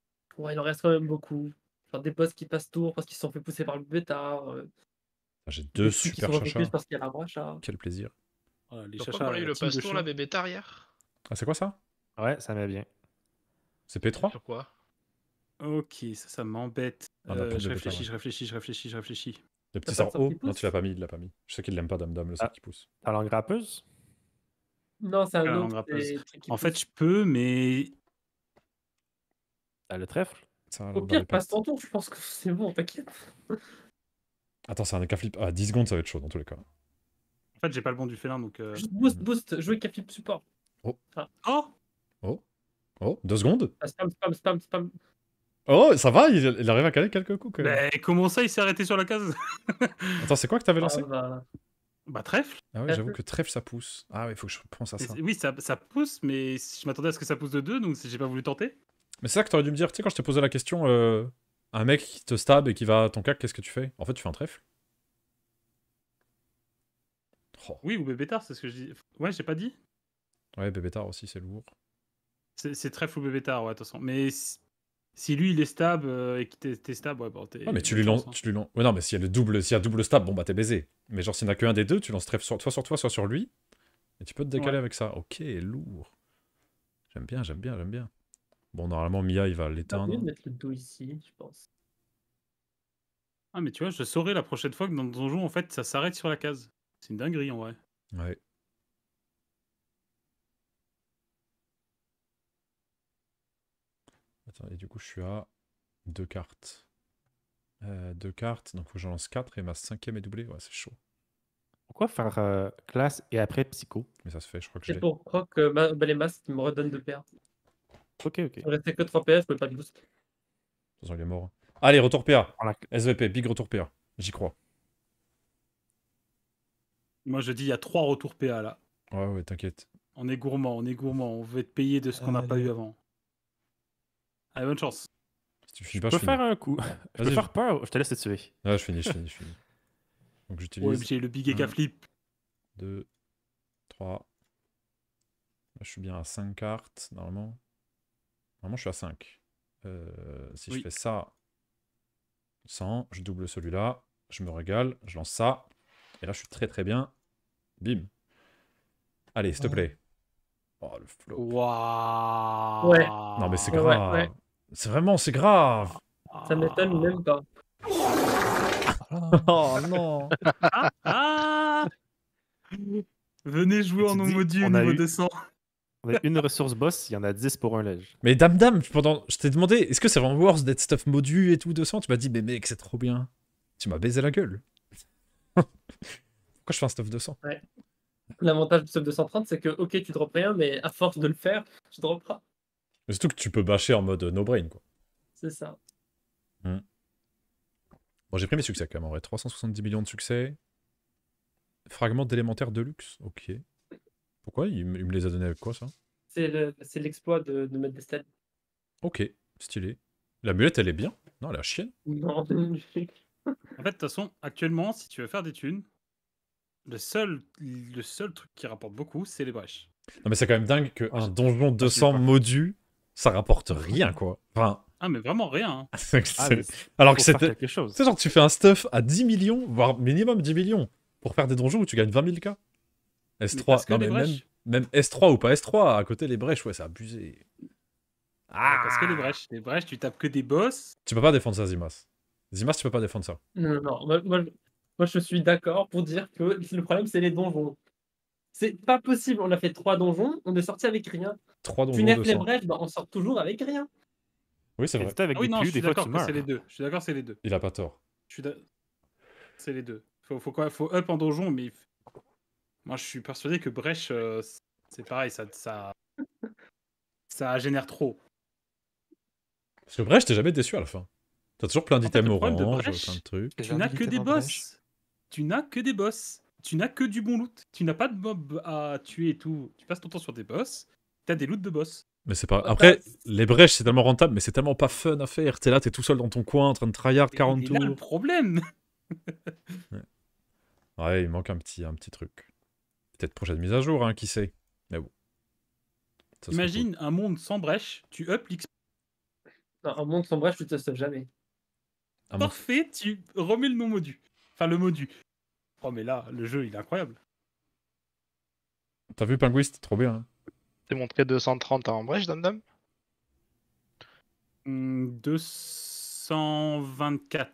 il en reste quand même beaucoup. Genre des boss qui passent tour parce qu'ils se sont fait pousser par le bêta. Euh, ah, j'ai deux super chachas. parce qu'il a la hein. Quel plaisir. Ah, les chachas, euh, le passe-tour, la bébé Ah, c'est quoi ça Ouais, ça m'a bien. C'est P3 Sur quoi Ok, ça, m'embête. Ah, euh, je réfléchis, je réfléchis, je réfléchis, je réfléchis. Le petit sort haut Non, tu l'as pas mis, il l'a pas mis. Je sais qu'il l'aime pas, Dame Dame, le sort qui pousse. T'as l'engrappeuse Non, c'est un autre. En fait, je peux, mais ah, le trèfle ça, Au pire, passe ton tour, je pense que c'est bon, t'inquiète. Attends, c'est un K-flip. Ah, 10 secondes, ça va être chaud dans tous les cas. En fait, j'ai pas le bon du félin donc. Euh, boost, boost, jouer K-flip support. Oh. Ah. Oh, oh Oh Oh, 2 secondes ah, Spam, spam, spam, spam. Oh, ça va, il, arrive à caler quelques coups. Quand même. Mais comment ça, il s'est arrêté sur la case Attends, c'est quoi que t'avais lancé bah. bah... trèfle. Ah oui, j'avoue que trèfle ça pousse. Ah oui, faut que je pense à ça. Oui, ça, pousse, mais je m'attendais à ce que ça pousse de deux, donc j'ai pas voulu tenter. Mais c'est ça que t'aurais dû me dire, tu sais, quand je t'ai posé la question, euh, un mec qui te stab et qui va à ton cac, qu'est-ce que tu fais En fait, tu fais un trèfle. Oh. Oui, ou bébétard, c'est ce que je dis. Ouais, j'ai pas dit Ouais, bébétard aussi, c'est lourd. C'est trèfle ou bébétard, ouais, de toute façon. Mais si, lui, il est stab euh, et que t'es stab, ouais, bon, t'es. mais hein. tu lui lances. Tu lui Ouais, non, mais s'il y, a double, y a double stab, bon, bah, t'es baisé. Mais genre, s'il n'y en a qu'un des deux, tu lances trèfle soit sur toi, soit sur lui. Et tu peux te décaler avec ça. Ok, lourd. J'aime bien, j'aime bien, j'aime bien. Bon, normalement, Mia, il va l'éteindre. Je mettre le dos ici, je pense. Ah, mais tu vois, je saurai la prochaine fois que dans le donjon, en fait, ça s'arrête sur la case. C'est une dinguerie, en vrai. Ouais. Attends, et du coup, je suis à deux cartes. Euh, deux cartes, donc faut que j'en lance quatre et ma cinquième est doublée. Ouais, c'est chaud. Pourquoi faire euh, classe et après psycho Mais ça se fait, je crois que j'ai. C'est pour que bah, les me redonnent de paires. Ok, ok. Il restait que 3 PA, je peux pas le boost. De toute il est mort. Allez, retour PA. SVP, big retour PA. J'y crois. Moi, je dis, il y a 3 retours PA là. Ouais, ouais, t'inquiète. On est gourmand, on est gourmand. On veut être payé de ce qu'on n'a pas eu avant. Allez, bonne chance. tu je peux faire un coup. Je peux faire pas, Je te laisse cette tuer. Ouais je finis, je finis, je finis. Donc j'utilise. le big Eka flip. 2, 3. je suis bien à 5 cartes, normalement. Normalement, je suis à 5. Euh, si je fais ça, 100, je double celui-là, je me régale, je lance ça. Et là, je suis très très bien. Bim. Allez, s'il te plaît. Oh, le flop. Ouais. Non, mais c'est grave. C'est vraiment, c'est grave. Ça m'étonne même pas. oh non. Ah, ah. Venez jouer en non module niveau eu... 200. On a une ressource boss, il y en a 10 pour un lèche. Mais dame dame, pendant... je t'ai demandé, est-ce que c'est vraiment worth d'être stuff modu et tout 200 Tu m'as dit, mais mec, c'est trop bien. Tu m'as baisé la gueule. Pourquoi je fais un stuff 200 ouais. L'avantage du stuff 230, c'est que, ok, tu drops rien, mais à force de le faire, tu dropperas. Mais surtout que tu peux bâcher en mode no brain, quoi. C'est ça. Hmm. Bon, j'ai pris mes succès quand même, en vrai. 370 millions de succès. Fragment d'élémentaire de luxe, ok. Pourquoi il, me les a donné avec quoi ça C'est l'exploit de, de mettre des stats. Ok, stylé. La mulette, elle est bien Non, la chienne Non. en fait, de toute façon, actuellement, si tu veux faire des thunes, le seul, le seul truc qui rapporte beaucoup, c'est les brèches. Non, mais c'est quand même dingue qu'un donjon 200 modus, ça rapporte rien, quoi. Enfin. Ah, mais vraiment rien. Hein. Ah, alors que c'était. quelque C'est genre, tu fais un stuff à 10 millions, voire minimum 10 millions, pour faire des donjons où tu gagnes 20 000 cas. S3, même, même, S3 ou pas S3, à côté les brèches, ouais, c'est abusé. Ah Parce que les brèches, les brèches, tu tapes que des boss. Tu peux pas défendre ça, Zimas. Zimas, tu peux pas défendre ça. Non, non, moi, moi, je suis d'accord pour dire que le problème, c'est les donjons. C'est pas possible, on a fait trois donjons, on est sorti avec rien. Trois donjons. Tu les brèches, bah, on sort toujours avec rien. Oui, c'est vrai. Avec ah oui, non, je suis d'accord c'est les deux. Je suis d'accord, c'est les deux. Il a pas tort. C'est les deux. Faut, faut, quoi, faut up en donjon, mais moi, je suis persuadé que Brèche, euh, c'est pareil, ça, ça, ça génère trop. Parce que Brèche, t'es jamais déçu à la fin. T'as toujours plein d'items orange, plein de trucs. Tu n'as que des boss. Tu n'as que des boss. Tu n'as que du bon loot. Tu n'as pas de mob à tuer et tout. Tu passes ton temps sur des boss. T'as des loots de boss. Mais c'est pas. Après, les brèches, c'est tellement rentable, mais c'est tellement pas fun à faire. T'es là, t'es tout seul dans ton coin en train de tryhard 40 tours. C'est le problème ouais. ouais. il manque un petit, un petit truc. Peut-être prochaine mise à jour, hein, qui sait. Mais bon. Imagine un monde sans brèche, tu up un monde sans brèche, tu te jamais. Parfait, tu remets le nom modu. Enfin, le modu. Oh, mais là, le jeu, il est incroyable. T'as vu Pingouin, trop bien. c'est hein. T'es montré 230 en brèche, d'un hmm, 224.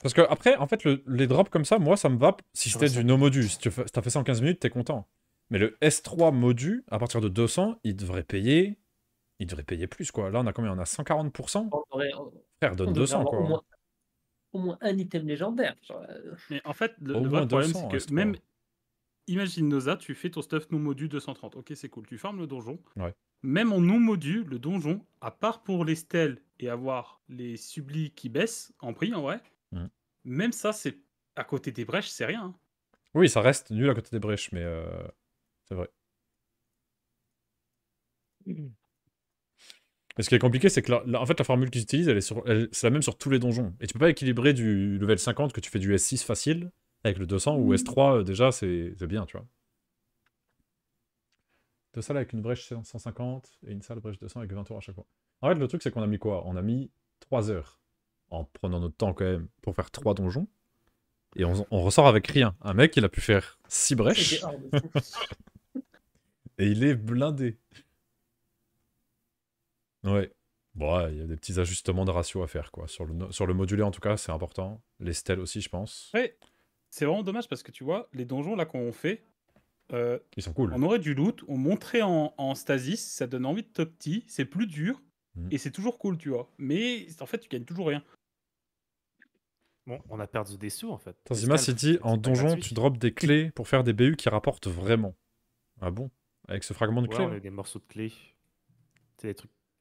Parce que après, en fait, les drops comme ça, moi, ça me va si c'était du no modu. Si tu as fait ça en 15 minutes, t'es content. Mais le S3 modu, à partir de 200, il devrait payer, il devrait payer plus quoi. Là, on a combien On a 140 on donne 200 quoi. Au moins, un item légendaire. Mais en fait, le, vrai problème, c'est que même, imagine Noza, tu fais ton stuff non modu 230. Ok, c'est cool. Tu farmes le donjon. Même en non modu, le donjon, à part pour les stèles et avoir les sublis qui baissent en prix en vrai, Mm. Même ça, c'est à côté des brèches, c'est rien. Hein. Oui, ça reste nul à côté des brèches, mais euh, c'est vrai. Mm. ce qui est compliqué, c'est que la, en fait, la formule qu'ils utilisent, elle est sur, c'est la même sur tous les donjons. Et tu peux pas équilibrer du level 50 que tu fais du S6 facile avec le 200 ou S3, mm. euh, déjà, c'est, bien, tu vois. Deux salles avec une brèche 150 et une salle brèche 200 avec 20 tours à chaque fois. En fait, le truc, c'est qu'on a mis quoi On a mis 3 heures en prenant notre temps quand même pour faire trois donjons. Et on, ressort avec rien. Un mec, il a pu faire six brèches. et il est blindé. Ouais. Bon, il y a des petits ajustements de ratio à faire, quoi. Sur le, sur le modulé, en tout cas, c'est important. Les stèles aussi, je pense. Ouais. C'est vraiment dommage parce que tu vois, les donjons là qu'on fait, euh, ils sont cool. On aurait du loot, on montrait en, en stasis, ça donne envie de top petit, c'est plus dur mm. et c'est toujours cool, tu vois. Mais en fait, tu gagnes toujours rien. Bon, on a perdu des sous en fait. Tanzima s'est dit en donjon, tu drops des clés pour faire des BU qui rapportent vraiment. Ah bon Avec ce fragment de clé des morceaux de clé.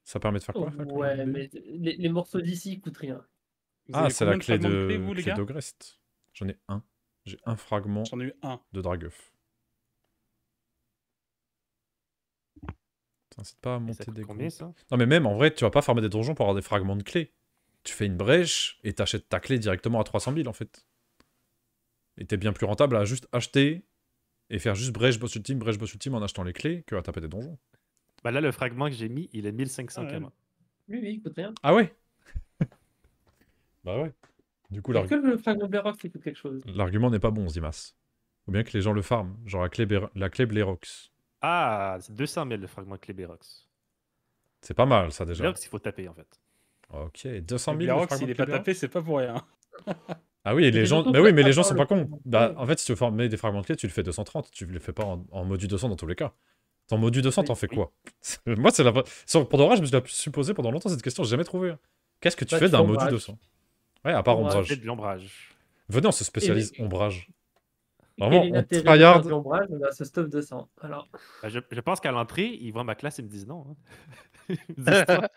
Ça permet de faire quoi oh, Ouais, mais les, morceaux d'ici coûtent rien. ah, c'est la clé de, J'en ai un. J'ai un fragment ai un. de Dragueuf. T'incites pas à monter des Non mais même en vrai, tu vas pas farmer des donjons pour avoir des fragments de clés tu fais une brèche et t'achètes ta clé directement à 300 000 en fait. Et t'es bien plus rentable à juste acheter et faire juste brèche boss ultime, brèche boss ultime en achetant les clés que à taper des donjons. Bah là, le fragment que j'ai mis, il est 1500 ah Oui, oui, il coûte rien. Ah ouais Bah ouais. Du coup, l'argument. le fragment Berox il coûte quelque chose L'argument n'est pas bon, Zimas. Ou bien que les gens le farment, genre la clé, la clé Ah, c'est 200 000 le fragment clé berox C'est pas mal ça déjà. Blayrox, il faut taper en fait. Ok, 200 000. Le s'il n'est pas tapé, c'est pas pour rien. Ah oui, les gens... ne oui, mais les gens sont pas cons. Bah, en fait, si tu veux des fragments de clé, tu le fais 230, tu le fais pas en, module 200 dans tous les cas. Ton module 200, t'en fais quoi Moi, c'est la Pour d'orage. je me suis supposé pendant longtemps cette question, n'ai jamais trouvé. Hein. Qu'est-ce que tu bah, fais d'un module 200 Ouais, à part ombrage. de l'ombrage. Venez, on se spécialise ombrage. Vraiment, on tryhard. on ce stuff 200. Alors... Bah, je, pense qu'à l'entrée, ils voient ma classe et me disent non. Hein.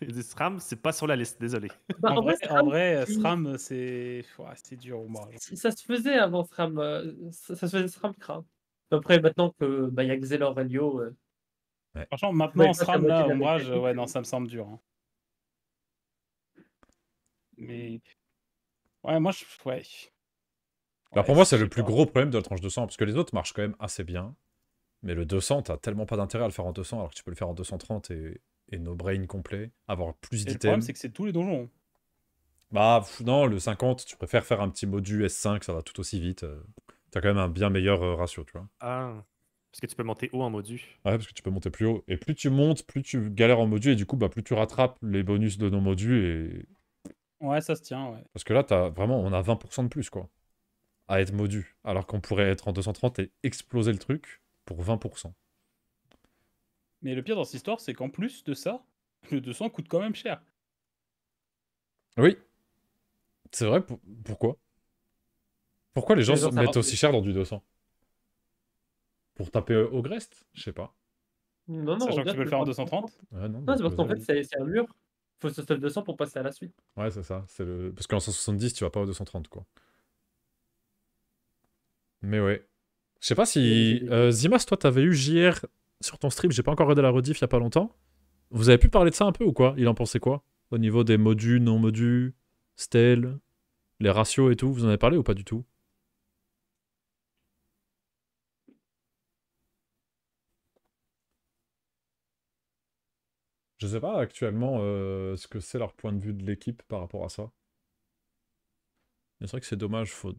SRAM, c'est pas sur la liste, désolé. Bah, en, vrai, SRAM, en euh, euh, c'est dur au moins. Ça se faisait avant SRAM, euh, ça, se faisait SRAM CRAM. Après, maintenant que bah, y a Xelor Franchement, maintenant, SRAM, là, Ombrage, ouais, non, ça me semble dur. Hein. Mais. Ouais, moi, je. Ouais. Alors bah, pour moi, c'est le plus gros problème de la tranche 200, parce que les autres marchent quand même assez bien. Mais le 200, t'as tellement pas d'intérêt à le faire en 200, alors que tu peux le faire en 230 et et nos brains complets, avoir plus d'items. Le problème, c'est que c'est tous les donjons. Hein. Bah, non, le 50, tu préfères faire un petit module S5, ça va tout aussi vite. Euh. T'as quand même un bien meilleur euh, ratio, tu vois. Ah, parce que tu peux monter haut en module Ouais, parce que tu peux monter plus haut. Et plus tu montes, plus tu galères en module et du coup, bah, plus tu rattrapes les bonus de nos modules Et... Ouais, ça se tient, ouais. Parce que là, as, vraiment, on a 20% de plus, quoi, à être modu. Alors qu'on pourrait être en 230 et exploser le truc pour 20%. Mais le pire dans cette histoire, c'est qu'en plus de ça, le 200 coûte quand même cher. Oui. C'est vrai, pourquoi Pourquoi les gens mettent aussi cher dans du 200 Pour taper au Grest Je sais pas. Non, non, tu veux le faire en 230 ouais, Non, non c'est parce qu'en fait, c'est un mur. Faut se le 200 pour passer à la suite. Ouais, c'est ça. C'est le... Parce qu'en 170, tu vas pas au 230, quoi. Mais ouais. Je sais pas si. Euh, Zimas, toi, t'avais eu JR sur ton stream, j'ai pas encore regardé la rediff il y a pas longtemps. Vous avez pu parler de ça un peu ou quoi Il en pensait quoi Au niveau des modules, non modules, stèles, les ratios et tout, vous en avez parlé ou pas du tout Je sais pas actuellement euh, ce que c'est leur point de vue de l'équipe par rapport à ça. C'est vrai que c'est dommage, faut...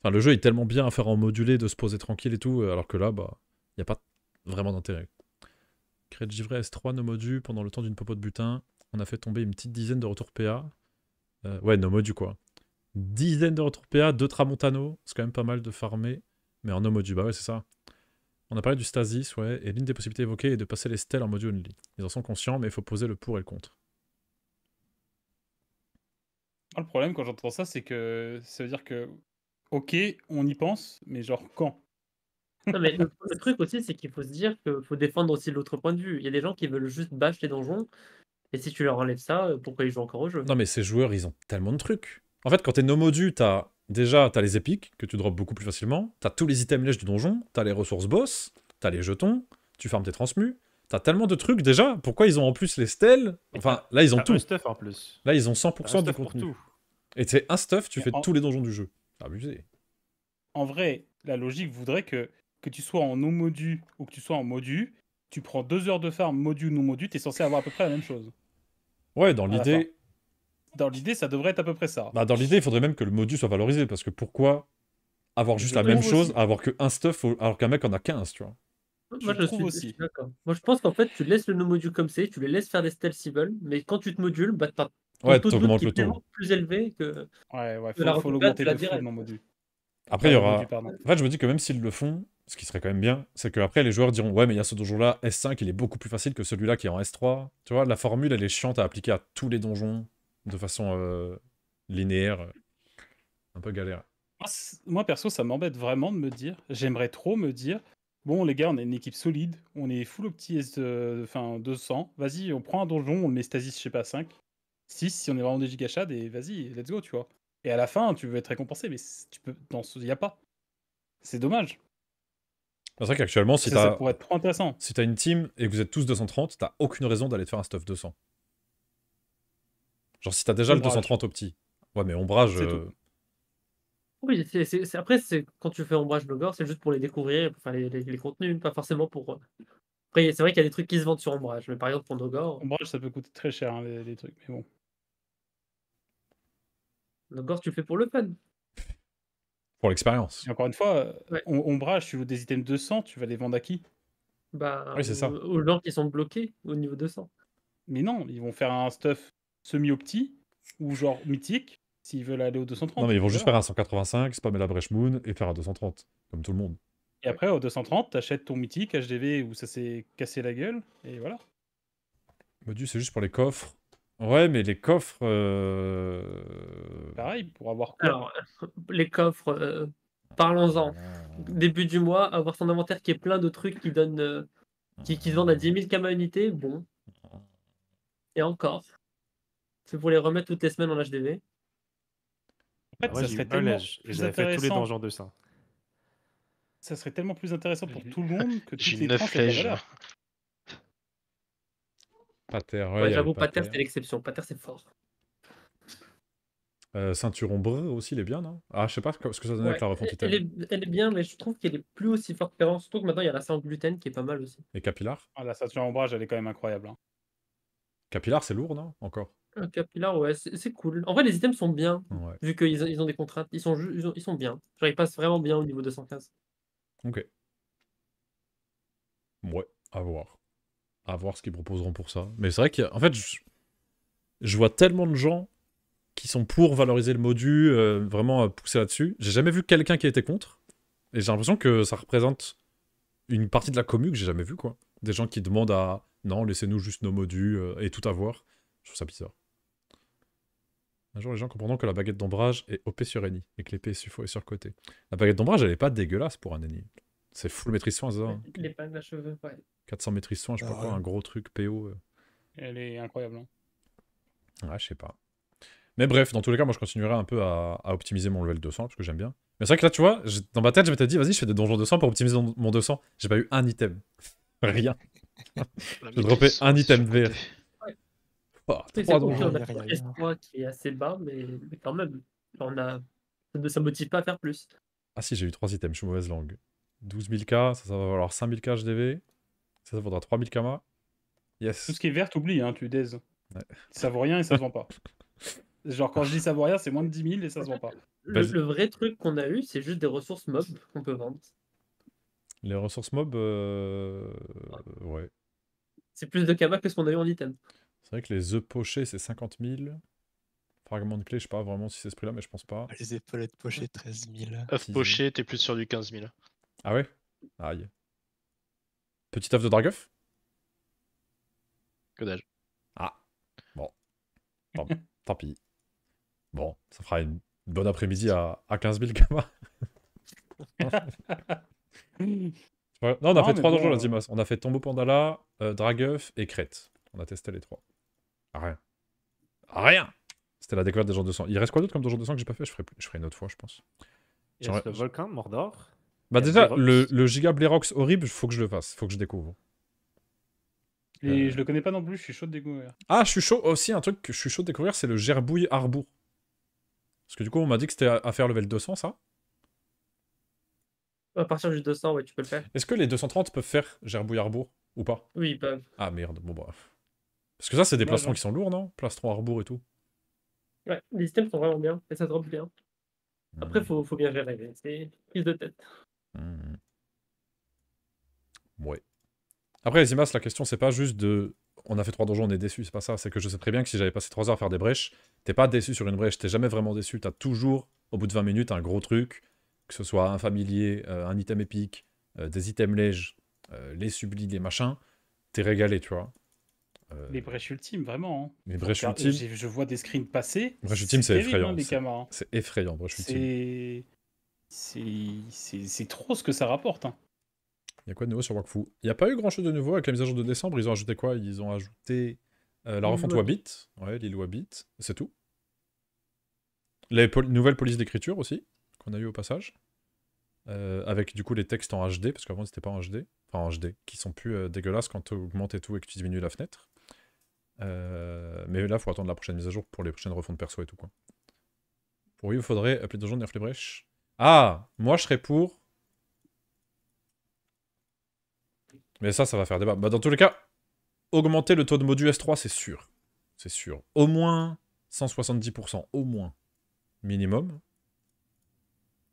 Enfin, le jeu est tellement bien à faire en modulé, de se poser tranquille et tout, euh, alors que là, bah, il n'y a pas vraiment d'intérêt. Créer givré S3 nos pendant le temps d'une popo de butin. On a fait tomber une petite dizaine de retours PA. Euh, ouais, nos modu quoi. Dizaine de retours PA, deux Tramontano. C'est quand même pas mal de farmer. Mais en nos modu bah ouais, c'est ça. On a parlé du stasis, ouais, et l'une des possibilités évoquées est de passer les stèles en module only. Ils en sont conscients, mais il faut poser le pour et le contre. Le problème quand j'entends ça, c'est que ça veut dire que, ok, on y pense, mais genre quand le, truc aussi, c'est qu'il faut se dire qu'il faut défendre aussi l'autre point de vue. Il y a des gens qui veulent juste bâcher les donjons. Et si tu leur enlèves ça, euh, pourquoi ils jouent encore au jeu Non, mais ces joueurs, ils ont tellement de trucs. En fait, quand t'es nomodu, t'as déjà as les épiques que tu drops beaucoup plus facilement. T'as tous les items lèches du donjon. T'as les ressources boss. T'as les jetons. Tu farmes tes transmus. T'as tellement de trucs déjà. Pourquoi ils ont en plus les stèles Enfin, là, ils ont tout. Stuff en plus. Là, ils ont 100% du contenu. Pour tout. Et c'est un stuff, tu fais tous les donjons du jeu. Abusé. En vrai, la logique voudrait que que tu sois en non modu ou que tu sois en modu, tu prends deux heures de farm modu non modu, t'es censé avoir à peu près la même chose. Ouais, dans l'idée. Dans l'idée, ça devrait être à peu près ça. Bah, dans l'idée, il faudrait même que le modu soit valorisé parce que pourquoi avoir juste la même chose, avoir que stuff alors qu'un mec en a 15, tu vois. Moi je, suis... aussi. Moi je pense qu'en fait tu laisses le non-modu comme c'est, tu les laisses faire des stealth s'ils mais quand tu te modules, bah t'as ouais, plus élevé que. Ouais ouais, faut, l'augmenter directement après, ah, il y aura. En fait, je me dis que même s'ils le font, ce qui serait quand même bien, c'est qu'après, les joueurs diront Ouais, mais il y a ce donjon-là, S5, il est beaucoup plus facile que celui-là qui est en S3. Tu vois, la formule, elle est chiante à appliquer à tous les donjons de façon euh, linéaire. Un peu galère. Moi, perso, ça m'embête vraiment de me dire J'aimerais trop me dire Bon, les gars, on est une équipe solide, on est full au petit s euh, enfin, 200. Vas-y, on prend un donjon, on le met stasis, je sais pas, 5, 6, si on est vraiment des gigachades, et vas-y, let's go, tu vois. Et à la fin, tu veux être récompensé, mais tu peux, dans il n'y a pas. C'est dommage. C'est vrai qu'actuellement, si tu as, si une team et que vous êtes tous 230, tu t'as aucune raison d'aller te faire un stuff 200. Genre si tu as déjà le 230 au petit. Ouais, mais ombrage. Euh, oui, après, c'est quand tu fais ombrage Dogor, c'est juste pour les découvrir, pour faire les, contenus, pas forcément pour. Euh, après, c'est vrai qu'il y a des trucs qui se vendent sur ombrage, mais par exemple pour Dogor. Ombrage, ça peut coûter très cher, hein, les, trucs, mais bon d'accord tu le fais pour le fun. Pour l'expérience. Encore une fois, euh, on Ombrage, tu veux des items 200, tu vas les vendre à qui bah, oui, c'est Aux gens qui sont bloqués au niveau 200. Mais non, ils vont faire un stuff semi opti ou genre mythique s'ils veulent aller au 230. Non, mais ils vont juste faire un 185, spammer la brèche moon et faire un 230, comme tout le monde. Et après, au 230, t'achètes ton mythique HDV où ça s'est cassé la gueule et voilà. Modus, c'est juste pour les coffres Ouais, mais les coffres. Euh, Pareil, pour avoir quoi Alors, les coffres, euh, parlons-en. Ah, Début du mois, avoir son inventaire qui est plein de trucs qui donnent, euh, qui, se vendent à 10 000 kama unités, bon. Et encore. C'est pour les remettre toutes les semaines en HDV. En fait, ah, ça serait tellement plus les intéressant. de ça. Ça serait tellement plus intéressant pour tout le monde que tu les flèches. Pater, ouais, j'avoue, pas c'est l'exception. Pater, c'est fort. Euh, ceinture ombre aussi, il est bien, non Ah, je sais pas ce que ça donne avec la refonte elle, est, bien, mais je trouve qu'elle est plus aussi forte qu'avant. Surtout que maintenant, il y a la ceinture gluten qui est pas mal aussi. Et Capillar ah, La ceinture ombrage, elle est quand même incroyable. Hein. Capillar, c'est lourd, non Encore Un euh, Capillar, ouais, c'est cool. En vrai, les items sont bien, vu qu'ils ils ont des contraintes. Ils sont, ils, sont bien. Genre, ils passent vraiment bien au niveau 115 Ok. Ouais, à voir à voir ce qu'ils proposeront pour ça. Mais c'est vrai qu'en fait, je... vois tellement de gens qui sont pour valoriser le module, euh, vraiment euh, pousser là-dessus. J'ai jamais vu quelqu'un qui était contre. Et j'ai l'impression que ça représente une partie de la commu que j'ai jamais vu quoi. Des gens qui demandent à non, laissez-nous juste nos modules euh, et tout avoir. Je trouve ça bizarre. Un jour, les gens comprendront que la baguette d'ombrage est OP sur Eni et que l'épée est suffo est La baguette d'ombrage, elle est pas dégueulasse pour un Eni. C'est full maîtrise soin, ça hein. cheveux, ouais. 400 maîtrise soin, je sais pas ah quoi, un gros truc PO. Euh. Elle est incroyable. Hein. Ouais, je sais pas. Mais bref, dans tous les cas, moi je continuerai un peu à, optimiser mon level 200 parce que j'aime bien. Mais c'est vrai que là, tu vois, dans ma tête, je m'étais dit, vas-y, je fais des donjons 200 pour optimiser mon 200. J'ai pas eu un item. Rien. J'ai droppé un item vert. Oh, ouais. Oh, c'est on a qui est assez bas, mais, quand même, on a... ça ne me motive pas à faire plus. Ah si, j'ai eu trois items, je suis mauvaise langue. 12 000 K, ça, va valoir 5 000 K HDV. Ça, ça vaudra 3 000 Yes. Tout ce qui est vert, oublie hein, tu daises. Ça vaut rien et ça se vend pas. Genre, quand je dis ça vaut rien, c'est moins de 10 000 et ça se vend pas. Le, vrai truc qu'on a eu, c'est juste des ressources mobs qu'on peut vendre. Les ressources mob, euh, ouais. C'est plus de Kama que ce qu'on a eu en item. C'est vrai que les œufs pochés, c'est 50 000. Fragment de clé, je sais pas vraiment si c'est ce prix-là, mais je pense pas. Les épaulettes pochées, 13 000. Œufs pochés, t'es plus sûr du 15 000. Ah ouais Aïe. Petite œuf de draguf? Que d'âge. Ah. Bon. Tant, pis. Bon, ça fera une bonne après-midi à, à 15 000 gamma. non, on a fait trois donjons là, euh, Dimas. On a fait Tombeau Pandala, euh, et Crête. On a testé les trois. Rien. Rien C'était la découverte des de sang. Il reste quoi d'autre comme de sang que j'ai pas fait je ferai, je ferai une autre fois, je pense. le volcan, Mordor. Bah déjà, le, le, Giga Blerox horrible, faut que je le fasse, faut que je découvre. Et euh. je le connais pas non plus, je suis chaud de découvrir. Ah, je suis chaud aussi, un truc que je suis chaud de découvrir, c'est le Gerbouille Arbour. Parce que du coup, on m'a dit que c'était à, faire level 200, ça À partir du 200, ouais, tu peux le faire. Est-ce que les 230 peuvent faire Gerbouille Arbour ou pas Oui, ils peuvent. Ah merde, bon bref bah. Parce que ça, c'est des plastrons qui sont lourds, non Plastron Arbour et tout. Ouais, les systèmes sont vraiment bien et ça drop bien. Après, hmm. faut, faut bien gérer, c'est prise de tête. Mm. Ouais. Après, les images, la question, c'est pas juste de. On a fait trois donjons, on est déçu, c'est pas ça. C'est que je sais très bien que si j'avais passé trois heures à faire des brèches, t'es pas déçu sur une brèche, t'es jamais vraiment déçu. T'as toujours, au bout de 20 minutes, un gros truc, que ce soit un familier, euh, un item épique, euh, des items légers, euh, les sublis, les machins. T'es régalé, tu vois. Les brèches ultimes, vraiment. Hein. Les brèches ultimes. Je vois des screens passer. Brèches ultimes, c'est hein, effrayant. c'est effrayant, brèche ultime. C'est trop ce que ça rapporte. Hein. Il y a quoi de nouveau sur Wakfu Il n'y a pas eu grand chose de nouveau avec la mise à jour de décembre. Ils ont ajouté quoi Ils ont ajouté euh, la refonte Wabit. Ouais, l'île Wabit. C'est tout. Les nouvelles polices d'écriture aussi, qu'on a eu au passage. Euh, avec du coup les textes en HD, parce qu'avant c'était pas en HD. Enfin en HD, qui sont plus euh, dégueulasses quand tu augmentes et tout et que tu diminues la fenêtre. mais là, faut attendre la prochaine mise à jour pour les prochaines refontes perso et tout. Quoi. Pour lui, il faudrait appeler Donjon Nerf les Brèches ah, moi je serais pour. Mais ça, ça va faire débat. Bah, dans tous les cas, augmenter le taux de module S3, c'est sûr. C'est sûr. Au moins 170%, au moins. Minimum.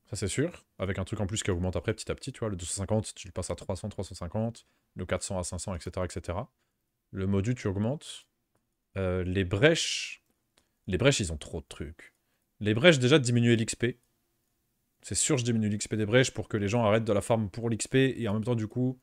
Ça, c'est sûr. Avec un truc en plus qui augmente après petit à petit, tu vois. Le 250, tu le passes à 300, 350. Le 400 à 500, etc. etc. Le module tu augmentes. Euh, les brèches... Les brèches, ils ont trop de trucs. Les brèches, déjà, diminuer l'XP. C'est sûr, je diminue l'XP des brèches pour que les gens arrêtent de la farm pour l'XP et en même temps, du coup,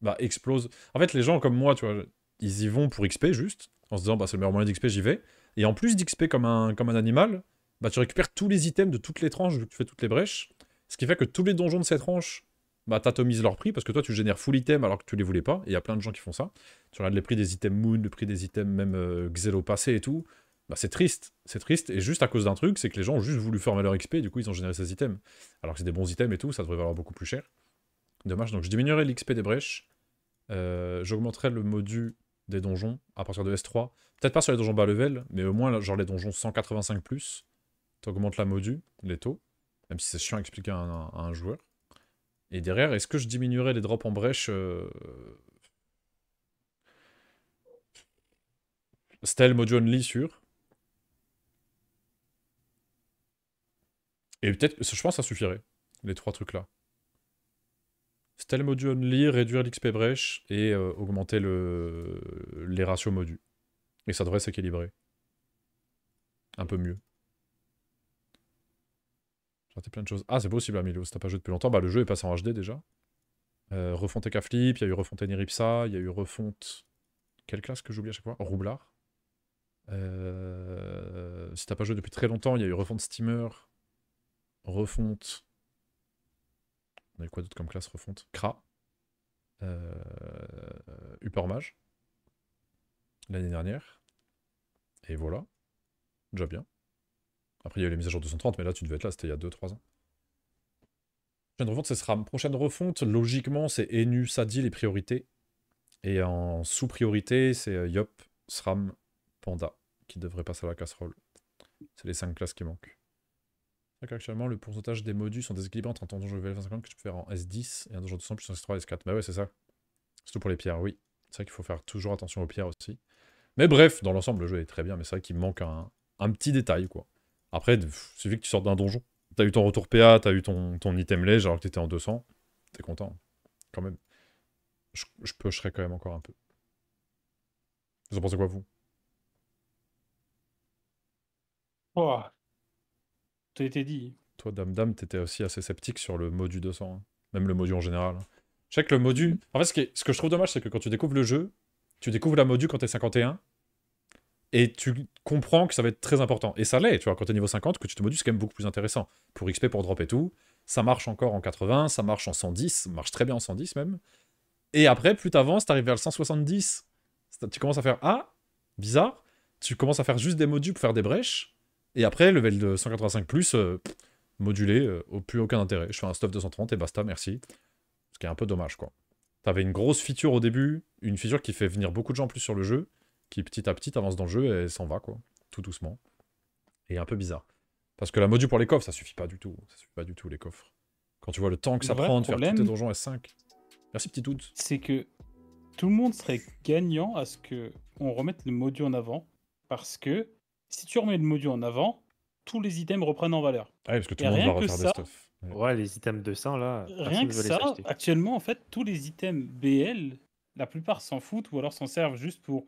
bah, explose. En fait, les gens comme moi, tu vois, ils y vont pour XP juste, en se disant, bah, c'est le meilleur moyen d'XP, j'y vais. Et en plus d'XP comme un, comme un animal, bah, tu récupères tous les items de toutes les tranches, que tu fais toutes les brèches. Ce qui fait que tous les donjons de ces tranches, bah, t'atomisent leur prix parce que toi, tu génères full item alors que tu les voulais pas. Et il y a plein de gens qui font ça. Tu regardes les prix des items Moon, le prix des items même euh, xélo passé et tout. Bah, c'est triste, c'est triste, et juste à cause d'un truc, c'est que les gens ont juste voulu former leur XP, du coup ils ont généré ces items. Alors que c'est des bons items et tout, ça devrait valoir beaucoup plus cher. Dommage, donc je diminuerai l'XP des brèches, euh, j'augmenterai le modu des donjons à partir de S3, peut-être pas sur les donjons bas level, mais au moins genre les donjons 185+, plus. t'augmentes la modu, les taux, même si c'est chiant à expliquer à un, joueur. Et derrière, est-ce que je diminuerai les drops en brèche euh... module only, sûr. Et peut-être, je pense que ça suffirait, les trois trucs-là. Stell module only, réduire l'XP brèche et euh, augmenter le, les ratios modules. Et ça devrait s'équilibrer. Un peu mieux. J'ai plein de choses. Ah, c'est possible, Amilo, si t'as pas joué depuis longtemps. Bah, le jeu est passé en HD déjà. Euh, refonte Ekaflip, il y a eu refonte ripsa, il y a eu refonte. Quelle classe que j'oublie à chaque fois Roublard. Euh, si t'as pas joué depuis très longtemps, il y a eu refonte Steamer refonte. On eu quoi d'autre comme classe refonte cra Euh, Upermage. L'année dernière. Et voilà. Déjà bien. Après, il y a eu les mises à jour 230, mais là, tu devais être là, c'était il y a 2-3 ans. Prochaine refonte, c'est SRAM Prochaine refonte, logiquement, c'est Enu, Sadi, les priorités. Et en sous-priorité, c'est euh, Yop, SRAM, Panda, qui devrait passer à la casserole. C'est les 5 classes qui manquent. Actuellement, le pourcentage des modules sont déséquilibrés entre un donjon level 50 que je peux faire en S10 et un donjon de 100 plus en S3 S4. Mais ouais, c'est ça. Surtout pour les pierres, oui. C'est vrai qu'il faut faire toujours attention aux pierres aussi. Mais bref, dans l'ensemble, le jeu est très bien, mais c'est vrai qu'il manque un, petit détail, quoi. Après, il suffit que tu sortes d'un donjon. tu as eu ton retour PA, as eu ton, ton item léger e alors que t'étais en 200. T'es content, quand même. Je, je quand même encore un peu. Vous en pensez quoi, vous oh été dit. Toi, Dame Dame, t'étais aussi assez sceptique sur le modu 200, hein. même le modu en général. Hein. Je sais que le modu. En fait, ce, que je trouve dommage, c'est que quand tu découvres le jeu, tu découvres la modu quand t'es 51, et tu comprends que ça va être très important. Et ça l'est, tu vois, quand t'es niveau 50, que tu te modules, c'est quand même beaucoup plus intéressant. Pour XP, pour drop et tout, ça marche encore en 80, ça marche en 110, ça marche très bien en 110 même. Et après, plus t'avances, t'arrives vers le 170, tu commences à faire « Ah, bizarre !» Tu commences à faire juste des modus pour faire des brèches, et après, level de 185 plus, euh, modulé, euh, au plus aucun intérêt. Je fais un stuff 230 et basta, merci. Ce qui est un peu dommage, quoi. T'avais une grosse feature au début, une feature qui fait venir beaucoup de gens plus sur le jeu, qui petit à petit avance dans le jeu et s'en va, quoi. Tout doucement. Et un peu bizarre. Parce que la module pour les coffres, ça suffit pas du tout. Ça suffit pas du tout, les coffres. Quand tu vois le temps que ça prend de faire tous tes donjons S5. Merci, petit doute. C'est que tout le monde serait gagnant à ce que on remette le module en avant. Parce que si tu remets le module en avant, tous les items reprennent en valeur. Ah parce que tout le monde va refaire des stuff. Ouais. les items de là. Rien que ça, actuellement, en fait, tous les items BL, la plupart s'en foutent ou alors s'en servent juste pour.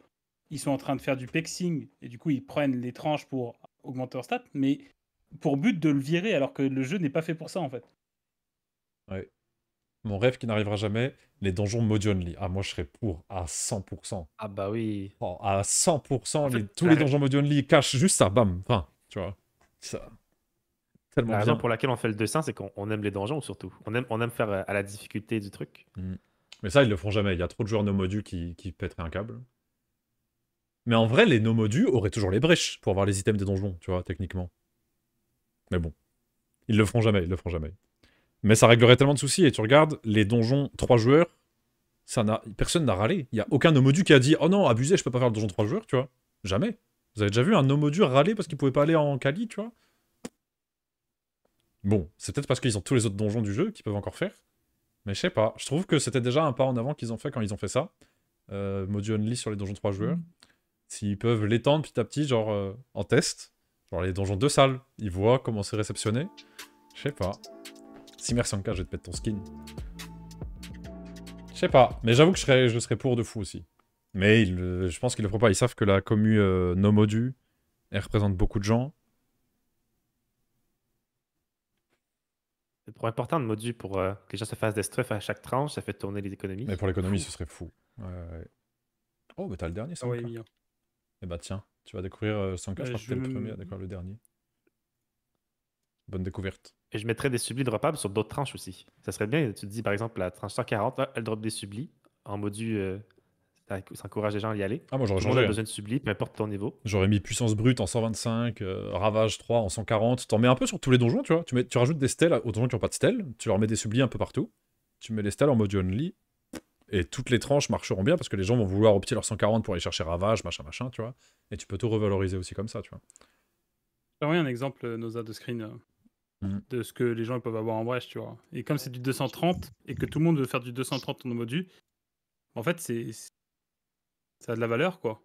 Ils sont en train de faire du pexing et du coup, ils prennent les tranches pour augmenter leur stat, mais pour but de le virer alors que le jeu n'est pas fait pour ça en fait. Ouais mon rêve qui n'arrivera jamais, les donjons modionly. only. Ah, moi, je serais pour à 100%. Ah, bah oui. Oh, à 100%, tous les donjons modionly only cachent juste ça, bam. Enfin, tu vois. Ça. Tellement la raison pour laquelle on fait le dessin, c'est qu'on aime les donjons surtout. On aime, on aime faire euh, à la difficulté du truc. Mm. Mais ça, ils le feront jamais. Il y a trop de joueurs no modus qui, qui pèteraient un câble. Mais en vrai, les no modus auraient toujours les brèches pour avoir les items des donjons, tu vois, techniquement. Mais bon. Ils le feront jamais, ils le feront jamais. Mais ça réglerait tellement de soucis. Et tu regardes les donjons 3 joueurs, ça personne n'a râlé. Il n'y a aucun nomodu qui a dit Oh non, abusé, je peux pas faire le donjon 3 joueurs, tu vois. Jamais. Vous avez déjà vu un nomodu râler parce qu'il pouvait pas aller en Cali, tu vois. Bon, c'est peut-être parce qu'ils ont tous les autres donjons du jeu qu'ils peuvent encore faire. Mais je sais pas. Je trouve que c'était déjà un pas en avant qu'ils ont fait quand ils ont fait ça. Euh, modu only sur les donjons 3 joueurs. S'ils peuvent l'étendre petit à petit, genre euh, en test. Genre les donjons 2 salles. Ils voient comment c'est réceptionné. Je sais pas. Si merci en je vais te mettre ton skin. Je sais pas, mais j'avoue que je serais, pour de fou aussi. Mais euh, je pense qu'ils le feront pas. Ils savent que la commu euh, no modu, elle représente beaucoup de gens. C'est trop important de modu pour euh, que les gens se fassent des stuffs à chaque tranche, ça fait tourner les économies. Mais pour l'économie, ce serait fou. Oh, mais t'as le dernier, ça. Ah ouais, Eh bah tiens, tu vas découvrir Sanka. je crois que le premier d'accord, le dernier. Bonne découverte. Et je mettrais des sublis droppables sur d'autres tranches aussi. Ça serait bien, tu te dis par exemple la tranche 140, ah, elle drop des sublis en module. ça, euh, encourage les gens à y aller. Ah, moi j'aurais besoin de sublis, peu importe ton niveau. J'aurais mis puissance brute en 125, euh, ravage 3 en 140. T'en mets un peu sur tous les donjons, tu vois. Tu, tu rajoutes des stèles aux donjons qui n'ont pas de stèles. Tu leur mets des sublis un peu partout. Tu mets les stèles en module only. Et toutes les tranches marcheront bien parce que les gens vont vouloir opter leur 140 pour aller chercher ravage, machin, machin, tu vois. Et tu peux tout revaloriser aussi comme ça, tu vois. un exemple, euh, nosa de screen. Mm. de ce que les gens peuvent avoir en brèche, tu vois. Et comme c'est du 230 et que tout le monde veut faire du 230 en modu, en fait, c'est ça a de la valeur, quoi.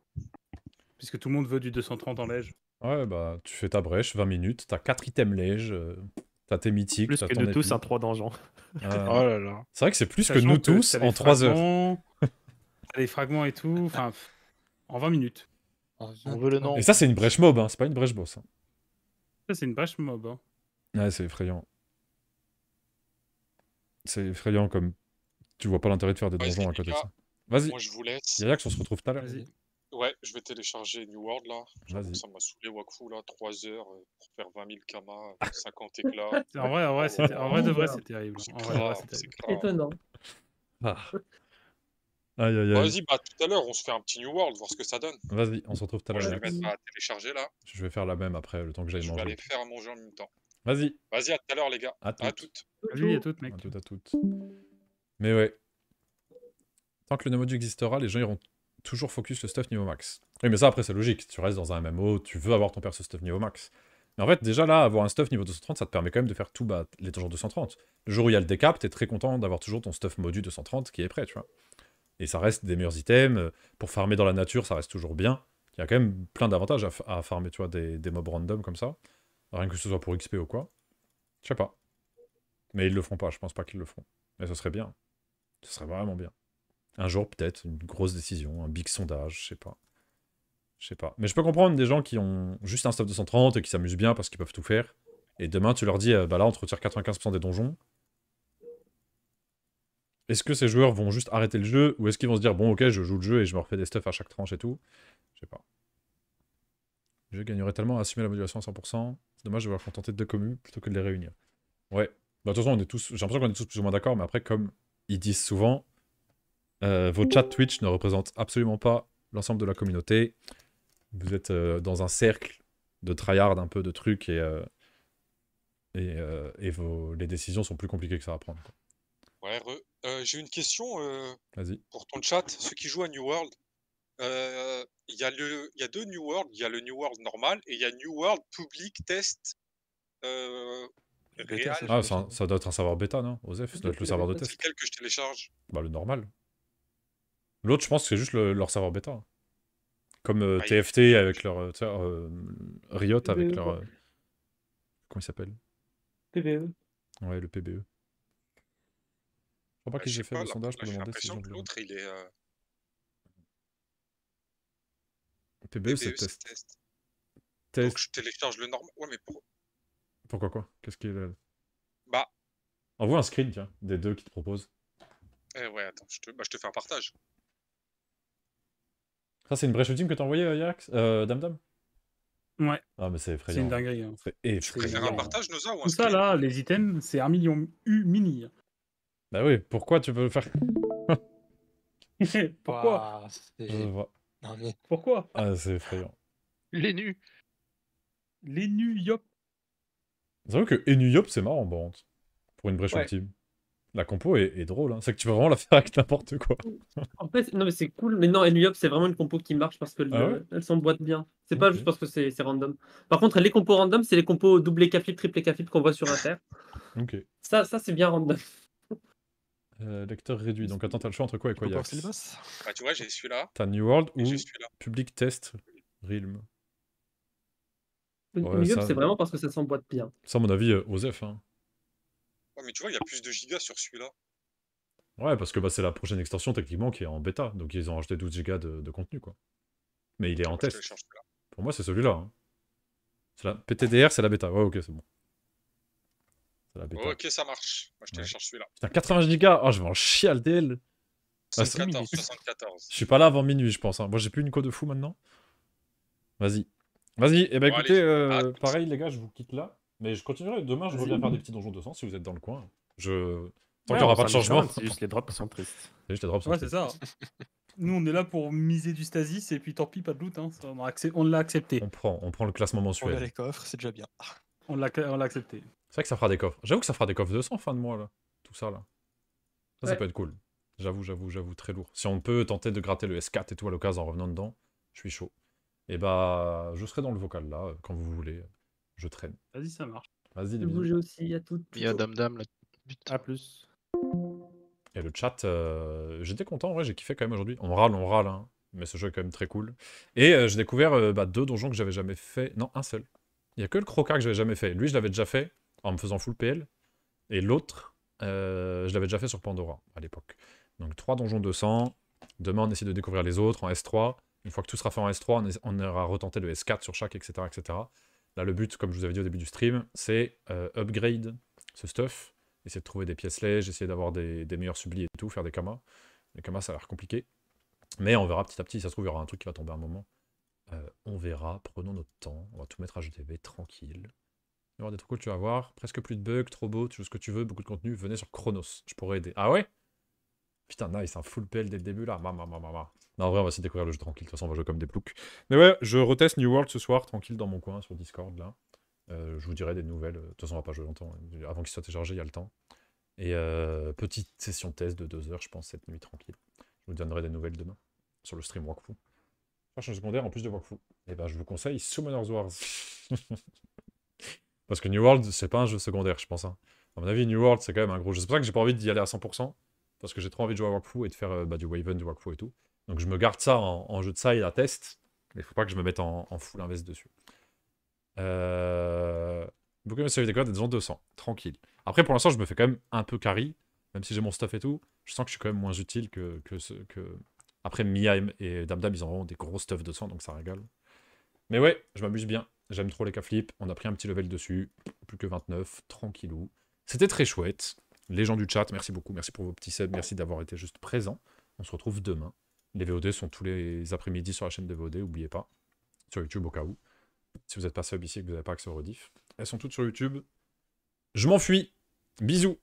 Puisque tout le monde veut du 230 en lège. Ouais, bah, tu fais ta brèche, 20 minutes, t'as 4 items lège euh, t'as tes mythiques. Plus que nous tous un 3 donjons. oh là là. C'est vrai que c'est plus que nous tous en 3 heures. Les fragments et tout, enfin, en 20 minutes. Ah, on veut le nom. Et ça, c'est une brèche mob, hein, c'est pas une brèche boss. Hein. Ça, c'est une brèche mob. Hein. Ouais, c'est effrayant. C'est effrayant comme tu vois pas l'intérêt de faire des donjons à côté de ça. Vas-y. Moi je vous laisse. que on se retrouve tout à l'heure. Ouais, je vais télécharger New World là. Ça m'a saoulé Wakfu là, 3 heures euh, pour faire 20 000 kamas, 50 euh, ah. éclats. en vrai, en en vrai de vrai, c'est terrible. c'est étonnant. Ah. Vas-y, bah, tout à l'heure, on se fait un petit New World, voir ce que ça donne. Vas-y, on se retrouve tout à l'heure. Je vais télécharger là. Je vais faire la même après, le temps que j'aille manger. Je vais aller faire à manger en même temps. Vas-y. Vas-y, à tout à l'heure, les gars. À, Salut à toutes, mec. À Mais ouais. Tant que le nouveau existera, les gens iront toujours focus le stuff niveau max. Oui, mais ça, après, c'est logique. Tu restes dans un MMO, tu veux avoir ton perso stuff niveau max. Mais en fait, déjà là, avoir un stuff niveau 230, ça te permet quand même de faire tout bah, les toujours 230. Le jour où il y a le décap, t'es très content d'avoir toujours ton stuff modu 230 qui est prêt, tu vois. Et ça reste des meilleurs items. Pour farmer dans la nature, ça reste toujours bien. Il y a quand même plein d'avantages à, farmer, tu vois, des, des mobs random comme ça. Rien que ce soit pour XP ou quoi. Je sais pas. Mais ils le feront pas, je pense pas qu'ils le feront. Mais ce serait bien. Ce serait vraiment bien. Un jour peut-être, une grosse décision, un big sondage, je sais pas. Je sais pas. Mais je peux comprendre des gens qui ont juste un staff 230 et qui s'amusent bien parce qu'ils peuvent tout faire. Et demain, tu leur dis, euh, bah là, on te retire 95% des donjons. Est-ce que ces joueurs vont juste arrêter le jeu ou est-ce qu'ils vont se dire, bon, ok, je joue le jeu et je me refais des stuff à chaque tranche et tout Je sais pas. Je gagnerais tellement à assumer la modulation à 100%. C'est dommage de devoir contenter de deux communes plutôt que de les réunir. Ouais. Bah, de toute façon, on est tous, j'ai l'impression qu'on est tous plus ou moins d'accord, mais après, comme ils disent souvent, euh, vos chats Twitch ne représentent absolument pas l'ensemble de la communauté. Vous êtes euh, dans un cercle de tryhard un peu de trucs et, euh, et, vos, les décisions sont plus compliquées que ça à prendre. Ouais, j'ai une question pour ton chat, ceux qui jouent à New World. Euh, il y, a y a deux New World. Il y a le New World normal et il y a New World Public Test. Euh, ça, ah, ça, doit être un serveur bêta, non Osef, ça doit être le serveur de test. C'est lequel que je télécharge Bah, le normal. L'autre, je pense que c'est juste leur serveur bêta. Hein. Comme TFT euh, ah, avec leur. Euh, Riot e. avec leur. comment il s'appelle PBE. Ouais, le PBE. Je crois pas bah, que j'ai fait le sondage pour bah, demander si. l'autre, il est PBE, PBE c'est test. test. Donc je télécharge le normal. Ouais, mais pour... pourquoi quoi Qu'est-ce qu'il. Bah. Envoie un screen, tiens, des deux qui te proposent. Eh ouais, attends, je te, bah, je te fais un partage. Ça, c'est une brèche ultime que t'as envoyée, euh, Yax euh, Dame Dame Ouais. Ah, mais c'est effrayant. C'est une dinguerie. Hein. Et je préfère un partage, Noza, ou un Tout ça, là, les items, c'est 1 million U mini. Bah oui, pourquoi tu veux faire. pourquoi wow, pourquoi Ah, c'est effrayant. Les nus. Les nus, yop. C'est vrai que Enu Yop, c'est marrant, Pour une brèche ultime. La compo est, drôle, hein. c'est que tu peux vraiment la faire avec n'importe quoi. en fait, non, mais c'est cool, mais non, EnuYop Yop, c'est vraiment une compo qui marche parce qu'elle ah s'emboîte bien. C'est pas juste parce que c'est random. Par contre, les compos random, c'est les compos double et flip triple et qu'on voit sur Inter. ok. Ça, ça c'est bien random. Euh, lecteur réduit. Donc attends, t'as le choix entre quoi et quoi il y a... Bah, tu vois, j'ai celui-là. T'as New World ou Public Test Realm. Ouais, c'est vraiment parce que ça s'emboîte bien. Ça, à mon avis, Osef. Euh, hein. Ouais, mais tu vois, il y a plus de gigas sur celui-là. Ouais, parce que bah, c'est la prochaine extension techniquement qui est en bêta. Donc ils ont rajouté 12 gigas de, contenu, quoi. Mais il est en test. Pour moi, c'est celui-là. Hein. La... PTDR, c'est la bêta. Ouais, ok, c'est bon. Ok, ça marche. Moi, je télécharge celui-là. Putain, 80 gigas, Oh, je vais en chier LDL. 74, Je suis pas là avant minuit, je pense. Hein. Moi, j'ai plus une co de fou maintenant. Vas-y. Vas-y. Eh ben, écoutez, euh, pareil, les gars, je vous quitte là. Mais je continuerai. Demain, je reviens faire des petits donjons de sang si vous êtes dans le coin. Je... Tant qu'il n'y aura pas de changement. juste les drops sont tristes. juste drops ouais, c'est ça. Nous, on est là pour miser du stasis et puis tant pis, pas de loot. Hein. On l'a accepté. On prend, on prend le classement mensuel. On a les coffres, c'est déjà bien. On l'a accepté. C'est vrai que ça fera des coffres. J'avoue que ça fera des coffres 200 fin de mois, là. Tout ça, là. Ça, ça peut être cool. J'avoue, j'avoue, j'avoue, très lourd. Si on peut tenter de gratter le S4 et tout à l'occasion en revenant dedans, je suis chaud. Et eh bah, je serai dans le vocal, là, euh, quand vous voulez. Je traîne. Vas-y, ça marche. Vas-y, les aussi, il y a Il y a Dame Dame, là. À plus. Et le chat, euh, j'étais content, ouais, j'ai kiffé quand même aujourd'hui. On râle, on râle, hein. mais ce jeu est quand même très cool. Et euh, j'ai découvert bah, deux donjons que j'avais jamais fait. Non, un seul. Il y a que le croquard que j'avais jamais fait. Lui, je l'avais déjà fait en me faisant full PL. Et l'autre, euh, je l'avais déjà fait sur Pandora à l'époque. Donc trois donjons 200. Demain, on essaie de découvrir les autres en S3. Une fois que tout sera fait en S3, on, aura retenté le S4 sur chaque, etc., etc. Là, le but, comme je vous avais dit au début du stream, c'est euh, upgrade ce stuff. Essayer de trouver des pièces lèges, essayer d'avoir des, meilleurs sublis et tout, faire des kamas. Les kamas, ça a l'air compliqué. Mais on verra petit à petit. ça se trouve, il y aura un truc qui va tomber un moment. Euh, on verra. Prenons notre temps. On va tout mettre à JTV tranquille y aura des trucs cool, tu vas voir. Presque plus de bugs, trop beau, tout ce que tu veux, beaucoup de contenu. Venez sur Chronos, je pourrais aider. Ah ouais Putain, nice, un full pelle dès le début là. maman ma, ma, Non, en vrai, on va essayer découvrir le jeu tranquille. De toute façon, on va jouer comme des ploucs. Mais ouais, je reteste New World ce soir, tranquille, dans mon coin, sur Discord là. Euh, je vous dirai des nouvelles. De toute façon, on va pas jouer longtemps. Avant qu'il soit téléchargé, il y a le temps. Et euh, petite session test de deux heures, je pense, cette nuit tranquille. Je vous donnerai des nouvelles demain sur le stream Wakfu. Prochain secondaire en plus de Wakfu. Et eh ben, je vous conseille Summoner's Wars. Parce que New World, c'est pas un jeu secondaire, je pense. Hein. À mon avis, New World, c'est quand même un gros jeu. C'est pour ça que j'ai pas envie d'y aller à 100%, parce que j'ai trop envie de jouer à wakfu et de faire euh, bah, du Waven, du wakfu et tout. Donc je me garde ça en, jeu de side à test, mais faut pas que je me mette en, full invest dessus. Euh... Beaucoup des codes, 200, tranquille. Après, pour l'instant, je me fais quand même un peu carry, même si j'ai mon stuff et tout. Je sens que je suis quand même moins utile que. Après, Mia et, Damdam, ils ont vraiment des gros stuff 200, donc ça régale. Mais ouais, je m'amuse bien. J'aime trop les cas On a pris un petit level dessus. Plus que 29. Tranquillou. C'était très chouette. Les gens du chat, merci beaucoup. Merci pour vos petits subs. Merci d'avoir été juste présents. On se retrouve demain. Les VOD sont tous les après-midi sur la chaîne des VOD. N'oubliez pas. Sur YouTube au cas où. Si vous n'êtes pas sub ici et que vous n'avez pas accès au rediff. Elles sont toutes sur YouTube. Je m'enfuis. Bisous.